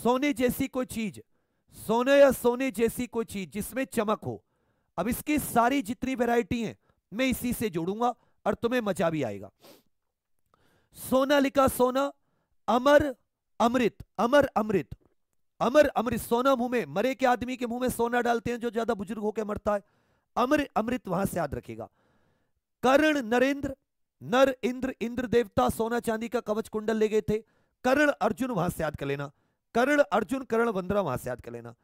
सोने जैसी कोई चीज सोने या सोने जैसी कोई चीज जिसमें चमक हो अब इसकी सारी जितनी वेराइटी है मैं इसी से जोड़ूंगा और तुम्हें मजा भी आएगा सोना लिखा सोना अमर अमृत अमर अमृत अमर अमृत सोना मुंह में मरे के आदमी के मुंह में सोना डालते हैं जो ज्यादा बुजुर्ग होकर मरता है अमर अमृत वहां से याद रखेगा कर्ण नरेंद्र नर इंद्र इंद्र देवता सोना चांदी का कवच कुंडल ले गए थे कर्ण अर्जुन वहां से याद कर लेना कर्ण अर्जुन कर्ण वंद्रा वहां से याद कर लेना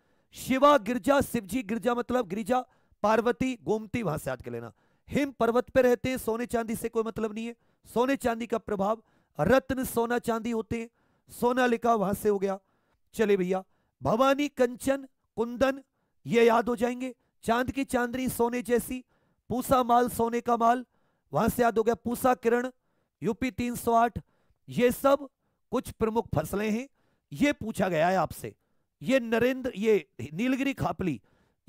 शिवा गिरजा शिवजी गिरजा मतलब गिरिजा पार्वती गोमती वहां से याद कर लेना हिम पर्वत पे रहते हैं सोने चांदी से कोई मतलब नहीं है सोने चांदी का प्रभाव रत्न सोना चांदी होते हैं सोना लिखा वहां से हो गया चले भैया भवानी कंचन कुंदन ये याद हो जाएंगे चांद की चांदनी सोने जैसी पूसा माल सोने का माल वहां से याद हो गया पूसा किरण यूपी 308 ये सब कुछ प्रमुख फसलें हैं ये पूछा गया है आपसे ये नरेंद्र ये नीलगिरी खापली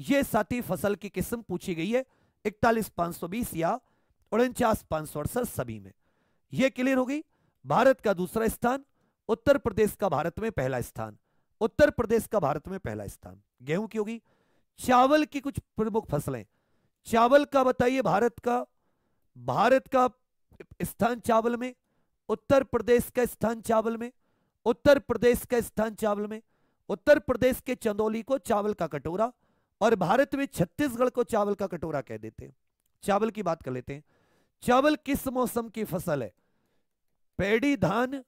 ये साथी फसल की किस्म पूछी गई है इकतालीस पांच सौ बीस या उनचास पांच सौ अड़सठ सभी में यह क्लियर होगी भारत का दूसरा स्थान उत्तर प्रदेश का भारत में पहला स्थान उत्तर प्रदेश का भारत में पहला स्थान गेहूं की होगी चावल की कुछ प्रमुख फसलें चावल का बताइए भारत का भारत का स्थान चावल में उत्तर प्रदेश का स्थान चावल में उत्तर प्रदेश का स्थान चावल में उत्तर प्रदेश के चंदौली को चावल का कटोरा और भारत में छत्तीसगढ़ को चावल का कटोरा कह देते चावल की बात कर लेते हैं चावल किस मौसम की फसल है पेड़ी धान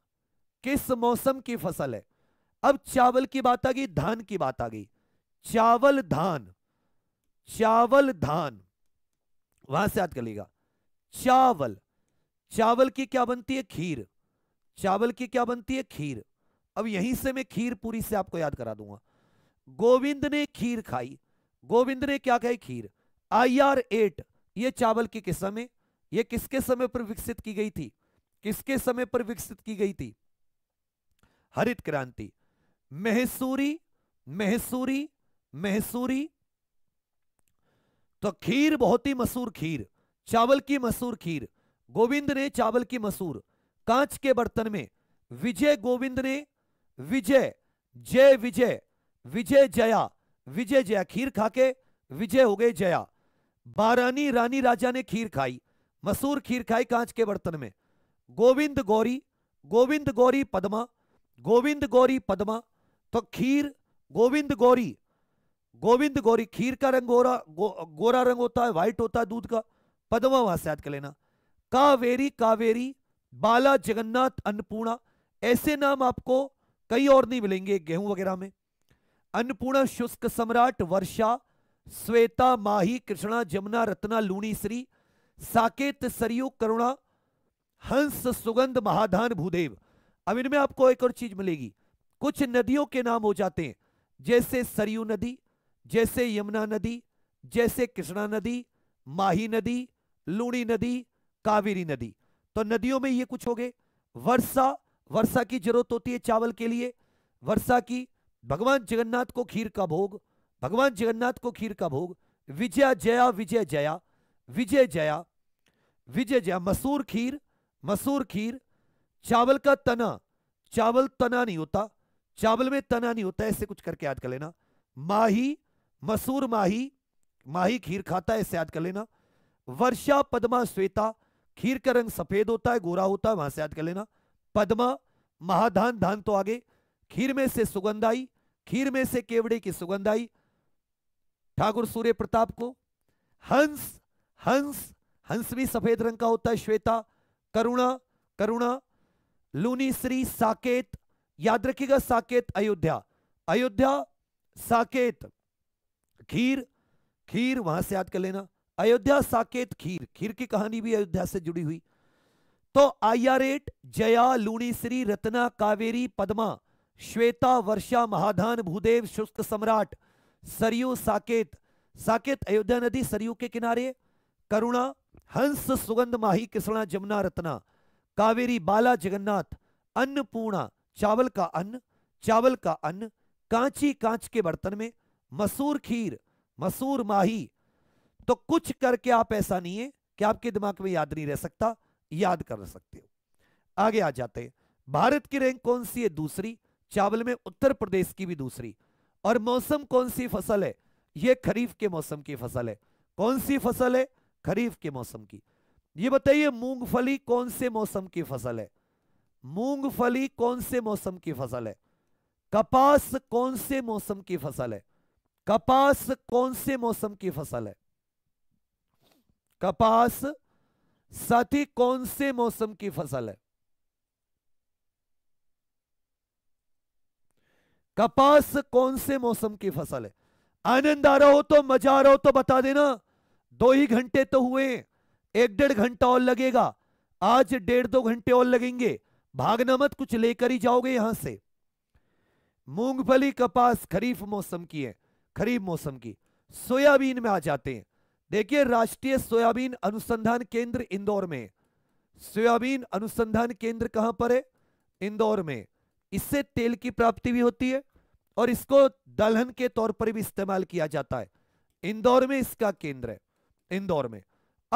किस मौसम की फसल है अब चावल की बात आ गई धान की बात आ गई चावल धान चावल धान वहां से याद कर लेगा चावल चावल की क्या बनती है खीर चावल की क्या बनती है खीर अब यहीं से मैं खीर पूरी से आपको याद करा दूंगा गोविंद ने खीर खाई गोविंद ने क्या कही खीर आई आर एट ये चावल की किस्म है ये किसके समय पर विकसित की गई थी किसके समय पर विकसित की गई थी हरित क्रांति महसूरी महसूरी महसूरी तो खीर बहुत ही मसूर खीर चावल की मसूर खीर गोविंद ने चावल की मसूर कांच के बर्तन में विजय गोविंद ने विजय जय विजय विजय जया विजय जया खीर खाके विजय हो गए जया बारानी रानी राजा ने खीर खाई मसूर खीर खाई कांच के बर्तन में गोविंद गौरी गोविंद गौरी पदमा गोविंद गौरी पदमा तो खीर गोविंद गौरी गोविंद गौरी खीर का रंग गोरा गो, गोरा रंग होता है व्हाइट होता है दूध का पदमा वहां से याद कर लेना कावेरी कावेरी बाला जगन्नाथ अन्नपूर्णा ऐसे नाम आपको कई और नहीं मिलेंगे गेहूं वगैरह में अन्नपूर्ण शुष्क सम्राट वर्षा श्वेता माही कृष्णा जमुना रत्ना लूणी श्री साकेत सरयू करुणा हंस सुगंध महाधान भूदेव अब इनमें आपको एक और चीज मिलेगी कुछ नदियों के नाम हो जाते हैं जैसे सरयू नदी जैसे यमुना नदी जैसे कृष्णा नदी माही नदी लूणी नदी कावेरी नदी तो नदियों में ये कुछ हो गए वर्षा वर्षा की जरूरत होती है चावल के लिए वर्षा की भगवान जगन्नाथ को खीर का भोग भगवान जगन्नाथ को खीर का भोग विजया जया विजय जया विजय जया विजय जया मसूर खीर मसूर खीर चावल का तना चावल तना नहीं होता चावल में तना नहीं होता ऐसे कुछ करके याद कर लेना माही मसूर माही माही खीर खाता है ऐसे याद कर लेना वर्षा पद्मा श्वेता खीर का रंग सफेद होता है गोरा होता है वहां से याद कर लेना पद्मा महाधान धान तो आगे खीर में से सुगंध आई खीर में से केवड़े की सुगंध आई ठाकुर सूर्य प्रताप को हंस हंस हंस भी सफेद रंग का होता है श्वेता करुणा करुणा लूनी श्री साकेत याद रखिएगा साकेत अयोध्या अयोध्या साकेत खीर खीर वहां से याद कर लेना अयोध्या साकेत खीर खीर की कहानी भी अयोध्या से जुड़ी हुई तो आयारेट जया लूणी श्री रत्ना कावेरी पदमा श्वेता वर्षा महाधान भूदेव शुष्क सम्राट सरयू साकेत साकेत अयोध्या नदी सरयू के किनारे करुणा हंस सुगंध माही किसणा जमुना रत्ना कावेरी बाला जगन्नाथ अन्नपूर्णा चावल का अन्न चावल का अन्न कांची कांच के बर्तन में मसूर खीर मसूर माही तो कुछ करके आप ऐसा नहीं है कि आपके दिमाग में याद नहीं रह सकता याद कर सकते हो आगे आ जाते हैं भारत की रैंक कौन सी है दूसरी चावल में उत्तर प्रदेश की भी दूसरी और मौसम कौन सी फसल है यह खरीफ के मौसम की फसल है कौन सी फसल है खरीफ के मौसम की यह बताइए मूंगफली कौन से मौसम की फसल है मूंगफली कौन से मौसम की फसल है कपास कौन से मौसम की फसल है कपास कौन से मौसम की फसल है कपास साथी कौन से मौसम की फसल है कपास कौन से मौसम की फसल है आनंद आ रहा हो तो मजा आ रहा हो तो बता देना दो ही घंटे तो हुए एक डेढ़ घंटा और लगेगा आज डेढ़ दो घंटे और लगेंगे भागना मत कुछ लेकर ही जाओगे यहां से मूंगफली कपास खरीफ मौसम की है खरीफ मौसम की सोयाबीन में आ जाते हैं देखिए राष्ट्रीय सोयाबीन अनुसंधान केंद्र इंदौर में सोयाबीन अनुसंधान केंद्र कहां पर है इंदौर में इससे तेल की प्राप्ति भी होती है और इसको दलहन के तौर पर भी इस्तेमाल किया जाता है इंदौर में इसका केंद्र है इंदौर में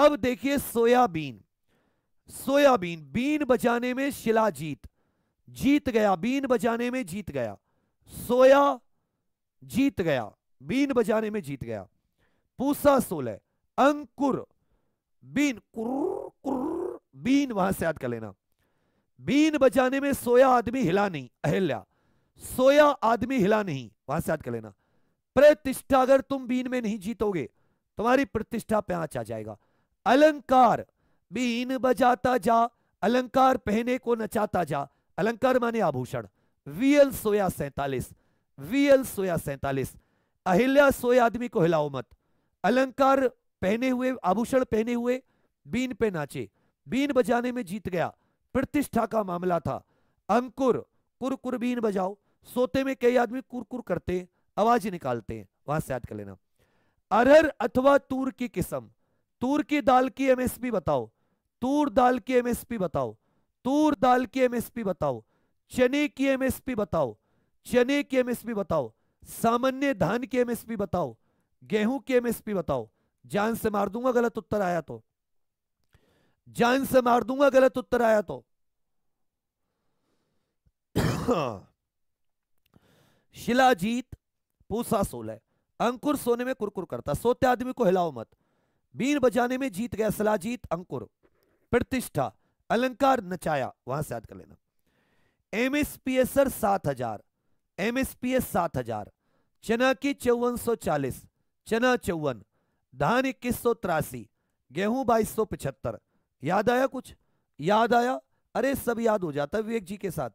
अब देखिए सोयाबीन सोयाबीन बीन बजाने में शिला जीत जीत गया बीन बजाने में जीत गया सोया जीत गया बीन बजाने में जीत गया पूसा सोलह अंकुर बीन कुर, कुर बीन वहां से याद कर लेना बीन बजाने में सोया आदमी हिला नहीं अहिल्या सोया आदमी हिला नहीं वहां से याद कर लेना प्रतिष्ठा अगर तुम बीन में नहीं जीतोगे तुम्हारी प्रतिष्ठा पे आ जाएगा अलंकार बीन बजाता जा अलंकार पहने को नचाता जा अलंकार माने आभूषण वीएल सोया सैतालीस वीएल सोया सैतालीस अहिल्या सोए आदमी को हिलाओ मत अलंकार पहने हुए आभूषण पहने हुए बीन पे नाचे बीन बजाने में जीत गया प्रतिष्ठा का मामला था अंकुर कुरकुरबीन बजाओ सोते में कई आदमी कुरकुर करते आवाज निकालते हैं वहां से याद कर लेना अरहर अथवा तूर की किस्म तूर की दाल की एमएसपी बताओ तूर दाल की एमएसपी बताओ तूर दाल की एमएसपी बताओ चने की एमएसपी बताओ चने की एमएसपी बताओ सामान्य धान की एमएसपी बताओ गेहूं की एमएसपी बताओ जान से मार दूंगा गलत उत्तर आया तो जान से मार दूंगा गलत उत्तर आया तो शिलाजीत पूसा सोलह अंकुर सोने में कुरकुर करता सोते आदमी को हिलाओ मत बीन बजाने में जीत गया सलाजीत अंकुर प्रतिष्ठा अलंकार नचाया वहां से याद कर लेना M S P S sir सात हजार एम एस पी एस सात हजार चना की चौवन सौ चालीस चना चौवन धान इक्कीस सौ तिरासी गेहूं बाईस सौ पिछहत्तर याद आया कुछ याद आया अरे सब याद हो जाता है विवेक जी के साथ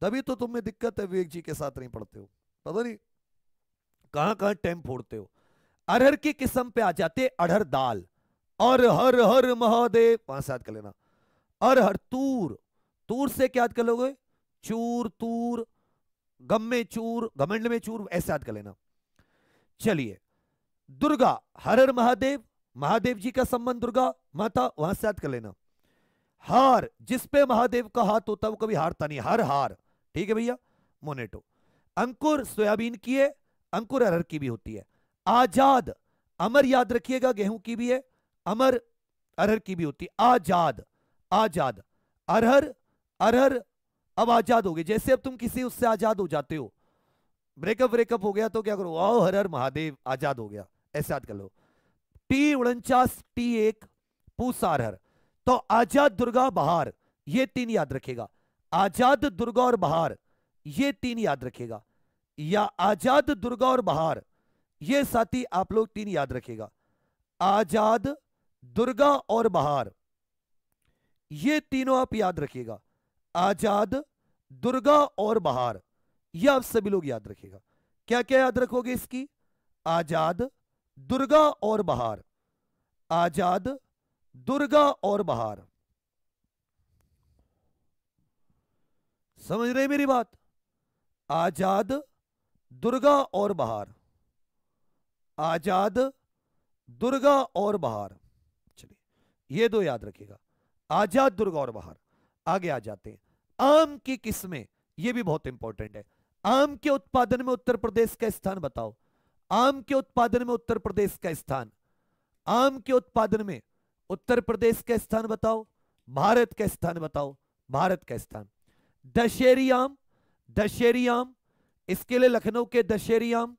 तभी तो तुम्हें दिक्कत है विवेक जी के साथ नहीं पढ़ते हो पता नहीं कहां कहां टाइम फोड़ते हो अरहर की किस्म पे आ जाते अरहर दाल और हर हर महादेव पांच याद कर लेना और हर तूर तूर से क्या याद कर लोगे चूर तूर गम में चूर घमंड में चूर ऐसे याद कर लेना चलिए दुर्गा हर हर महादेव महादेव जी का संबंध दुर्गा माता वहां से याद कर लेना हार जिस पे महादेव का हाथ होता है वो कभी हारता नहीं हर हार ठीक है भैया मोनेटो अंकुर सोयाबीन की है अंकुर अरहर की भी होती है आजाद अमर याद रखिएगा गेहूं की भी है अमर अरहर की भी होती है आजाद आजाद अरहर अरहर अब आजाद हो गए जैसे अब तुम किसी उससे आजाद हो जाते हो ब्रेकअप ब्रेकअप हो गया तो क्या करो ओ हर हर महादेव आजाद हो गया ऐसे याद कर लो टी उनचास टी एक पूसारहर तो आजाद दुर्गा बहार ये तीन याद रखेगा आजाद दुर्गा और बहार ये तीन याद रखेगा या आजाद दुर्गा और बहार ये साथी आप लोग तीन याद रखेगा आजाद दुर्गा और बहार ये तीनों आप याद रखिएगा आजाद दुर्गा और बहार यह आप सभी लोग याद रखेगा क्या क्या याद रखोगे इसकी आजाद दुर्गा और बहार आजाद दुर्गा और बहार समझ रहे मेरी बात आजाद दुर्गा और बहार आजाद दुर्गा और बहार चलिए ये दो याद रखिएगा आजाद दुर्गा और बहार आगे आ जाते हैं आम की किस्में ये भी बहुत इंपॉर्टेंट है आम के उत्पादन में उत्तर प्रदेश का स्थान बताओ आम के उत्पादन में उत्तर प्रदेश का स्थान आम के उत्पादन में उत्तर प्रदेश का स्थान बताओ भारत का स्थान बताओ भारत का स्थान दशहरी आम दशहरी आम इसके लिए लखनऊ के दशहरी आम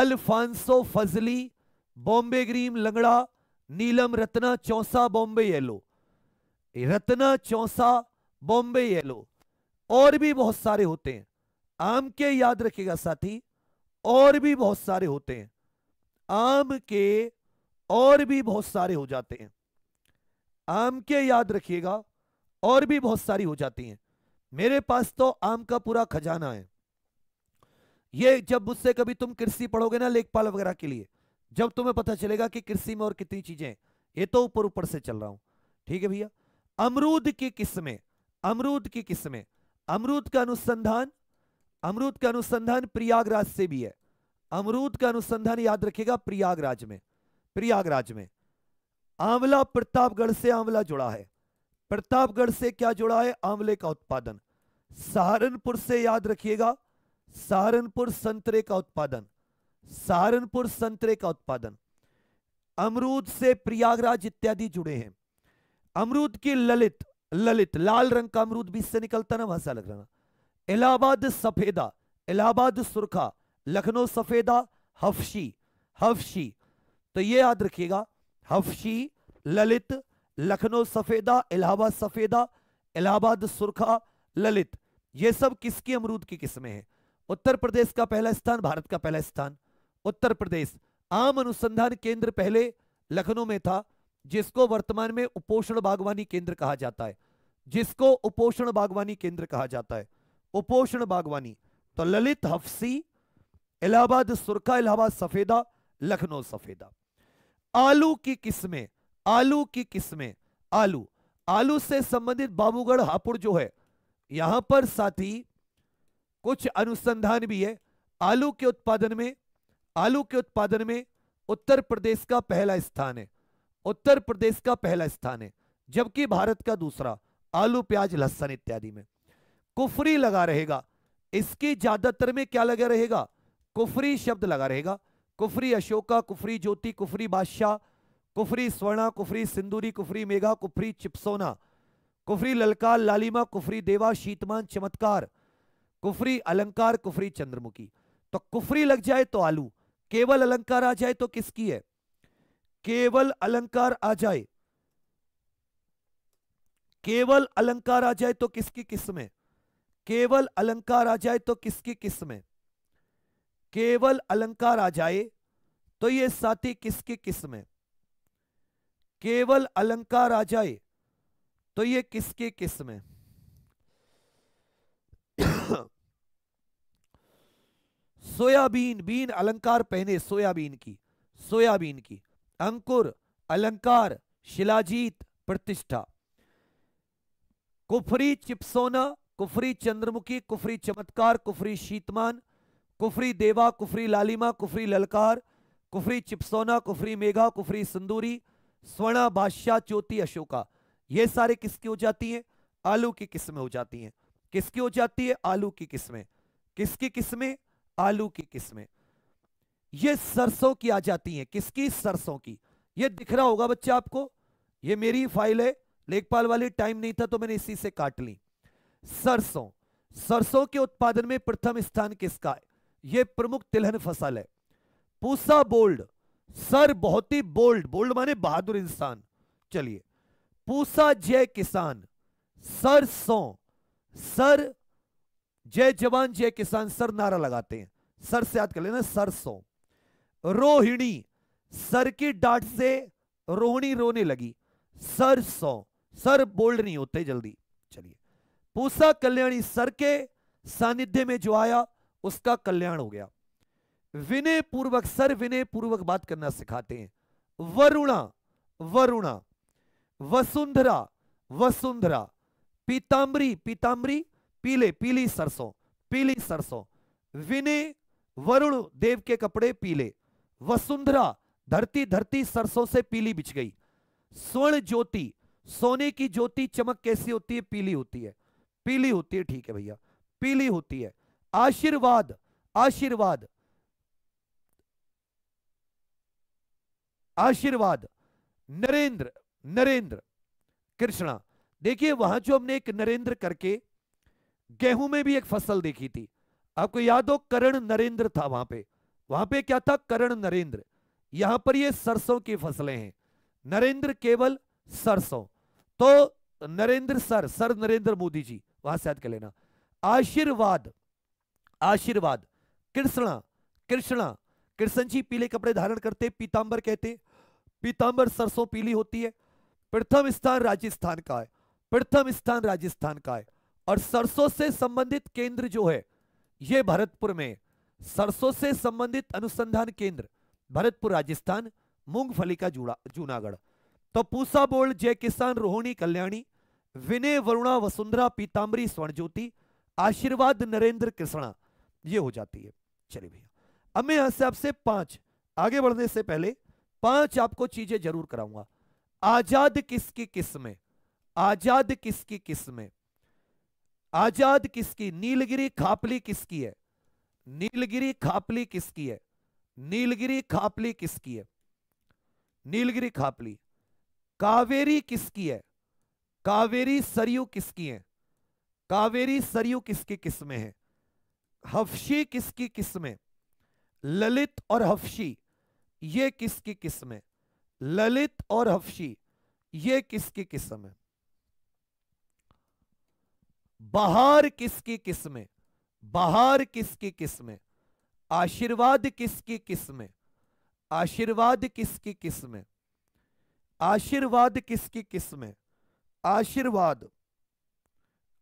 Alphonso Fazli Bombay green Langra Neelam Ratna Chausa Bombay yellow Ratna Chausa Bombay yellow और भी बहुत सारे होते हैं आम के याद रखिएगा साथी और भी बहुत सारे होते हैं आम के और भी बहुत सारे हो जाते हैं आम के याद रखिएगा और भी बहुत सारी हो जाती हैं मेरे पास तो आम का पूरा खजाना है ये जब मुझसे कभी तुम कृषि पढ़ोगे ना लेखपाल वगैरह के लिए जब तुम्हें पता चलेगा कि कृषि में और कितनी चीजें ये तो ऊपर ऊपर से चल रहा हूं ठीक है भैया अमरूद की किस्में अमरूद की किस्में अमरूद का अनुसंधान अमरूद का अनुसंधान प्रयागराज से भी है अमरूद का अनुसंधान याद रखेगा प्रयागराज में प्रयागराज में आंवला प्रतापगढ़ से आंवला जुड़ा है प्रतापगढ़ से क्या जुड़ा है आंवले का उत्पादन सहारनपुर से याद रखिएगा सहारनपुर संतरे का उत्पादन सहारनपुर संतरे का उत्पादन अमरूद से प्रयागराज इत्यादि जुड़े हैं अमरूद की ललित ललित लाल रंग का अमरूद बीच से निकलता ना वहां लग रहा इलाहाबाद सफेदा इलाहाबाद सुरखा लखनऊ सफेदा हफशी हफशी तो ये याद रखिएगा हफशी ललित लखनऊ सफेदा इलाहाबाद सफेदा इलाहाबाद सुरखा ललित ये सब किसकी अमरूद की किस्में हैं उत्तर प्रदेश का पहला स्थान भारत का पहला स्थान उत्तर प्रदेश आम अनुसंधान केंद्र पहले लखनऊ में था जिसको वर्तमान में उपोषण बागवानी केंद्र कहा जाता है जिसको उपोषण बागवानी केंद्र कहा जाता है उपोषण बागवानी तो ललित हफ्सी इलाहाबाद सुरखा इलाहाबाद सफेदा लखनऊ सफेदा आलू की किस्में आलू की किस्में आलू आलू से संबंधित बाबूगढ़ हापुड़ जो है यहां पर साथी कुछ अनुसंधान भी है आलू के उत्पादन में आलू के उत्पादन में उत्तर प्रदेश का पहला स्थान है उत्तर प्रदेश का पहला स्थान है जबकि भारत का दूसरा आलू प्याज लहसन इत्यादि में कुफरी लगा रहेगा इसकी ज्यादातर में क्या लगा रहेगा कुफरी शब्द लगा रहेगा कुफरी अशोका कुफरी ज्योति कुफरी बादशाह कुफरी स्वर्णा कुफरी सिंदूरी कुफरी मेघा कुफरी चिपसोना कुफरी ललकार लालिमा कुफरी देवा शीतमान चमत्कार कुफरी अलंकार कुफरी चंद्रमुखी तो कुफरी लग जाए तो आलू केवल अलंकार आ जाए तो किसकी है केवल अलंकार आ जाए केवल अलंकार आ जाए तो किसकी किस्म है केवल अलंकार आ जाए तो किसकी किस में केवल अलंकार आ जाए तो ये साथी किसकी किस में केवल अलंकार आ जाए तो ये किसकी किस में सोयाबीन बीन अलंकार पहने सोयाबीन की सोयाबीन की अंकुर अलंकार शिलाजीत प्रतिष्ठा कुफरी चिपसोना कुफरी चंद्रमुखी कुफरी चमत्कार कुफरी शीतमान कुफरी देवा कुफरी लालिमा कुफरी ललकार कुफरी चिपसोना कुफरी मेघा कुफरी सिंदूरी स्वर्णा बादशाह चोती अशोका ये सारे किसकी हो जाती हैं आलू की किस्में हो जाती हैं किसकी हो जाती है आलू की किस्में किसकी किस्में आलू की किस्में ये सरसों की आ जाती हैं किसकी सरसों की ये दिख रहा होगा बच्चा आपको ये मेरी फाइल है लेखपाल वाली टाइम नहीं था तो मैंने इसी से काट ली सरसों सरसों के उत्पादन में प्रथम स्थान किसका है यह प्रमुख तिलहन फसल है पूसा बोल्ड सर बहुत ही बोल्ड बोल्ड माने बहादुर इंसान चलिए पूसा जय किसान सरसों सर जय जवान जय किसान सर नारा लगाते हैं सर से याद कर लेना सरसों रोहिणी सर की डांट से रोहिणी रोने लगी सरसों सर बोल्ड नहीं होते जल्दी चलिए पूसा कल्याणी सर के सानिध्य में जो आया उसका कल्याण हो गया विनय पूर्वक सर विनय पूर्वक बात करना सिखाते हैं वरुणा वरुणा वसुंधरा वसुंधरा पीताम्बरी पीताम्बरी पीले पीली सरसों पीली सरसों विनय वरुण देव के कपड़े पीले वसुंधरा धरती धरती सरसों से पीली बिछ गई स्वर्ण ज्योति सोने की ज्योति चमक कैसी होती है पीली होती है पीली होती है ठीक है भैया पीली होती है आशीर्वाद आशीर्वाद आशीर्वाद नरेंद्र नरेंद्र कृष्णा देखिए वहां जो हमने एक नरेंद्र करके गेहूं में भी एक फसल देखी थी आपको याद हो करण नरेंद्र था वहां पे वहां पे क्या था करण नरेंद्र यहां पर ये सरसों की फसलें हैं नरेंद्र केवल सरसों तो नरेंद्र सर सर नरेंद्र मोदी जी वहां से याद कर लेना आशीर्वाद आशीर्वाद कृष्णा कृष्णा कृष्ण जी पीले कपड़े धारण करते पीताम्बर कहते पीताम्बर सरसों पीली होती है प्रथम स्थान राजस्थान का है प्रथम स्थान राजस्थान का है और सरसों से संबंधित केंद्र जो है यह भरतपुर में सरसों से संबंधित अनुसंधान केंद्र भरतपुर राजस्थान मूंगफली का जूनागढ़ तो पूसा बोल जय किसान रोहिणी कल्याणी विनय वरुणा वसुंधरा पीताम्बरी स्वर्ण ज्योति आशीर्वाद नरेंद्र कृष्णा ये हो जाती है चलिए भैया अब मैं यहां से आपसे पांच आगे बढ़ने से पहले पांच आपको चीजें जरूर कराऊंगा आजाद किसकी किस्में आजाद किसकी किस्में आजाद किसकी नीलगिरी खापली किसकी है नीलगिरी खापली किसकी है नीलगिरी खापली किसकी है नीलगिरी खापली कावेरी किसकी है कावेरी सरयू किसकी है कावेरी सरयू किसकी किस्में हैं हफशी किसकी किस्में ललित और हफशी ये किसकी किस्में ललित और हफशी ये किसकी किस्म है बहार किसकी किस्में बहार किसकी किस्में आशीर्वाद किसकी किस्में आशीर्वाद किसकी किस्में आशीर्वाद किसकी किस्में आशीर्वाद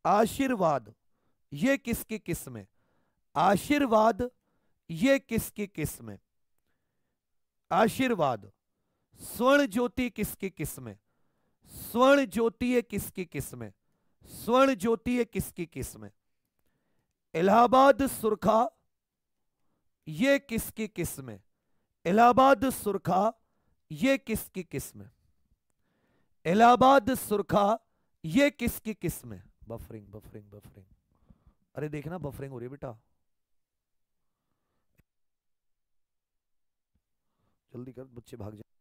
आशीर्वाद ये किसकी किस्म है आशीर्वाद ये किसकी किस्म है आशीर्वाद स्वर्ण ज्योति किसकी किस्म है स्वर्ण ज्योति ये किसकी किस्म है स्वर्ण ज्योति ये किसकी किस्म है इलाहाबाद सुरखा ये किसकी किस्म है इलाहाबाद सुरखा ये किसकी किस्म है इलाहाबाद सुरखा ये किसकी किस्म है बफरिंग बफरिंग बफरिंग अरे देखना बफरिंग हो रही है बेटा जल्दी कर बच्चे भाग जाए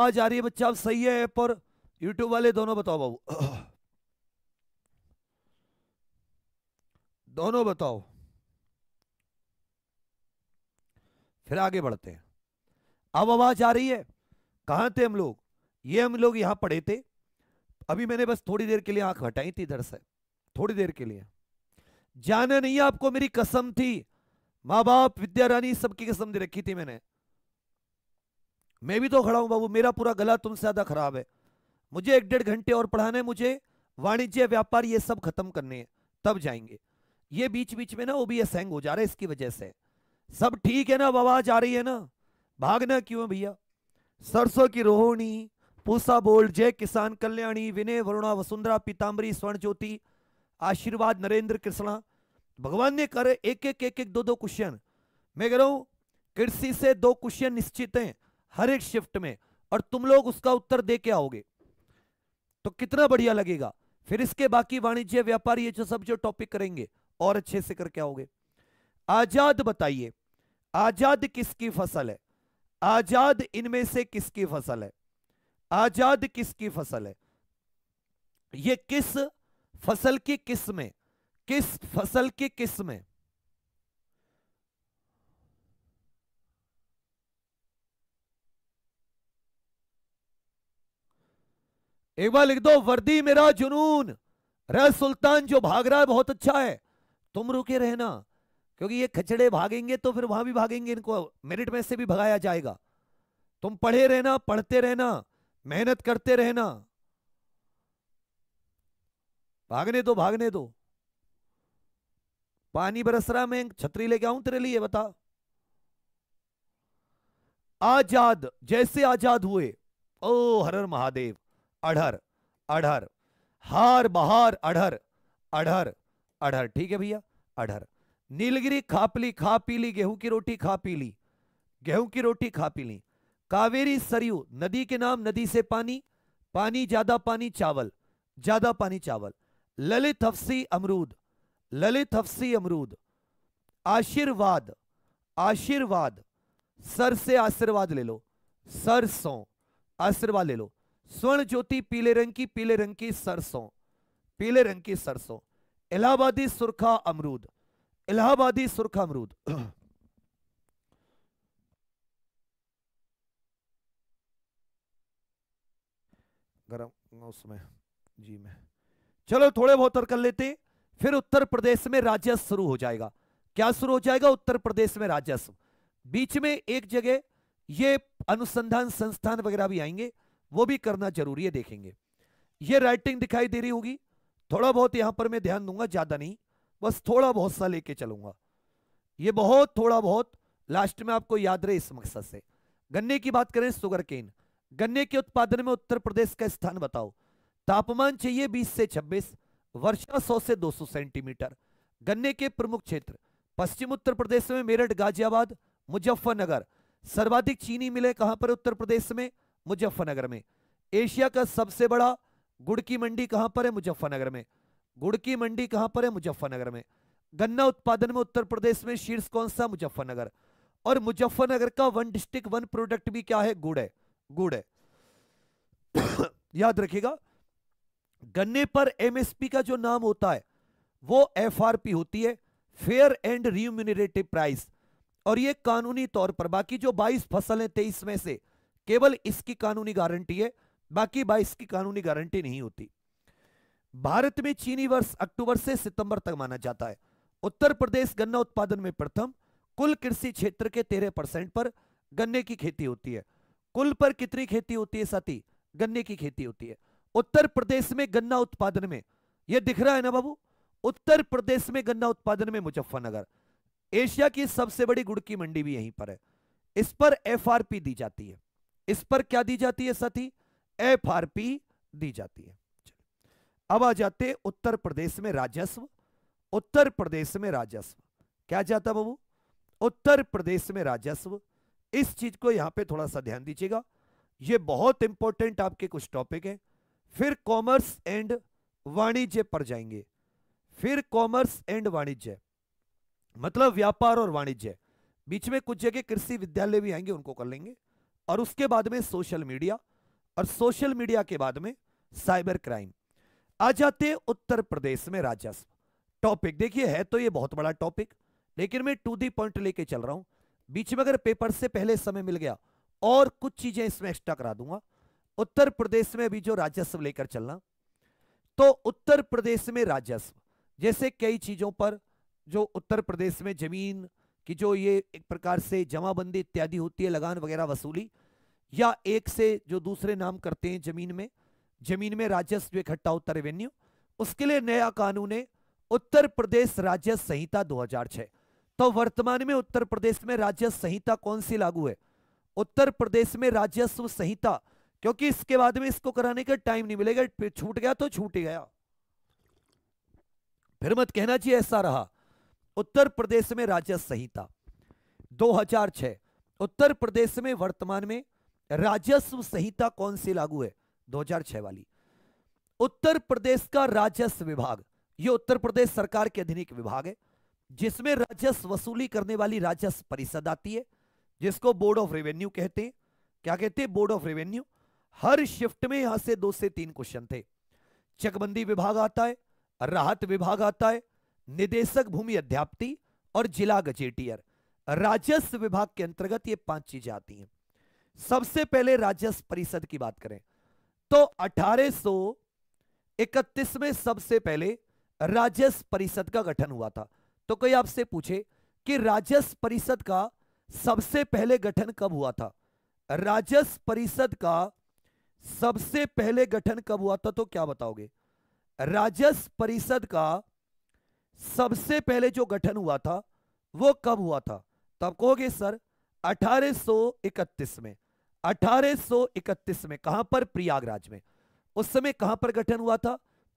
आ जा रही है बच्चा आप सही है ऐप और यूट्यूब वाले दोनों बताओ बाबू दोनों बताओ फिर आगे बढ़ते हैं अब आवाज आ रही है कहा थे हम लोग ये हम लोग यहां पढ़े थे अभी मैंने बस थोड़ी देर के लिए आंख हटाई थी इधर से थोड़ी देर के लिए जाने नहीं आपको मेरी कसम थी माँ बाप विद्या रानी सबकी कसम दे रखी थी मैंने मैं भी तो खड़ा हूं बाबू मेरा पूरा गला तुमसे ज़्यादा खराब है मुझे एक डेढ़ घंटे और पढ़ाने मुझे वाणिज्य व्यापार ये सब खत्म करने हैं तब जाएंगे ये बीच बीच में ना वो भी असंग हो जा रहा है इसकी वजह से सब ठीक है ना अब आवाज आ रही है ना भागना क्यों भैया सरसों की रोहिणी पूसा बोल्ड जय किसान कल्याणी विनय वरुणा वसुंधरा पीताम्बरी स्वर्ण ज्योति आशीर्वाद नरेंद्र कृष्णा भगवान ने करे एक एक एक एक दो दो क्वेश्चन मैं कह रहा हूं कृषि से दो क्वेश्चन निश्चित हैं हर एक शिफ्ट में और तुम लोग उसका उत्तर दे के आओगे तो कितना बढ़िया लगेगा फिर इसके बाकी वाणिज्य व्यापार ये जो सब जो टॉपिक करेंगे और अच्छे से करके आओगे आजाद बताइए आजाद किसकी फसल है आजाद इनमें से किसकी फसल है आजाद किसकी फसल है ये किस फसल की किस्म है किस फसल की किस्म है एक बार लिख दो वर्दी मेरा जुनून रह सुल्तान जो भाग रहा है बहुत अच्छा है तुम रुके रहना क्योंकि ये खचड़े भागेंगे तो फिर वहां भी भागेंगे इनको मेरिट में से भी भगाया जाएगा तुम पढ़े रहना पढ़ते रहना मेहनत करते रहना भागने दो भागने दो पानी बरस रहा मैं छतरी लेके आऊं तेरे लिए बता आजाद जैसे आजाद हुए ओ हर महादेव अढ़र अढ़र हार बहार अढ़र अढ़र अढ़र ठीक है भैया अढ़र नीलगिरी खा पीली खा पीली गेहूं की रोटी खा पीली गेहूं की रोटी खा पीली कावेरी सरयू नदी के नाम नदी से पानी पानी ज्यादा पानी चावल ज्यादा पानी चावल ललित हफ्सी अमरूद ललित हफ्सी अमरूद आशीर्वाद आशीर्वाद सर से आशीर्वाद ले लो सरसों आशीर्वाद ले लो स्वर्ण ज्योति पीले रंग की पीले रंग की सरसों पीले रंग की सरसों इलाहाबादी सुरखा अमरूद इलाहाबादी सुरखा अमरूद गरम उसमें जी में चलो थोड़े बहुत और कर लेते फिर उत्तर प्रदेश में राजस्व शुरू हो जाएगा क्या शुरू हो जाएगा उत्तर प्रदेश में राजस्व बीच में एक जगह ये अनुसंधान संस्थान वगैरह भी आएंगे वो भी करना जरूरी है देखेंगे ये राइटिंग दिखाई दे रही होगी थोड़ा बहुत यहां पर मैं ध्यान दूंगा ज्यादा नहीं बस थोड़ा बहुत सा लेके चलूंगा ये बहुत थोड़ा बहुत लास्ट में आपको याद रहे इस मकसद से गन्ने की बात करें सुगर केन गन्ने के उत्पादन में उत्तर प्रदेश का स्थान बताओ तापमान चाहिए 20 से 26 वर्षा 100 से 200 सेंटीमीटर गन्ने के प्रमुख क्षेत्र पश्चिम उत्तर प्रदेश में मेरठ गाजियाबाद मुजफ्फरनगर सर्वाधिक चीनी मिले कहां पर उत्तर प्रदेश में मुजफ्फरनगर में एशिया का सबसे बड़ा गुड़ की मंडी कहां पर है मुजफ्फरनगर में गुड़ की मंडी कहां पर है मुजफ्फरनगर में गन्ना उत्पादन में उत्तर प्रदेश में शीर्ष कौन सा मुजफ्फरनगर और मुजफ्फरनगर का वन डिस्ट्रिक्ट वन प्रोडक्ट भी क्या है गुड़ है गुड़ है याद रखिएगा गन्ने पर एमएसपी का जो नाम होता है वो एफआरपी होती है फेयर एंड रिम्यूनरेटिव प्राइस और ये कानूनी तौर पर बाकी जो 22 फसलें 23 में से केवल इसकी कानूनी गारंटी है बाकी बाई की कानूनी गारंटी नहीं होती भारत में चीनी वर्ष अक्टूबर से सितंबर तक माना जाता है उत्तर प्रदेश गन्ना उत्पादन में प्रथम कुल कृषि क्षेत्र के तेरह परसेंट पर गन्ने की खेती होती है कुल पर कितनी खेती होती है साथी गन्ने की खेती होती है उत्तर प्रदेश में गन्ना उत्पादन में यह दिख रहा है ना बाबू उत्तर प्रदेश में गन्ना उत्पादन में मुजफ्फरनगर एशिया की सबसे बड़ी गुड़ की मंडी भी यहीं पर है इस पर एफ दी जाती है इस पर क्या दी जाती है साथी एफ आर पी दी जाती है अब आ जाते उत्तर प्रदेश में राजस्व उत्तर प्रदेश में राजस्व क्या जाता बाबू उत्तर प्रदेश में राजस्व इस चीज को यहां पे थोड़ा सा ध्यान दीजिएगा ये बहुत इंपॉर्टेंट आपके कुछ टॉपिक हैं फिर कॉमर्स एंड वाणिज्य पर जाएंगे फिर कॉमर्स एंड वाणिज्य मतलब व्यापार और वाणिज्य बीच में कुछ जगह कृषि विद्यालय भी आएंगे उनको कर लेंगे और उसके बाद में सोशल मीडिया और सोशल मीडिया के बाद में साइबर क्राइम आ जाते उत्तर प्रदेश में राजस्व टॉपिक देखिए है तो ये बहुत बड़ा टॉपिक लेकिन मैं टू दी पॉइंट लेके चल रहा हूं बीच में अगर पेपर से पहले समय मिल गया और कुछ चीजें इसमें एक्स्ट्रा करा दूंगा उत्तर प्रदेश में अभी जो राजस्व लेकर चलना तो उत्तर प्रदेश में राजस्व जैसे कई चीजों पर जो उत्तर प्रदेश में जमीन कि जो ये एक प्रकार से जमाबंदी इत्यादि होती है लगान वगैरह वसूली या एक से जो दूसरे नाम करते हैं जमीन में जमीन में राजस्व इकट्ठा होता रेवेन्यू उसके लिए नया कानून है उत्तर प्रदेश राज्य संहिता दो तो वर्तमान में उत्तर प्रदेश में राजस्व संहिता कौन सी लागू है उत्तर प्रदेश में राजस्व संहिता क्योंकि इसके बाद में इसको कराने का टाइम नहीं मिलेगा छूट गया तो छूट गया फिर मत कहना जी ऐसा रहा उत्तर प्रदेश में राजस्व संहिता 2006 उत्तर प्रदेश में वर्तमान में राजस्व संहिता कौन सी लागू है 2006 वाली उत्तर प्रदेश का राजस्व विभाग यह उत्तर प्रदेश सरकार के अधीन एक विभाग है जिसमें राजस्व वसूली करने वाली राजस्व परिषद आती है जिसको बोर्ड ऑफ रेवेन्यू कहते हैं क्या कहते हैं बोर्ड ऑफ रेवेन्यू हर शिफ्ट में यहां से दो से तीन क्वेश्चन थे चकबंदी विभाग आता है राहत विभाग आता है निदेशक भूमि अध्याप्ति और जिला गजेटियर राजस्व विभाग के अंतर्गत ये पांच चीजें आती हैं सबसे पहले राजस्व परिषद की बात करें तो अठारह में सबसे पहले राजस्व परिषद का गठन हुआ था तो कोई आपसे पूछे कि राजस्व परिषद का सबसे पहले गठन कब हुआ था राजस्व परिषद का सबसे पहले गठन कब हुआ था तो क्या बताओगे राजस्व परिषद का सबसे पहले जो गठन हुआ था वो कब हुआ था तब कहोगे सर 1831 में 1831 में कहां पर प्रयागराज में उस समय कहां पर गठन हुआ था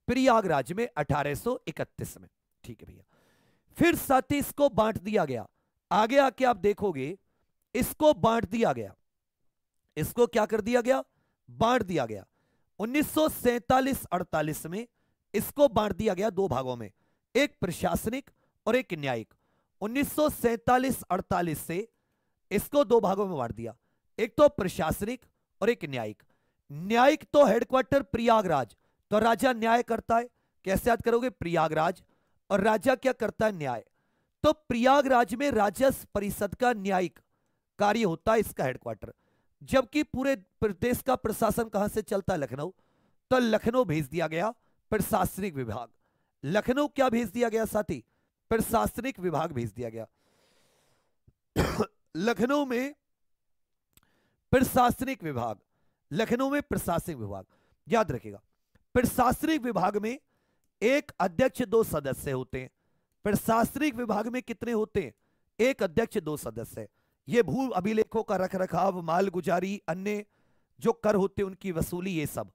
प्रयागराज में 1831 में ठीक है भैया फिर साथ ही इसको बांट दिया गया आगे आके आप देखोगे इसको बांट दिया गया इसको क्या कर दिया गया बांट दिया गया 1947-48 में इसको बांट दिया गया दो भागों में एक प्रशासनिक और एक न्यायिक उन्नीस 1947-48 से इसको दो भागों में बांट दिया एक तो प्रशासनिक और एक न्यायिक न्यायिक तो हेडक्वार्टर प्रयागराज तो राजा न्याय करता है कैसे याद करोगे प्रयागराज और राजा क्या करता है न्याय तो प्रयागराज में राजस्व परिषद का न्यायिक कार्य होता है इसका हेडक्वार्टर जबकि पूरे प्रदेश का प्रशासन कहां से चलता है लखनऊ तो लखनऊ भेज दिया गया प्रशासनिक विभाग लखनऊ क्या भेज दिया गया साथी प्रशासनिक विभाग भेज दिया गया लखनऊ में प्रशासनिक विभाग लखनऊ में प्रशासनिक विभाग याद रखेगा प्रशासनिक विभाग में एक अध्यक्ष दो सदस्य होते हैं प्रशासनिक विभाग में कितने होते हैं एक अध्यक्ष दो सदस्य ये भू अभिलेखों का रख रखाव माल गुजारी अन्य जो कर होते उनकी वसूली ये सब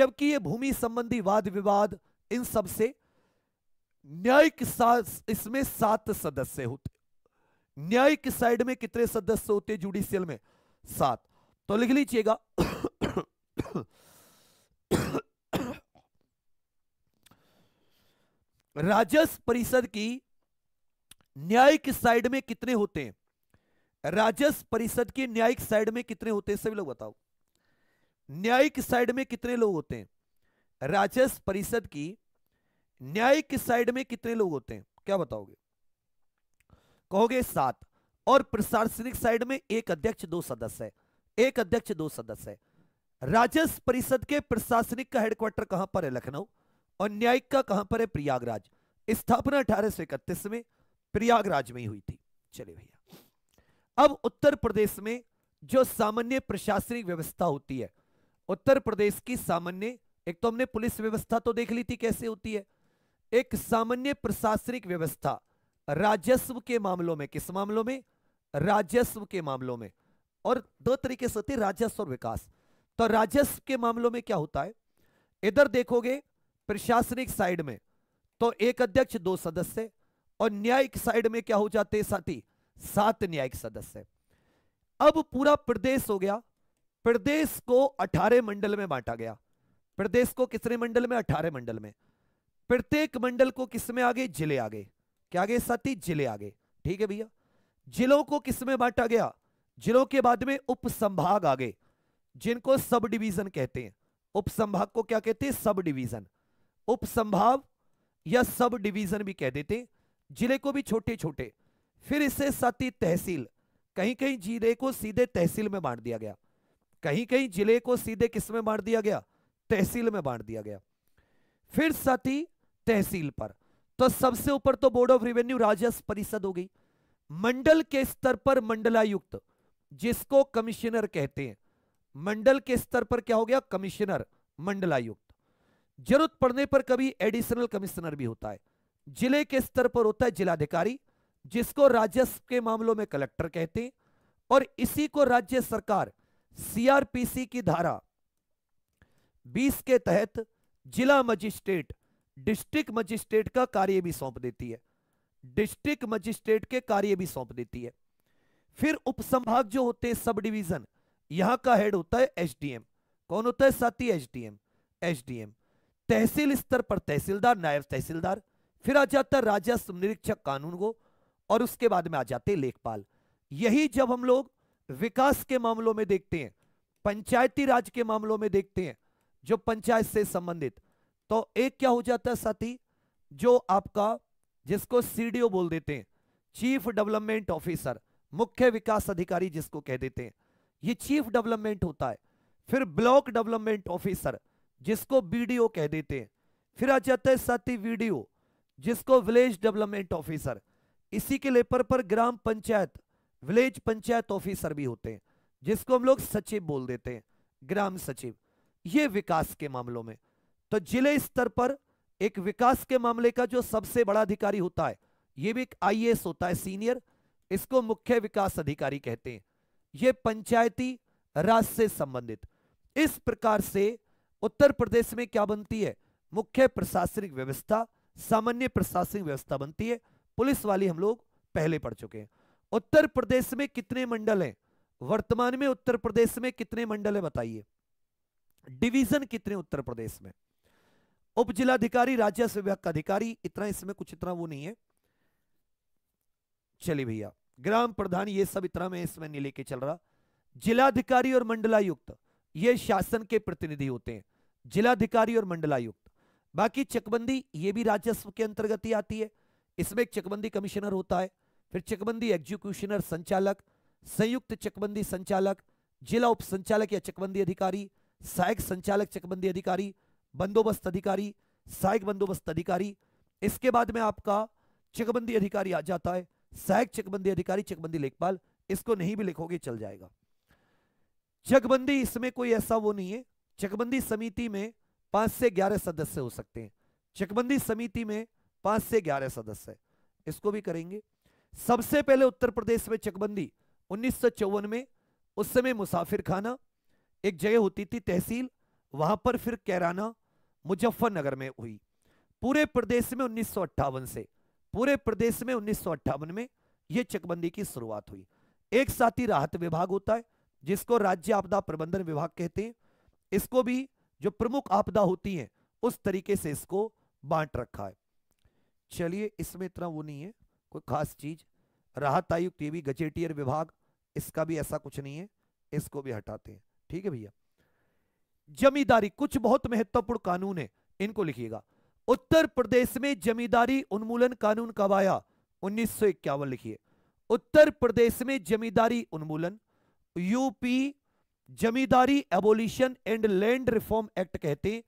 जबकि ये भूमि संबंधी वाद विवाद इन सब से न्यायिक इसमें सात सदस्य होते न्यायिक साइड में कितने सदस्य होते जुडिशियल में सात तो लिख लीजिएगा राजस्व परिषद की न्यायिक साइड में कितने होते हैं राजस्व परिषद की न्यायिक साइड में कितने होते हैं सभी लोग बताओ न्यायिक साइड में कितने लोग होते हैं राजस्व परिषद की न्याय की साइड में कितने लोग होते हैं क्या बताओगे कहोगे सात और प्रशासनिक साइड में एक अध्यक्ष दो सदस्य है एक अध्यक्ष दो सदस्य है राजस्व परिषद के प्रशासनिक का हेडक्वार्टर कहां पर है लखनऊ और न्यायिक का कहां पर है प्रयागराज स्थापना अठारह में प्रयागराज में ही हुई थी चले भैया अब उत्तर प्रदेश में जो सामान्य प्रशासनिक व्यवस्था होती है उत्तर प्रदेश की सामान्य एक तो हमने पुलिस व्यवस्था तो देख ली थी कैसे होती है एक सामान्य प्रशासनिक व्यवस्था राजस्व के मामलों में किस मामलों में राजस्व के मामलों में और दो तरीके से होती है राजस्व और विकास तो राजस्व के मामलों में क्या होता है इधर देखोगे प्रशासनिक साइड में तो एक अध्यक्ष दो सदस्य और न्यायिक साइड में क्या हो जाते हैं साथी सात न्यायिक सदस्य अब पूरा प्रदेश हो गया प्रदेश को अठारह मंडल में बांटा गया प्रदेश को कितने मंडल में अठारह मंडल में प्रत्येक मंडल को किसमें आगे जिले आगे क्या आगे साथी जिले आगे ठीक है भैया जिलों को किसमें बांटा गया जिलों के बाद में उपसंभाग आगे जिनको सब डिवीजन कहते हैं उपसंभाग को क्या कहते हैं सब डिवीजन उपसंभाग या सब डिवीजन भी कह देते जिले को भी छोटे छोटे फिर इसे साथी तहसील कहीं कहीं जिले को सीधे तहसील में बांट दिया गया कहीं कहीं जिले को सीधे किस में बांट दिया गया तहसील में बांट दिया गया फिर साथी तहसील पर तो सबसे ऊपर तो बोर्ड ऑफ रिवेन्यू राजस्व परिषद हो गई मंडल के स्तर पर मंडलायुक्त जिसको कमिश्नर कहते हैं मंडल के स्तर पर क्या हो गया कमिश्नर मंडलायुक्त जरूरत पड़ने पर कभी एडिशनल कमिश्नर भी होता है जिले के स्तर पर होता है जिलाधिकारी जिसको राजस्व के मामलों में कलेक्टर कहते हैं और इसी को राज्य सरकार सीआरपीसी की धारा 20 के तहत जिला मजिस्ट्रेट डिस्ट्रिक्ट मजिस्ट्रेट का कार्य भी सौंप देती है डिस्ट्रिक्ट मजिस्ट्रेट के कार्य भी सौंप देती है फिर उपसंभाग जो होते हैं सब डिवीजन यहां का हेड होता है एसडीएम कौन होता है साथी एसडीएम एसडीएम तहसील स्तर पर तहसीलदार नायब तहसीलदार फिर आ जाता है राजस्व निरीक्षक कानून को और उसके बाद में आ जाते लेखपाल यही जब हम लोग विकास के मामलों में देखते हैं पंचायती राज के मामलों में देखते हैं जो पंचायत से संबंधित तो एक क्या हो जाता है साथी जो आपका जिसको सीडीओ बोल देते हैं चीफ डेवलपमेंट ऑफिसर मुख्य विकास अधिकारी जिसको कह देते हैं ये चीफ डेवलपमेंट होता है फिर ब्लॉक डेवलपमेंट ऑफिसर जिसको बीडीओ कह देते हैं फिर आ जाता है साथी वीडियो जिसको विलेज डेवलपमेंट ऑफिसर इसी के लेपर पर ग्राम पंचायत विलेज पंचायत ऑफिसर भी होते हैं जिसको हम लोग सचिव बोल देते हैं ग्राम सचिव ये विकास के मामलों में तो जिले स्तर पर एक विकास के मामले का जो सबसे बड़ा अधिकारी होता है ये भी एक आईएएस होता है सीनियर इसको मुख्य विकास अधिकारी कहते हैं ये पंचायती राज से संबंधित इस प्रकार से उत्तर प्रदेश में क्या बनती है मुख्य प्रशासनिक व्यवस्था सामान्य प्रशासनिक व्यवस्था बनती है पुलिस वाली हम लोग पहले पढ़ चुके हैं उत्तर प्रदेश में कितने मंडल हैं वर्तमान में उत्तर प्रदेश में कितने मंडल है बताइए डिवीजन कितने उत्तर प्रदेश में उप जिलाधिकारी राजस्व विभाग का अधिकारी इतना इसमें कुछ इतना वो नहीं है चलिए भैया ग्राम प्रधान ये सब इतना में इसमें नहीं लेके चल रहा जिलाधिकारी और मंडलायुक्त ये शासन के प्रतिनिधि होते हैं जिलाधिकारी और मंडलायुक्त बाकी चकबंदी ये भी राजस्व के अंतर्गत ही आती है इसमें एक चकबंदी कमिश्नर होता है फिर चकबंदी एग्जीक्यूशनर संचालक संयुक्त चकबंदी संचालक जिला उप संचालक या चकबंदी अधिकारी सहायक संचालक चकबंदी अधिकारी बंदोबस्त अधिकारी सहायक बंदोबस्त अधिकारी इसके बाद में आपका चकबंदी अधिकारी आ जाता है सहायक चकबंदी अधिकारी चकबंदी लेखपाल इसको नहीं भी लिखोगे चल जाएगा चकबंदी इसमें कोई ऐसा वो नहीं है चकबंदी समिति में पांच से ग्यारह सदस्य हो सकते हैं चकबंदी समिति में पांच से ग्यारह सदस्य इसको भी करेंगे सबसे पहले उत्तर प्रदेश में चकबंदी उन्नीस में उस समय मुसाफिर खाना एक जगह होती थी तहसील वहां पर फिर कैराना मुजफ्फरनगर में हुई पूरे प्रदेश में उन्नीस से पूरे प्रदेश में उन्नीस में यह चकबंदी की शुरुआत हुई एक साथ ही राहत विभाग होता है जिसको राज्य आपदा प्रबंधन विभाग कहते हैं इसको भी जो प्रमुख आपदा होती है उस तरीके से इसको बांट रखा है चलिए इसमें इतना वो नहीं है कोई खास चीज राहत आयुक्त ये भी गजेटियर विभाग इसका भी ऐसा कुछ नहीं है इसको भी हटाते हैं ठीक है भैया जमींदारी कुछ बहुत महत्वपूर्ण कानून है इनको लिखिएगा उत्तर प्रदेश में जमींदारी उन्मूलन कानून कब आया उन्नीस लिखिए उत्तर प्रदेश में जमींदारी उन्मूलन UP zamindari abolition and land reform act कहते हैं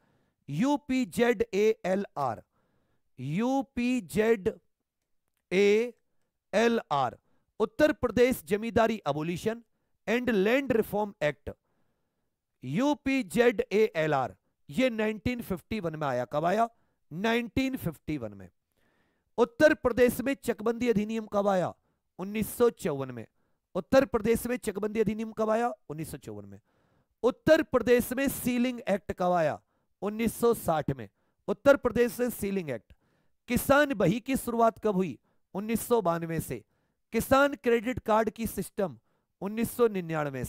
UP Z A L R UP Z A L R Uttar Pradesh zamindari abolition and land reform act UPZ L R ये 1951 में आया कब आया 1951 में उत्तर प्रदेश में चकबंदी अधिनियम कब आया उन्नीस में उत्तर प्रदेश में चकबंदी अधिनियम कब आया उन्नीस में उत्तर प्रदेश में सीलिंग एक्ट कब आया 1960 में उत्तर प्रदेश में सीलिंग एक्ट किसान बही की शुरुआत कब हुई उन्नीस से किसान क्रेडिट कार्ड की सिस्टम उन्नीस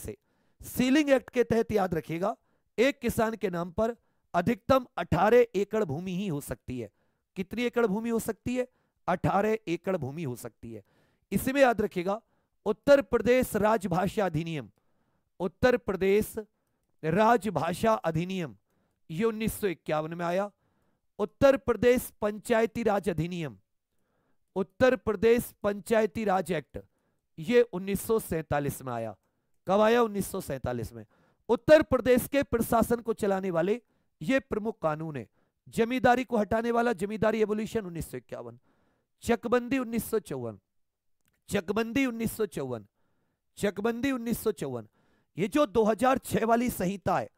से सीलिंग एक्ट के तहत याद रखिएगा एक किसान के नाम पर अधिकतम 18 एकड़ भूमि ही हो सकती है कितनी एकड़ भूमि हो सकती है 18 एकड़ भूमि हो सकती है इसमें याद रखिएगा उत्तर प्रदेश राजभाषा अधिनियम उत्तर प्रदेश राजभाषा अधिनियम ये उन्नीस में आया उत्तर प्रदेश पंचायती राज अधिनियम उत्तर प्रदेश पंचायती राज एक्ट ये उन्नीस में आया कब आया उन्नीस में उत्तर प्रदेश के प्रशासन को चलाने वाले ये प्रमुख कानून है जमींदारी को हटाने वाला जमींदारी एवोल्यूशन उन्नीस सौ इक्यावन चकबंदी उन्नीस सौ चौवन चकबंदी उन्नीस सौ चौवन चकबंदी उन्नीस सौ चौवन ये जो 2006 वाली संहिता है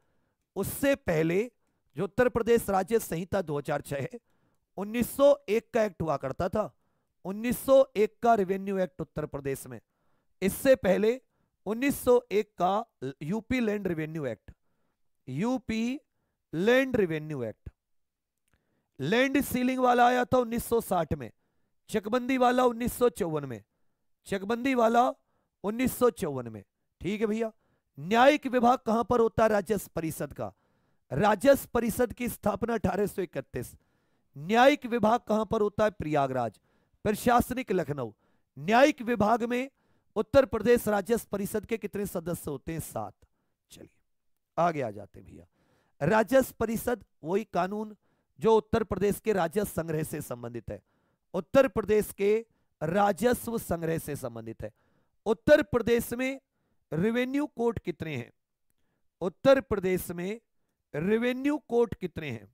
उससे पहले जो उत्तर प्रदेश राज्य संहिता 2006 है एक का एक्ट हुआ करता था 1901 का रेवेन्यू एक्ट उत्तर प्रदेश में इससे पहले 1901 का UP land revenue act UP land revenue act land ceiling वाला आया था 1960 में चकबंदी वाला उन्नीस में चकबंदी वाला उन्नीस में ठीक है भैया न्यायिक विभाग कहां पर होता है राजस्व परिषद का राजस्व परिषद की स्थापना अठारह न्यायिक विभाग कहां पर होता है प्रयागराज प्रशासनिक लखनऊ न्यायिक विभाग में उत्तर प्रदेश राजस्व परिषद के कितने सदस्य होते हैं सात चलिए आगे आ जाते भैया राजस्व परिषद वही कानून जो उत्तर प्रदेश के राजस्व संग्रह से संबंधित है उत्तर प्रदेश के राजस्व संग्रह से संबंधित है उत्तर प्रदेश में रेवेन्यू कोर्ट कितने हैं उत्तर प्रदेश में रेवेन्यू कोर्ट कितने हैं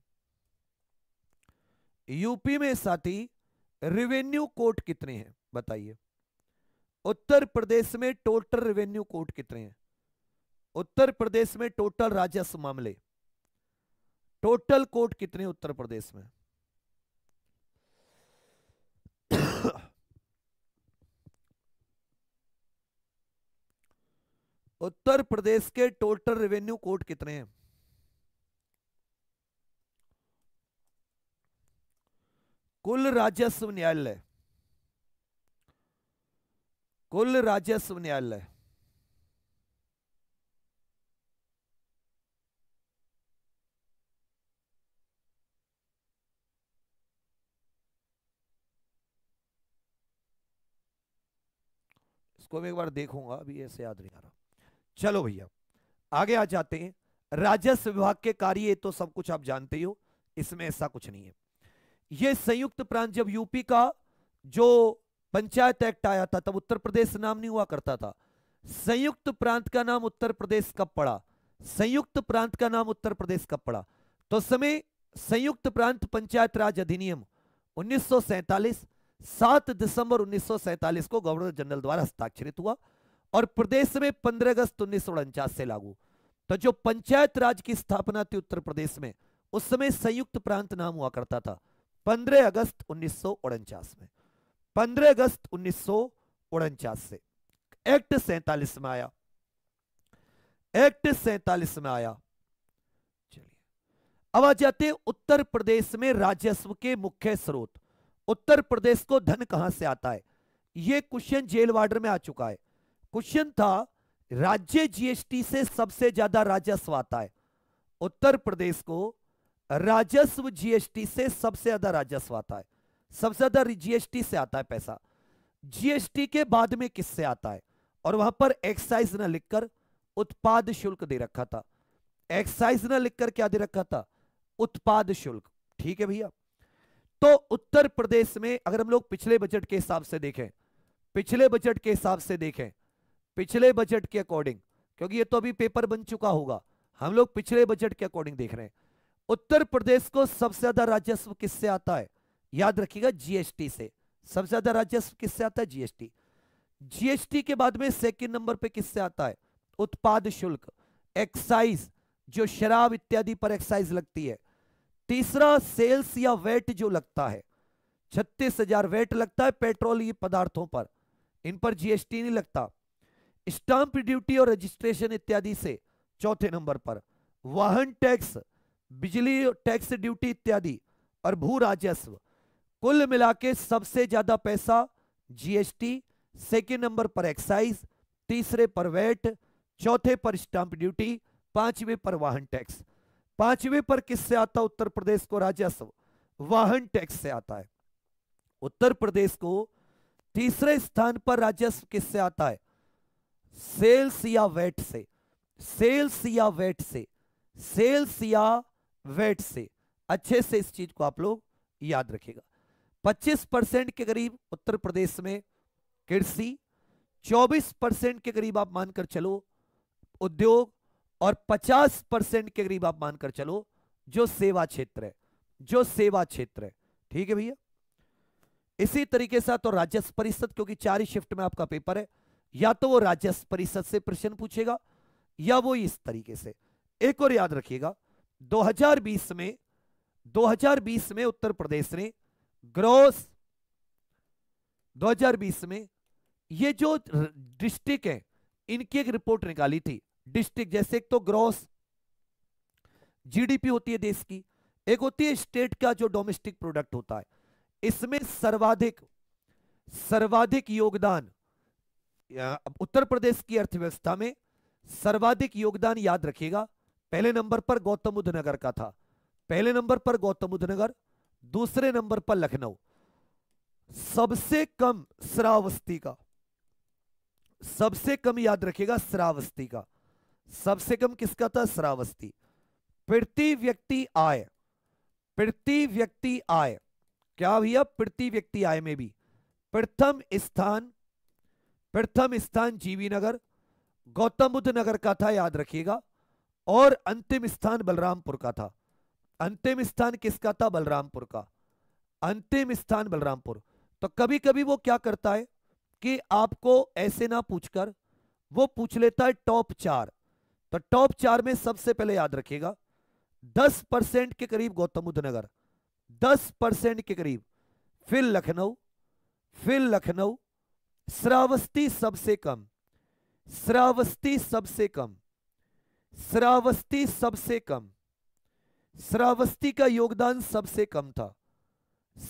यूपी में साथी रेवेन्यू कोर्ट कितने हैं बताइए उत्तर प्रदेश में टोटल रेवेन्यू कोर्ट कितने हैं उत्तर प्रदेश में टोटल राजस्व मामले टोटल कोर्ट कितने उत्तर प्रदेश में उत्तर प्रदेश के टोटल रेवेन्यू कोर्ट कितने हैं कुल राजस्व न्यायालय कुल राजस्व न्यायालय इसको मैं एक बार देखूंगा अभी ऐसे याद नहीं आ रहा चलो भैया आगे आ जाते हैं राजस्व विभाग के कार्य तो सब कुछ आप जानते हो इसमें ऐसा कुछ नहीं है यह संयुक्त प्रांत जब यूपी का जो पंचायत एक्ट आया था तब उत्तर प्रदेश नाम नहीं हुआ करता था संयुक्त प्रांत का नाम उत्तर प्रदेश कब पड़ा संयुक्त प्रांत का नाम उत्तर प्रदेश कब पड़ा तो समय संयुक्त प्रांत पंचायत राज अधिनियम 1947 7 दिसंबर 1947 को गवर्नर जनरल द्वारा हस्ताक्षरित हुआ और प्रदेश में 15 अगस्त उन्नीस से लागू तो जो पंचायत राज की स्थापना थी उत्तर प्रदेश में उस समय संयुक्त प्रांत नाम हुआ करता था 15 अगस्त उन्नीस में 15 अगस्त उन्नीस से एक्ट सैतालीस में आया एक्ट सैतालीस में आया चलिए अब आ जाते उत्तर प्रदेश में राजस्व के मुख्य स्रोत उत्तर प्रदेश को धन कहां से आता है यह क्वेश्चन जेल वार्डर में आ चुका है क्वेश्चन था राज्य जीएसटी से सबसे ज्यादा राजस्व आता है उत्तर प्रदेश को राजस्व जीएसटी से सबसे ज्यादा राजस्व आता है सबसे ज्यादा जीएसटी से आता है पैसा जीएसटी के बाद में किससे आता है और वहां पर एक्साइज न लिखकर उत्पाद शुल्क दे रखा था एक्साइज न लिखकर क्या दे रखा था उत्पाद शुल्क ठीक है भैया तो उत्तर प्रदेश में अगर हम लोग पिछले बजट के हिसाब से देखें पिछले बजट के हिसाब से देखें पिछले बजट के अकॉर्डिंग क्योंकि ये तो अभी पेपर बन चुका होगा हम लोग पिछले बजट के अकॉर्डिंग देख रहे हैं उत्तर प्रदेश को सबसे ज्यादा राजस्व किससे आता है याद रखिएगा जीएसटी से सबसे ज्यादा राजस्व किससे आता है जीएसटी जीएसटी के बाद में सेकंड नंबर पे किससे आता है उत्पाद शुल्क एक्साइज जो शराब इत्यादि पर एक्साइज लगती है तीसरा सेल्स या वेट जो लगता है छत्तीस हजार वेट लगता है पेट्रोलीय पदार्थों पर इन पर जीएसटी नहीं लगता स्टाम्प ड्यूटी और रजिस्ट्रेशन इत्यादि से चौथे नंबर पर वाहन टैक्स बिजली टैक्स ड्यूटी इत्यादि और भू राजस्व कुल मिला के सबसे ज्यादा पैसा जीएसटी सेकेंड नंबर पर एक्साइज तीसरे पर वैट चौथे पर स्टाम्प ड्यूटी पांचवें पर वाहन टैक्स पांचवें पर किससे आता उत्तर प्रदेश को राजस्व वाहन टैक्स से आता है उत्तर प्रदेश को तीसरे स्थान पर राजस्व किससे आता है सेल्स या वेट से सेल्स या वेट से सेल्स या वेट से अच्छे से इस चीज को आप लोग याद रखेगा 25 परसेंट के करीब उत्तर प्रदेश में कृषि 24 परसेंट के करीब आप मानकर चलो उद्योग और 50 परसेंट के करीब आप मानकर चलो जो सेवा क्षेत्र है जो सेवा क्षेत्र है ठीक है भैया इसी तरीके से तो राजस्व परिषद क्योंकि चार ही शिफ्ट में आपका पेपर है या तो वो राजस्व परिषद से प्रश्न पूछेगा या वो इस तरीके से एक और याद रखिएगा 2020 में 2020 में उत्तर प्रदेश ने ग्रोस 2020 में ये जो डिस्ट्रिक्ट है इनकी एक रिपोर्ट निकाली थी डिस्ट्रिक्ट जैसे एक तो ग्रोस जीडीपी होती है देश की एक होती है स्टेट का जो डोमेस्टिक प्रोडक्ट होता है इसमें सर्वाधिक सर्वाधिक योगदान उत्तर प्रदेश की अर्थव्यवस्था में सर्वाधिक योगदान याद रखिएगा पहले नंबर पर गौतम बुद्ध नगर का था पहले नंबर पर गौतम बुद्ध नगर दूसरे नंबर पर लखनऊ सबसे कम श्रावस्ती का सबसे कम याद रखेगा श्रावस्ती का सबसे कम किसका था श्रावस्ती प्रति व्यक्ति आय प्रति व्यक्ति आय क्या भैया प्रति व्यक्ति आय में भी प्रथम स्थान प्रथम स्थान जीवी नगर गौतम बुद्ध नगर का था याद रखिएगा और अंतिम स्थान बलरामपुर का था अंतिम स्थान किसका था बलरामपुर का अंतिम स्थान बलरामपुर तो कभी कभी वो क्या करता है कि आपको ऐसे ना पूछकर वो पूछ लेता है टॉप चार तो टॉप चार में सबसे पहले याद रखिएगा दस परसेंट के करीब गौतम बुद्ध नगर दस परसेंट के करीब फिर लखनऊ फिर लखनऊ श्रावस्ती सबसे कम श्रावस्ती सबसे कम श्रावस्ती सबसे कम श्रावस्ती का योगदान सबसे कम था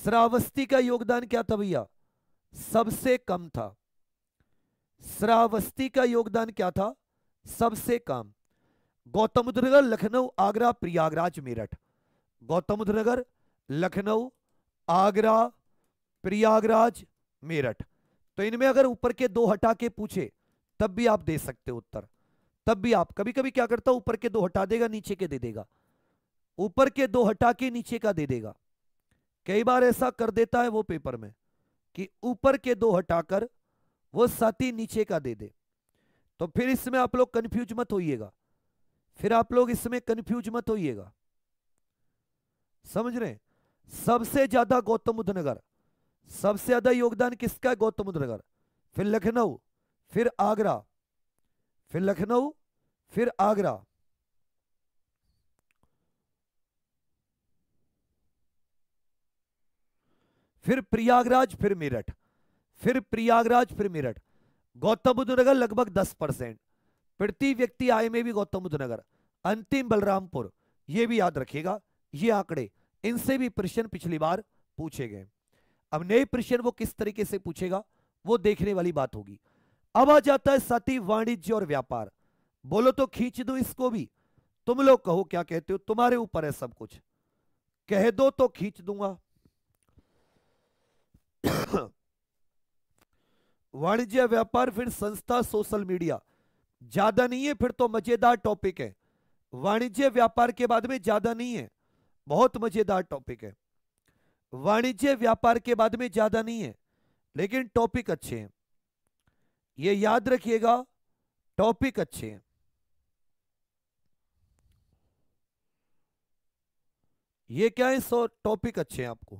श्रावस्ती का योगदान क्या था भैया सबसे कम था श्रावस्ती का योगदान क्या था सबसे कम गौतम नगर लखनऊ आगरा प्रयागराज मेरठ गौतमुद्र नगर लखनऊ आगरा प्रयागराज मेरठ तो इनमें अगर ऊपर के दो हटा के पूछे तब भी आप दे सकते हो उत्तर तब भी आप कभी कभी क्या करता ऊपर के दो हटा देगा नीचे के दे देगा ऊपर के दो हटा के नीचे का दे देगा कई बार ऐसा कर देता है वो पेपर में कि ऊपर के दो हटाकर वो साथी नीचे का दे दे तो फिर इसमें आप लोग कंफ्यूज मत होइएगा फिर आप लोग इसमें कंफ्यूज मत होइएगा समझ रहे सबसे ज्यादा गौतम बुद्ध नगर सबसे ज्यादा योगदान किसका है गौतम बुद्ध नगर फिर लखनऊ फिर आगरा फिर लखनऊ फिर आगरा फिर प्रयागराज फिर मेरठ फिर प्रयागराज फिर मेरठ गौतम बुद्ध नगर लगभग दस परसेंट प्रति व्यक्ति आय में भी गौतम बुद्ध नगर अंतिम बलरामपुर ये भी याद रखिएगा ये आंकड़े इनसे भी प्रश्न पिछली बार पूछे गए अब नए प्रश्न वो किस तरीके से पूछेगा वो देखने वाली बात होगी अब आ जाता है साथी वाणिज्य और व्यापार बोलो तो खींच दो इसको भी तुम लोग कहो क्या कहते हो तुम्हारे ऊपर है सब कुछ कह दो तो खींच दूंगा वाणिज्य व्यापार फिर संस्था सोशल मीडिया ज्यादा नहीं है फिर तो मजेदार टॉपिक है वाणिज्य व्यापार के बाद में ज्यादा नहीं है बहुत मजेदार टॉपिक है वाणिज्य व्यापार के बाद में ज्यादा नहीं है लेकिन टॉपिक अच्छे हैं ये याद रखिएगा टॉपिक अच्छे हैं ये क्या है सो टॉपिक अच्छे हैं आपको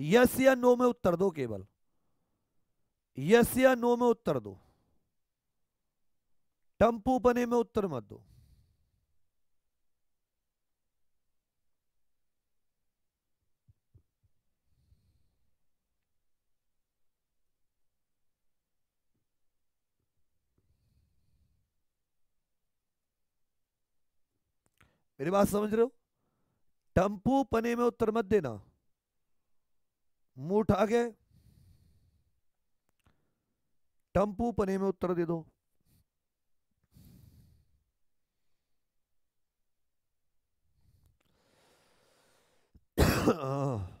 यस या नो में उत्तर दो केवल यस या नो में उत्तर दो टंपू बने में उत्तर मत दो मेरी बात समझ रहे हो टंपू पने में उत्तर मत देना मुंह उठा के टंपू पने में उत्तर दे दो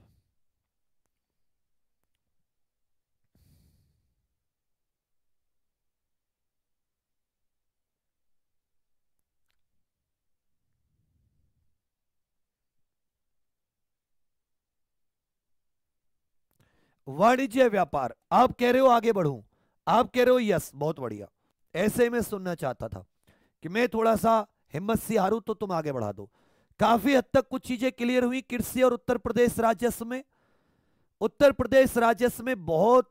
वाणिज्य व्यापार आप कह रहे हो आगे बढ़ू आप कह रहे हो यस बहुत बढ़िया ऐसे में सुनना चाहता था कि मैं थोड़ा सा हिम्मत से हारू तो तुम आगे बढ़ा दो काफी हद तक कुछ चीजें क्लियर हुई कृषि और उत्तर प्रदेश राजस्व में उत्तर प्रदेश राजस्व में बहुत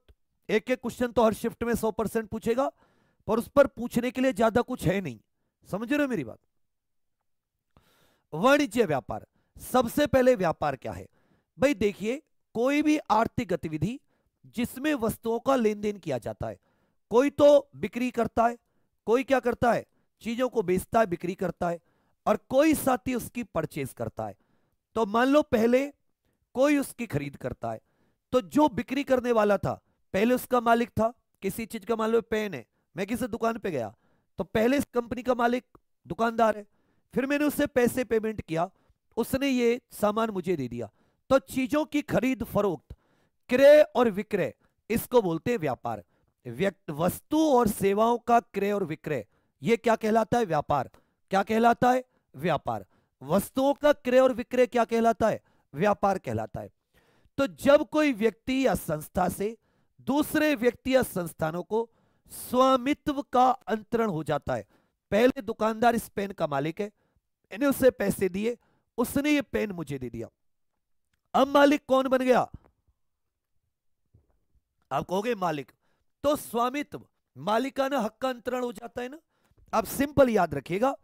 एक एक क्वेश्चन तो हर शिफ्ट में सौ परसेंट पूछेगा पर उस पर पूछने के लिए ज्यादा कुछ है नहीं समझ रहे हो मेरी बात वाणिज्य व्यापार सबसे पहले व्यापार क्या है भाई देखिए कोई भी आर्थिक गतिविधि जिसमें वस्तुओं का लेन देन किया जाता है कोई तो बिक्री करता है कोई क्या करता है चीजों को बेचता है बिक्री करता है और कोई साथी उसकी परचेज करता है तो मान लो पहले कोई उसकी खरीद करता है तो जो बिक्री करने वाला था पहले उसका मालिक था किसी चीज का मान लो पेन है मैं किसी दुकान पे गया तो पहले इस कंपनी का मालिक दुकानदार है फिर मैंने उससे पैसे पेमेंट किया उसने ये सामान मुझे दे दिया तो चीजों की खरीद फरोख्त क्रय और विक्रय इसको बोलते हैं व्यापार व्यक्त वस्तु और सेवाओं का क्रय और विक्रय यह क्या कहलाता है व्यापार क्या कहलाता है व्यापार वस्तुओं का क्रय और विक्रय क्या कहलाता है व्यापार कहलाता है तो जब कोई व्यक्ति या संस्था से दूसरे व्यक्ति या संस्थानों को स्वामित्व का अंतरण हो जाता है पहले दुकानदार इस पेन का मालिक है मैंने उसे पैसे दिए उसने ये पेन मुझे दे दिया अब मालिक कौन बन गया आप कहोगे मालिक तो स्वामित्व मालिकाना हक का अंतरण हो जाता है ना आप सिंपल याद रखिएगा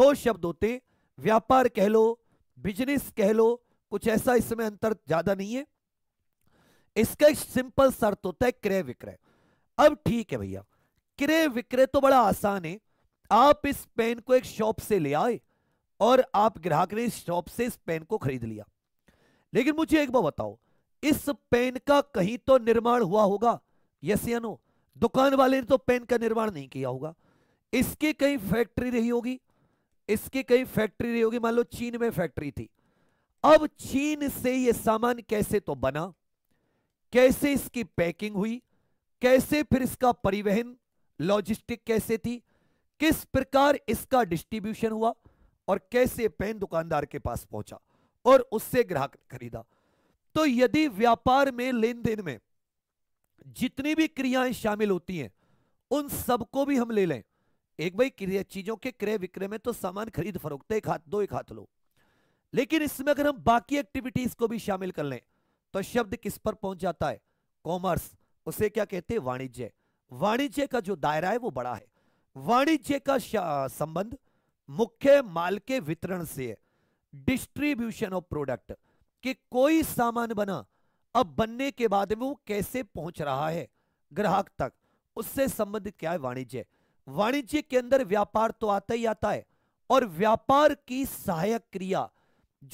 दो शब्द होते व्यापार कह लो बिजनेस कह लो कुछ ऐसा इसमें अंतर ज्यादा नहीं है इसका एक सिंपल शर्त होता है क्रय विक्रय अब ठीक है भैया क्रय विक्रय तो बड़ा आसान है आप इस पेन को एक शॉप से ले आए और आप ग्राहक ने इस शॉप से इस पेन को खरीद लिया लेकिन मुझे एक बार बताओ इस पेन का कहीं तो निर्माण हुआ होगा यस या नो दुकान वाले ने तो पेन का निर्माण नहीं किया होगा इसकी कहीं फैक्ट्री रही होगी इसकी कहीं फैक्ट्री रही होगी मान लो चीन में फैक्ट्री थी अब चीन से यह सामान कैसे तो बना कैसे इसकी पैकिंग हुई कैसे फिर इसका परिवहन लॉजिस्टिक कैसे थी किस प्रकार इसका डिस्ट्रीब्यूशन हुआ और कैसे पेन दुकानदार के पास पहुंचा और उससे ग्राहक खरीदा तो यदि व्यापार में लेन देन में जितनी भी क्रियाएं शामिल होती हैं उन सबको भी हम ले लें एक भाई चीजों के क्रय विक्रय में तो सामान खरीद फरोख्त एक हाथ दो एक हाथ लो लेकिन इसमें अगर हम बाकी एक्टिविटीज को भी शामिल कर लें तो शब्द किस पर पहुंच जाता है कॉमर्स उसे क्या कहते हैं वाणिज्य वाणिज्य का जो दायरा है वो बड़ा है वाणिज्य का संबंध मुख्य माल के वितरण से है डिस्ट्रीब्यूशन ऑफ प्रोडक्ट कि कोई सामान बना अब बनने के बाद में वो कैसे पहुंच रहा है ग्राहक तक उससे संबंधित क्या है वाणिज्य वाणिज्य के अंदर व्यापार तो आता ही आता है और व्यापार की सहायक क्रिया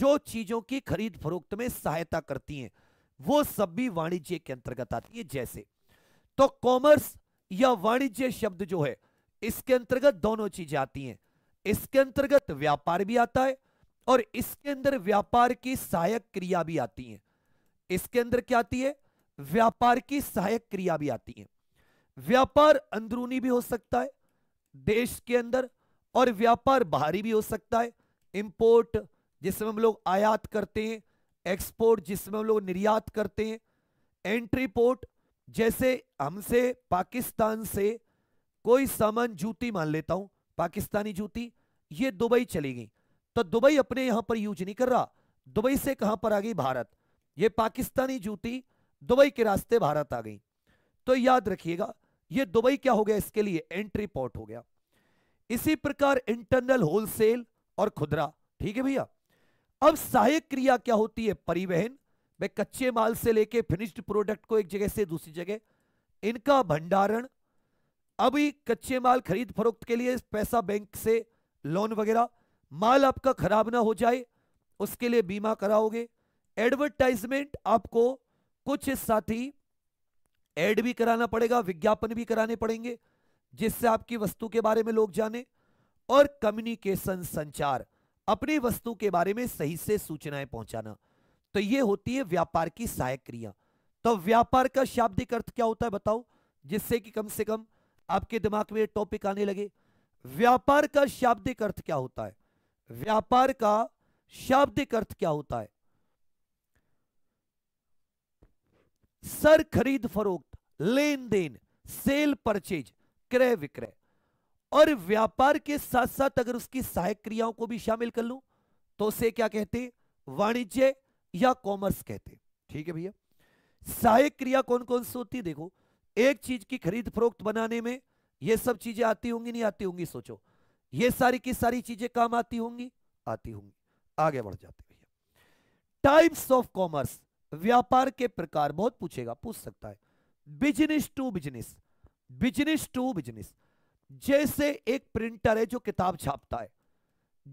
जो चीजों की खरीद फरोख्त में सहायता करती है वो सब भी वाणिज्य के अंतर्गत आती है जैसे तो कॉमर्स या वाणिज्य शब्द जो है इसके अंतर्गत दोनों चीजें आती हैं इसके अंतर्गत व्यापार भी आता है और इसके अंदर व्यापार की सहायक क्रिया भी आती है इसके अंदर क्या आती है व्यापार की सहायक क्रिया भी आती है व्यापार अंदरूनी भी हो सकता है देश के अंदर और व्यापार बाहरी भी हो सकता है इंपोर्ट जिसमें हम लोग आयात करते हैं एक्सपोर्ट जिसमें हम लोग निर्यात करते हैं एंट्री पोर्ट जैसे हमसे पाकिस्तान से कोई सामान जूती मान लेता हूं पाकिस्तानी जूती ये दुबई चली गई तो दुबई अपने यहां पर यूज नहीं कर रहा दुबई से कहां पर आ गई भारत ये पाकिस्तानी जूती दुबई के रास्ते भारत आ गई तो याद रखिएगा ये दुबई क्या हो गया इसके लिए एंट्री पोर्ट हो गया इसी प्रकार इंटरनल होलसेल और खुदरा ठीक है भैया अब सहायक क्रिया क्या होती है परिवहन मैं कच्चे माल से लेके फिनिश्ड प्रोडक्ट को एक जगह से दूसरी जगह इनका भंडारण अभी कच्चे माल खरीद फरोख्त के लिए पैसा बैंक से लोन वगैरह माल आपका खराब ना हो जाए उसके लिए बीमा कराओगे एडवर्टाइजमेंट आपको कुछ साथी एड भी कराना पड़ेगा विज्ञापन भी कराने पड़ेंगे जिससे आपकी वस्तु के बारे में लोग जाने और कम्युनिकेशन संचार अपनी वस्तु के बारे में सही से सूचनाएं पहुंचाना तो ये होती है व्यापार की सहायक क्रिया तो व्यापार का शाब्दिक अर्थ क्या होता है बताओ जिससे कि कम से कम आपके दिमाग में टॉपिक आने लगे व्यापार का शाब्दिक अर्थ क्या होता है व्यापार का शाब्दिक अर्थ क्या होता है सर खरीद फरोख्त लेन देन सेल परचेज क्रय विक्रय और व्यापार के साथ साथ अगर उसकी सहायक क्रियाओं को भी शामिल कर लूं तो उसे क्या कहते वाणिज्य या कॉमर्स कहते ठीक है भैया सहायक क्रिया कौन कौन सी होती देखो एक चीज की खरीद फरोख्त बनाने में ये सब चीजें आती होंगी नहीं आती होंगी सोचो ये सारी की सारी चीजें काम आती होंगी आती होंगी आगे बढ़ जाते भैया टाइप्स ऑफ कॉमर्स व्यापार के प्रकार बहुत पूछेगा पूछ सकता है business to business business to business जैसे एक प्रिंटर है जो किताब छापता है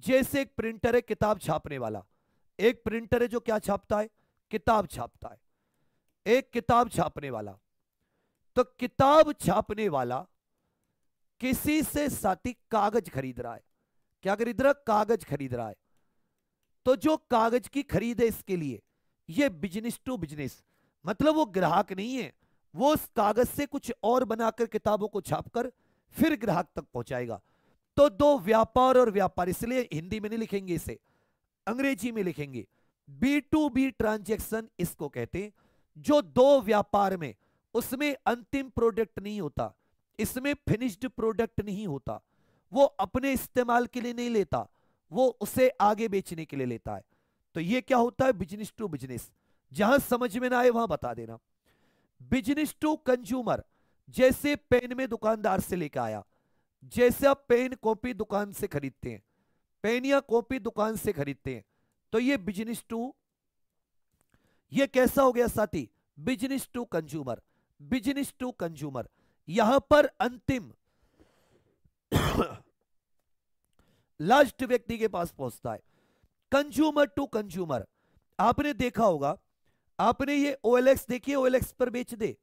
जैसे एक प्रिंटर है किताब छापने वाला एक प्रिंटर है जो क्या छापता है किताब छापता है एक किताब छापने वाला तो किताब छापने वाला किसी से साथी कागज खरीद रहा है क्या खरीद रहा कागज खरीद रहा है तो जो कागज की खरीद है इसके लिए ये बिजनेस टू बिजनेस मतलब वो ग्राहक नहीं है वो उस कागज से कुछ और बनाकर किताबों को छापकर फिर ग्राहक तक पहुंचाएगा तो दो व्यापार और व्यापार इसलिए हिंदी में नहीं लिखेंगे इसे अंग्रेजी में लिखेंगे बी टू बी ट्रांजेक्शन इसको कहते हैं जो दो व्यापार में उसमें अंतिम प्रोडक्ट नहीं होता इसमें फिनिश्ड प्रोडक्ट नहीं होता वो अपने इस्तेमाल के लिए नहीं लेता वो उसे आगे बेचने के लिए लेता है तो ये क्या होता है बिजनेस टू बिजनेस जहां समझ में ना आए वहां बता देना बिजनेस टू कंज्यूमर जैसे पेन में दुकानदार से लेकर आया जैसे आप पेन कॉपी दुकान से खरीदते हैं पेन या कॉपी दुकान से खरीदते हैं तो ये बिजनेस टू ये कैसा हो गया साथी business to consumer business to consumer यहां पर अंतिम लास्ट व्यक्ति के पास पहुंचता है कंज्यूमर टू कंज्यूमर आपने देखा होगा आपने ये ओ एल एक्स देखिए ओ एल एक्स पर बेच दे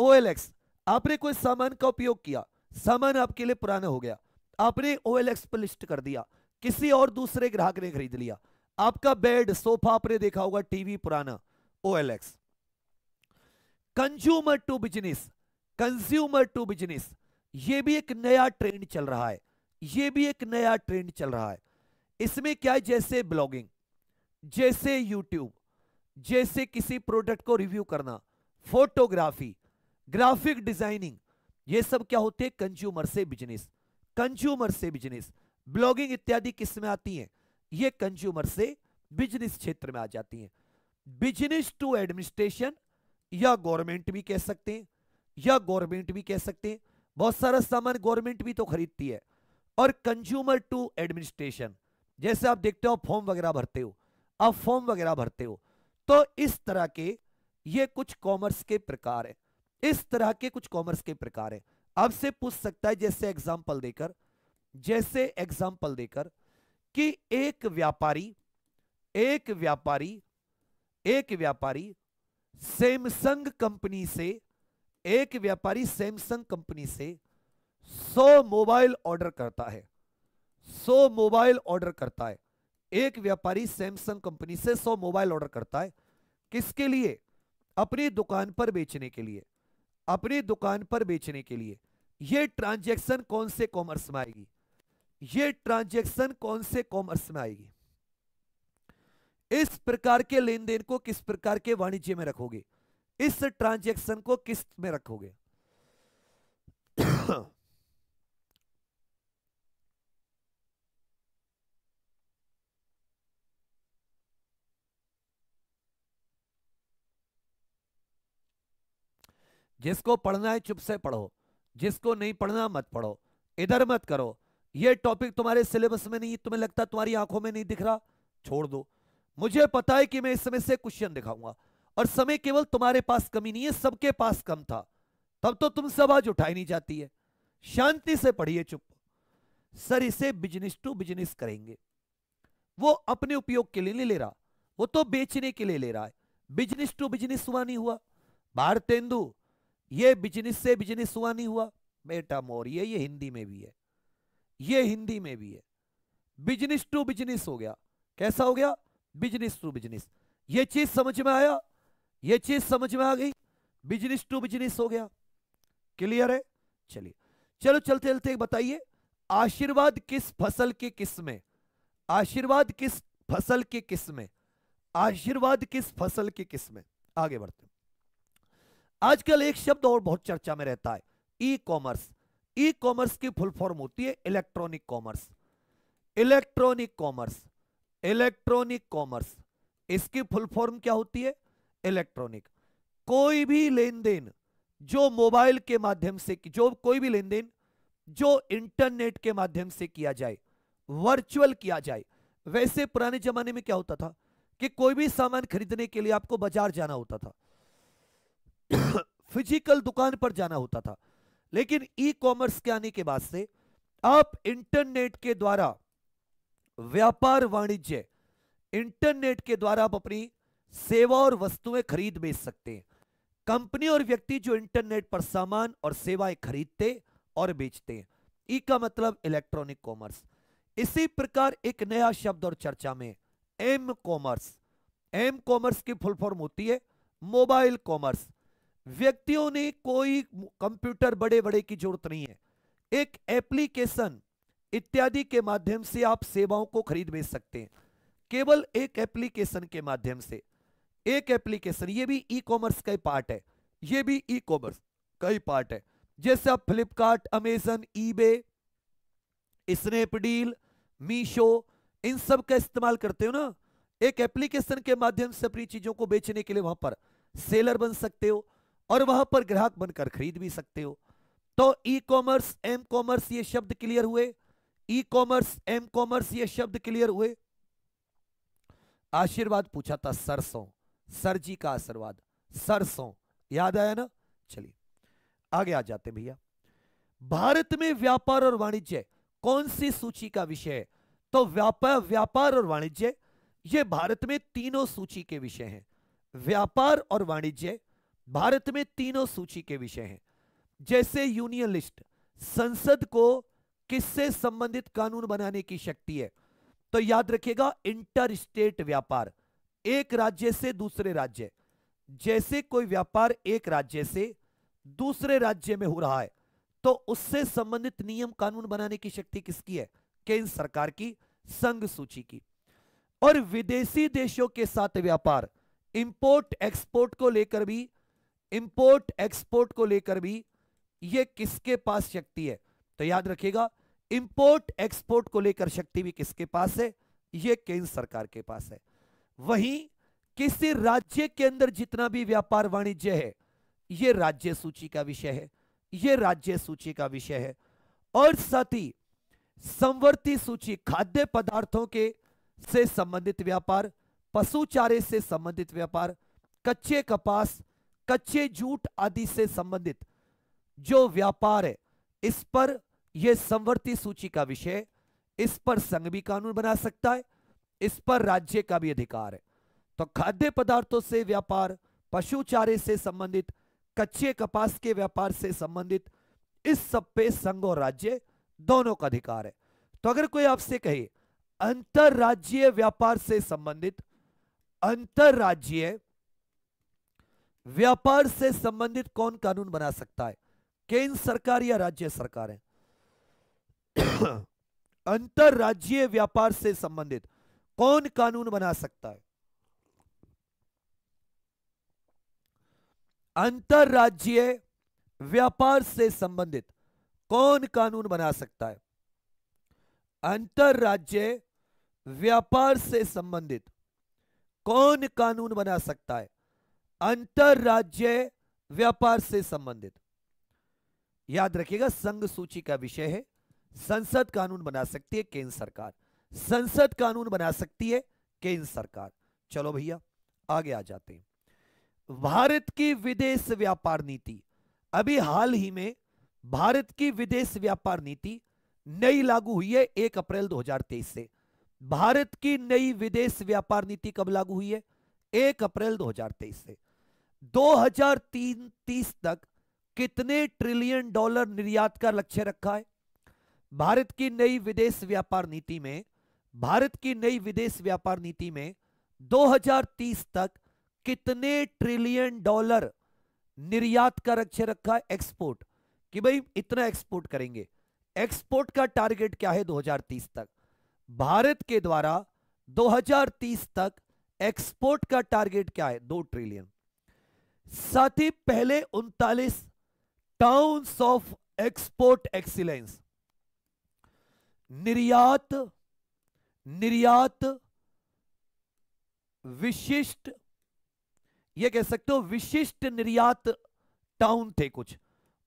ओ एल एक्स आपने कोई सामान का उपयोग किया सामान आपके लिए पुराना हो गया आपने ओ एल एक्स पर लिस्ट कर दिया किसी और दूसरे ग्राहक ने खरीद लिया आपका बेड सोफा आपने देखा होगा टीवी पुराना O L X consumer to business consumer to business ये भी एक नया ट्रेंड चल रहा है ये भी एक नया ट्रेंड चल रहा है इसमें क्या है जैसे ब्लॉगिंग जैसे यूट्यूब जैसे किसी प्रोडक्ट को रिव्यू करना फोटोग्राफी ग्राफिक डिजाइनिंग ये सब क्या होते हैं कंज्यूमर से बिजनेस कंज्यूमर से बिजनेस ब्लॉगिंग इत्यादि किस में आती है ये कंज्यूमर से बिजनेस क्षेत्र में आ जाती है बिजनेस टू एडमिनिस्ट्रेशन या गवर्नमेंट भी कह सकते हैं या गवर्नमेंट भी कह सकते हैं बहुत सारा सामान गवर्नमेंट भी तो खरीदती है और कंज्यूमर टू एडमिनिस्ट्रेशन जैसे आप देखते हो फॉर्म वगैरह भरते हो आप फॉर्म वगैरह भरते हो तो इस तरह के ये कुछ कॉमर्स के प्रकार है इस तरह के कुछ कॉमर्स के प्रकार है आपसे पूछ सकता है जैसे एग्जाम्पल देकर जैसे एग्जाम्पल देकर कि एक व्यापारी एक व्यापारी एक व्यापारी सैमसंग कंपनी से एक व्यापारी सैमसंग कंपनी से 100 मोबाइल ऑर्डर करता है 100 मोबाइल ऑर्डर करता है एक व्यापारी सैमसंग कंपनी से 100 मोबाइल ऑर्डर करता है किसके लिए अपनी दुकान पर बेचने के लिए अपनी दुकान पर बेचने के लिए यह ट्रांजैक्शन कौन से कॉमर्स में आएगी यह ट्रांजैक्शन कौन से कॉमर्स में आएगी इस प्रकार के लेन देन को किस प्रकार के वाणिज्य में रखोगे इस ट्रांजैक्शन को किस्त में रखोगे जिसको पढ़ना है चुप से पढ़ो जिसको नहीं पढ़ना मत पढ़ो इधर मत करो ये टॉपिक तुम्हारे सिलेबस में नहीं तुम्हें लगता तुम्हारी आंखों में नहीं दिख रहा छोड़ दो मुझे पता है कि मैं इस समय से क्वेश्चन दिखाऊंगा और समय केवल तुम्हारे पास कमी नहीं है सबके पास कम था तब तो तुम आवाज उठाई नहीं जाती है शांति से पढ़िए चुप सर इसे बिजनेस टू बिजनेस करेंगे वो अपने उपयोग के लिए नहीं ले रहा वो तो बेचने के लिए ले रहा है बिजनेस टू बिजनेस हुआ नहीं हुआ भारतेंदु ये बिजनेस से बिजनेस हुआ नहीं हुआ बेटा मौर्य ये हिंदी में भी है ये हिंदी में भी है बिजनेस टू बिजनेस हो गया कैसा हो गया बिजनेस टू बिजनेस ये चीज समझ में आया ये चीज समझ में आ गई बिजनेस टू बिजनेस हो गया क्लियर है चलिए चलो चलते चलते बताइए आशीर्वाद किस फसल की किस में आशीर्वाद किस फसल की किस में आशीर्वाद किस फसल की किस में आगे बढ़ते आजकल एक शब्द और बहुत चर्चा में रहता है ई कॉमर्स ई कॉमर्स की फुल फॉर्म होती है electronic commerce electronic commerce electronic commerce इसकी फुल फॉर्म क्या होती है इलेक्ट्रॉनिक कोई भी लेन देन जो मोबाइल के माध्यम से जो कोई भी लेन देन जो इंटरनेट के माध्यम से किया जाए वर्चुअल किया जाए वैसे पुराने जमाने में क्या होता था कि कोई भी सामान खरीदने के लिए आपको बाजार जाना होता था फिजिकल दुकान पर जाना होता था लेकिन ई कॉमर्स के आने के बाद से आप इंटरनेट के द्वारा व्यापार वाणिज्य इंटरनेट के द्वारा आप अपनी सेवा और वस्तुएं खरीद बेच सकते हैं कंपनी और व्यक्ति जो इंटरनेट पर सामान और सेवाएं खरीदते और बेचते हैं ई का मतलब इलेक्ट्रॉनिक कॉमर्स इसी प्रकार एक नया शब्द और चर्चा में एम कॉमर्स एम कॉमर्स की फुल फॉर्म होती है मोबाइल कॉमर्स व्यक्तियों ने कोई कंप्यूटर बड़े बड़े की जरूरत नहीं है एक एप्लीकेशन इत्यादि के माध्यम से आप सेवाओं को खरीद बेच सकते हैं केवल एक एप्लीकेशन के माध्यम से एक एप्लीकेशन ये भी ई कॉमर्स का ही पार्ट है ये भी ई कॉमर्स का ही पार्ट है जैसे आप फ्लिपकार्ट अमेजन ईबे स्नैपडील मीशो इन सब का इस्तेमाल करते हो ना एक एप्लीकेशन के माध्यम से अपनी चीजों को बेचने के लिए वहां पर सेलर बन सकते हो और वहां पर ग्राहक बनकर खरीद भी सकते हो तो ई कॉमर्स एम कॉमर्स ये शब्द क्लियर हुए ई कॉमर्स एम कॉमर्स ये शब्द क्लियर हुए आशीर्वाद पूछा था सरसों सर जी का आशीर्वाद सरसों याद आया ना चलिए आगे आ जाते भैया भारत में व्यापार और वाणिज्य कौन सी सूची का विषय है तो व्यापार व्यापार और वाणिज्य ये भारत में तीनों सूची के विषय हैं व्यापार और वाणिज्य भारत में तीनों सूची के विषय हैं जैसे यूनियन लिस्ट संसद को किससे संबंधित कानून बनाने की शक्ति है तो याद रखिएगा इंटर स्टेट व्यापार एक राज्य से दूसरे राज्य जैसे कोई व्यापार एक राज्य से दूसरे राज्य में हो रहा है तो उससे संबंधित नियम कानून बनाने की शक्ति किसकी है केंद्र सरकार की संघ सूची की और विदेशी देशों के साथ व्यापार इंपोर्ट एक्सपोर्ट को लेकर भी इंपोर्ट एक्सपोर्ट को लेकर भी यह किसके पास शक्ति है तो याद रखिएगा इंपोर्ट एक्सपोर्ट को लेकर शक्ति भी किसके पास है यह केंद्र सरकार के पास है वहीं किसी राज्य के अंदर जितना भी व्यापार वाणिज्य है यह राज्य सूची का विषय है यह राज्य सूची का विषय है और साथ ही संवर्ती सूची खाद्य पदार्थों के से संबंधित व्यापार पशु चारे से संबंधित व्यापार कच्चे कपास कच्चे जूट आदि से संबंधित जो व्यापार है इस पर यह संवर्ती सूची का विषय इस पर संघ भी कानून बना सकता है इस पर राज्य का भी अधिकार है तो खाद्य पदार्थों से व्यापार पशु चारे से संबंधित कच्चे कपास के व्यापार से संबंधित इस सब पे संघ और राज्य दोनों का अधिकार है तो अगर कोई आपसे कहे अंतरराज्यीय व्यापार से संबंधित अंतरराज्यीय व्यापार से संबंधित कौन कानून बना सकता है केंद्र सरकार या राज्य सरकार है अंतरराज्यीय व्यापार से संबंधित कौन कानून बना सकता है अंतरराज्यीय व्यापार से संबंधित कौन कानून बना सकता है अंतरराज्य व्यापार से संबंधित कौन कानून बना सकता है अंतरराज्य व्यापार से संबंधित याद रखिएगा संघ सूची का विषय है संसद कानून बना सकती है केंद्र सरकार संसद कानून बना सकती है केंद्र सरकार चलो भैया आगे आ जाते हैं भारत की विदेश व्यापार नीति अभी हाल ही में भारत की विदेश व्यापार नीति नई लागू हुई है एक अप्रैल 2023 से भारत की नई विदेश व्यापार नीति कब लागू हुई है एक अप्रैल 2023 से 2030 तक कितने ट्रिलियन डॉलर निर्यात का लक्ष्य रखा है भारत की नई विदेश व्यापार नीति में भारत की नई विदेश व्यापार नीति में 2030 तक कितने ट्रिलियन डॉलर निर्यात का लक्ष्य रखा है एक्सपोर्ट कि भाई इतना एक्सपोर्ट करेंगे एक्सपोर्ट का टारगेट क्या है 2030 तक भारत के द्वारा 2030 तक एक्सपोर्ट का टारगेट क्या है दो ट्रिलियन साथ ही पहले उनतालीस टाउन्स ऑफ एक्सपोर्ट एक्सीलेंस निर्यात निर्यात विशिष्ट ये कह सकते हो विशिष्ट निर्यात टाउन थे कुछ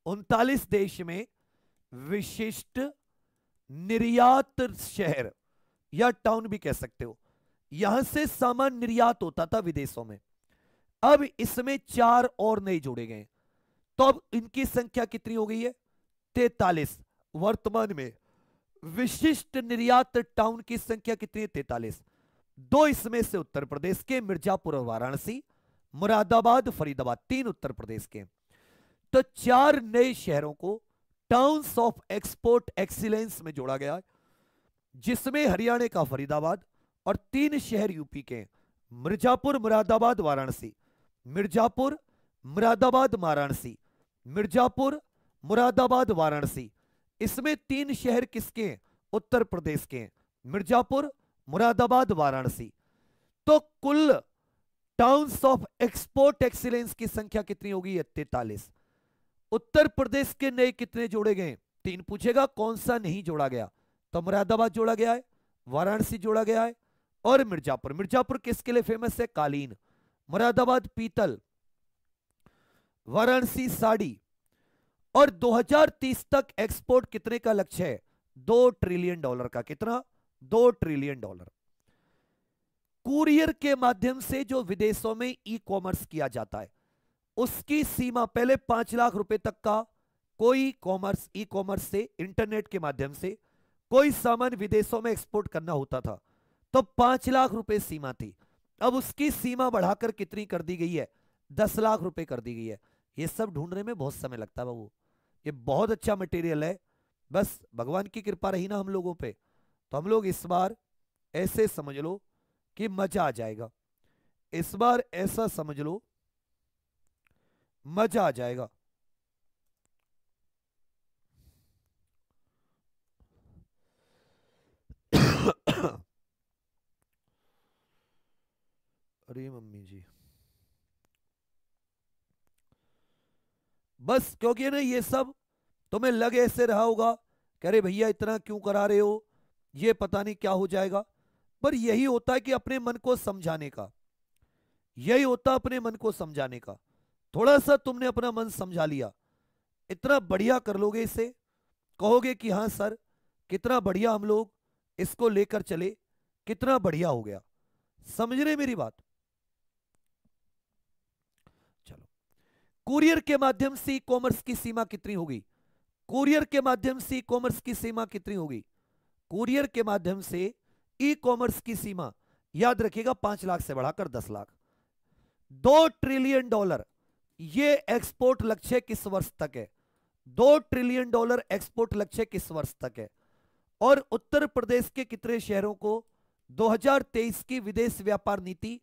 उनतालीस देश में विशिष्ट निर्यात शहर या टाउन भी कह सकते हो यहां से सामान निर्यात होता था विदेशों में अब इसमें चार और नए जोड़े गए तो अब इनकी संख्या कितनी हो गई है तैतालीस वर्तमान में विशिष्ट निर्यात टाउन की संख्या कितनी है तैतालीस दो इसमें से उत्तर प्रदेश के मिर्जापुर और वाराणसी मुरादाबाद फरीदाबाद तीन उत्तर प्रदेश के तो चार नए शहरों को टाउन्स ऑफ एक्सपोर्ट एक्सीलेंस में जोड़ा गया जिसमें हरियाणा का फरीदाबाद और तीन शहर यूपी के मिर्जापुर मुरादाबाद वाराणसी मिर्जापुर मुरादाबाद वाराणसी मिर्जापुर मुरादाबाद वाराणसी इसमें तीन शहर किसके उत्तर प्रदेश के मिर्जापुर मुरादाबाद वाराणसी तो कुल टाउन्स ऑफ एक्सपोर्ट एक्सीलेंस की संख्या कितनी होगी तैतालीस उत्तर प्रदेश के नए कितने जोड़े गए तीन पूछेगा कौन सा नहीं जोड़ा गया तो मुरादाबाद जोड़ा गया है वाराणसी जोड़ा गया है और मिर्जापुर मिर्जापुर किसके लिए फेमस है कालीन मुरादाबाद पीतल वाराणसी साड़ी और 2030 तक एक्सपोर्ट कितने का लक्ष्य है दो ट्रिलियन डॉलर का कितना दो ट्रिलियन डॉलर कुरियर के माध्यम से जो विदेशों में ई कॉमर्स किया जाता है उसकी सीमा पहले पांच लाख रुपए तक का कोई कॉमर्स ई कॉमर्स से इंटरनेट के माध्यम से कोई सामान विदेशों में एक्सपोर्ट करना होता था तो पांच लाख रुपए सीमा थी अब उसकी सीमा बढ़ाकर कितनी कर दी गई है दस लाख रुपए कर दी गई है ये सब ढूंढने में बहुत समय लगता है बाबू ये बहुत अच्छा मटेरियल है बस भगवान की कृपा रही ना हम लोगों पे तो हम लोग इस बार ऐसे समझ लो कि मजा आ जाएगा इस बार ऐसा समझ लो मजा आ जाएगा अरे मम्मी जी बस क्योंकि ना ये सब तुम्हें लग ऐसे रहा होगा कह रहे भैया इतना क्यों करा रहे हो ये पता नहीं क्या हो जाएगा पर यही होता है कि अपने मन को समझाने का यही होता अपने मन को समझाने का थोड़ा सा तुमने अपना मन समझा लिया इतना बढ़िया कर लोगे इसे कहोगे कि हाँ सर कितना बढ़िया हम लोग इसको लेकर चले कितना बढ़िया हो गया समझ रहे मेरी बात कुरियर के माध्यम से ई कॉमर्स की सीमा कितनी होगी कुरियर के माध्यम से ई कॉमर्स की सीमा कितनी होगी कुरियर के माध्यम से ई कॉमर्स की सीमा याद रखिएगा पांच लाख से बढ़ाकर दस लाख दो ट्रिलियन डॉलर ये एक्सपोर्ट लक्ष्य किस वर्ष तक है दो ट्रिलियन डॉलर एक्सपोर्ट लक्ष्य किस वर्ष तक है और उत्तर प्रदेश के कितने शहरों को 2023 की विदेश व्यापार नीति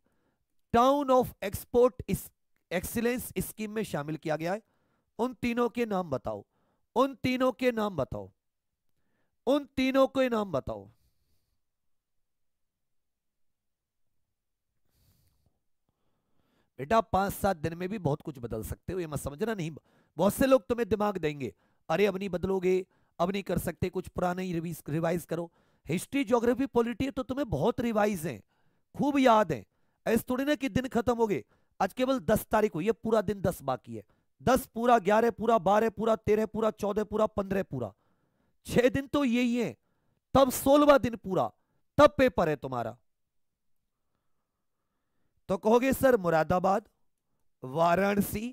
town of export excellence scheme में शामिल किया गया है उन तीनों के नाम बताओ उन तीनों के नाम बताओ उन तीनों के नाम बताओ बेटा पांच सात दिन में भी बहुत कुछ बदल सकते हो ये मत समझना नहीं बहुत से लोग तुम्हें दिमाग देंगे अरे अब नहीं बदलोगे अब नहीं कर सकते कुछ पुराने रिवाइज रिवाइज करो हिस्ट्री ज्योग्राफी पॉलिटी तो तुम्हें बहुत रिवाइज है खूब याद है ऐसे थोड़ी ना कि दिन खत्म हो गए आज केवल दस तारीख हुई है पूरा दिन दस बाकी है दस पूरा ग्यारह पूरा बारह पूरा तेरह पूरा चौदह पूरा पंद्रह पूरा छह दिन तो यही है तब सोलवा दिन पूरा तब पेपर है तुम्हारा तो कहोगे सर मुरादाबाद वाराणसी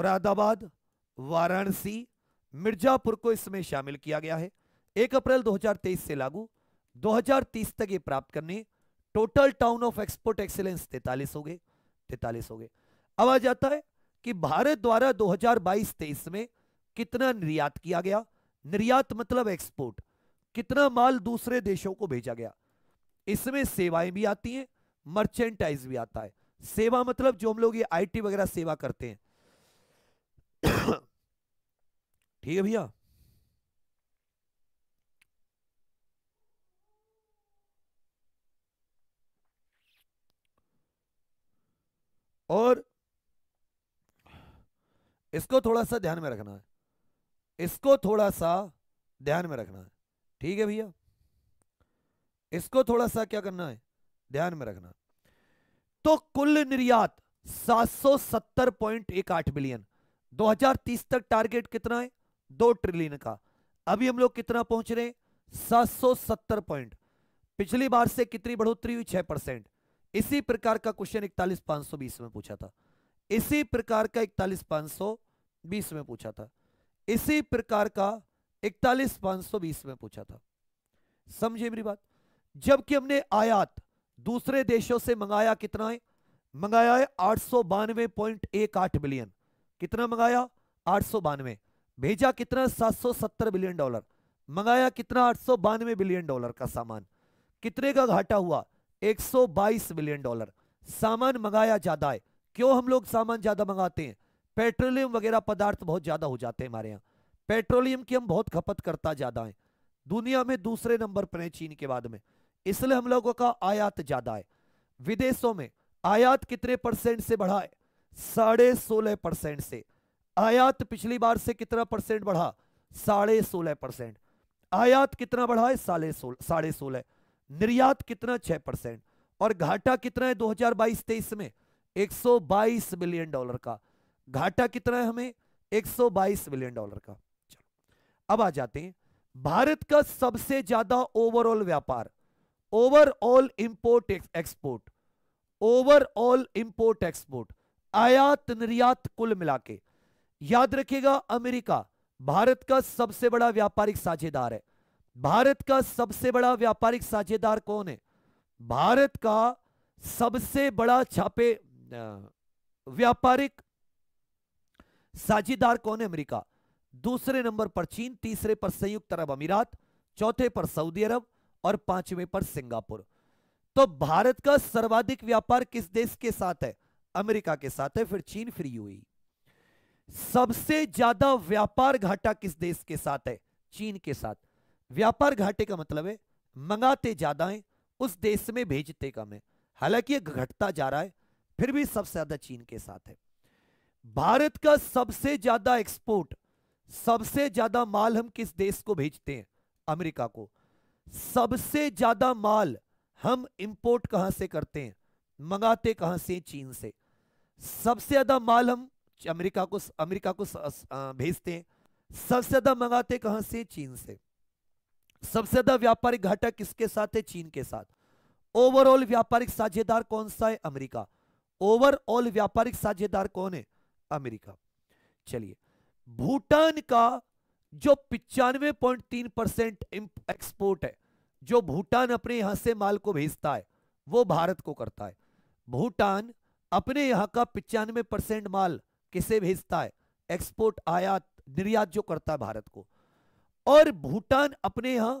मुरादाबाद वाराणसी मिर्जापुर को इसमें शामिल किया गया है एक अप्रैल 2023 से लागू 2030 तक ये प्राप्त करने total town of export excellence तैतालीस हो गए तैतालीस हो गए अब आ जाता है कि भारत द्वारा 2022-23 में कितना निर्यात किया गया निर्यात मतलब एक्सपोर्ट कितना माल दूसरे देशों को भेजा गया इसमें सेवाएं भी आती हैं मर्चेंटाइज भी आता है सेवा मतलब जो हम लोग ये आईटी वगैरह सेवा करते हैं ठीक है भैया और इसको थोड़ा सा ध्यान में रखना है इसको थोड़ा सा ध्यान में रखना है ठीक है भैया इसको थोड़ा सा क्या करना है ध्यान में रखना तो कुल निर्यात 770.18 बिलियन 2030 तक टारगेट कितना है दो ट्रिलियन का अभी हम लोग कितना पहुंच रहे हैं 770 पॉइंट पिछली बार से कितनी बढ़ोतरी हुई 6 परसेंट इसी प्रकार का क्वेश्चन इकतालीस पांच सौ बीस में पूछा था इसी प्रकार का इकतालीस पांच सौ बीस में पूछा था इसी प्रकार का इकतालीस पांच सौ बीस में पूछा था समझे मेरी बात जबकि हमने आयात दूसरे देशों से मंगाया कितना है मंगाया है आठ सौ बानवे पॉइंट एक आठ बिलियन कितना मंगाया आठ सौ बानवे भेजा कितना सात सौ सत्तर बिलियन डॉलर मंगाया कितना आठ सौ बानवे बिलियन डॉलर का सामान कितने का घाटा हुआ 122 मिलियन डॉलर सामान मंगाया ज्यादा है क्यों हम लोग सामान ज्यादा मंगाते हैं पेट्रोलियम वगैरह पदार्थ बहुत ज्यादा हो जाते हैं हमारे यहाँ पेट्रोलियम की हम बहुत खपत करता ज्यादा है दुनिया में दूसरे नंबर पर है चीन के बाद में इसलिए हम लोगों का आयात ज्यादा है विदेशों में आयात कितने परसेंट से बढ़ा है साढ़े सोलह परसेंट से आयात पिछली बार से कितना परसेंट बढ़ा साढ़े सोलह परसेंट आयात कितना बढ़ा है साढ़े सोलह निर्यात कितना छह परसेंट और घाटा कितना है 2022-23 में 122 बिलियन डॉलर का घाटा कितना है हमें 122 बिलियन डॉलर का चलो अब आ जाते हैं भारत का सबसे ज्यादा ओवरऑल व्यापार overall import export overall import export आयात निर्यात कुल मिला के याद रखिएगा अमेरिका भारत का सबसे बड़ा व्यापारिक साझेदार है भारत का सबसे बड़ा व्यापारिक साझेदार कौन है भारत का सबसे बड़ा छापे व्यापारिक साझेदार कौन है अमेरिका दूसरे नंबर पर चीन तीसरे पर संयुक्त अरब अमीरात चौथे पर सऊदी अरब और पांचवें पर सिंगापुर तो भारत का सर्वाधिक व्यापार किस देश के साथ है अमेरिका के साथ है फिर चीन फिर यूएई सबसे ज्यादा व्यापार घाटा किस देश के साथ है चीन के साथ व्यापार घाटे का मतलब है मंगाते ज्यादा है उस देश में भेजते कम है हालांकि यह घटता जा रहा है फिर भी सबसे ज्यादा चीन के साथ है भारत का सबसे ज्यादा एक्सपोर्ट सबसे ज्यादा माल हम किस देश को भेजते हैं अमेरिका को सबसे ज्यादा माल हम इंपोर्ट कहां से करते हैं मंगाते कहां से चीन से सबसे ज्यादा माल हम अमेरिका को अमेरिका को भेजते हैं सबसे ज्यादा मंगाते कहां से चीन से सबसे ज्यादा व्यापारिक घाटा किसके साथ है चीन के साथ ओवरऑल व्यापारिक साझेदार कौन सा है अमेरिका ओवरऑल व्यापारिक साझेदार कौन है अमेरिका चलिए भूटान का जो पिचानवे पॉइंट तीन परसेंट एक्सपोर्ट है जो भूटान अपने यहां से माल को भेजता है वो भारत को करता है भूटान अपने यहां का पिचानवे परसेंट माल किसे भेजता है एक्सपोर्ट आयात निर्यात जो करता है भारत को और भूटान अपने यहां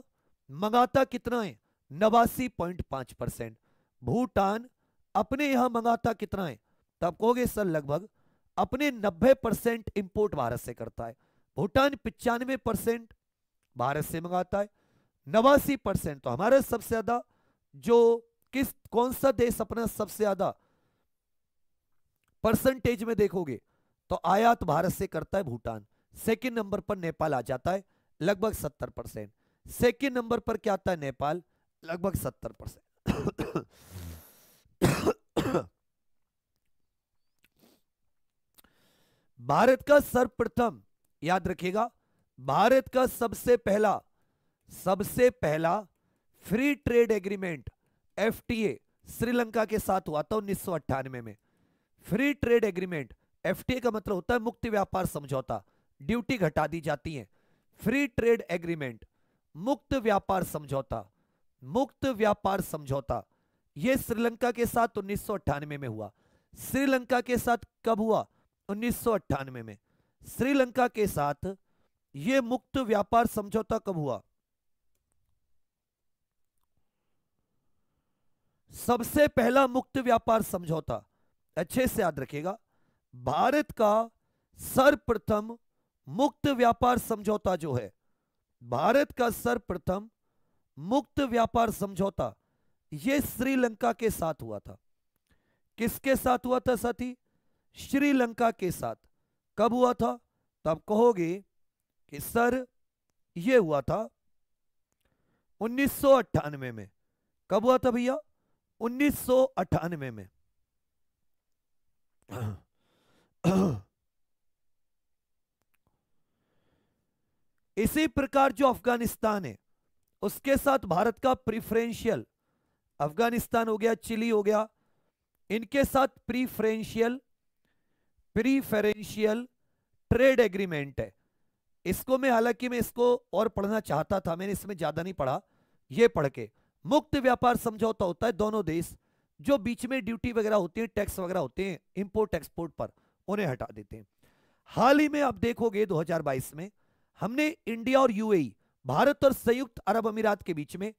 मंगाता कितना है नवासी पॉइंट पांच परसेंट भूटान अपने यहां मंगाता कितना है तब कहोगे सर लगभग अपने नब्बे परसेंट इंपोर्ट भारत से करता है भूटान पिचानवे परसेंट भारत से मंगाता है नवासी परसेंट तो हमारा सबसे ज्यादा जो किस कौन सा देश अपना सबसे ज्यादा परसेंटेज में देखोगे तो आयात भारत से करता है भूटान सेकंड नंबर पर नेपाल आ जाता है लगभग सत्तर परसेंट सेकेंड नंबर पर क्या आता है नेपाल लगभग सत्तर परसेंट भारत का सर्वप्रथम याद रखिएगा भारत का सबसे पहला सबसे पहला free trade agreement FTA Sri Lanka के साथ हुआ था उन्नीस में फ्री ट्रेड एग्रीमेंट एफटीए का मतलब होता है मुक्त व्यापार समझौता ड्यूटी घटा दी जाती है फ्री ट्रेड एग्रीमेंट मुक्त व्यापार समझौता मुक्त व्यापार समझौता यह श्रीलंका के साथ उन्नीस में हुआ श्रीलंका के साथ कब हुआ उन्नीस में श्रीलंका के साथ यह मुक्त व्यापार समझौता कब हुआ सबसे पहला मुक्त व्यापार समझौता अच्छे से याद रखिएगा भारत का सर्वप्रथम मुक्त व्यापार समझौता जो है भारत का सर्वप्रथम मुक्त व्यापार समझौता यह श्रीलंका के साथ हुआ था किसके साथ हुआ था साथी श्रीलंका के साथ कब हुआ था तब कहोगे कि सर यह हुआ था उन्नीस में कब हुआ था भैया उन्नीस में इसी प्रकार जो अफगानिस्तान है उसके साथ भारत का प्रिफरेंशियल अफगानिस्तान हो गया चिली हो गया इनके साथ प्रीफरेंशियल प्रीफरेंशियल ट्रेड एग्रीमेंट है इसको मैं हालांकि मैं इसको और पढ़ना चाहता था मैंने इसमें ज्यादा नहीं पढ़ा ये पढ़ के मुक्त व्यापार समझौता होता है दोनों देश जो बीच में ड्यूटी वगैरह होती है टैक्स वगैरह होते हैं इंपोर्ट एक्सपोर्ट पर उन्हें हटा देते हैं हाल ही में आप देखोगे 2022 में हमने इंडिया और यूएई भारत और संयुक्त अरब अमीरात के बीच में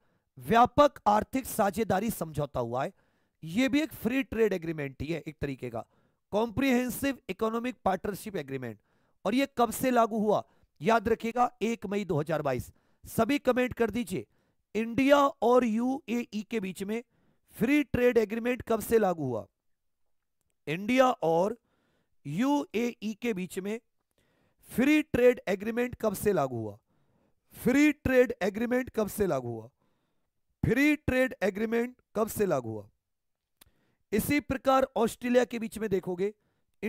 व्यापक आर्थिक साझेदारी समझौता हुआ है यह भी एक फ्री ट्रेड एग्रीमेंट ही है एक तरीके का कॉम्प्रिहेंसिव इकोनॉमिक पार्टनरशिप एग्रीमेंट और यह कब से लागू हुआ याद रखिएगा एक मई 2022 सभी कमेंट कर दीजिए इंडिया और यूएई के बीच में फ्री ट्रेड एग्रीमेंट कब से लागू हुआ इंडिया और यूएई के बीच में फ्री ट्रेड एग्रीमेंट कब से लागू हुआ फ्री ट्रेड एग्रीमेंट कब से लागू हुआ फ्री ट्रेड एग्रीमेंट कब से लागू हुआ इसी प्रकार ऑस्ट्रेलिया के बीच में देखोगे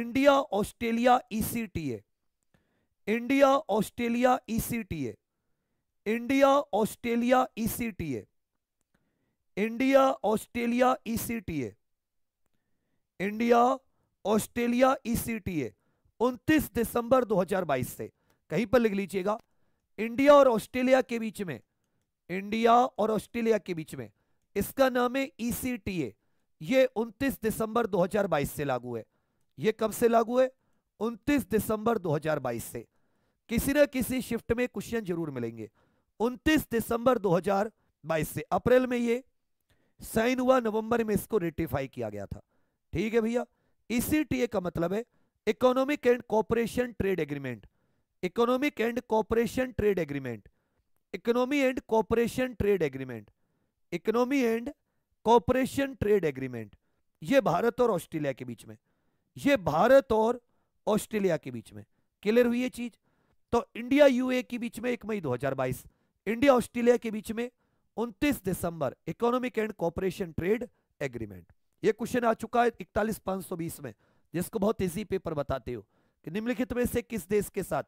India Australia ECTA e India Australia ECTA e India Australia ECTA e India Australia ECTA India Australia ECTA 29 दिसंबर 2022 से कहीं पर लिख लीजिएगा इंडिया और ऑस्ट्रेलिया के बीच में इंडिया और ऑस्ट्रेलिया के बीच में इसका नाम है ईसीटीए e ये 29 दिसंबर 2022 से लागू है ये कब से लागू है 29 दिसंबर 2022 से किसी ना किसी शिफ्ट में क्वेश्चन जरूर मिलेंगे 29 दिसंबर 2022 से अप्रैल में ये साइन हुआ नवंबर में इसको रेटिफाई किया गया था ठीक है भईया ईसीटीए e का मतलब है economic and cooperation trade agreement economic and cooperation trade agreement economy and cooperation trade agreement economy and cooperation trade agreement ये भारत और ऑस्ट्रेलिया के बीच में ये भारत और ऑस्ट्रेलिया के बीच में क्लियर हुई ये चीज तो इंडिया यूए के बीच में एक मई 2022 इंडिया ऑस्ट्रेलिया के बीच में 29 दिसंबर economic and cooperation trade agreement ये क्वेश्चन आ चुका है इकतालीस पांच सौ बीस में जिसको बहुत इजी पेपर बताते हो कि निम्नलिखित में से किस देश के साथ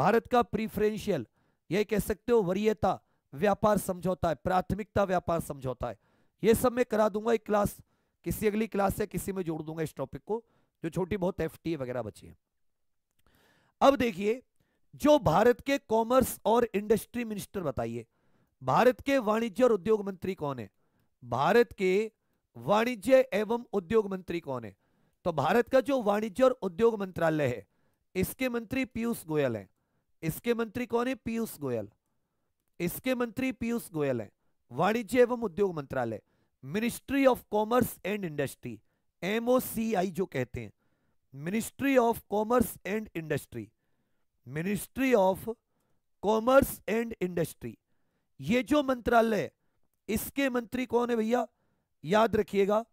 भारत का प्रीफरेंशियल यह कह सकते हो वरीयता व्यापार समझौता है प्राथमिकता व्यापार समझौता है यह सब मैं करा दूंगा एक क्लास किसी अगली क्लास से किसी में जोड़ दूंगा इस टॉपिक को जो छोटी बहुत एफ वगैरह बची है अब देखिए जो भारत के कॉमर्स और इंडस्ट्री मिनिस्टर बताइए भारत के वाणिज्य और उद्योग मंत्री कौन है भारत के वाणिज्य एवं उद्योग मंत्री कौन है तो भारत का जो वाणिज्य और उद्योग मंत्रालय है इसके मंत्री पीयूष गोयल हैं इसके मंत्री कौन है पीयूष गोयल इसके मंत्री पीयूष गोयल हैं वाणिज्य एवं उद्योग मंत्रालय ministry of commerce and industry MOCI जो कहते हैं ministry of commerce and industry ministry of commerce and industry ये जो मंत्रालय इसके मंत्री कौन है भैया याद रखिएगा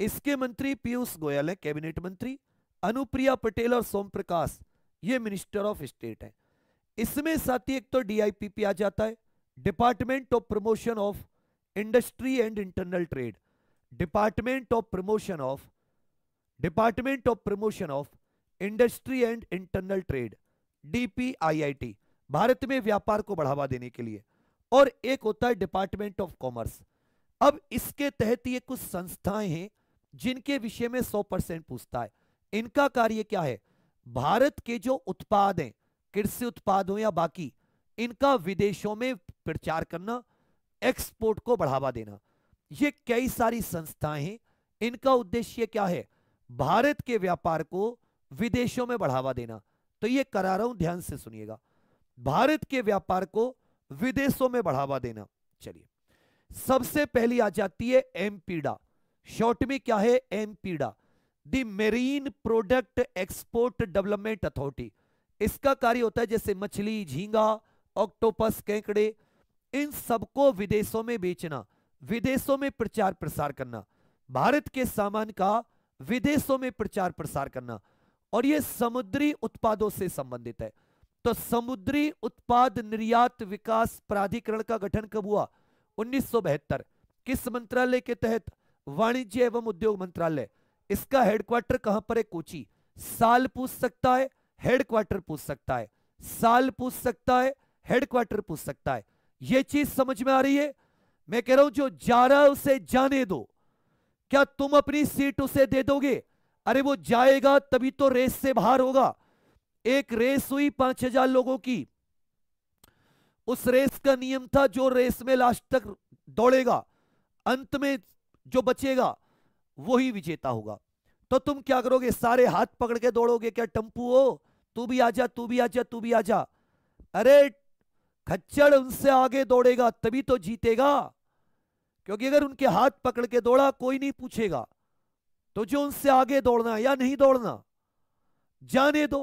इसके मंत्री पीयूष गोयल है कैबिनेट मंत्री अनुप्रिया पटेल और सोम प्रकाश ये मिनिस्टर ऑफ स्टेट है इसमें साथ ही एक तो डीआईपीपी आ जाता है department of promotion of industry and internal trade department of promotion of department of promotion of industry and internal trade DPIIT Bharat में व्यापार को बढ़ावा देने के लिए और एक होता है डिपार्टमेंट ऑफ कॉमर्स अब इसके तहत ये कुछ संस्थाएं हैं जिनके विषय में 100 परसेंट पूछता है इनका कार्य क्या है भारत के जो उत्पाद हैं कृषि उत्पाद हो या बाकी इनका विदेशों में प्रचार करना एक्सपोर्ट को बढ़ावा देना ये कई सारी संस्थाएं हैं इनका उद्देश्य क्या है भारत के व्यापार को विदेशों में बढ़ावा देना तो ये करा रहा हूं ध्यान से सुनिएगा भारत के व्यापार को विदेशों में बढ़ावा देना चलिए सबसे पहली आ जाती है एमपीडा शॉर्ट में क्या है M PEDA marine product export development authority इसका कार्य होता है जैसे मछली झींगा ऑक्टोपस केकड़े इन सबको विदेशों में बेचना विदेशों में प्रचार प्रसार करना भारत के सामान का विदेशों में प्रचार प्रसार करना और यह समुद्री उत्पादों से संबंधित है तो समुद्री उत्पाद निर्यात विकास प्राधिकरण का गठन कब हुआ उन्नीस किस मंत्रालय के तहत वाणिज्य एवं उद्योग मंत्रालय इसका हेडक्वार्टर कहां पर है कोची साल पूछ सकता है हेडक्वार्टर पूछ सकता है साल पूछ सकता है हेडक्वार्टर पूछ सकता है यह चीज समझ में आ रही है मैं कह रहा हूं जो जा रहा है उसे जाने दो क्या तुम अपनी सीट उसे दे दोगे अरे वो जाएगा तभी तो रेस से बाहर होगा एक रेस हुई पांच हजार लोगों की उस रेस का नियम था जो रेस में लास्ट तक दौड़ेगा अंत में जो बचेगा वो ही विजेता होगा तो तुम क्या करोगे सारे हाथ पकड़ के दौड़ोगे क्या टंपू हो तू भी आजा तू भी आजा तू भी आजा अरे खच्चड़ उनसे आगे दौड़ेगा तभी तो जीतेगा क्योंकि अगर उनके हाथ पकड़ के दौड़ा कोई नहीं पूछेगा तो जो उनसे आगे दौड़ना या नहीं दौड़ना जाने दो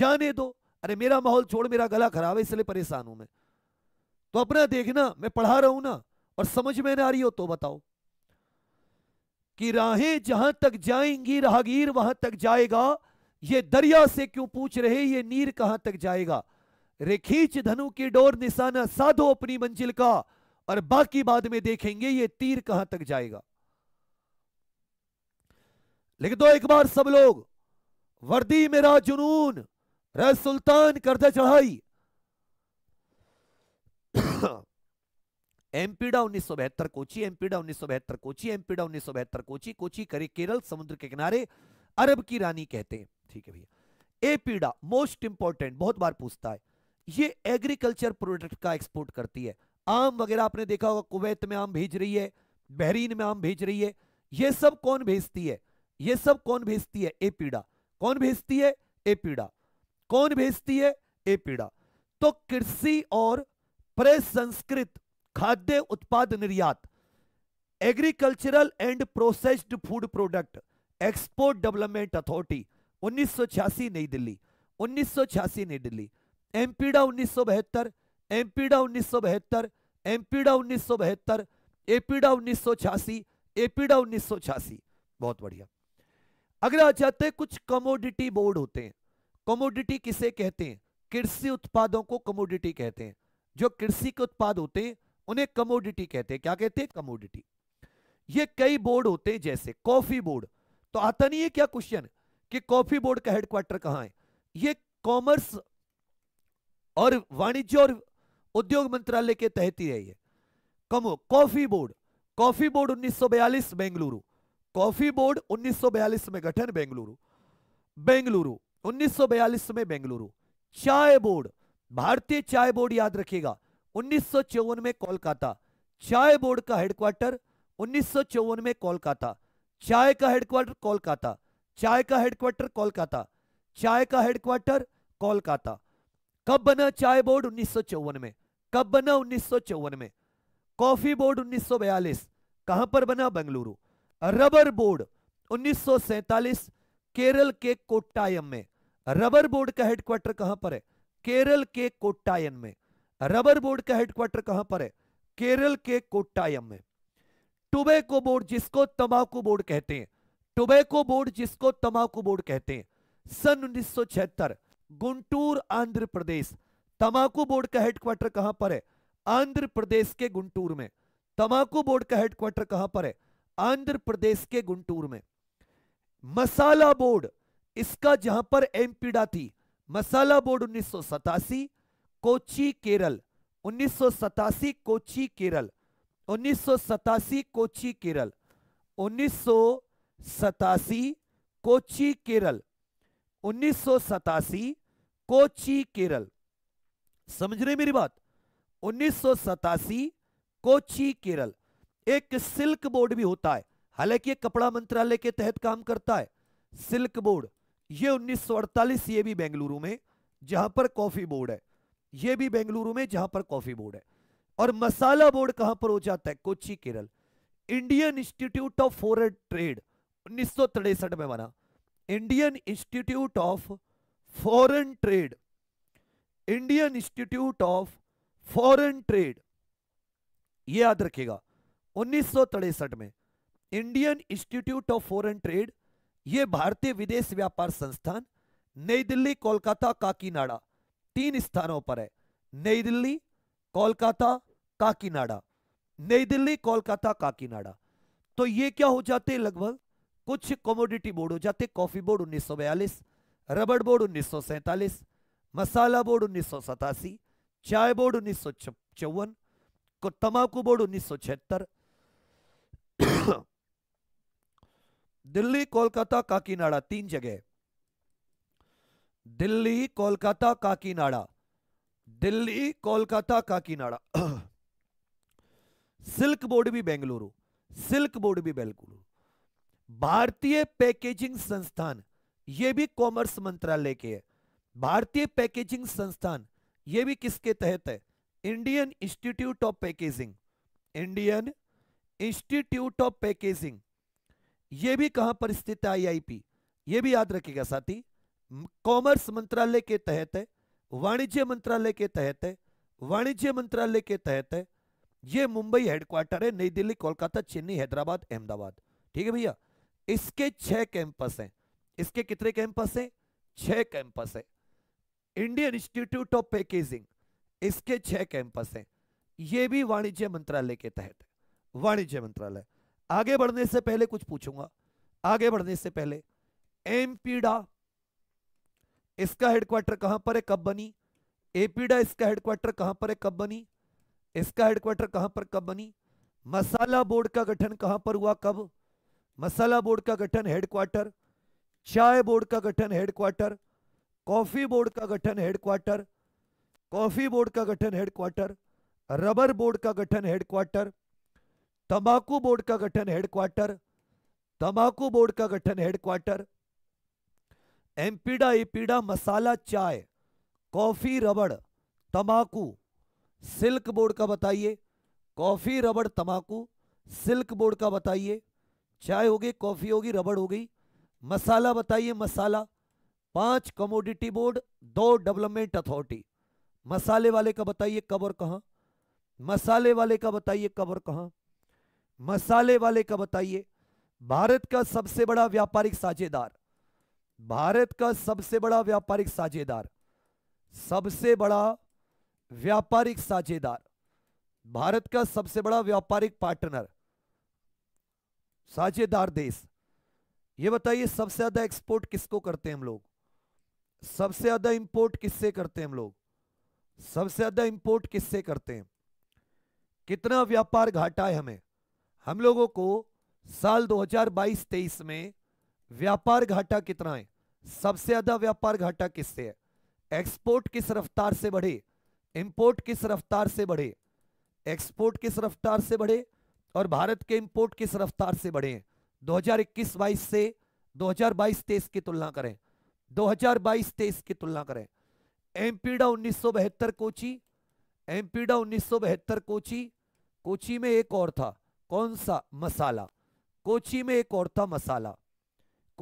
जाने दो अरे मेरा माहौल छोड़ मेरा गला खराब है इसलिए परेशान हूं मैं तो अपना देखना मैं पढ़ा रहा हूं ना और समझ में ना आ रही हो तो बताओ कि राहें जहां तक जाएंगी राहगीर वहां तक जाएगा ये दरिया से क्यों पूछ रहे ये नीर कहां तक जाएगा रे खींच धनु की डोर निशाना साधो अपनी मंजिल का और बाकी बाद में देखेंगे ये तीर कहां तक जाएगा लिख दो एक बार सब लोग वर्दी मेरा जुनून रह सुल्तान करते चढ़ाई एमपीडा उन्नीस सौ बहत्तर कोची एमपीडा उन्नीस सौ बहत्तर कोची एमपीडा उन्नीस सौ बहत्तर कोची कोची करे केरल समुद्र के किनारे अरब की रानी कहते हैं ठीक है भैया एपीडा मोस्ट इंपॉर्टेंट बहुत बार पूछता है ये एग्रीकल्चर प्रोडक्ट का एक्सपोर्ट करती है आम वगैरह आपने देखा होगा कुवैत में आम भेज रही है बहरीन में आम भेज रही है ये सब कौन भेजती है ये सब कौन भेजती है एपीडा कौन भेजती है एपीडा कौन भेजती है एपीडा तो कृषि और प्रसंस्कृत खाद्य उत्पाद निर्यात agricultural and processed food product export development authority उन्नीस नई दिल्ली उन्नीस नई दिल्ली एमपीडा उन्नीस सौ बहत्तर एमपीडा उन्नीस सौ बहत्तर एमपीडा उन्नीस सौ बहत्तर एपीडा उन्नीस सौ छियासी एपीडा उन्नीस सौ छियासी बहुत बढ़िया अगला आ जाते हैं कुछ कमोडिटी बोर्ड होते हैं कमोडिटी किसे कहते हैं कृषि उत्पादों को कमोडिटी कहते हैं जो कृषि के उत्पाद होते हैं उन्हें कमोडिटी कहते हैं क्या कहते हैं कमोडिटी ये कई बोर्ड होते हैं जैसे कॉफी बोर्ड तो आता नहीं है क्या क्वेश्चन कि कॉफी बोर्ड का हेडक्वार्टर कहां है ये कॉमर्स और वाणिज्य और उद्योग मंत्रालय के तहत ही है कमो coffee board coffee board 1942 Bengaluru coffee board 1942 में गठन बेंगलुरु बेंगलुरु 1942 में बेंगलुरु चाय बोर्ड भारतीय चाय बोर्ड याद रखिएगा उन्नीस में कोलकाता चाय बोर्ड का हेडक्वार्टर उन्नीस में कोलकाता चाय का हेडक्वार्टर कोलकाता चाय का हेडक्वार्टर कोलकाता चाय का हेडक्वार्टर कोलकाता कब बना चाय बोर्ड उन्नीस में कब बना उन्नीस में कॉफी बोर्ड 1942 कहां पर बना बेंगलुरु रबर बोर्ड उन्नीस केरल के कोट्टायम में रबर बोर्ड का हेडक्वार्टर कहां पर है केरल के कोट्टायम में रबर बोर्ड का हेडक्वार्टर कहां पर है केरल के कोट्टायम में टोबैको बोर्ड जिसको तंबाकू बोर्ड कहते हैं टोबैको बोर्ड जिसको तमाकू बोर्ड कहते हैं सन उन्नीस गुंटूर आंध्र प्रदेश तमाकू बोर्ड का हेडक्वार्टर कहां पर है आंध्र प्रदेश के गुंटूर में तमाकू बोर्ड का हेडक्वार्टर कहां पर है आंध्र प्रदेश के गुंटूर में मसाला बोर्ड इसका जहां पर एमपीडा थी मसाला बोर्ड उन्नीस कोची केरल उन्नीस कोची केरल उन्नीस कोची केरल उन्नीस कोची केरल उन्नीस कोची केरल समझ रहे मेरी बात उन्नीस कोची केरल एक सिल्क बोर्ड भी होता है हालांकि ये कपड़ा मंत्रालय के तहत काम करता है सिल्क बोर्ड ये 1948 ये भी बेंगलुरु में जहां पर कॉफी बोर्ड है ये भी बेंगलुरु में जहां पर कॉफी बोर्ड है और मसाला बोर्ड कहां पर हो जाता है Kochi Kerala Indian institute of foreign trade उन्नीस में बना Indian institute of foreign trade Indian institute of foreign trade ये याद रखिएगा उन्नीस में Indian institute of foreign trade ये भारतीय विदेश व्यापार संस्थान नई दिल्ली कोलकाता काकीनाडा तीन स्थानों पर है नई दिल्ली कोलकाता काकीनाडा नई दिल्ली कोलकाता काकीनाडा तो ये क्या हो जाते लगभग कुछ कॉमोडिटी बोर्ड हो जाते कॉफी बोर्ड उन्नीस रबड़ बोर्ड उन्नीस मसाला बोर्ड उन्नीस चाय बोर्ड उन्नीस सौ चौवन तमाकू बोर्ड उन्नीस दिल्ली कोलकाता काकीनाडा तीन जगह दिल्ली कोलकाता काकीनाडा दिल्ली कोलकाता काकीनाडा सिल्क बोर्ड भी बेंगलुरु सिल्क बोर्ड भी बेंगलुरु भारतीय पैकेजिंग संस्थान यह भी कॉमर्स मंत्रालय के है भारतीय पैकेजिंग संस्थान यह भी किसके तहत है Indian institute of packaging Indian institute of packaging यह भी कहां पर स्थित है आईआईपी यह भी याद रखेगा साथी कॉमर्स मंत्रालय के तहत है वाणिज्य मंत्रालय के तहत है वाणिज्य मंत्रालय के तहत है ये मुंबई हेडक्वार्टर है नई दिल्ली कोलकाता चेन्नई हैदराबाद अहमदाबाद ठीक है भैया इसके छह कैंपस हैं इसके कितने कैंपस हैं छह कैंपस है इंडियन इंस्टीट्यूट ऑफ पैकेजिंग इसके छह कैंपस हैं ये भी वाणिज्य मंत्रालय के तहत वाणिज्य मंत्रालय आगे बढ़ने से पहले कुछ पूछूंगा आगे बढ़ने से पहले एमपीडा इसका हेडक्वार्टर कहां पर है कब बनी एपीडा इसका हेडक्वार्टर कहां पर है कब बनी इसका हेडक्वार्टर कहां पर कब बनी मसाला बोर्ड का गठन कहां पर हुआ कब मसाला बोर्ड का गठन हेडक्वार्टर चाय बोर्ड का गठन हेडक्वार्टर कॉफी बोर्ड का गठन हेडक्वार्टर कॉफी बोर्ड का गठन हेडक्वार्टर रबर बोर्ड का गठन हेडक्वार्टर तंबाकू बोर्ड का गठन हेडक्वार्टर तंबाकू बोर्ड का गठन हेडक्वार्टर एमपीडा एपीडा मसाला चाय कॉफ़ी रबड़ तमाकू सिल्क बोर्ड का बताइए कॉफ़ी रबड़ तमाकू सिल्क बोर्ड का बताइए चाय हो गई कॉफ़ी होगी रबड़ हो गई मसाला बताइए मसाला पांच कमोडिटी बोर्ड दो डेवलपमेंट अथॉरिटी मसाले वाले का बताइए कब और कहाँ मसाले वाले का बताइए कब और कहाँ मसाले वाले का बताइए भारत का सबसे बड़ा व्यापारिक साझेदार भारत का सबसे बड़ा व्यापारिक साझेदार सबसे बड़ा व्यापारिक साझेदार भारत का सबसे बड़ा व्यापारिक पार्टनर साझेदार देश ये बताइए सबसे ज्यादा एक्सपोर्ट किसको करते हैं हम लोग सबसे ज्यादा इंपोर्ट किससे करते हैं हम लोग सबसे ज्यादा इंपोर्ट किससे करते हैं कितना व्यापार घाटा है हमें हम लोगों को साल 2022-23 में व्यापार घाटा कितना है सबसे ज्यादा व्यापार घाटा किससे है एक्सपोर्ट किस रफ्तार से बढ़े इंपोर्ट किस रफ्तार से बढ़े एक्सपोर्ट किस रफ्तार से बढ़े और भारत के इंपोर्ट किस रफ्तार से बढ़े 2021-22 से 2022-23 की तुलना करें 2022-23 की तुलना करें एमपीडा उन्नीस कोची एमपीडा उन्नीस कोची कोची में एक और था कौन सा मसाला कोची में एक और था मसाला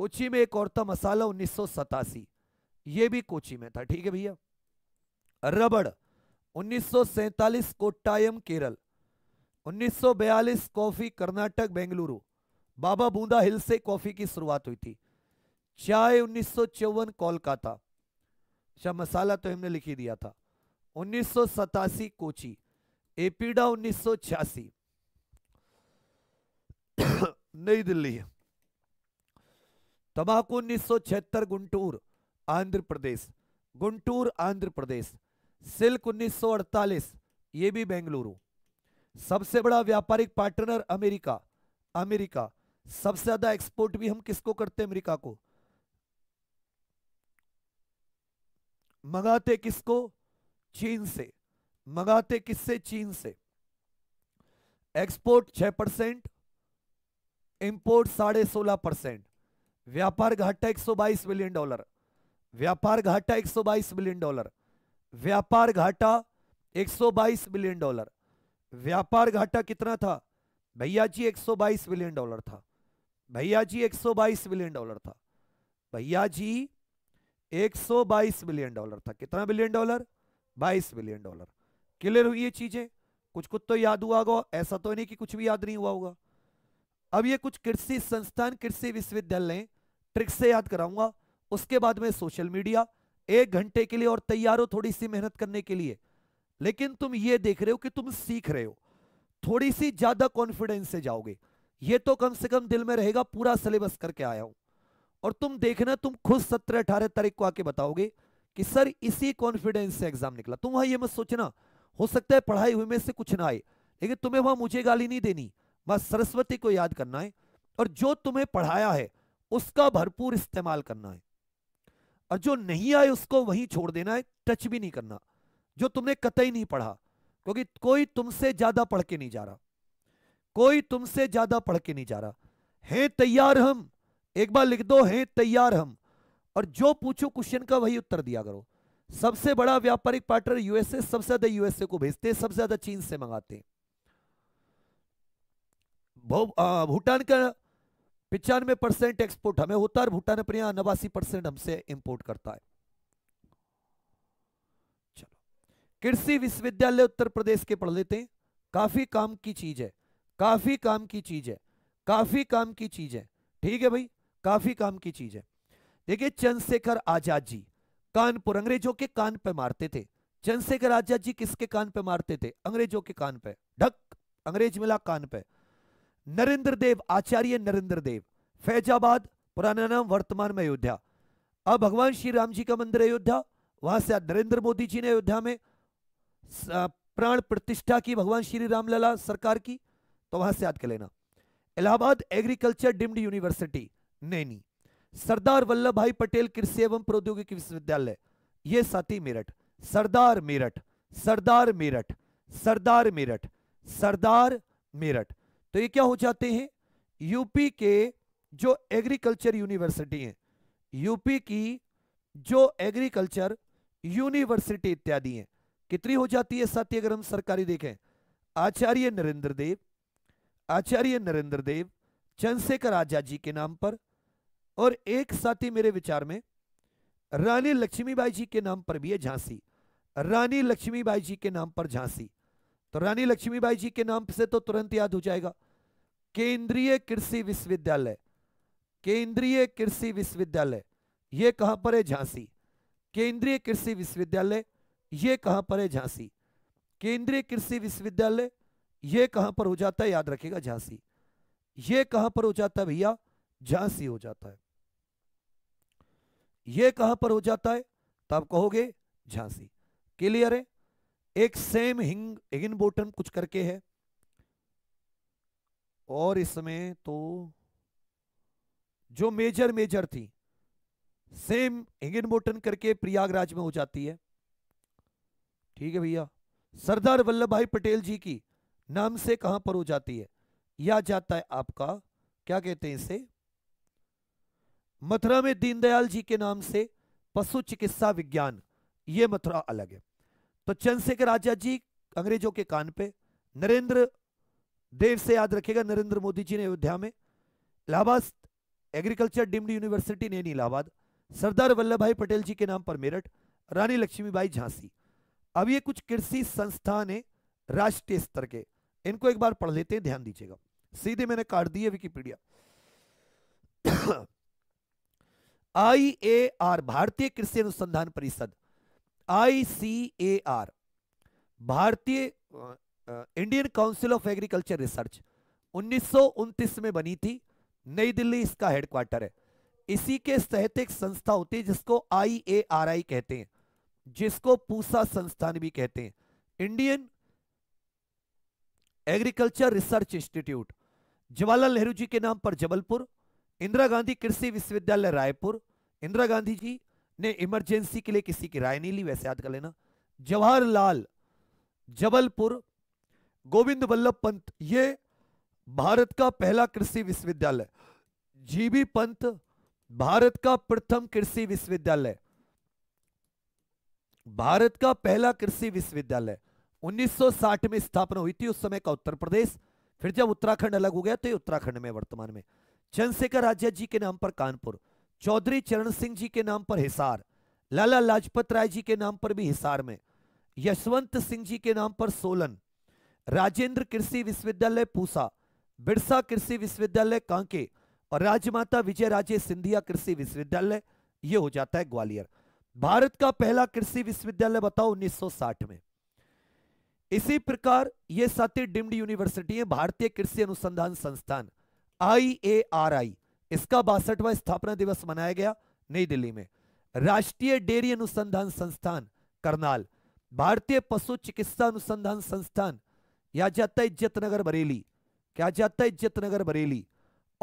कोची में एक और था मसाला उन्नीस ये भी कोची में था ठीक है भैया रबड़ उन्नीस कोट्टायम केरल 1942 कॉफी कर्नाटक बेंगलुरु बाबा बूंदा हिल से कॉफी की शुरुआत हुई थी चाय उन्नीस कोलकाता अच्छा मसाला तो हमने लिखी दिया था उन्नीस कोची एपीडा उन्नीस नई दिल्ली तम्बाकू उन्नीस सौ छिहत्तर गुंटूर आंध्र प्रदेश गुंटूर आंध्र प्रदेश सिल्क अड़तालीस ये भी बेंगलुरु सबसे बड़ा व्यापारिक पार्टनर अमेरिका अमेरिका सबसे ज्यादा एक्सपोर्ट भी हम किसको करते हैं अमेरिका को मंगाते किसको चीन से मंगाते किससे चीन से एक्सपोर्ट छह परसेंट इंपोर्ट साढ़े सोलह परसेंट व्यापार घाटा 122 बिलियन डॉलर व्यापार घाटा 122 बिलियन डॉलर व्यापार घाटा 122 मिलियन डॉलर व्यापार घाटा कितना था भैया जी 122 मिलियन डॉलर था भैया जी 122 मिलियन डॉलर था भैया जी 122 बिलियन डॉलर था कितना billion dollar 22 billion dollar clear हुई ये चीजें कुछ कुछ तो याद हुआ होगा ऐसा तो नहीं कि कुछ भी याद नहीं हुआ होगा अब ये कुछ कृषि संस्थान कृषि विश्वविद्यालय ट्रिक से याद कराऊंगा उसके बाद में सोशल मीडिया एक घंटे के लिए और तैयार हो थोड़ी सी मेहनत करने के लिए लेकिन तुम ये देख रहे हो कि तुम सीख रहे हो थोड़ी सी ज्यादा कॉन्फिडेंस से जाओगे ये तो कम से कम दिल में रहेगा पूरा सिलेबस करके आया हूं और तुम देखना तुम खुद सत्रह अठारह तारीख को आके बताओगे कि सर इसी कॉन्फिडेंस से एग्जाम निकला तुम वहां ये मत सोचना हो सकता है पढ़ाई हुई में से कुछ ना आए लेकिन तुम्हें वहां मुझे गाली नहीं देनी बस सरस्वती को याद करना है और जो तुम्हें पढ़ाया है उसका भरपूर इस्तेमाल करना है और जो नहीं आए उसको वहीं छोड़ देना है टच भी नहीं करना जो तुमने कतई नहीं पढ़ा क्योंकि कोई तुमसे ज्यादा पढ़ के नहीं जा रहा कोई तुमसे ज्यादा पढ़ के नहीं जा रहा है तैयार हम एक बार लिख दो है तैयार हम और जो पूछो क्वेश्चन का वही उत्तर दिया करो सबसे बड़ा व्यापारिक पार्टनर यूएसए सबसे ज्यादा यूएसए को भेजते हैं सबसे ज्यादा चीन से मंगाते हैं भूटान का पिचानवे परसेंट एक्सपोर्ट हमें होता है भूटान अपने यहां नवासी परसेंट हमसे इंपोर्ट करता है चलो कृषि विश्वविद्यालय उत्तर प्रदेश के पढ़ लेते हैं काफी काम की चीज है काफी काम की चीज है काफी काम की चीज है ठीक है भाई काफी काम की चीज है देखिए चंद्रशेखर आजाद जी कानपुर अंग्रेजों के कान पे मारते थे चंद्रशेखर आजाद जी किसके कान पे मारते थे अंग्रेजों के कान पे ढक अंग्रेज मिला कान पे नरेंद्र देव आचार्य नरेंद्र देव फैजाबाद पुराना नाम वर्तमान में अयोध्या अब भगवान श्री राम जी का मंदिर अयोध्या वहां से नरेंद्र मोदी जी ने अयोध्या में प्राण प्रतिष्ठा की भगवान श्री रामलला सरकार की तो वहां से याद कर लेना Allahabad agriculture deemed university Naini Sardar Vallabh Bhai Patel कृषि एवं प्रौद्योगिकी विश्वविद्यालय ये साथी मेरठ सरदार मेरठ सरदार मेरठ सरदार मेरठ सरदार मेरठ तो ये क्या हो जाते हैं यूपी के जो एग्रीकल्चर यूनिवर्सिटी है यूपी की जो एग्रीकल्चर यूनिवर्सिटी इत्यादि है कितनी हो जाती है साथी अगर हम सरकारी देखें आचार्य नरेंद्र देव आचार्य नरेंद्र देव चंद्रशेखर आजाद जी के नाम पर और एक साथी मेरे विचार में रानी लक्ष्मीबाई जी के नाम पर भी है झांसी रानी लक्ष्मीबाई जी के नाम पर झांसी तो रानी लक्ष्मीबाई जी के नाम से तो तुरंत याद हो जाएगा केंद्रीय कृषि विश्वविद्यालय केंद्रीय कृषि विश्वविद्यालय ये कहां पर है झांसी केंद्रीय कृषि विश्वविद्यालय ये कहां पर है झांसी केंद्रीय कृषि विश्वविद्यालय ये कहां पर हो जाता है याद रखिएगा झांसी ये कहां पर हो जाता है भैया झांसी हो जाता है ये कहां पर हो जाता है तो आप कहोगे झांसी क्लियर है एक सेम हिंग हिगिन बोटन कुछ करके है और इसमें तो जो मेजर मेजर थी सेम हिगिन बोटन करके प्रयागराज में हो जाती है ठीक है भैया सरदार वल्लभ भाई पटेल जी की नाम से कहां पर हो जाती है या जाता है आपका क्या कहते हैं इसे मथुरा में दीनदयाल जी के नाम से पशु चिकित्सा विज्ञान ये मथुरा अलग है तो चंद्रशेखर आजाद जी अंग्रेजों के कान पे नरेंद्र देव से याद रखेगा नरेंद्र मोदी जी ने अयोध्या में इलाहाबाद एग्रीकल्चर डीम्ड यूनिवर्सिटी ने इलाहाबाद सरदार वल्लभ भाई पटेल जी के नाम पर मेरठ रानी लक्ष्मीबाई झांसी अब ये कुछ कृषि संस्थान है राष्ट्रीय स्तर के इनको एक बार पढ़ लेते हैं ध्यान दीजिएगा सीधे मैंने काट दी है विकीपीडिया आई ए आर भारतीय कृषि अनुसंधान परिषद आई सी ए आर भारतीय Indian council of agriculture research उन्नीस में बनी थी नई दिल्ली इसका हेडक्वार्टर है इसी के तहत एक संस्था होती है जिसको आई ए आर आई कहते हैं जिसको पूसा संस्थान भी कहते हैं Indian agriculture research institute Jawaharlal Nehru ji के नाम पर जबलपुर इंदिरा गांधी कृषि विश्वविद्यालय रायपुर इंदिरा गांधी जी ने इमरजेंसी के लिए किसी की राय नहीं ली वैसे याद कर लेना जवाहरलाल जबलपुर गोविंद वल्लभ पंत ये भारत का पहला कृषि विश्वविद्यालय जीबी पंत भारत का प्रथम कृषि विश्वविद्यालय भारत का पहला कृषि विश्वविद्यालय 1960 में स्थापना हुई थी उस समय का उत्तर प्रदेश फिर जब उत्तराखंड अलग हो गया तो ये उत्तराखंड में वर्तमान में चंद्रशेखर राजा जी के नाम पर कानपुर चौधरी चरण सिंह जी के नाम पर हिसार लाला लाजपत राय जी के नाम पर भी हिसार में यशवंत सिंह जी के नाम पर सोलन राजेंद्र कृषि विश्वविद्यालय पूसा बिरसा कृषि विश्वविद्यालय कांके और राजमाता विजय राजे सिंधिया कृषि विश्वविद्यालय ये हो जाता है ग्वालियर भारत का पहला कृषि विश्वविद्यालय बताओ 1960 में इसी प्रकार ये साथी डिम्ड यूनिवर्सिटी है भारतीय कृषि अनुसंधान संस्थान आई ए आर आई इसका बासठवा स्थापना दिवस मनाया गया नई दिल्ली में राष्ट्रीय डेयरी अनुसंधान संस्थान करनाल भारतीय पशु चिकित्सा अनुसंधान संस्थान या जाता है नगर बरेली क्या जाता है नगर बरेली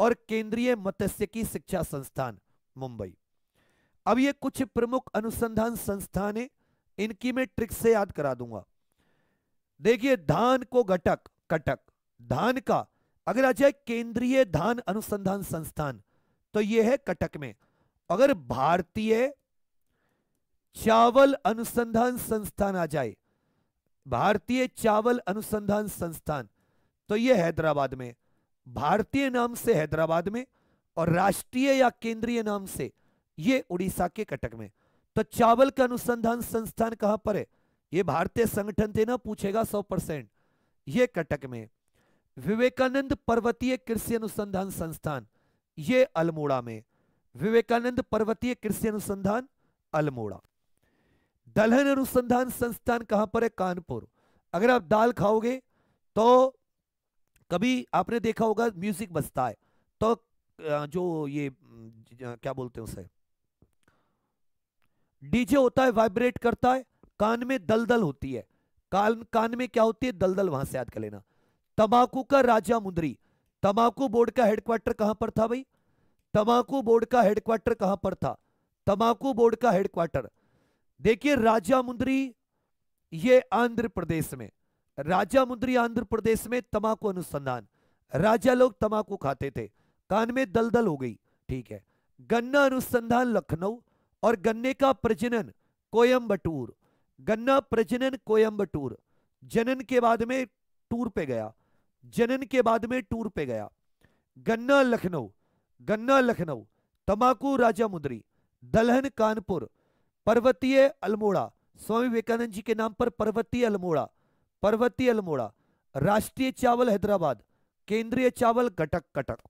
और केंद्रीय मत्स्यकी शिक्षा संस्थान मुंबई अब ये कुछ प्रमुख अनुसंधान संस्थान है इनकी मैं ट्रिक से याद करा दूंगा देखिए धान को घटक कटक धान का अगला जाए केंद्रीय धान अनुसंधान संस्थान तो यह है कटक में अगर भारतीय चावल अनुसंधान संस्थान आ जाए भारतीय चावल अनुसंधान संस्थान तो यह हैदराबाद में भारतीय नाम से हैदराबाद में और राष्ट्रीय या केंद्रीय नाम से यह उड़ीसा के कटक में तो चावल का अनुसंधान संस्थान कहां पर है यह भारतीय संगठन थे ना पूछेगा सौ परसेंट यह कटक में विवेकानंद पर्वतीय कृषि अनुसंधान संस्थान ये अल्मोड़ा में विवेकानंद पर्वतीय कृषि अनुसंधान अल्मोड़ा दलहन अनुसंधान संस्थान कहां पर है कानपुर अगर आप दाल खाओगे तो कभी आपने देखा होगा म्यूजिक बजता है तो जो ये क्या बोलते हैं उसे डीजे होता है वाइब्रेट करता है कान में दलदल होती है कान कान में क्या होती है दलदल वहां से याद कर लेना तमाकू का राजा मुंदरी तमाकू बोर्ड का हेडक्वार्टर कहां पर था भाई तमाकू बोर्ड का हेडक्वार्टर कहां पर था तमाकू बोर्ड का हेडक्वार्टर देखिए राजा मुंदरी ये आंध्र प्रदेश में राजा मुंदरी आंध्र प्रदेश में तमाकू अनुसंधान राजा लोग तमाकू खाते थे कान में दलदल हो गई ठीक है गन्ना अनुसंधान लखनऊ और गन्ने का प्रजनन कोयम्बटूर गन्ना प्रजनन कोयम्बटूर जनन के बाद में टूर पे गया जनन के बाद में टूर पे गया गन्ना लखनऊ गन्ना लखनऊ तमाकू राजा मुद्री दलहन कानपुर पर्वतीय अल्मोड़ा स्वामी विवेकानंद जी के नाम पर पर्वतीय अल्मोड़ा पर्वतीय अल्मोड़ा राष्ट्रीय चावल हैदराबाद केंद्रीय चावल कटक कटक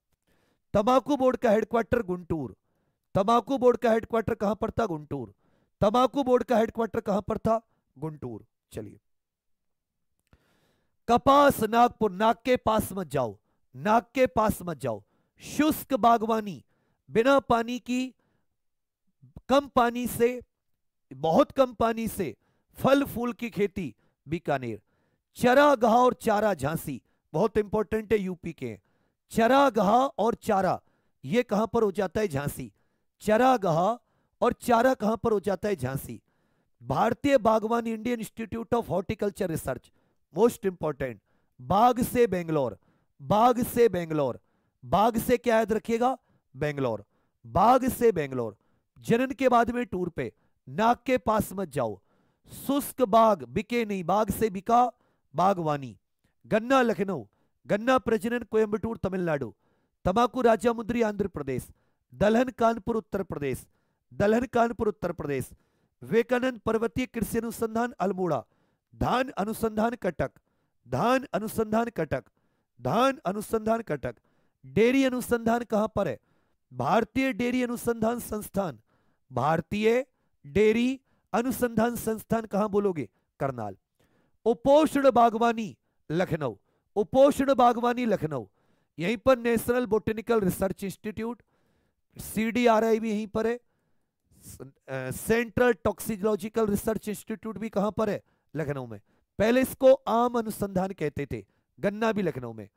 तंबाकू बोर्ड का हेडक्वार्टर गुंटूर तंबाकू बोर्ड का हेडक्वार्टर कहां पर था गुंटूर तंबाकू बोर्ड का हेडक्वार्टर कहां पर था गुंटूर चलिए कपास नागपुर नाग के पास मत जाओ नाग के पास मत जाओ शुष्क बागवानी बिना पानी की कम पानी से बहुत कम पानी से फल फूल की खेती बीकानेर चरागाह और चारा झांसी बहुत इंपॉर्टेंट है यूपी के चरागाह और चारा ये कहां पर हो जाता है झांसी चरागाह और चारा कहां पर हो जाता है झांसी भारतीय बागवानी Indian institute of horticulture research most important बाघ से बेंगलोर बाघ से बेंगलोर बाघ से क्या याद रखिएगा बेंगलोर बाघ से बेंगलोर जनन के बाद में टूर पे नाक के पास मत जाओ शुष्क बाघ बिके नहीं बाघ से बिका बागवानी गन्ना लखनऊ गन्ना प्रजनन कोयम्बटूर तमिलनाडु तमाकू राजामुंद्री आंध्र प्रदेश दलहन कानपुर उत्तर प्रदेश दलहन कानपुर उत्तर प्रदेश विवेकानंद पर्वतीय कृषि अनुसंधान अल्मोड़ा धान अनुसंधान कटक धान अनुसंधान कटक धान अनुसंधान कटक डेयरी अनुसंधान कहां पर है भारतीय डेयरी अनुसंधान संस्थान भारतीय डेयरी अनुसंधान संस्थान कहां बोलोगे करनाल उपोषण बागवानी लखनऊ उपोषण बागवानी लखनऊ यहीं पर national botanical research institute CDRI भी यहीं पर है सेंट्रल टॉक्सिकोलॉजिकल रिसर्च इंस्टीट्यूट भी कहां पर है लखनऊ में पहले इसको आम अनुसंधान कहते थे गन्ना भी लखनऊ में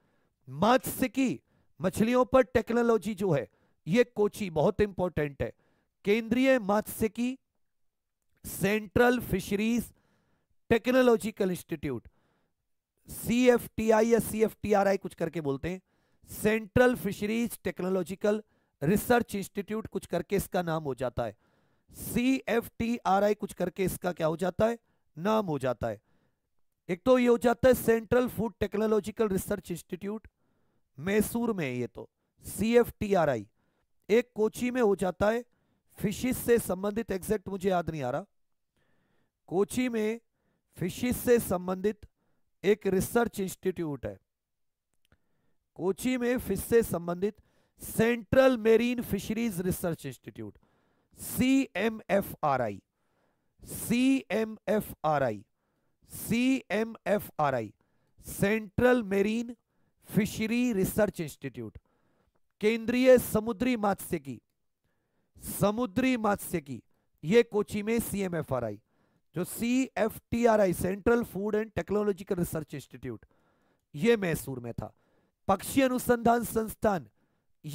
मत्स्य की मछलियों पर टेक्नोलॉजी जो है ये कोची बहुत इंपॉर्टेंट है केंद्रीय मत्स्य की central fisheries technological institute C F T I या C F T R I कुछ करके बोलते हैं central fisheries technological research institute कुछ करके इसका नाम हो जाता है C F T R I कुछ करके इसका क्या हो जाता है नाम हो जाता है एक तो ये हो जाता है central food technological research institute Mysore में ये तो C F T R I एक कोची में हो जाता है फिशिस से संबंधित एग्जैक्ट मुझे याद नहीं आ रहा कोची में फिशिस से संबंधित एक रिसर्च इंस्टीट्यूट है कोची में फिश से संबंधित central marine fisheries research institute C M F R I C M F R I C M F R I central marine fishery research institute केंद्रीय समुद्री मात्स्य की समुद्री मात्स्य की ये कोची में C M F R I जो C F T R I central food and technological research institute ये मैसूर में था पक्षी अनुसंधान संस्थान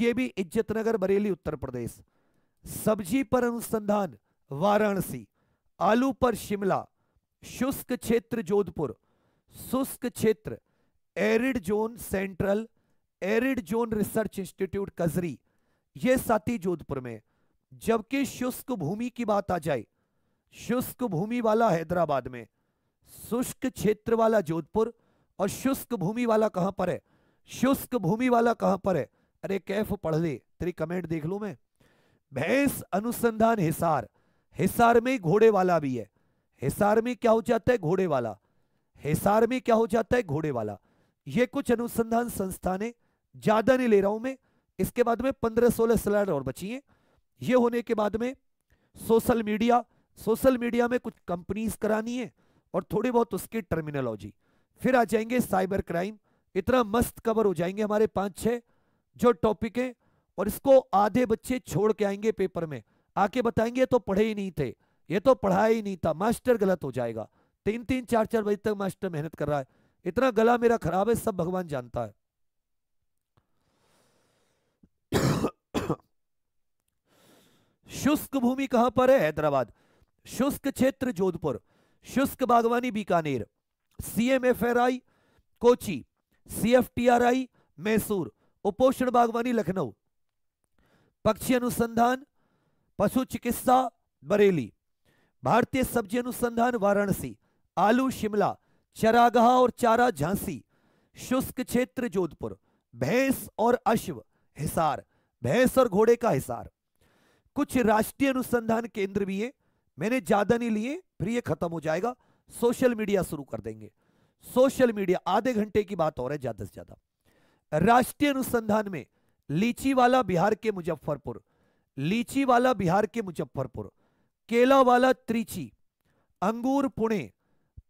ये भी इज्जतनगर बरेली उत्तर प्रदेश सब्जी पर अनुसंधान वाराणसी आलू पर शिमला शुष्क क्षेत्र जोधपुर शुष्क क्षेत्र arid zone central arid zone research institute कजरी ये साथी जोधपुर में जबकि शुष्क भूमि की बात आ जाए शुष्क भूमि वाला हैदराबाद में शुष्क क्षेत्र वाला जोधपुर और शुष्क भूमि वाला कहां पर है शुष्क भूमि वाला कहां पर है अरे कैफ पढ़ ले तेरी कमेंट देख लू मैं भैंस अनुसंधान हिसार हिसार में घोड़े वाला भी है हिसार में क्या हो जाता है घोड़े वाला हिसार में क्या हो जाता है घोड़े वाला ये कुछ अनुसंधान संस्थानें ज्यादा नहीं ले रहा हूं मैं इसके बाद में पंद्रह सोलह स्लाइड और बची है ये होने के बाद में सोशल मीडिया सोशल मीडिया में कुछ कंपनीज करानी है और थोड़ी बहुत उसकी टर्मिनोलॉजी फिर आ जाएंगे साइबर क्राइम इतना मस्त कवर हो जाएंगे हमारे पांच छह जो टॉपिक है और इसको आधे बच्चे छोड़ के आएंगे पेपर में आके बताएंगे तो पढ़े ही नहीं थे ये तो पढ़ा ही नहीं था मास्टर गलत हो जाएगा तीन तीन चार चार बजे तक मास्टर मेहनत कर रहा है इतना गला मेरा खराब है सब भगवान जानता है शुष्क भूमि कहां पर है हैदराबाद शुष्क क्षेत्र जोधपुर शुष्क बागवानी बीकानेर सीएमएफआरआई कोची सीएफटीआरआई मैसूर उपोषण बागवानी लखनऊ पक्षी अनुसंधान पशु चिकित्सा बरेली भारतीय सब्जी अनुसंधान वाराणसी आलू शिमला चरागाह और चारा झांसी शुष्क क्षेत्र जोधपुर भैंस और अश्व हिसार भैंस और घोड़े का हिसार कुछ राष्ट्रीय अनुसंधान केंद्र भी है मैंने ज्यादा नहीं लिए फिर ये खत्म हो जाएगा सोशल मीडिया शुरू कर देंगे सोशल मीडिया आधे घंटे की बात और है ज्यादा से ज्यादा राष्ट्रीय अनुसंधान में लीची वाला बिहार के मुजफ्फरपुर लीची वाला बिहार के मुजफ्फरपुर केला वाला त्रिची अंगूर पुणे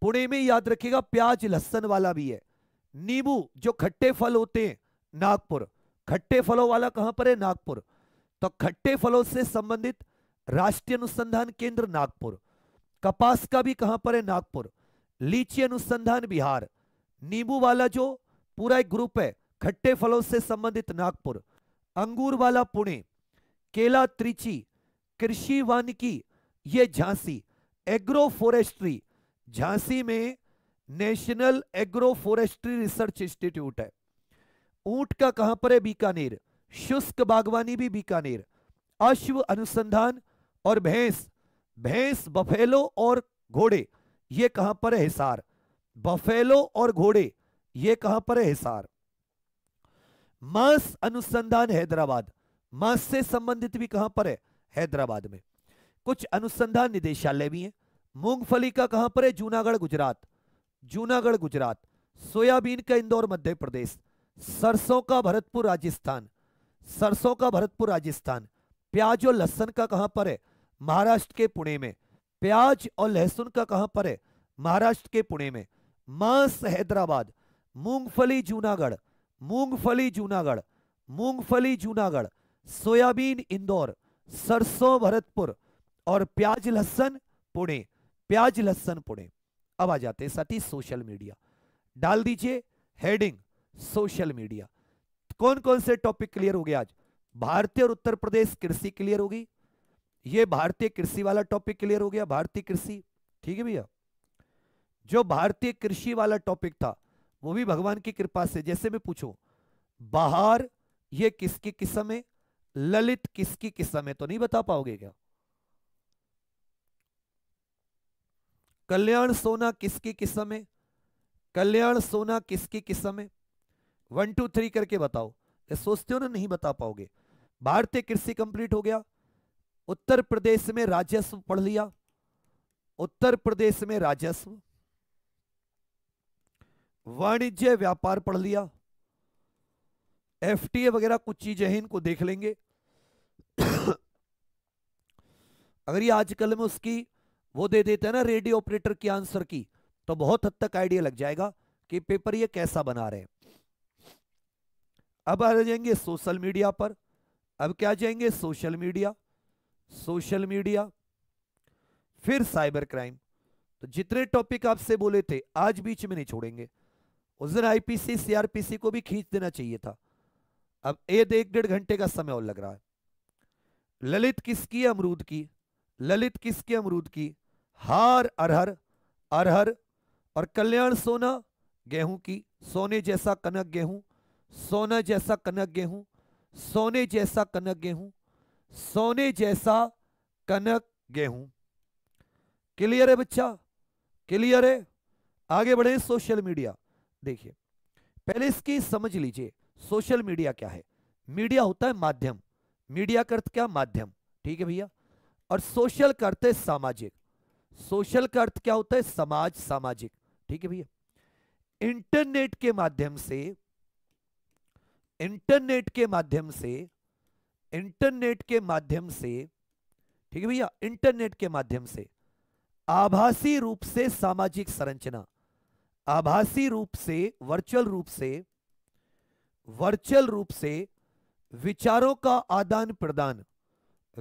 पुणे में याद रखिएगा प्याज लहसन वाला भी है नींबू जो खट्टे फल होते हैं नागपुर खट्टे फलों वाला कहां पर है नागपुर तो खट्टे फलों से संबंधित राष्ट्रीय अनुसंधान केंद्र नागपुर कपास का भी कहां पर है नागपुर लीची अनुसंधान बिहार नींबू वाला जो पूरा एक ग्रुप है खट्टे फलों से संबंधित नागपुर अंगूर वाला पुणे केला त्रिची कृषि वानिकी ये झांसी एग्रो फॉरेस्ट्री झांसी में national agro forestry research institute है ऊंट का कहां पर है बीकानेर शुष्क बागवानी भी बीकानेर अश्व अनुसंधान और भैंस भैंस बफेलो और घोड़े ये कहां पर है हिसार बफेलो और घोड़े ये कहां पर है हिसार मांस अनुसंधान हैदराबाद मांस से संबंधित भी कहां पर है हैदराबाद में कुछ अनुसंधान निदेशालय भी हैं मूंगफली का कहां पर है जूनागढ़ गुजरात जूनागढ़ गुजरात सोयाबीन का इंदौर मध्य प्रदेश सरसों का भरतपुर राजस्थान सरसों का भरतपुर राजस्थान प्याज और लहसुन का कहां पर है महाराष्ट्र के पुणे में प्याज और लहसुन का कहां पर है महाराष्ट्र के पुणे में मांस हैदराबाद मूंगफली जूनागढ़ मूंगफली जूनागढ़ मूंगफली जूनागढ़ सोयाबीन इंदौर सरसों भरतपुर और प्याज लहसन पुणे प्याज लहसन पुणे अब आ जाते हैं ही सोशल मीडिया डाल दीजिए हेडिंग सोशल मीडिया कौन कौन से टॉपिक क्लियर हो गए आज भारतीय और उत्तर प्रदेश कृषि क्लियर होगी ये भारतीय कृषि वाला टॉपिक क्लियर हो गया भारतीय कृषि ठीक है भैया जो भारतीय कृषि वाला टॉपिक था वो भी भगवान की कृपा से जैसे मैं पूछूं बाहर ये किसकी किस्म है ललित किसकी किस्सा में तो नहीं बता पाओगे क्या कल्याण सोना किसकी किस्सा समय कल्याण सोना किसकी किस्सा समय वन टू थ्री करके बताओ सोचते हो ना नहीं बता पाओगे भारतीय कृषि कंप्लीट हो गया उत्तर प्रदेश में राजस्व पढ़ लिया उत्तर प्रदेश में राजस्व वाणिज्य व्यापार पढ़ लिया एफटीए वगैरह कुछ चीजें हैं इनको देख लेंगे अगर ये आजकल में उसकी वो दे देते हैं ना रेडियो ऑपरेटर की आंसर की तो बहुत हद तक आइडिया लग जाएगा कि पेपर ये कैसा बना रहे अब आ जाएंगे सोशल मीडिया पर अब क्या जाएंगे सोशल मीडिया सोशल मीडिया फिर साइबर क्राइम तो जितने टॉपिक आपसे बोले थे आज बीच में नहीं छोड़ेंगे उस दिन आईपीसी सीआरपीसी को भी खींच देना चाहिए था अब एक डेढ़ घंटे का समय और लग रहा है ललित किसकी अमरूद की ललित किसके अमरूद की हार अरहर अरहर और कल्याण सोना गेहूं की सोने जैसा कनक गेहूं सोना जैसा कनक गेहूं सोने जैसा कनक गेहूं सोने जैसा कनक गेहूं क्लियर है बच्चा क्लियर है आगे बढ़े सोशल मीडिया देखिए पहले इसकी समझ लीजिए सोशल मीडिया क्या है मीडिया होता है माध्यम मीडिया का अर्थ क्या माध्यम ठीक है भैया और सोशल का अर्थ है सामाजिक सोशल का अर्थ क्या होता है समाज सामाजिक ठीक है भैया इंटरनेट के माध्यम से इंटरनेट के माध्यम से इंटरनेट के माध्यम से ठीक है भैया इंटरनेट के माध्यम से आभासी रूप से सामाजिक संरचना आभासी रूप से वर्चुअल रूप से वर्चुअल रूप से विचारों का आदान प्रदान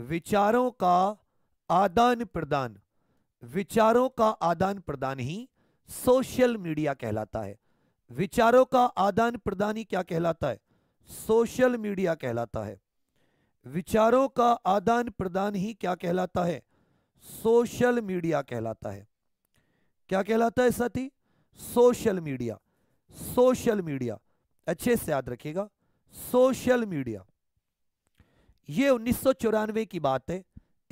विचारों का आदान प्रदान विचारों का आदान प्रदान ही सोशल मीडिया कहलाता है विचारों का आदान प्रदान ही क्या कहलाता है सोशल मीडिया कहलाता है विचारों का आदान प्रदान ही क्या कहलाता है सोशल मीडिया कहलाता है क्या कहलाता है साथी सोशल मीडिया सोशल मीडिया अच्छे से याद रखिएगा सोशल मीडिया ये उन्नीस की बात है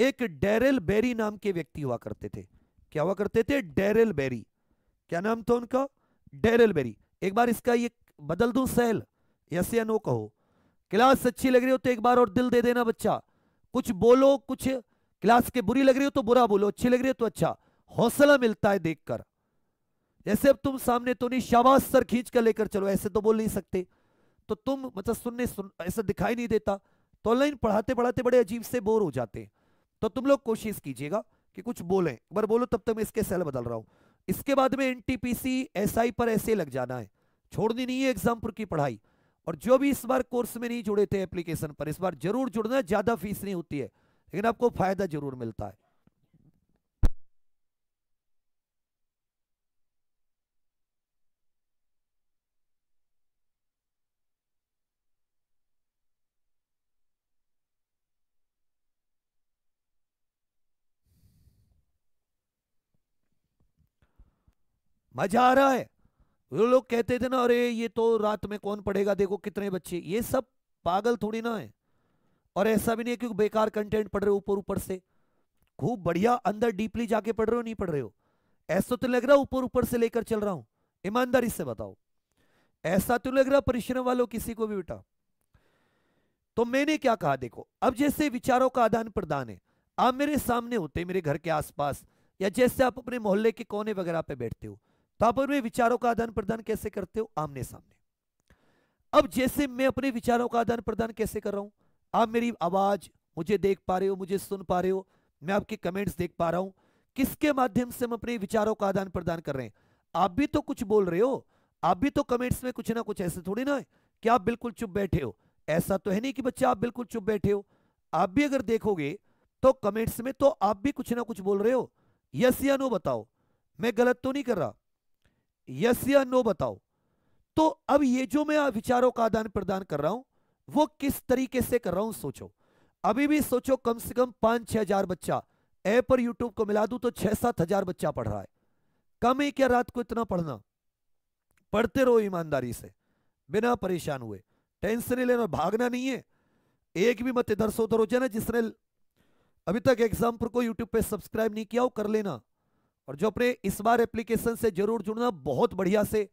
एक डेरल बेरी नाम के व्यक्ति हुआ करते थे क्या हुआ करते थे डेरल बेरी क्या नाम था उनका डेरल बेरी एक बार इसका ये बदल दू सेल यस या नो कहो क्लास अच्छी लग रही हो तो एक बार और दिल दे देना बच्चा कुछ बोलो कुछ क्लास के बुरी लग रही हो तो बुरा बोलो अच्छी लग रही हो तो अच्छा हौसला मिलता है देखकर जैसे अब तुम सामने तो नहीं शाबाश सर खींच कर लेकर चलो ऐसे तो बोल नहीं सकते तो तुम मतलब सुनने सुन ऐसा दिखाई नहीं देता तो ऑनलाइन पढ़ाते पढ़ाते बड़े अजीब से बोर हो जाते हैं तो तुम लोग कोशिश कीजिएगा कि कुछ बोलें बार बोलो तब तक मैं इसके सेल बदल रहा हूँ इसके बाद में N T P C S I पर ऐसे लग जाना है छोड़नी नहीं है एग्जामपुर की पढ़ाई और जो भी इस बार कोर्स में नहीं जुड़े थे एप्लीकेशन पर इस बार जरूर जुड़ना ज़्यादा फीस नहीं होती है लेकिन आपको फ़ायदा जरूर मिलता है मजा आ रहा है वो लोग कहते थे ना अरे ये तो रात में कौन पढ़ेगा देखो कितने बच्चे ये सब पागल थोड़ी ना है और ऐसा भी नहीं है क्योंकि बेकार कंटेंट पढ़ रहे हो ऊपर ऊपर से खूब बढ़िया अंदर डीपली जाके पढ़ रहे हो नहीं पढ़ रहे हो ऐसा तो लग रहा ऊपर ऊपर से लेकर चल रहा हूं ईमानदारी से बताओ ऐसा तो लग रहा परिश्रम वालों किसी को भी बेटा तो मैंने क्या कहा देखो अब जैसे विचारों का आदान प्रदान है आप मेरे सामने होते मेरे घर के आसपास या जैसे आप अपने मोहल्ले के कोने वगैरह पे बैठते हो तो में विचारों का आदान प्रदान कैसे करते हो आमने सामने अब जैसे मैं अपने विचारों का आदान प्रदान कैसे कर रहा हूं आप मेरी आवाज मुझे देख पा रहे हो मुझे सुन पा रहे हो मैं आपके कमेंट्स देख पा रहा हूं किसके माध्यम से हम अपने विचारों का आदान प्रदान कर रहे हैं आप भी तो कुछ बोल रहे हो आप भी तो कमेंट्स में कुछ ना कुछ ऐसे थोड़ी ना है कि आप बिल्कुल चुप बैठे हो ऐसा तो है नहीं कि बच्चा आप बिल्कुल चुप बैठे हो आप भी अगर देखोगे तो कमेंट्स में तो आप भी कुछ ना कुछ बोल रहे हो यस या नो बताओ मैं गलत तो नहीं कर रहा यस या नो बताओ तो अब ये जो मैं विचारों का आदान प्रदान कर रहा हूं वो किस तरीके से कर रहा हूं सोचो अभी भी सोचो कम से कम पांच छह हजार बच्चा ऐप और यूट्यूब को मिला दू तो छह सात हजार बच्चा पढ़ रहा है कम ही क्या रात को इतना पढ़ना पढ़ते रहो ईमानदारी से बिना परेशान हुए टेंशन नहीं लेना भागना नहीं है एक भी मत इधर से उधर हो ना जिसने अभी तक एग्जाम्पल को यूट्यूब पे सब्सक्राइब नहीं किया हो कर लेना और जो अपने इस बार एप्लीकेशन से जरूर जुड़ना बहुत बढ़िया से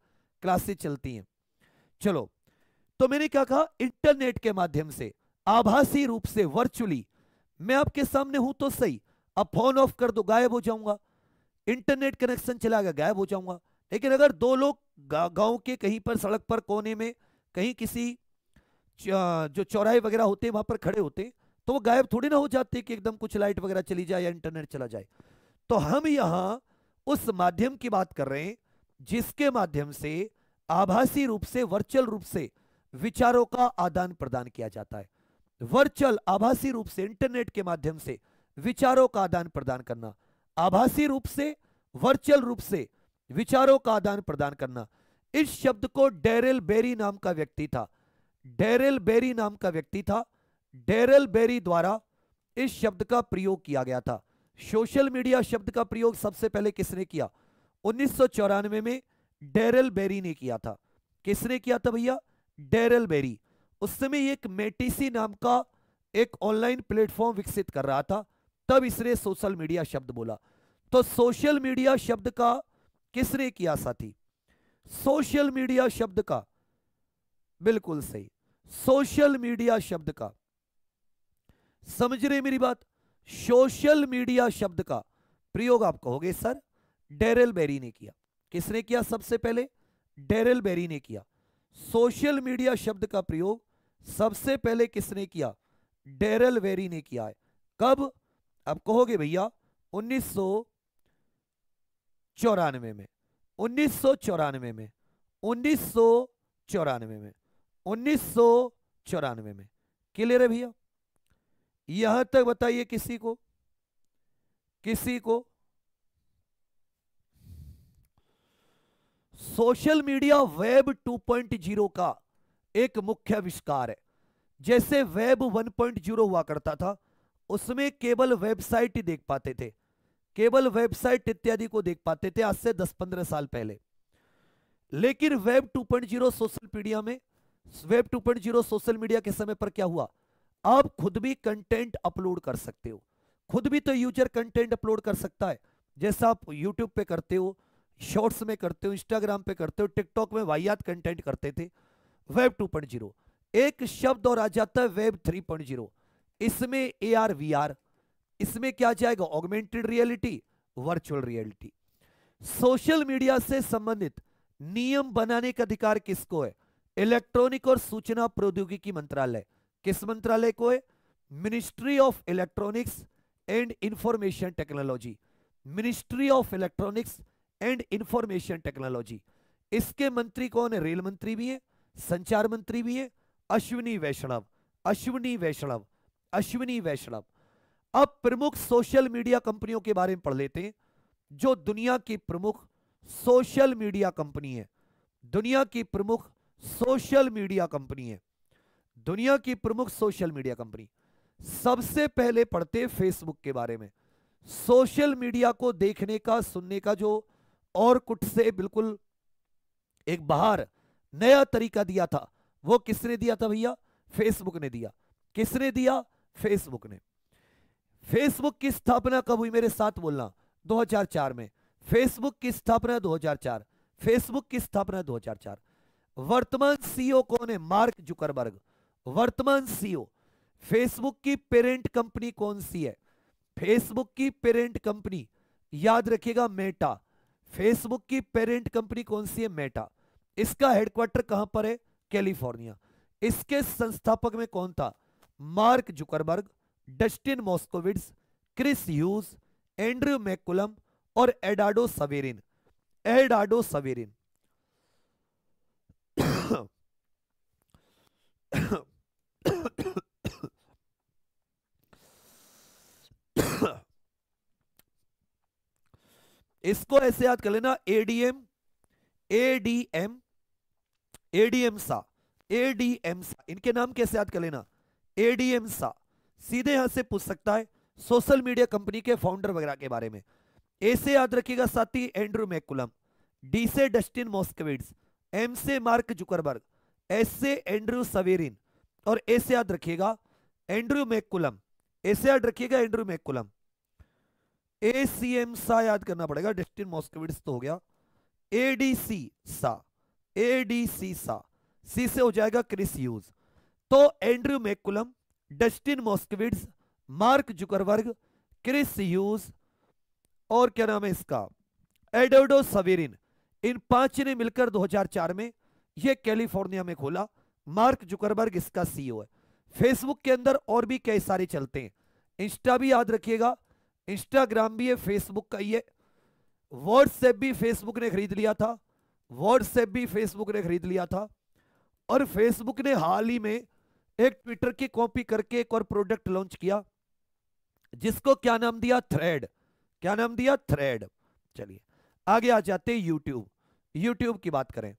क्लासेस चलती हैं चलो तो मैंने क्या कहा इंटरनेट के माध्यम से आभासी रूप से वर्चुअली मैं आपके सामने हूं तो सही अब फोन ऑफ कर दो गायब हो जाऊंगा इंटरनेट कनेक्शन चला गया गायब हो जाऊंगा लेकिन अगर दो लोग गांव के कहीं पर सड़क पर कोने में कहीं किसी जो चौराहे वगैरह होते हैं वहां पर खड़े होते तो वो गायब थोड़ी ना हो जाते कि एकदम कुछ लाइट वगैरह चली जाए या इंटरनेट चला जाए तो हम यहां उस माध्यम की बात कर रहे हैं जिसके माध्यम से आभासी रूप से वर्चुअल रूप से विचारों का आदान प्रदान किया जाता है वर्चुअल आभासी रूप से इंटरनेट के माध्यम से विचारों का आदान प्रदान करना आभासी रूप से वर्चुअल रूप से विचारों का आदान प्रदान करना इस शब्द को डेरेल बेरी नाम का व्यक्ति था डेरेल बेरी नाम का व्यक्ति था डेरेल बेरी द्वारा इस शब्द का प्रयोग किया गया था सोशल मीडिया शब्द का प्रयोग सबसे पहले किसने किया उन्नीस में डेरल बेरी ने किया था किसने किया था भैया डेरल बेरी उस समय एक मेटिसी नाम का एक ऑनलाइन प्लेटफॉर्म विकसित कर रहा था तब इसने सोशल मीडिया शब्द बोला तो सोशल मीडिया शब्द का किसने किया साथी सोशल मीडिया शब्द का बिल्कुल सही सोशल मीडिया शब्द का समझ रहे मेरी बात सोशल मीडिया शब्द का प्रयोग आप कहोगे सर डेरल बेरी ने किया किसने किया सबसे पहले डेरल बेरी ने किया सोशल मीडिया शब्द का प्रयोग सबसे पहले किसने किया डेरल वेरी ने किया है कब अब कहोगे भैया उन्नीस चौरानवे में उन्नीस चौरानवे में उन्नीस चौरानवे में उन्नीस चौरानवे में क्लियर है भैया यहां तक बताइए किसी को किसी को सोशल मीडिया वेब 2.0 का एक मुख्य आविष्कार है जैसे वेब 1.0 हुआ करता था उसमें केवल वेबसाइट ही देख पाते थे केवल वेबसाइट इत्यादि को देख पाते थे आज से 10-15 साल पहले लेकिन वेब 2.0 सोशल मीडिया में वेब 2.0 सोशल मीडिया के समय पर क्या हुआ आप खुद भी कंटेंट अपलोड कर सकते हो खुद भी तो यूजर कंटेंट अपलोड कर सकता है जैसा आप यूट्यूब पे करते हो शॉर्ट्स में करते हो इंस्टाग्राम पे करते हो टिकटॉक में वाहियात कंटेंट करते थे वेब 2.0 एक शब्द और आ जाता है वेब 3.0 इसमें ए आर वी आर इसमें क्या जाएगा augmented reality virtual reality social media से संबंधित नियम बनाने का अधिकार किसको है इलेक्ट्रॉनिक और सूचना प्रौद्योगिकी मंत्रालय किस मंत्रालय को है ministry of electronics and information technology ministry of electronics and information technology इसके मंत्री कौन है रेल मंत्री भी है संचार मंत्री भी है अश्विनी वैष्णव अश्विनी वैष्णव अश्विनी वैष्णव अब प्रमुख सोशल मीडिया कंपनियों के बारे में पढ़ लेते हैं जो दुनिया की प्रमुख सोशल मीडिया कंपनी है दुनिया की प्रमुख सोशल मीडिया कंपनी है दुनिया की प्रमुख सोशल मीडिया कंपनी सबसे पहले पढ़ते फेसबुक के बारे में सोशल मीडिया को देखने का सुनने का जो और कुछ से बिल्कुल एक बाहर नया तरीका दिया था वो किसने दिया था भैया फेसबुक ने दिया किसने दिया फेसबुक ने फेसबुक की स्थापना कब हुई मेरे साथ बोलना 2004 में फेसबुक की स्थापना 2004 फेसबुक की स्थापना 2004 वर्तमान सीईओ e कौन है मार्क जुकरबर्ग वर्तमान सीईओ फेसबुक e की पेरेंट कंपनी कौन सी है फेसबुक की पेरेंट कंपनी याद रखिएगा मेटा फेसबुक की पेरेंट कंपनी कौन सी है मेटा इसका हेडक्वार्टर कहां पर है कैलिफोर्निया इसके संस्थापक में कौन था Mark Zuckerberg Dustin Moskovitz Chris Hughes Andrew McCollum और एडाडो सवेरिन एडाडो सवेरिन इसको ऐसे याद कर लेना एडीएम एडीएम एडीएम सा एडीएम सा इनके नाम कैसे याद कर लेना एडीएम सा सीधे यहां से पूछ सकता है सोशल मीडिया कंपनी के फाउंडर वगैरह के बारे में ऐसे याद रखिएगा साथी एंड्रू मैकुलम डी से डस्टिन मॉस्कविट्स एम से मार्क जुकरबर्ग एस से एंड्रू सवेरिन और ऐसे याद रखिएगा एंड्रू मैकुलम ऐसे याद रखिएगा Andrew McCollum A C M सा याद करना पड़ेगा डेस्टिन मॉस्कोविट्स तो हो गया ए डी सी सा ए डी सी सा सी से हो जाएगा क्रिस यूज तो Andrew McCollum Dustin Moskovitz Mark Zuckerberg Chris Hughes और क्या नाम है इसका एडोडो सवेरिन इन पांच ने मिलकर 2004 में यह कैलिफोर्निया में खोला मार्क जुकरबर्ग इसका सीईओ e है फेसबुक के अंदर और भी कई सारे चलते हैं इंस्टा भी याद रखिएगा इंस्टाग्राम भी है फेसबुक का ही है व्हाट्सएप भी फेसबुक ने खरीद लिया था व्हाट्सएप भी फेसबुक ने खरीद लिया था और फेसबुक ने हाल ही में एक ट्विटर की कॉपी करके एक और प्रोडक्ट लॉन्च किया जिसको क्या नाम दिया थ्रेड क्या नाम दिया थ्रेड चलिए आगे आ जाते यूट्यूब यूट्यूब की बात करें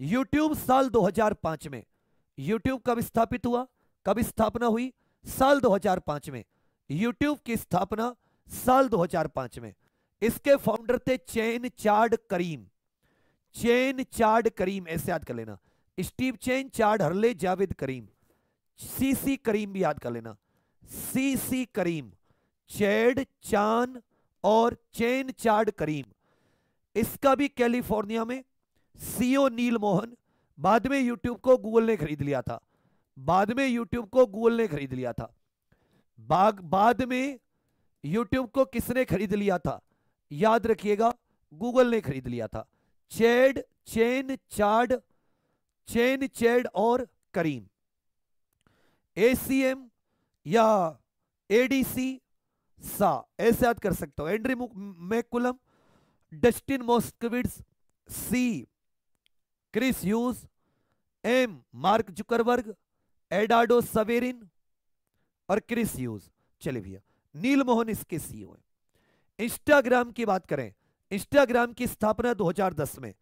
यूट्यूब साल 2005 में यूट्यूब कब स्थापित हुआ कब स्थापना हुई साल 2005 में यूट्यूब की स्थापना साल 2005 में इसके फाउंडर थे Chen Chad Karim Chen Chad Karim ऐसे याद कर लेना Steve Chen Chad Hurley Jawed Karim C C Karim भी याद कर लेना सी सी करीम चेड चान और चेन चार्ड करीम इसका भी कैलिफोर्निया में सीओ नील मोहन बाद में यूट्यूब को गूगल ने खरीद लिया था बाद में यूट्यूब को गूगल ने खरीद लिया था बाग बाद में यूट्यूब को किसने खरीद लिया था याद रखिएगा गूगल ने खरीद लिया था Chad Chen Chad Chen Chad और करीम एसीएम या एडीसी सा ऐसे याद कर सकते हो Andrew McCollum Dustin Moskovitz C Chris Hughes M Mark Zuckerberg एडाडो सवेरिन और क्रिस यूज चले भैया नील मोहन इसके सीईओ e हैं इंस्टाग्राम की बात करें इंस्टाग्राम की स्थापना 2010 में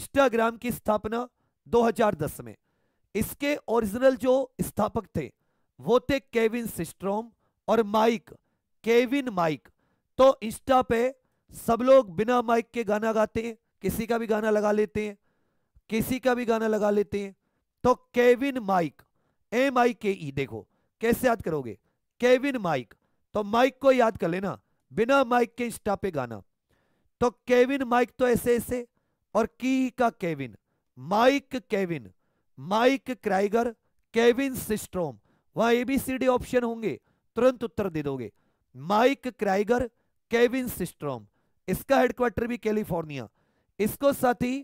इंस्टाग्राम की स्थापना 2010 में इसके ओरिजिनल जो स्थापक थे वो थे केविन सिस्ट्रोम और माइक केविन माइक तो इंस्टा पे सब लोग बिना माइक के गाना गाते हैं किसी का भी गाना लगा लेते हैं किसी का भी गाना लगा लेते हैं तो केविन माइक एम आई के ई देखो कैसे याद करोगे केविन माइक तो माइक को याद कर लेना बिना माइक के इंस्टा पे गाना तो केविन माइक तो ऐसे ऐसे और की का Kevin Mike Kevin Mike Krieger Kevin Systrom वहां एबीसीडी ऑप्शन होंगे तुरंत उत्तर दे दोगे माइक क्राइगर केविन सिस्ट्रोम इसका हेडक्वार्टर भी कैलिफोर्निया इसको साथ ही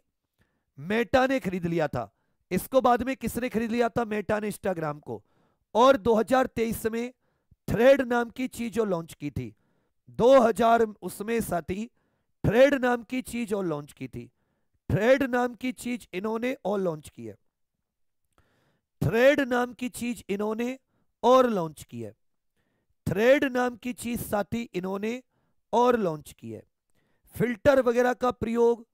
मेटा ने खरीद लिया था इसको बाद में किसने खरीद लिया था मेटा ने इंस्टाग्राम को और 2023 में थ्रेड नाम की चीज जो लॉन्च की थी 2000 उसमें साथी थ्रेड नाम की चीज और लॉन्च की थी थ्रेड नाम की चीज इन्होंने और लॉन्च की है थ्रेड नाम की चीज इन्होंने और लॉन्च की है थ्रेड नाम की चीज साथी इन्होंने और लॉन्च की है फिल्टर वगैरह का प्रयोग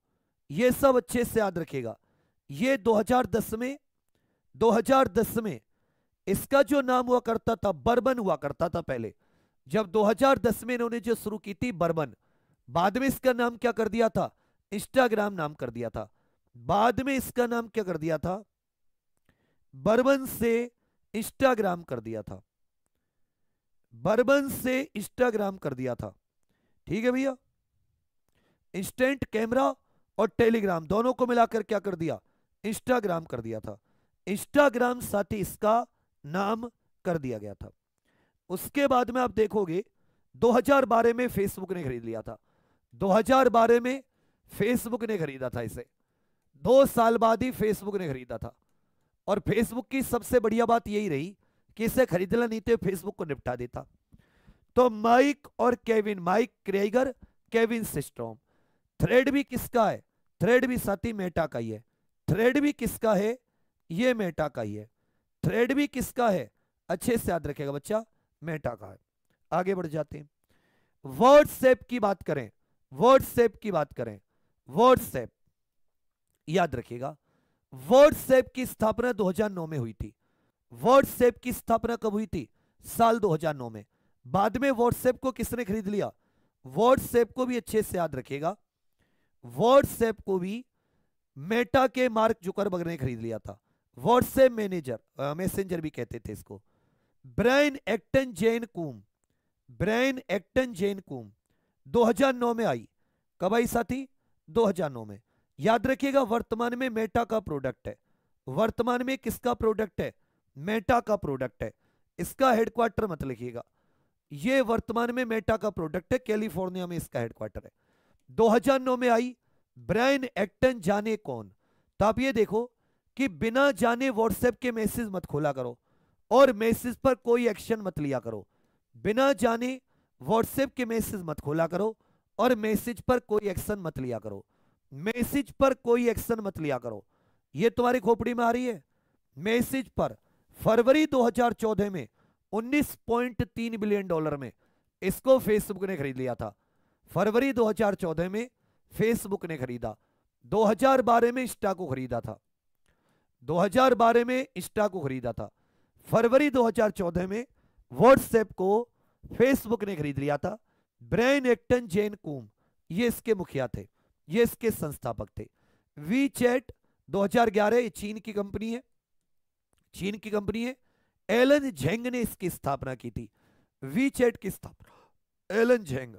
ये सब अच्छे से याद रखेगा ये 2010 में 2010 में इसका जो नाम हुआ करता था बर्बन हुआ करता था पहले जब 2010 में इन्होंने जो शुरू की थी बर्बन बाद में इसका नाम क्या कर दिया था इंस्टाग्राम नाम कर दिया था बाद में इसका नाम क्या कर दिया था बर्बन से इंस्टाग्राम कर दिया था बर्बन से इंस्टाग्राम कर दिया था ठीक है भैया इंस्टेंट कैमरा और टेलीग्राम दोनों को मिलाकर क्या कर दिया इंस्टाग्राम कर दिया था इंस्टाग्राम ही इसका नाम कर दिया गया था उसके बाद में आप देखोगे 2012 में फेसबुक ने खरीद लिया था 2012 में फेसबुक ने खरीदा था इसे दो साल बाद ही फेसबुक ने खरीदा था और फेसबुक की सबसे बढ़िया बात यही रही कि इसे खरीदना नहीं तो फेसबुक को निपटा देता तो माइक और Kevin Mike Krieger Kevin Systrom thread भी किसका है थ्रेड भी साथी मेटा का ही है थ्रेड भी किसका है ये मेटा का ही है थ्रेड भी किसका है अच्छे से याद रखेगा बच्चा मेटा का है आगे बढ़ जाते हैं व्हाट्सएप की बात करें व्हाट्सएप की बात करें व्हाट्सएप याद रखिएगा व्हाट्सएप की स्थापना 2009 में हुई थी व्हाट्सएप की स्थापना कब हुई थी साल 2009 में बाद में व्हाट्सएप को किसने खरीद लिया व्हाट्सएप को भी अच्छे से याद रखेगा व्हाट्सएप को भी मेटा के मार्क जुकरबर्ग ने खरीद लिया था व्हाट्सएप मैनेजर मैसेंजर भी कहते थे इसको Brian Acton Jan Koum Brian Acton Jan Koum 2009 में आई कब आई साथी 2009 में याद रखिएगा वर्तमान में मेटा का प्रोडक्ट है वर्तमान में किसका प्रोडक्ट है मेटा का प्रोडक्ट है इसका हेडक्वार्टर मत लिखिएगा ये वर्तमान में मेटा का प्रोडक्ट है कैलिफोर्निया में इसका हेडक्वार्टर है 2009 में आई ब्रायन एक्टन जाने कौन तो आप ये देखो कि बिना जाने व्हाट्सएप के मैसेज मत खोला करो और मैसेज पर कोई एक्शन मत लिया करो बिना जाने व्हाट्सएप के मैसेज मत खोला करो और मैसेज पर कोई एक्शन मत लिया करो मैसेज पर कोई एक्शन मत लिया करो ये तुम्हारी खोपड़ी में आ रही है मैसेज पर फरवरी 2014 में 19.3 बिलियन डॉलर में इसको फेसबुक ने खरीद लिया था फरवरी 2014 में फेसबुक ने खरीदा 2012 में इंस्टा को खरीदा था 2012 में इंस्टा को खरीदा था फरवरी 2014 में व्हाट्सएप को फेसबुक ने खरीद लिया था ब्रैन एक्टन जेन कूम ये इसके मुखिया थे ये इसके संस्थापक थे वी चैट दो ये चीन की कंपनी है चीन की कंपनी है एलन झेंग ने इसकी स्थापना की थी वी चैट की स्थापना एलन झेंग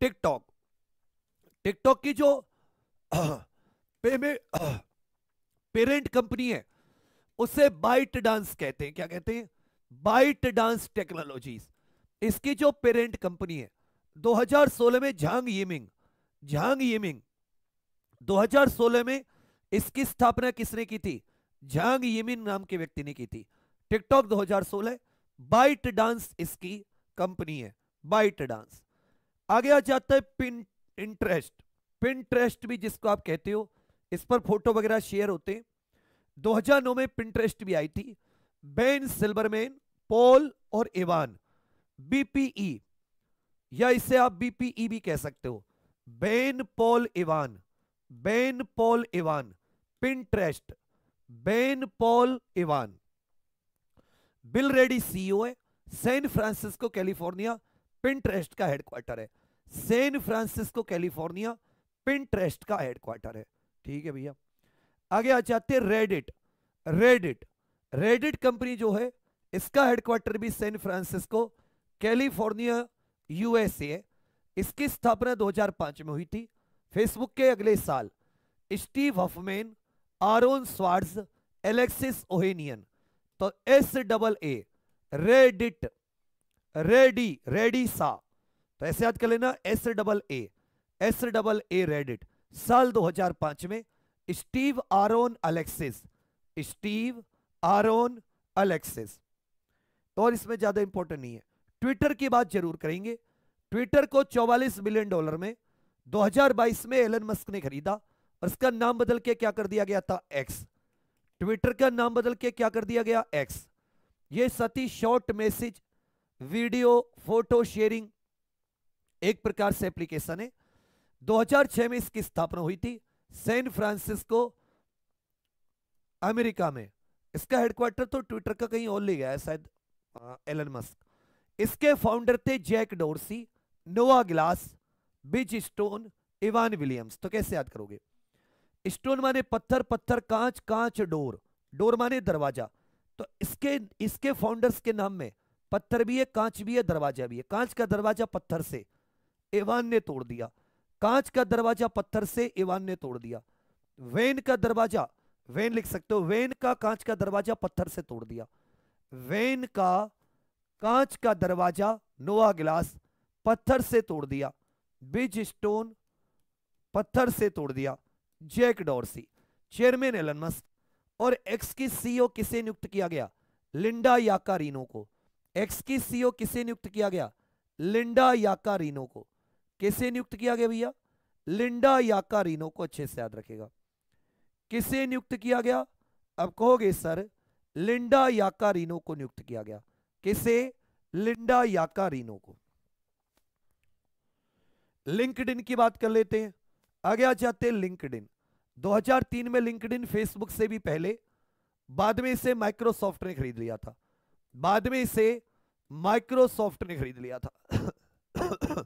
टिकटॉक टिकटॉक की जो पेमेंट पेरेंट कंपनी है उसे बाइट डांस कहते हैं क्या कहते हैं बाइट डांस टेक्नोलॉजी इसकी जो पेरेंट कंपनी है 2016 में झांग यिमिंग झांग यिमिंग 2016 में इसकी स्थापना किसने की थी झांग यिमिंग नाम के व्यक्ति ने की थी टिकटॉक 2016 बाइट डांस इसकी कंपनी है बाइट डांस आगे आ जाता है पिन इंटरेस्ट पिन ट्रेस्ट भी जिसको आप कहते हो इस पर फोटो वगैरह शेयर होते हैं 2009 में पिंटरेस्ट भी आई थी बेन सिल्वरमैन पॉल और एवान बीपीई e। या इसे आप बीपीई e भी कह सकते हो Ben Paul Evan Ben Paul Evan Pinterest Ben Paul Evan Bill Ready CEO है सैन फ्रांसिस्को कैलिफोर्निया पिंटरेस्ट का हेडक्वार्टर है सैन फ्रांसिस्को कैलिफोर्निया पिंटरेस्ट का हेडक्वार्टर है ठीक है भैया आगे आ जाते हैं रेडिट रेडिट रेडिट कंपनी जो है इसका हेडक्वार्टर भी सैन फ्रांसिस्को कैलिफोर्निया यूएसए इसकी स्थापना 2005 में हुई थी फेसबुक के अगले साल Steve Huffman Aaron Swartz Alexis Ohanian तो S double A Reddit ready ready सा तो ऐसे याद कर लेना S double A S double A Reddit साल 2005 में Steve Aaron Alexis Steve Aaron Alexis तो और इसमें ज्यादा इंपॉर्टेंट नहीं है ट्विटर की बात जरूर करेंगे ट्विटर को 44 मिलियन डॉलर में 2022 में एलन मस्क ने खरीदा और इसका नाम बदल के क्या कर दिया गया था एक्स ट्विटर का नाम बदल के क्या कर दिया गया एक्स ये सती short message video photo sharing एक प्रकार से एप्लीकेशन है 2006 में इसकी स्थापना हुई थी सैन फ्रांसिस्को अमेरिका में इसका हेडक्वार्टर तो ट्विटर का कहीं और ले गया है शायद एलन हाँ, मस्क इसके फाउंडर थे Jack Dorsey Noah Glass Biz Stone Evan Williams तो कैसे याद करोगे स्टोन माने पत्थर पत्थर कांच कांच डोर डोर माने दरवाजा तो इसके इसके फाउंडर्स के नाम में पत्थर भी है कांच भी है दरवाजा भी है कांच का दरवाजा पत्थर से एवान ने तोड़ दिया कांच का दरवाजा पत्थर से इवान ने तोड़ दिया वेन का दरवाजा वेन लिख सकते हो वेन का कांच का दरवाजा पत्थर से तोड़ दिया वेन का कांच का दरवाजा नोआ गिलास पत्थर से तोड़ दिया बिज स्टोन पत्थर से तोड़ दिया Jack Dorsey chairman Elon Musk और एक्स की सीईओ किसे नियुक्त किया गया लिंडा याकारीनो को एक्स की सीईओ किसे नियुक्त किया गया लिंडा याकारीनो को किसे नियुक्त किया गया भैया लिंडा याकारीनो को अच्छे से याद रखेगा किसे नियुक्त किया गया अब कहोगे सर लिंडा याकारीनो को नियुक्त किया गया किसे लिंडा याकारीनो को लिंकड की बात कर लेते हैं आगे आ जाते हैं लिंकड 2003 में लिंकड फेसबुक से भी पहले बाद में इसे माइक्रोसॉफ्ट ने खरीद लिया था बाद में इसे माइक्रोसॉफ्ट ने खरीद लिया था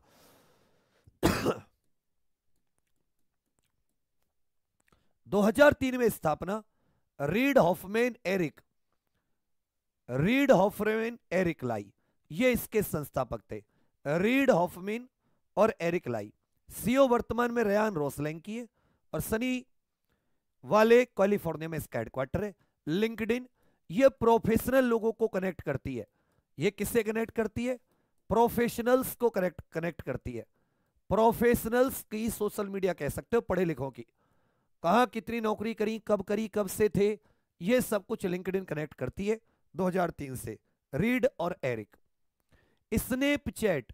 2003 में स्थापना Reid Hoffman Eric Reid Hoffman Eric Ly ये इसके संस्थापक थे रीड हॉफमेन और एरिक लाई सीओ वर्तमान में रयान रोसलैंग की है और सनी वाले कैलिफोर्निया में इसका हेडक्वार्टर है लिंकड ये प्रोफेशनल लोगों को कनेक्ट करती है ये किससे कनेक्ट करती है प्रोफेशनल्स को कनेक्ट कनेक्ट करती है प्रोफेशनल्स की सोशल मीडिया कह सकते हो पढ़े लिखों की कहा कितनी नौकरी करी कब करी कब से थे ये सब कुछ लिंकड कनेक्ट करती है 2003 से रीड और एरिक स्नेप चैट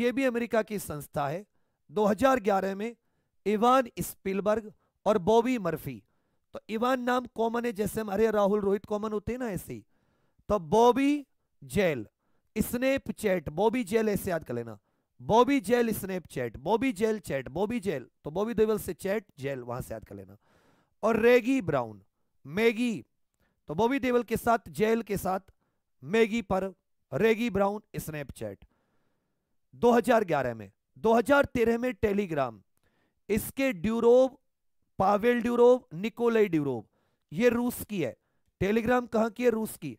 ये भी अमेरिका की संस्था है 2011 में इवान स्पिलबर्ग और बॉबी मर्फी तो इवान नाम कॉमन है जैसे हमारे राहुल रोहित कॉमन होते हैं ना ऐसे ही तो Bobby jail Snapchat Bobby jail ऐसे याद कर लेना Bobby jail Snapchat Bobby jail chat Bobby jail तो बॉबी देवल से चैट जेल वहां से याद कर लेना और रेगी ब्राउन मैगी तो बॉबी देवल के साथ जेल के साथ मैगी पर रेगी ब्राउन स्नैपचैट 2011 में 2013 में टेलीग्राम इसके Durov Pavel Durov Nikolai Durov ये रूस की है टेलीग्राम कहां की है रूस की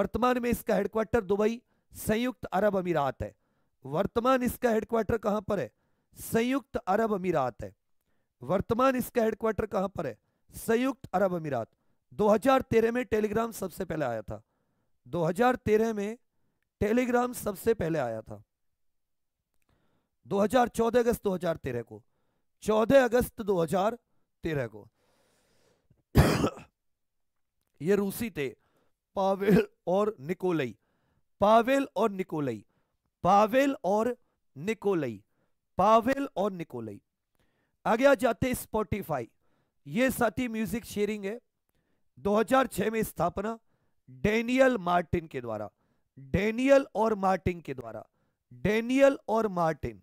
वर्तमान में इसका हेडक्वार्टर दुबई संयुक्त अरब अमीरात है वर्तमान इसका हेडक्वार्टर कहां पर है संयुक्त अरब अमीरात है वर्तमान इसका हेडक्वार्टर कहां पर है संयुक्त अरब अमीरात 2013 में टेलीग्राम सबसे पहले आया था 2013 में टेलीग्राम सबसे पहले आया था 2014 अगस्त 2013 को 14 अगस्त 2013 को ये रूसी थे पावेल और निकोलई पावेल और निकोलई पावेल और निकोलई पावेल और निकोलई आगे आ जाते स्पॉटिफाई ये साथी म्यूजिक शेयरिंग है 2006 में स्थापना डेनियल मार्टिन के द्वारा डेनियल और मार्टिन के द्वारा डेनियल और मार्टिन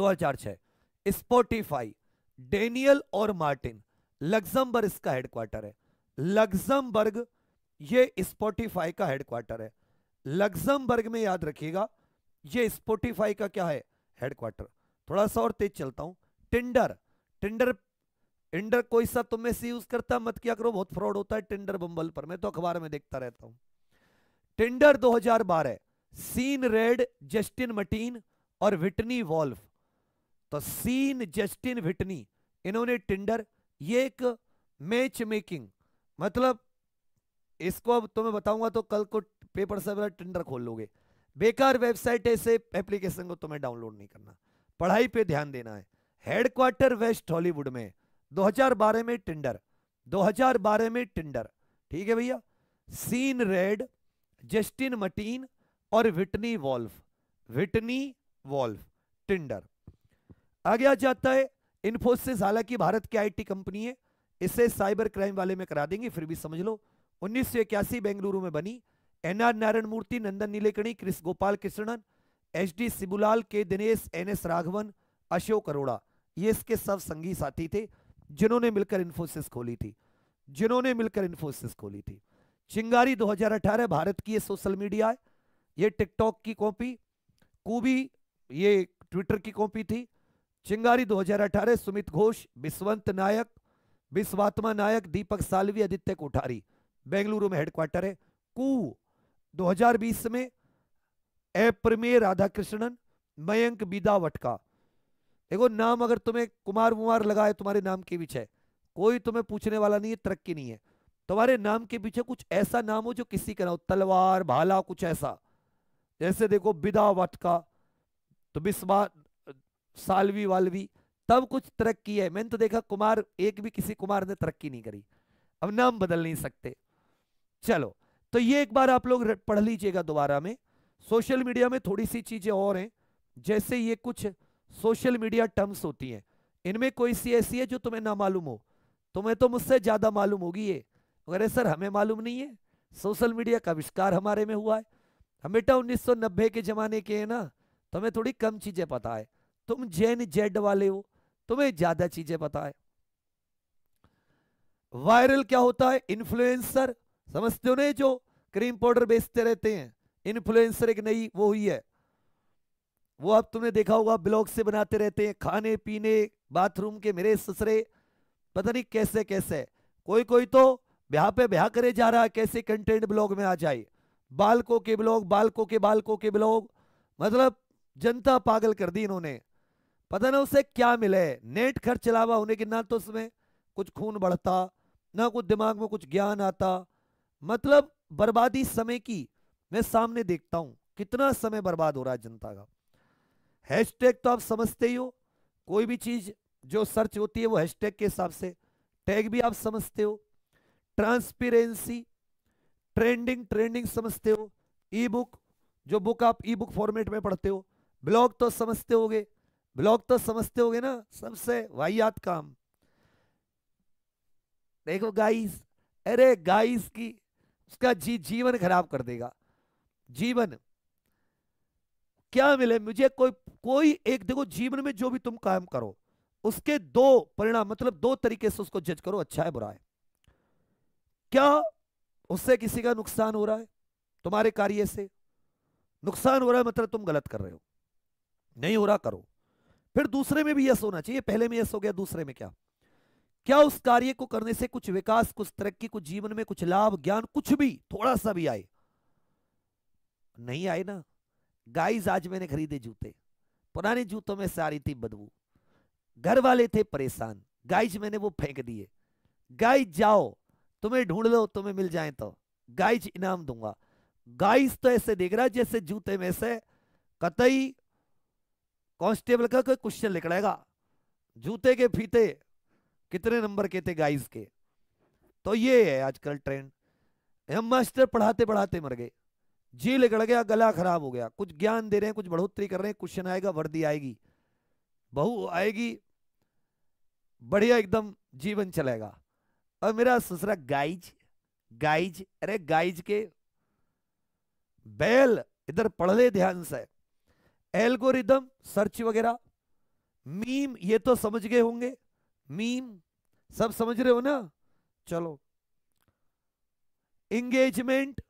2006 स्पॉटिफाई डेनियल और मार्टिन लग्जमबर्ग इसका हेडक्वार्टर है लग्जमबर्ग ये स्पॉटिफाई का हेडक्वार्टर है लग्जमबर्ग में याद रखिएगा ये स्पोटिफाई का क्या है हेडक्वार्टर थोड़ा सा और तेज चलता हूं टेंडर टेंडर टेंडर कोई सा तुम में से यूज करता मत किया करो बहुत फ्रॉड होता है टेंडर बंबल पर मैं तो अखबार में देखता रहता हूं हजार 2012 सीन रेड जस्टिन मटीन और विटनी वॉल्फ तो सीन जस्टिन विटनी इन्होंने टेंडर ये एक मैच मेकिंग मतलब इसको अब तुम्हें तो बताऊंगा तो कल को पेपर से टेंडर खोल लोगे बेकार वेबसाइट ऐसे एप्लीकेशन को तुम्हें डाउनलोड नहीं करना पढ़ाई पे ध्यान देना है हेडक्वार्टर वेस्ट हॉलीवुड में 2012 में टिंडर 2012 में टिंडर ठीक है भैया सीन रेड जस्टिन मटीन और Whitney Wolfe Whitney Wolfe Tinder आगे आ जाता है इन्फोसिस हालांकि भारत की आईटी कंपनी है इसे साइबर क्राइम वाले में करा देंगे फिर भी समझ लो उन्नीस बेंगलुरु में बनी N R Narayana Murthy Nandan Nilekani Kris Gopalakrishnan H D Shibulal K Dinesh N S Raghavan Ashok Arora ये इसके सब संगी साथी थे जिन्होंने मिलकर इन्फोसिस खोली थी जिन्होंने मिलकर इन्फोसिस खोली थी चिंगारी 2018 भारत की ये सोशल मीडिया है ये टिकटॉक की कॉपी कूबी ये ट्विटर की कॉपी थी चिंगारी 2018 सुमित घोष विश्वंत नायक विश्वात्मा नायक दीपक सालवी आदित्य कोठारी बेंगलुरु में हेडक्वार्टर है कू 2020 में एप्र में राधा कृष्णन मयंक बीदावट देखो नाम अगर तुम्हें कुमार वुमार लगा है तुम्हारे नाम के पीछे कोई तुम्हें पूछने वाला नहीं है तरक्की नहीं है तुम्हारे नाम के पीछे कुछ ऐसा नाम हो जो किसी का ना हो तलवार भाला कुछ ऐसा जैसे देखो बिदा वटका तो बिस्मा सालवी वालवी तब कुछ तरक्की है मैंने तो देखा कुमार एक भी किसी कुमार ने तरक्की नहीं करी अब नाम बदल नहीं सकते चलो तो ये एक बार आप लोग पढ़ लीजिएगा दोबारा में सोशल मीडिया में थोड़ी सी चीजें और हैं जैसे ये कुछ सोशल मीडिया टर्म्स होती हैं इनमें कोई सी ऐसी है जो तुम्हें ना मालूम हो तुम्हें तो मुझसे ज्यादा मालूम होगी ये अरे सर हमें मालूम नहीं है सोशल मीडिया का आविष्कार हमारे में हुआ है हम बेटा उन्नीस के जमाने के हैं ना तुम्हें तो थोड़ी कम चीजें पता है तुम जेन जेड वाले हो तुम्हें ज्यादा चीजें पता है वायरल क्या होता है इन्फ्लुएंसर समझते हो नहीं जो क्रीम पाउडर बेचते रहते हैं इन्फ्लुएंसर एक नई वो हुई है वो अब तुमने देखा होगा ब्लॉग से बनाते रहते हैं खाने पीने बाथरूम के मेरे ससरे पता नहीं कैसे कैसे कोई कोई तो ब्याह पे ब्याह करे जा रहा है कैसे कंटेंट ब्लॉग में आ जाए बालकों के ब्लॉग बालकों के बालकों के ब्लॉग मतलब जनता पागल कर दी इन्होंने पता ना उसे क्या मिले नेट खर्च चलावा होने के ना तो उसमें कुछ खून बढ़ता ना कुछ दिमाग में कुछ ज्ञान आता मतलब बर्बादी समय की मैं सामने देखता हूं कितना समय बर्बाद हो रहा है जनता का हैशटैग तो आप समझते ही हो कोई भी चीज जो सर्च होती है वो हैशटैग के हिसाब से टैग भी आप समझते हो ट्रांसपेरेंसी ट्रेंडिंग ट्रेंडिंग समझते हो ई बुक जो बुक आप ई बुक फॉर्मेट में पढ़ते हो ब्लॉग तो समझते हो ब्लॉग तो समझते हो ना सबसे वाहियात काम देखो गाइस अरे गाइस की उसका जी जीवन खराब कर देगा जीवन क्या मिले मुझे कोई कोई एक देखो जीवन में जो भी तुम काम करो उसके दो परिणाम मतलब दो तरीके से उसको जज करो अच्छा है बुरा है क्या उससे किसी का नुकसान हो रहा है तुम्हारे कार्य से नुकसान हो रहा है मतलब तुम गलत कर रहे हो नहीं हो रहा करो फिर दूसरे में भी यस होना चाहिए पहले में यस हो गया दूसरे में क्या क्या उस कार्य को करने से कुछ विकास कुछ तरक्की कुछ जीवन में कुछ लाभ ज्ञान कुछ भी थोड़ा सा भी आए नहीं आए ना गाइस आज मैंने खरीदे जूते पुराने जूतों में सारी थी बदबू घर वाले थे परेशान गाइस मैंने वो फेंक दिए गाइस जाओ तुम्हें ढूंढ लो तुम्हें मिल जाए तो गाइस इनाम दूंगा गाइस तो ऐसे देख रहा जैसे जूते में से कतई कांस्टेबल का कोई क्वेश्चन निकलेगा जूते के फीते कितने नंबर के थे गाइस के तो ये है आजकल ट्रेंड हम मास्टर पढ़ाते पढ़ाते मर गए जी लिगड़ गया गला खराब हो गया कुछ ज्ञान दे रहे हैं कुछ बढ़ोतरी कर रहे हैं क्वेश्चन आएगा वर्दी आएगी बहु आएगी बढ़िया एकदम जीवन चलेगा और मेरा ससुरा गाइज गाइज अरे गाइज के बैल इधर पढ़ ले ध्यान से एल्गोरिदम सर्च वगैरह मीम ये तो समझ गए होंगे मीम सब समझ रहे हो ना चलो एंगेजमेंट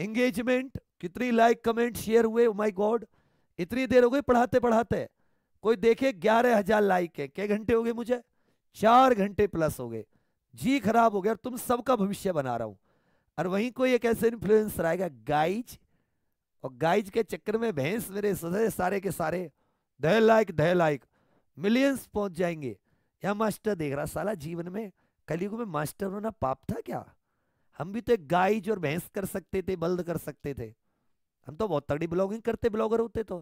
एंगेजमेंट कितनी लाइक कमेंट शेयर हुए माय oh गॉड इतनी देर हो गई पढ़ाते पढ़ाते कोई देखे ग्यारह हजार लाइक है क्या घंटे हो गए मुझे चार घंटे प्लस हो गए जी खराब हो गया और तुम सबका भविष्य बना रहा हूं और वहीं कोई एक ऐसे इन्फ्लुएंसर आएगा गाइज और गाइज के चक्कर में भैंस मेरे सदस्य सारे के सारे दह लाइक दह लाइक मिलियंस पहुंच जाएंगे या मास्टर देख रहा साला जीवन में कलियुग में मास्टर होना पाप था क्या हम भी तो एक गाय जो भैंस कर सकते थे बल्द कर सकते थे हम तो बहुत तगड़ी ब्लॉगिंग करते ब्लॉगर होते तो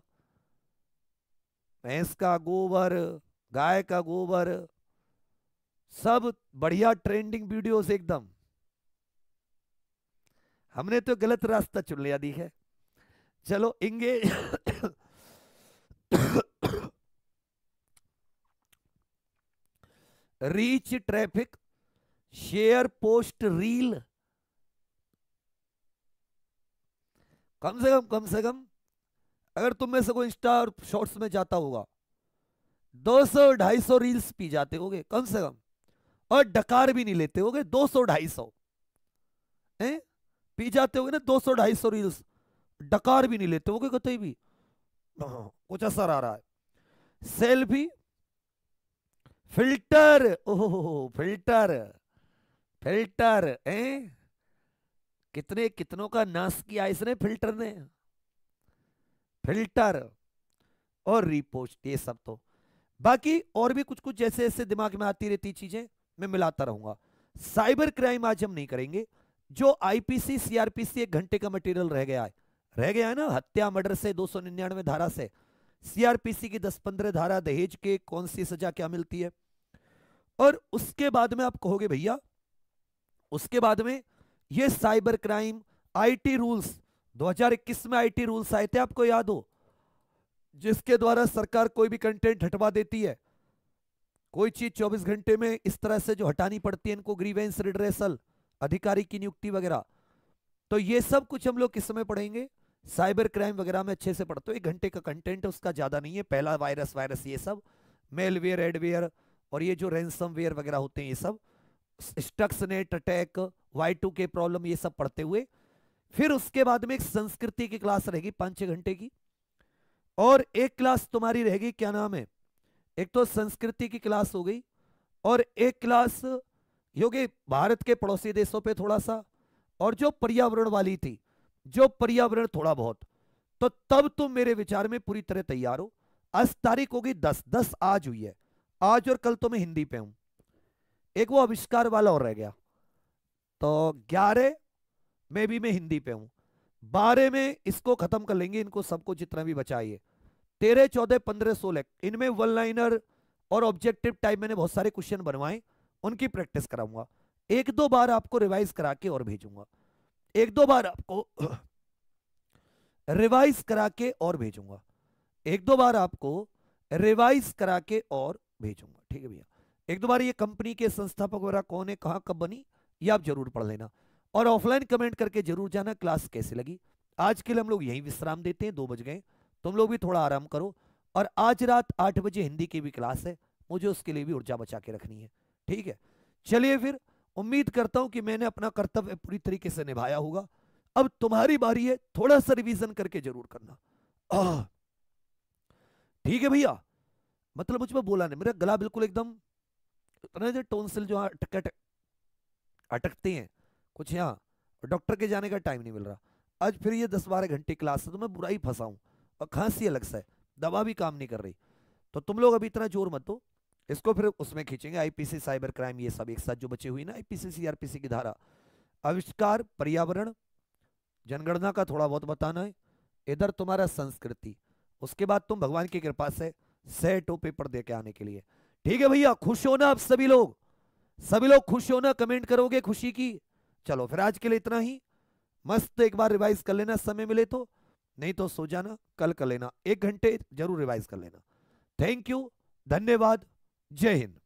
भैंस का गोबर गाय का गोबर सब बढ़िया ट्रेंडिंग वीडियोस एकदम हमने तो गलत रास्ता चुन लिया दी है चलो इंगे reach traffic share post reel कम से कम कम से कम अगर तुम में से कोई इंस्टा और शॉर्ट्स में जाता होगा 200 सौ रील्स पी जाते होगे कम से कम और डकार भी नहीं लेते होगे 200 ढाई सौ पी जाते होगे ना 200 सौ रील्स डकार भी नहीं लेते होगे कतई भी कुछ असर आ रहा है selfie filter oh filter filter ए कितने कितनों का नाश किया इसने फिल्टर ने फिल्टर और रिपोस्ट ये सब तो बाकी और भी कुछ कुछ जैसे ऐसे दिमाग में आती रहती चीजें मैं मिलाता रहूंगा साइबर क्राइम आज हम नहीं करेंगे जो आईपीसी सीआरपीसी एक घंटे का मटेरियल रह गया है रह गया है ना हत्या मर्डर से दो सौ निन्यानवे धारा से सीआरपीसी की दस पंद्रह धारा दहेज के कौन सी सजा क्या मिलती है और उसके बाद में आप कहोगे भैया उसके बाद में ये साइबर क्राइम आईटी रूल्स 2021 में आईटी रूल्स आए थे आपको याद हो जिसके द्वारा सरकार कोई भी कंटेंट हटवा देती है कोई चीज 24 घंटे में इस तरह से जो हटानी पड़ती है इनको ग्रीवेंस रिड्रेसल अधिकारी की नियुक्ति वगैरह तो ये सब कुछ हम लोग किस समय पढ़ेंगे साइबर क्राइम वगैरह में अच्छे से पढ़ते हो एक घंटे का कंटेंट उसका ज़्यादा नहीं है पहला वायरस वायरस ये सब मेलवेयर एडवेयर और ये जो रेंसमवेयर वगैरह होते हैं ये सब Stuxnet attack Y2K problem ये सब पढ़ते हुए फिर उसके बाद में एक संस्कृति की क्लास रहेगी पांच छः घंटे की और एक क्लास तुम्हारी रहेगी क्या नाम है एक तो संस्कृति की क्लास हो गई और एक क्लास योगी भारत के पड़ोसी देशों पे थोड़ा सा और जो पर्यावरण वाली थी जो पर्यावरण थोड़ा बहुत तो तब तुम मेरे विचार में पूरी तरह तैयार हो आज तारीख होगी दस दस आज हुई है आज और कल तो मैं हिंदी पे हूं एक वो आविष्कार वाला और रह गया तो ग्यारह में भी मैं हिंदी पे हूं बारह में इसको खत्म कर लेंगे इनको सबको जितना भी बचाइए तेरह चौदह पंद्रह सोलह इनमें वन लाइनर और ऑब्जेक्टिव टाइप मैंने बहुत सारे क्वेश्चन बनवाए उनकी प्रैक्टिस कराऊंगा एक दो बार आपको रिवाइज करा के और भेजूंगा एक दो बार आपको रिवाइज करा के और भेजूंगा एक दो बार आपको रिवाइज करा के और भेजूंगा ठीक है भैया एक दो बार ये कंपनी के संस्थापक वगैरह कौन है कहाँ कब बनी ये आप जरूर पढ़ लेना और ऑफलाइन कमेंट करके जरूर जाना क्लास कैसे लगी आज के लिए हम लोग यही विश्राम देते हैं दो बज गए तुम लोग भी थोड़ा आराम करो और आज रात आठ बजे हिंदी की भी क्लास है मुझे उसके लिए भी ऊर्जा बचा के रखनी है ठीक है चलिए फिर उम्मीद करता हूं कि मैंने अपना कर्तव्य पूरी तरीके से निभाया होगा अब तुम्हारी बारी है थोड़ा सा रिवीजन करके जरूर करना ठीक है भैया मतलब मुझ पर बोला नहीं मेरा गला बिल्कुल एकदम जो हाँ, टोनसिल जो अटक अटकते हैं कुछ यहाँ डॉक्टर के जाने का टाइम नहीं मिल रहा आज फिर ये दस बारह घंटे क्लास है तो मैं बुरा ही फंसा हूँ और खांसी अलग सा है दवा भी काम नहीं कर रही तो तुम लोग अभी इतना जोर मत दो इसको फिर उसमें खींचेंगे आईपीसी साइबर क्राइम ये सब एक साथ जो बची हुई ना आईपीसी सीआरपीसी की धारा आविष्कार पर्यावरण जनगणना का थोड़ा बहुत बताना है इधर तुम्हारा संस्कृति उसके बाद तुम भगवान की कृपा से सेट पेपर दे के आने के लिए ठीक है भैया खुश हो ना आप सभी लोग सभी लोग खुश हो ना कमेंट करोगे खुशी की चलो फिर आज के लिए इतना ही मस्त एक बार रिवाइज कर लेना समय मिले तो नहीं तो सो जाना कल कर लेना एक घंटे जरूर रिवाइज कर लेना थैंक यू धन्यवाद जय हिंद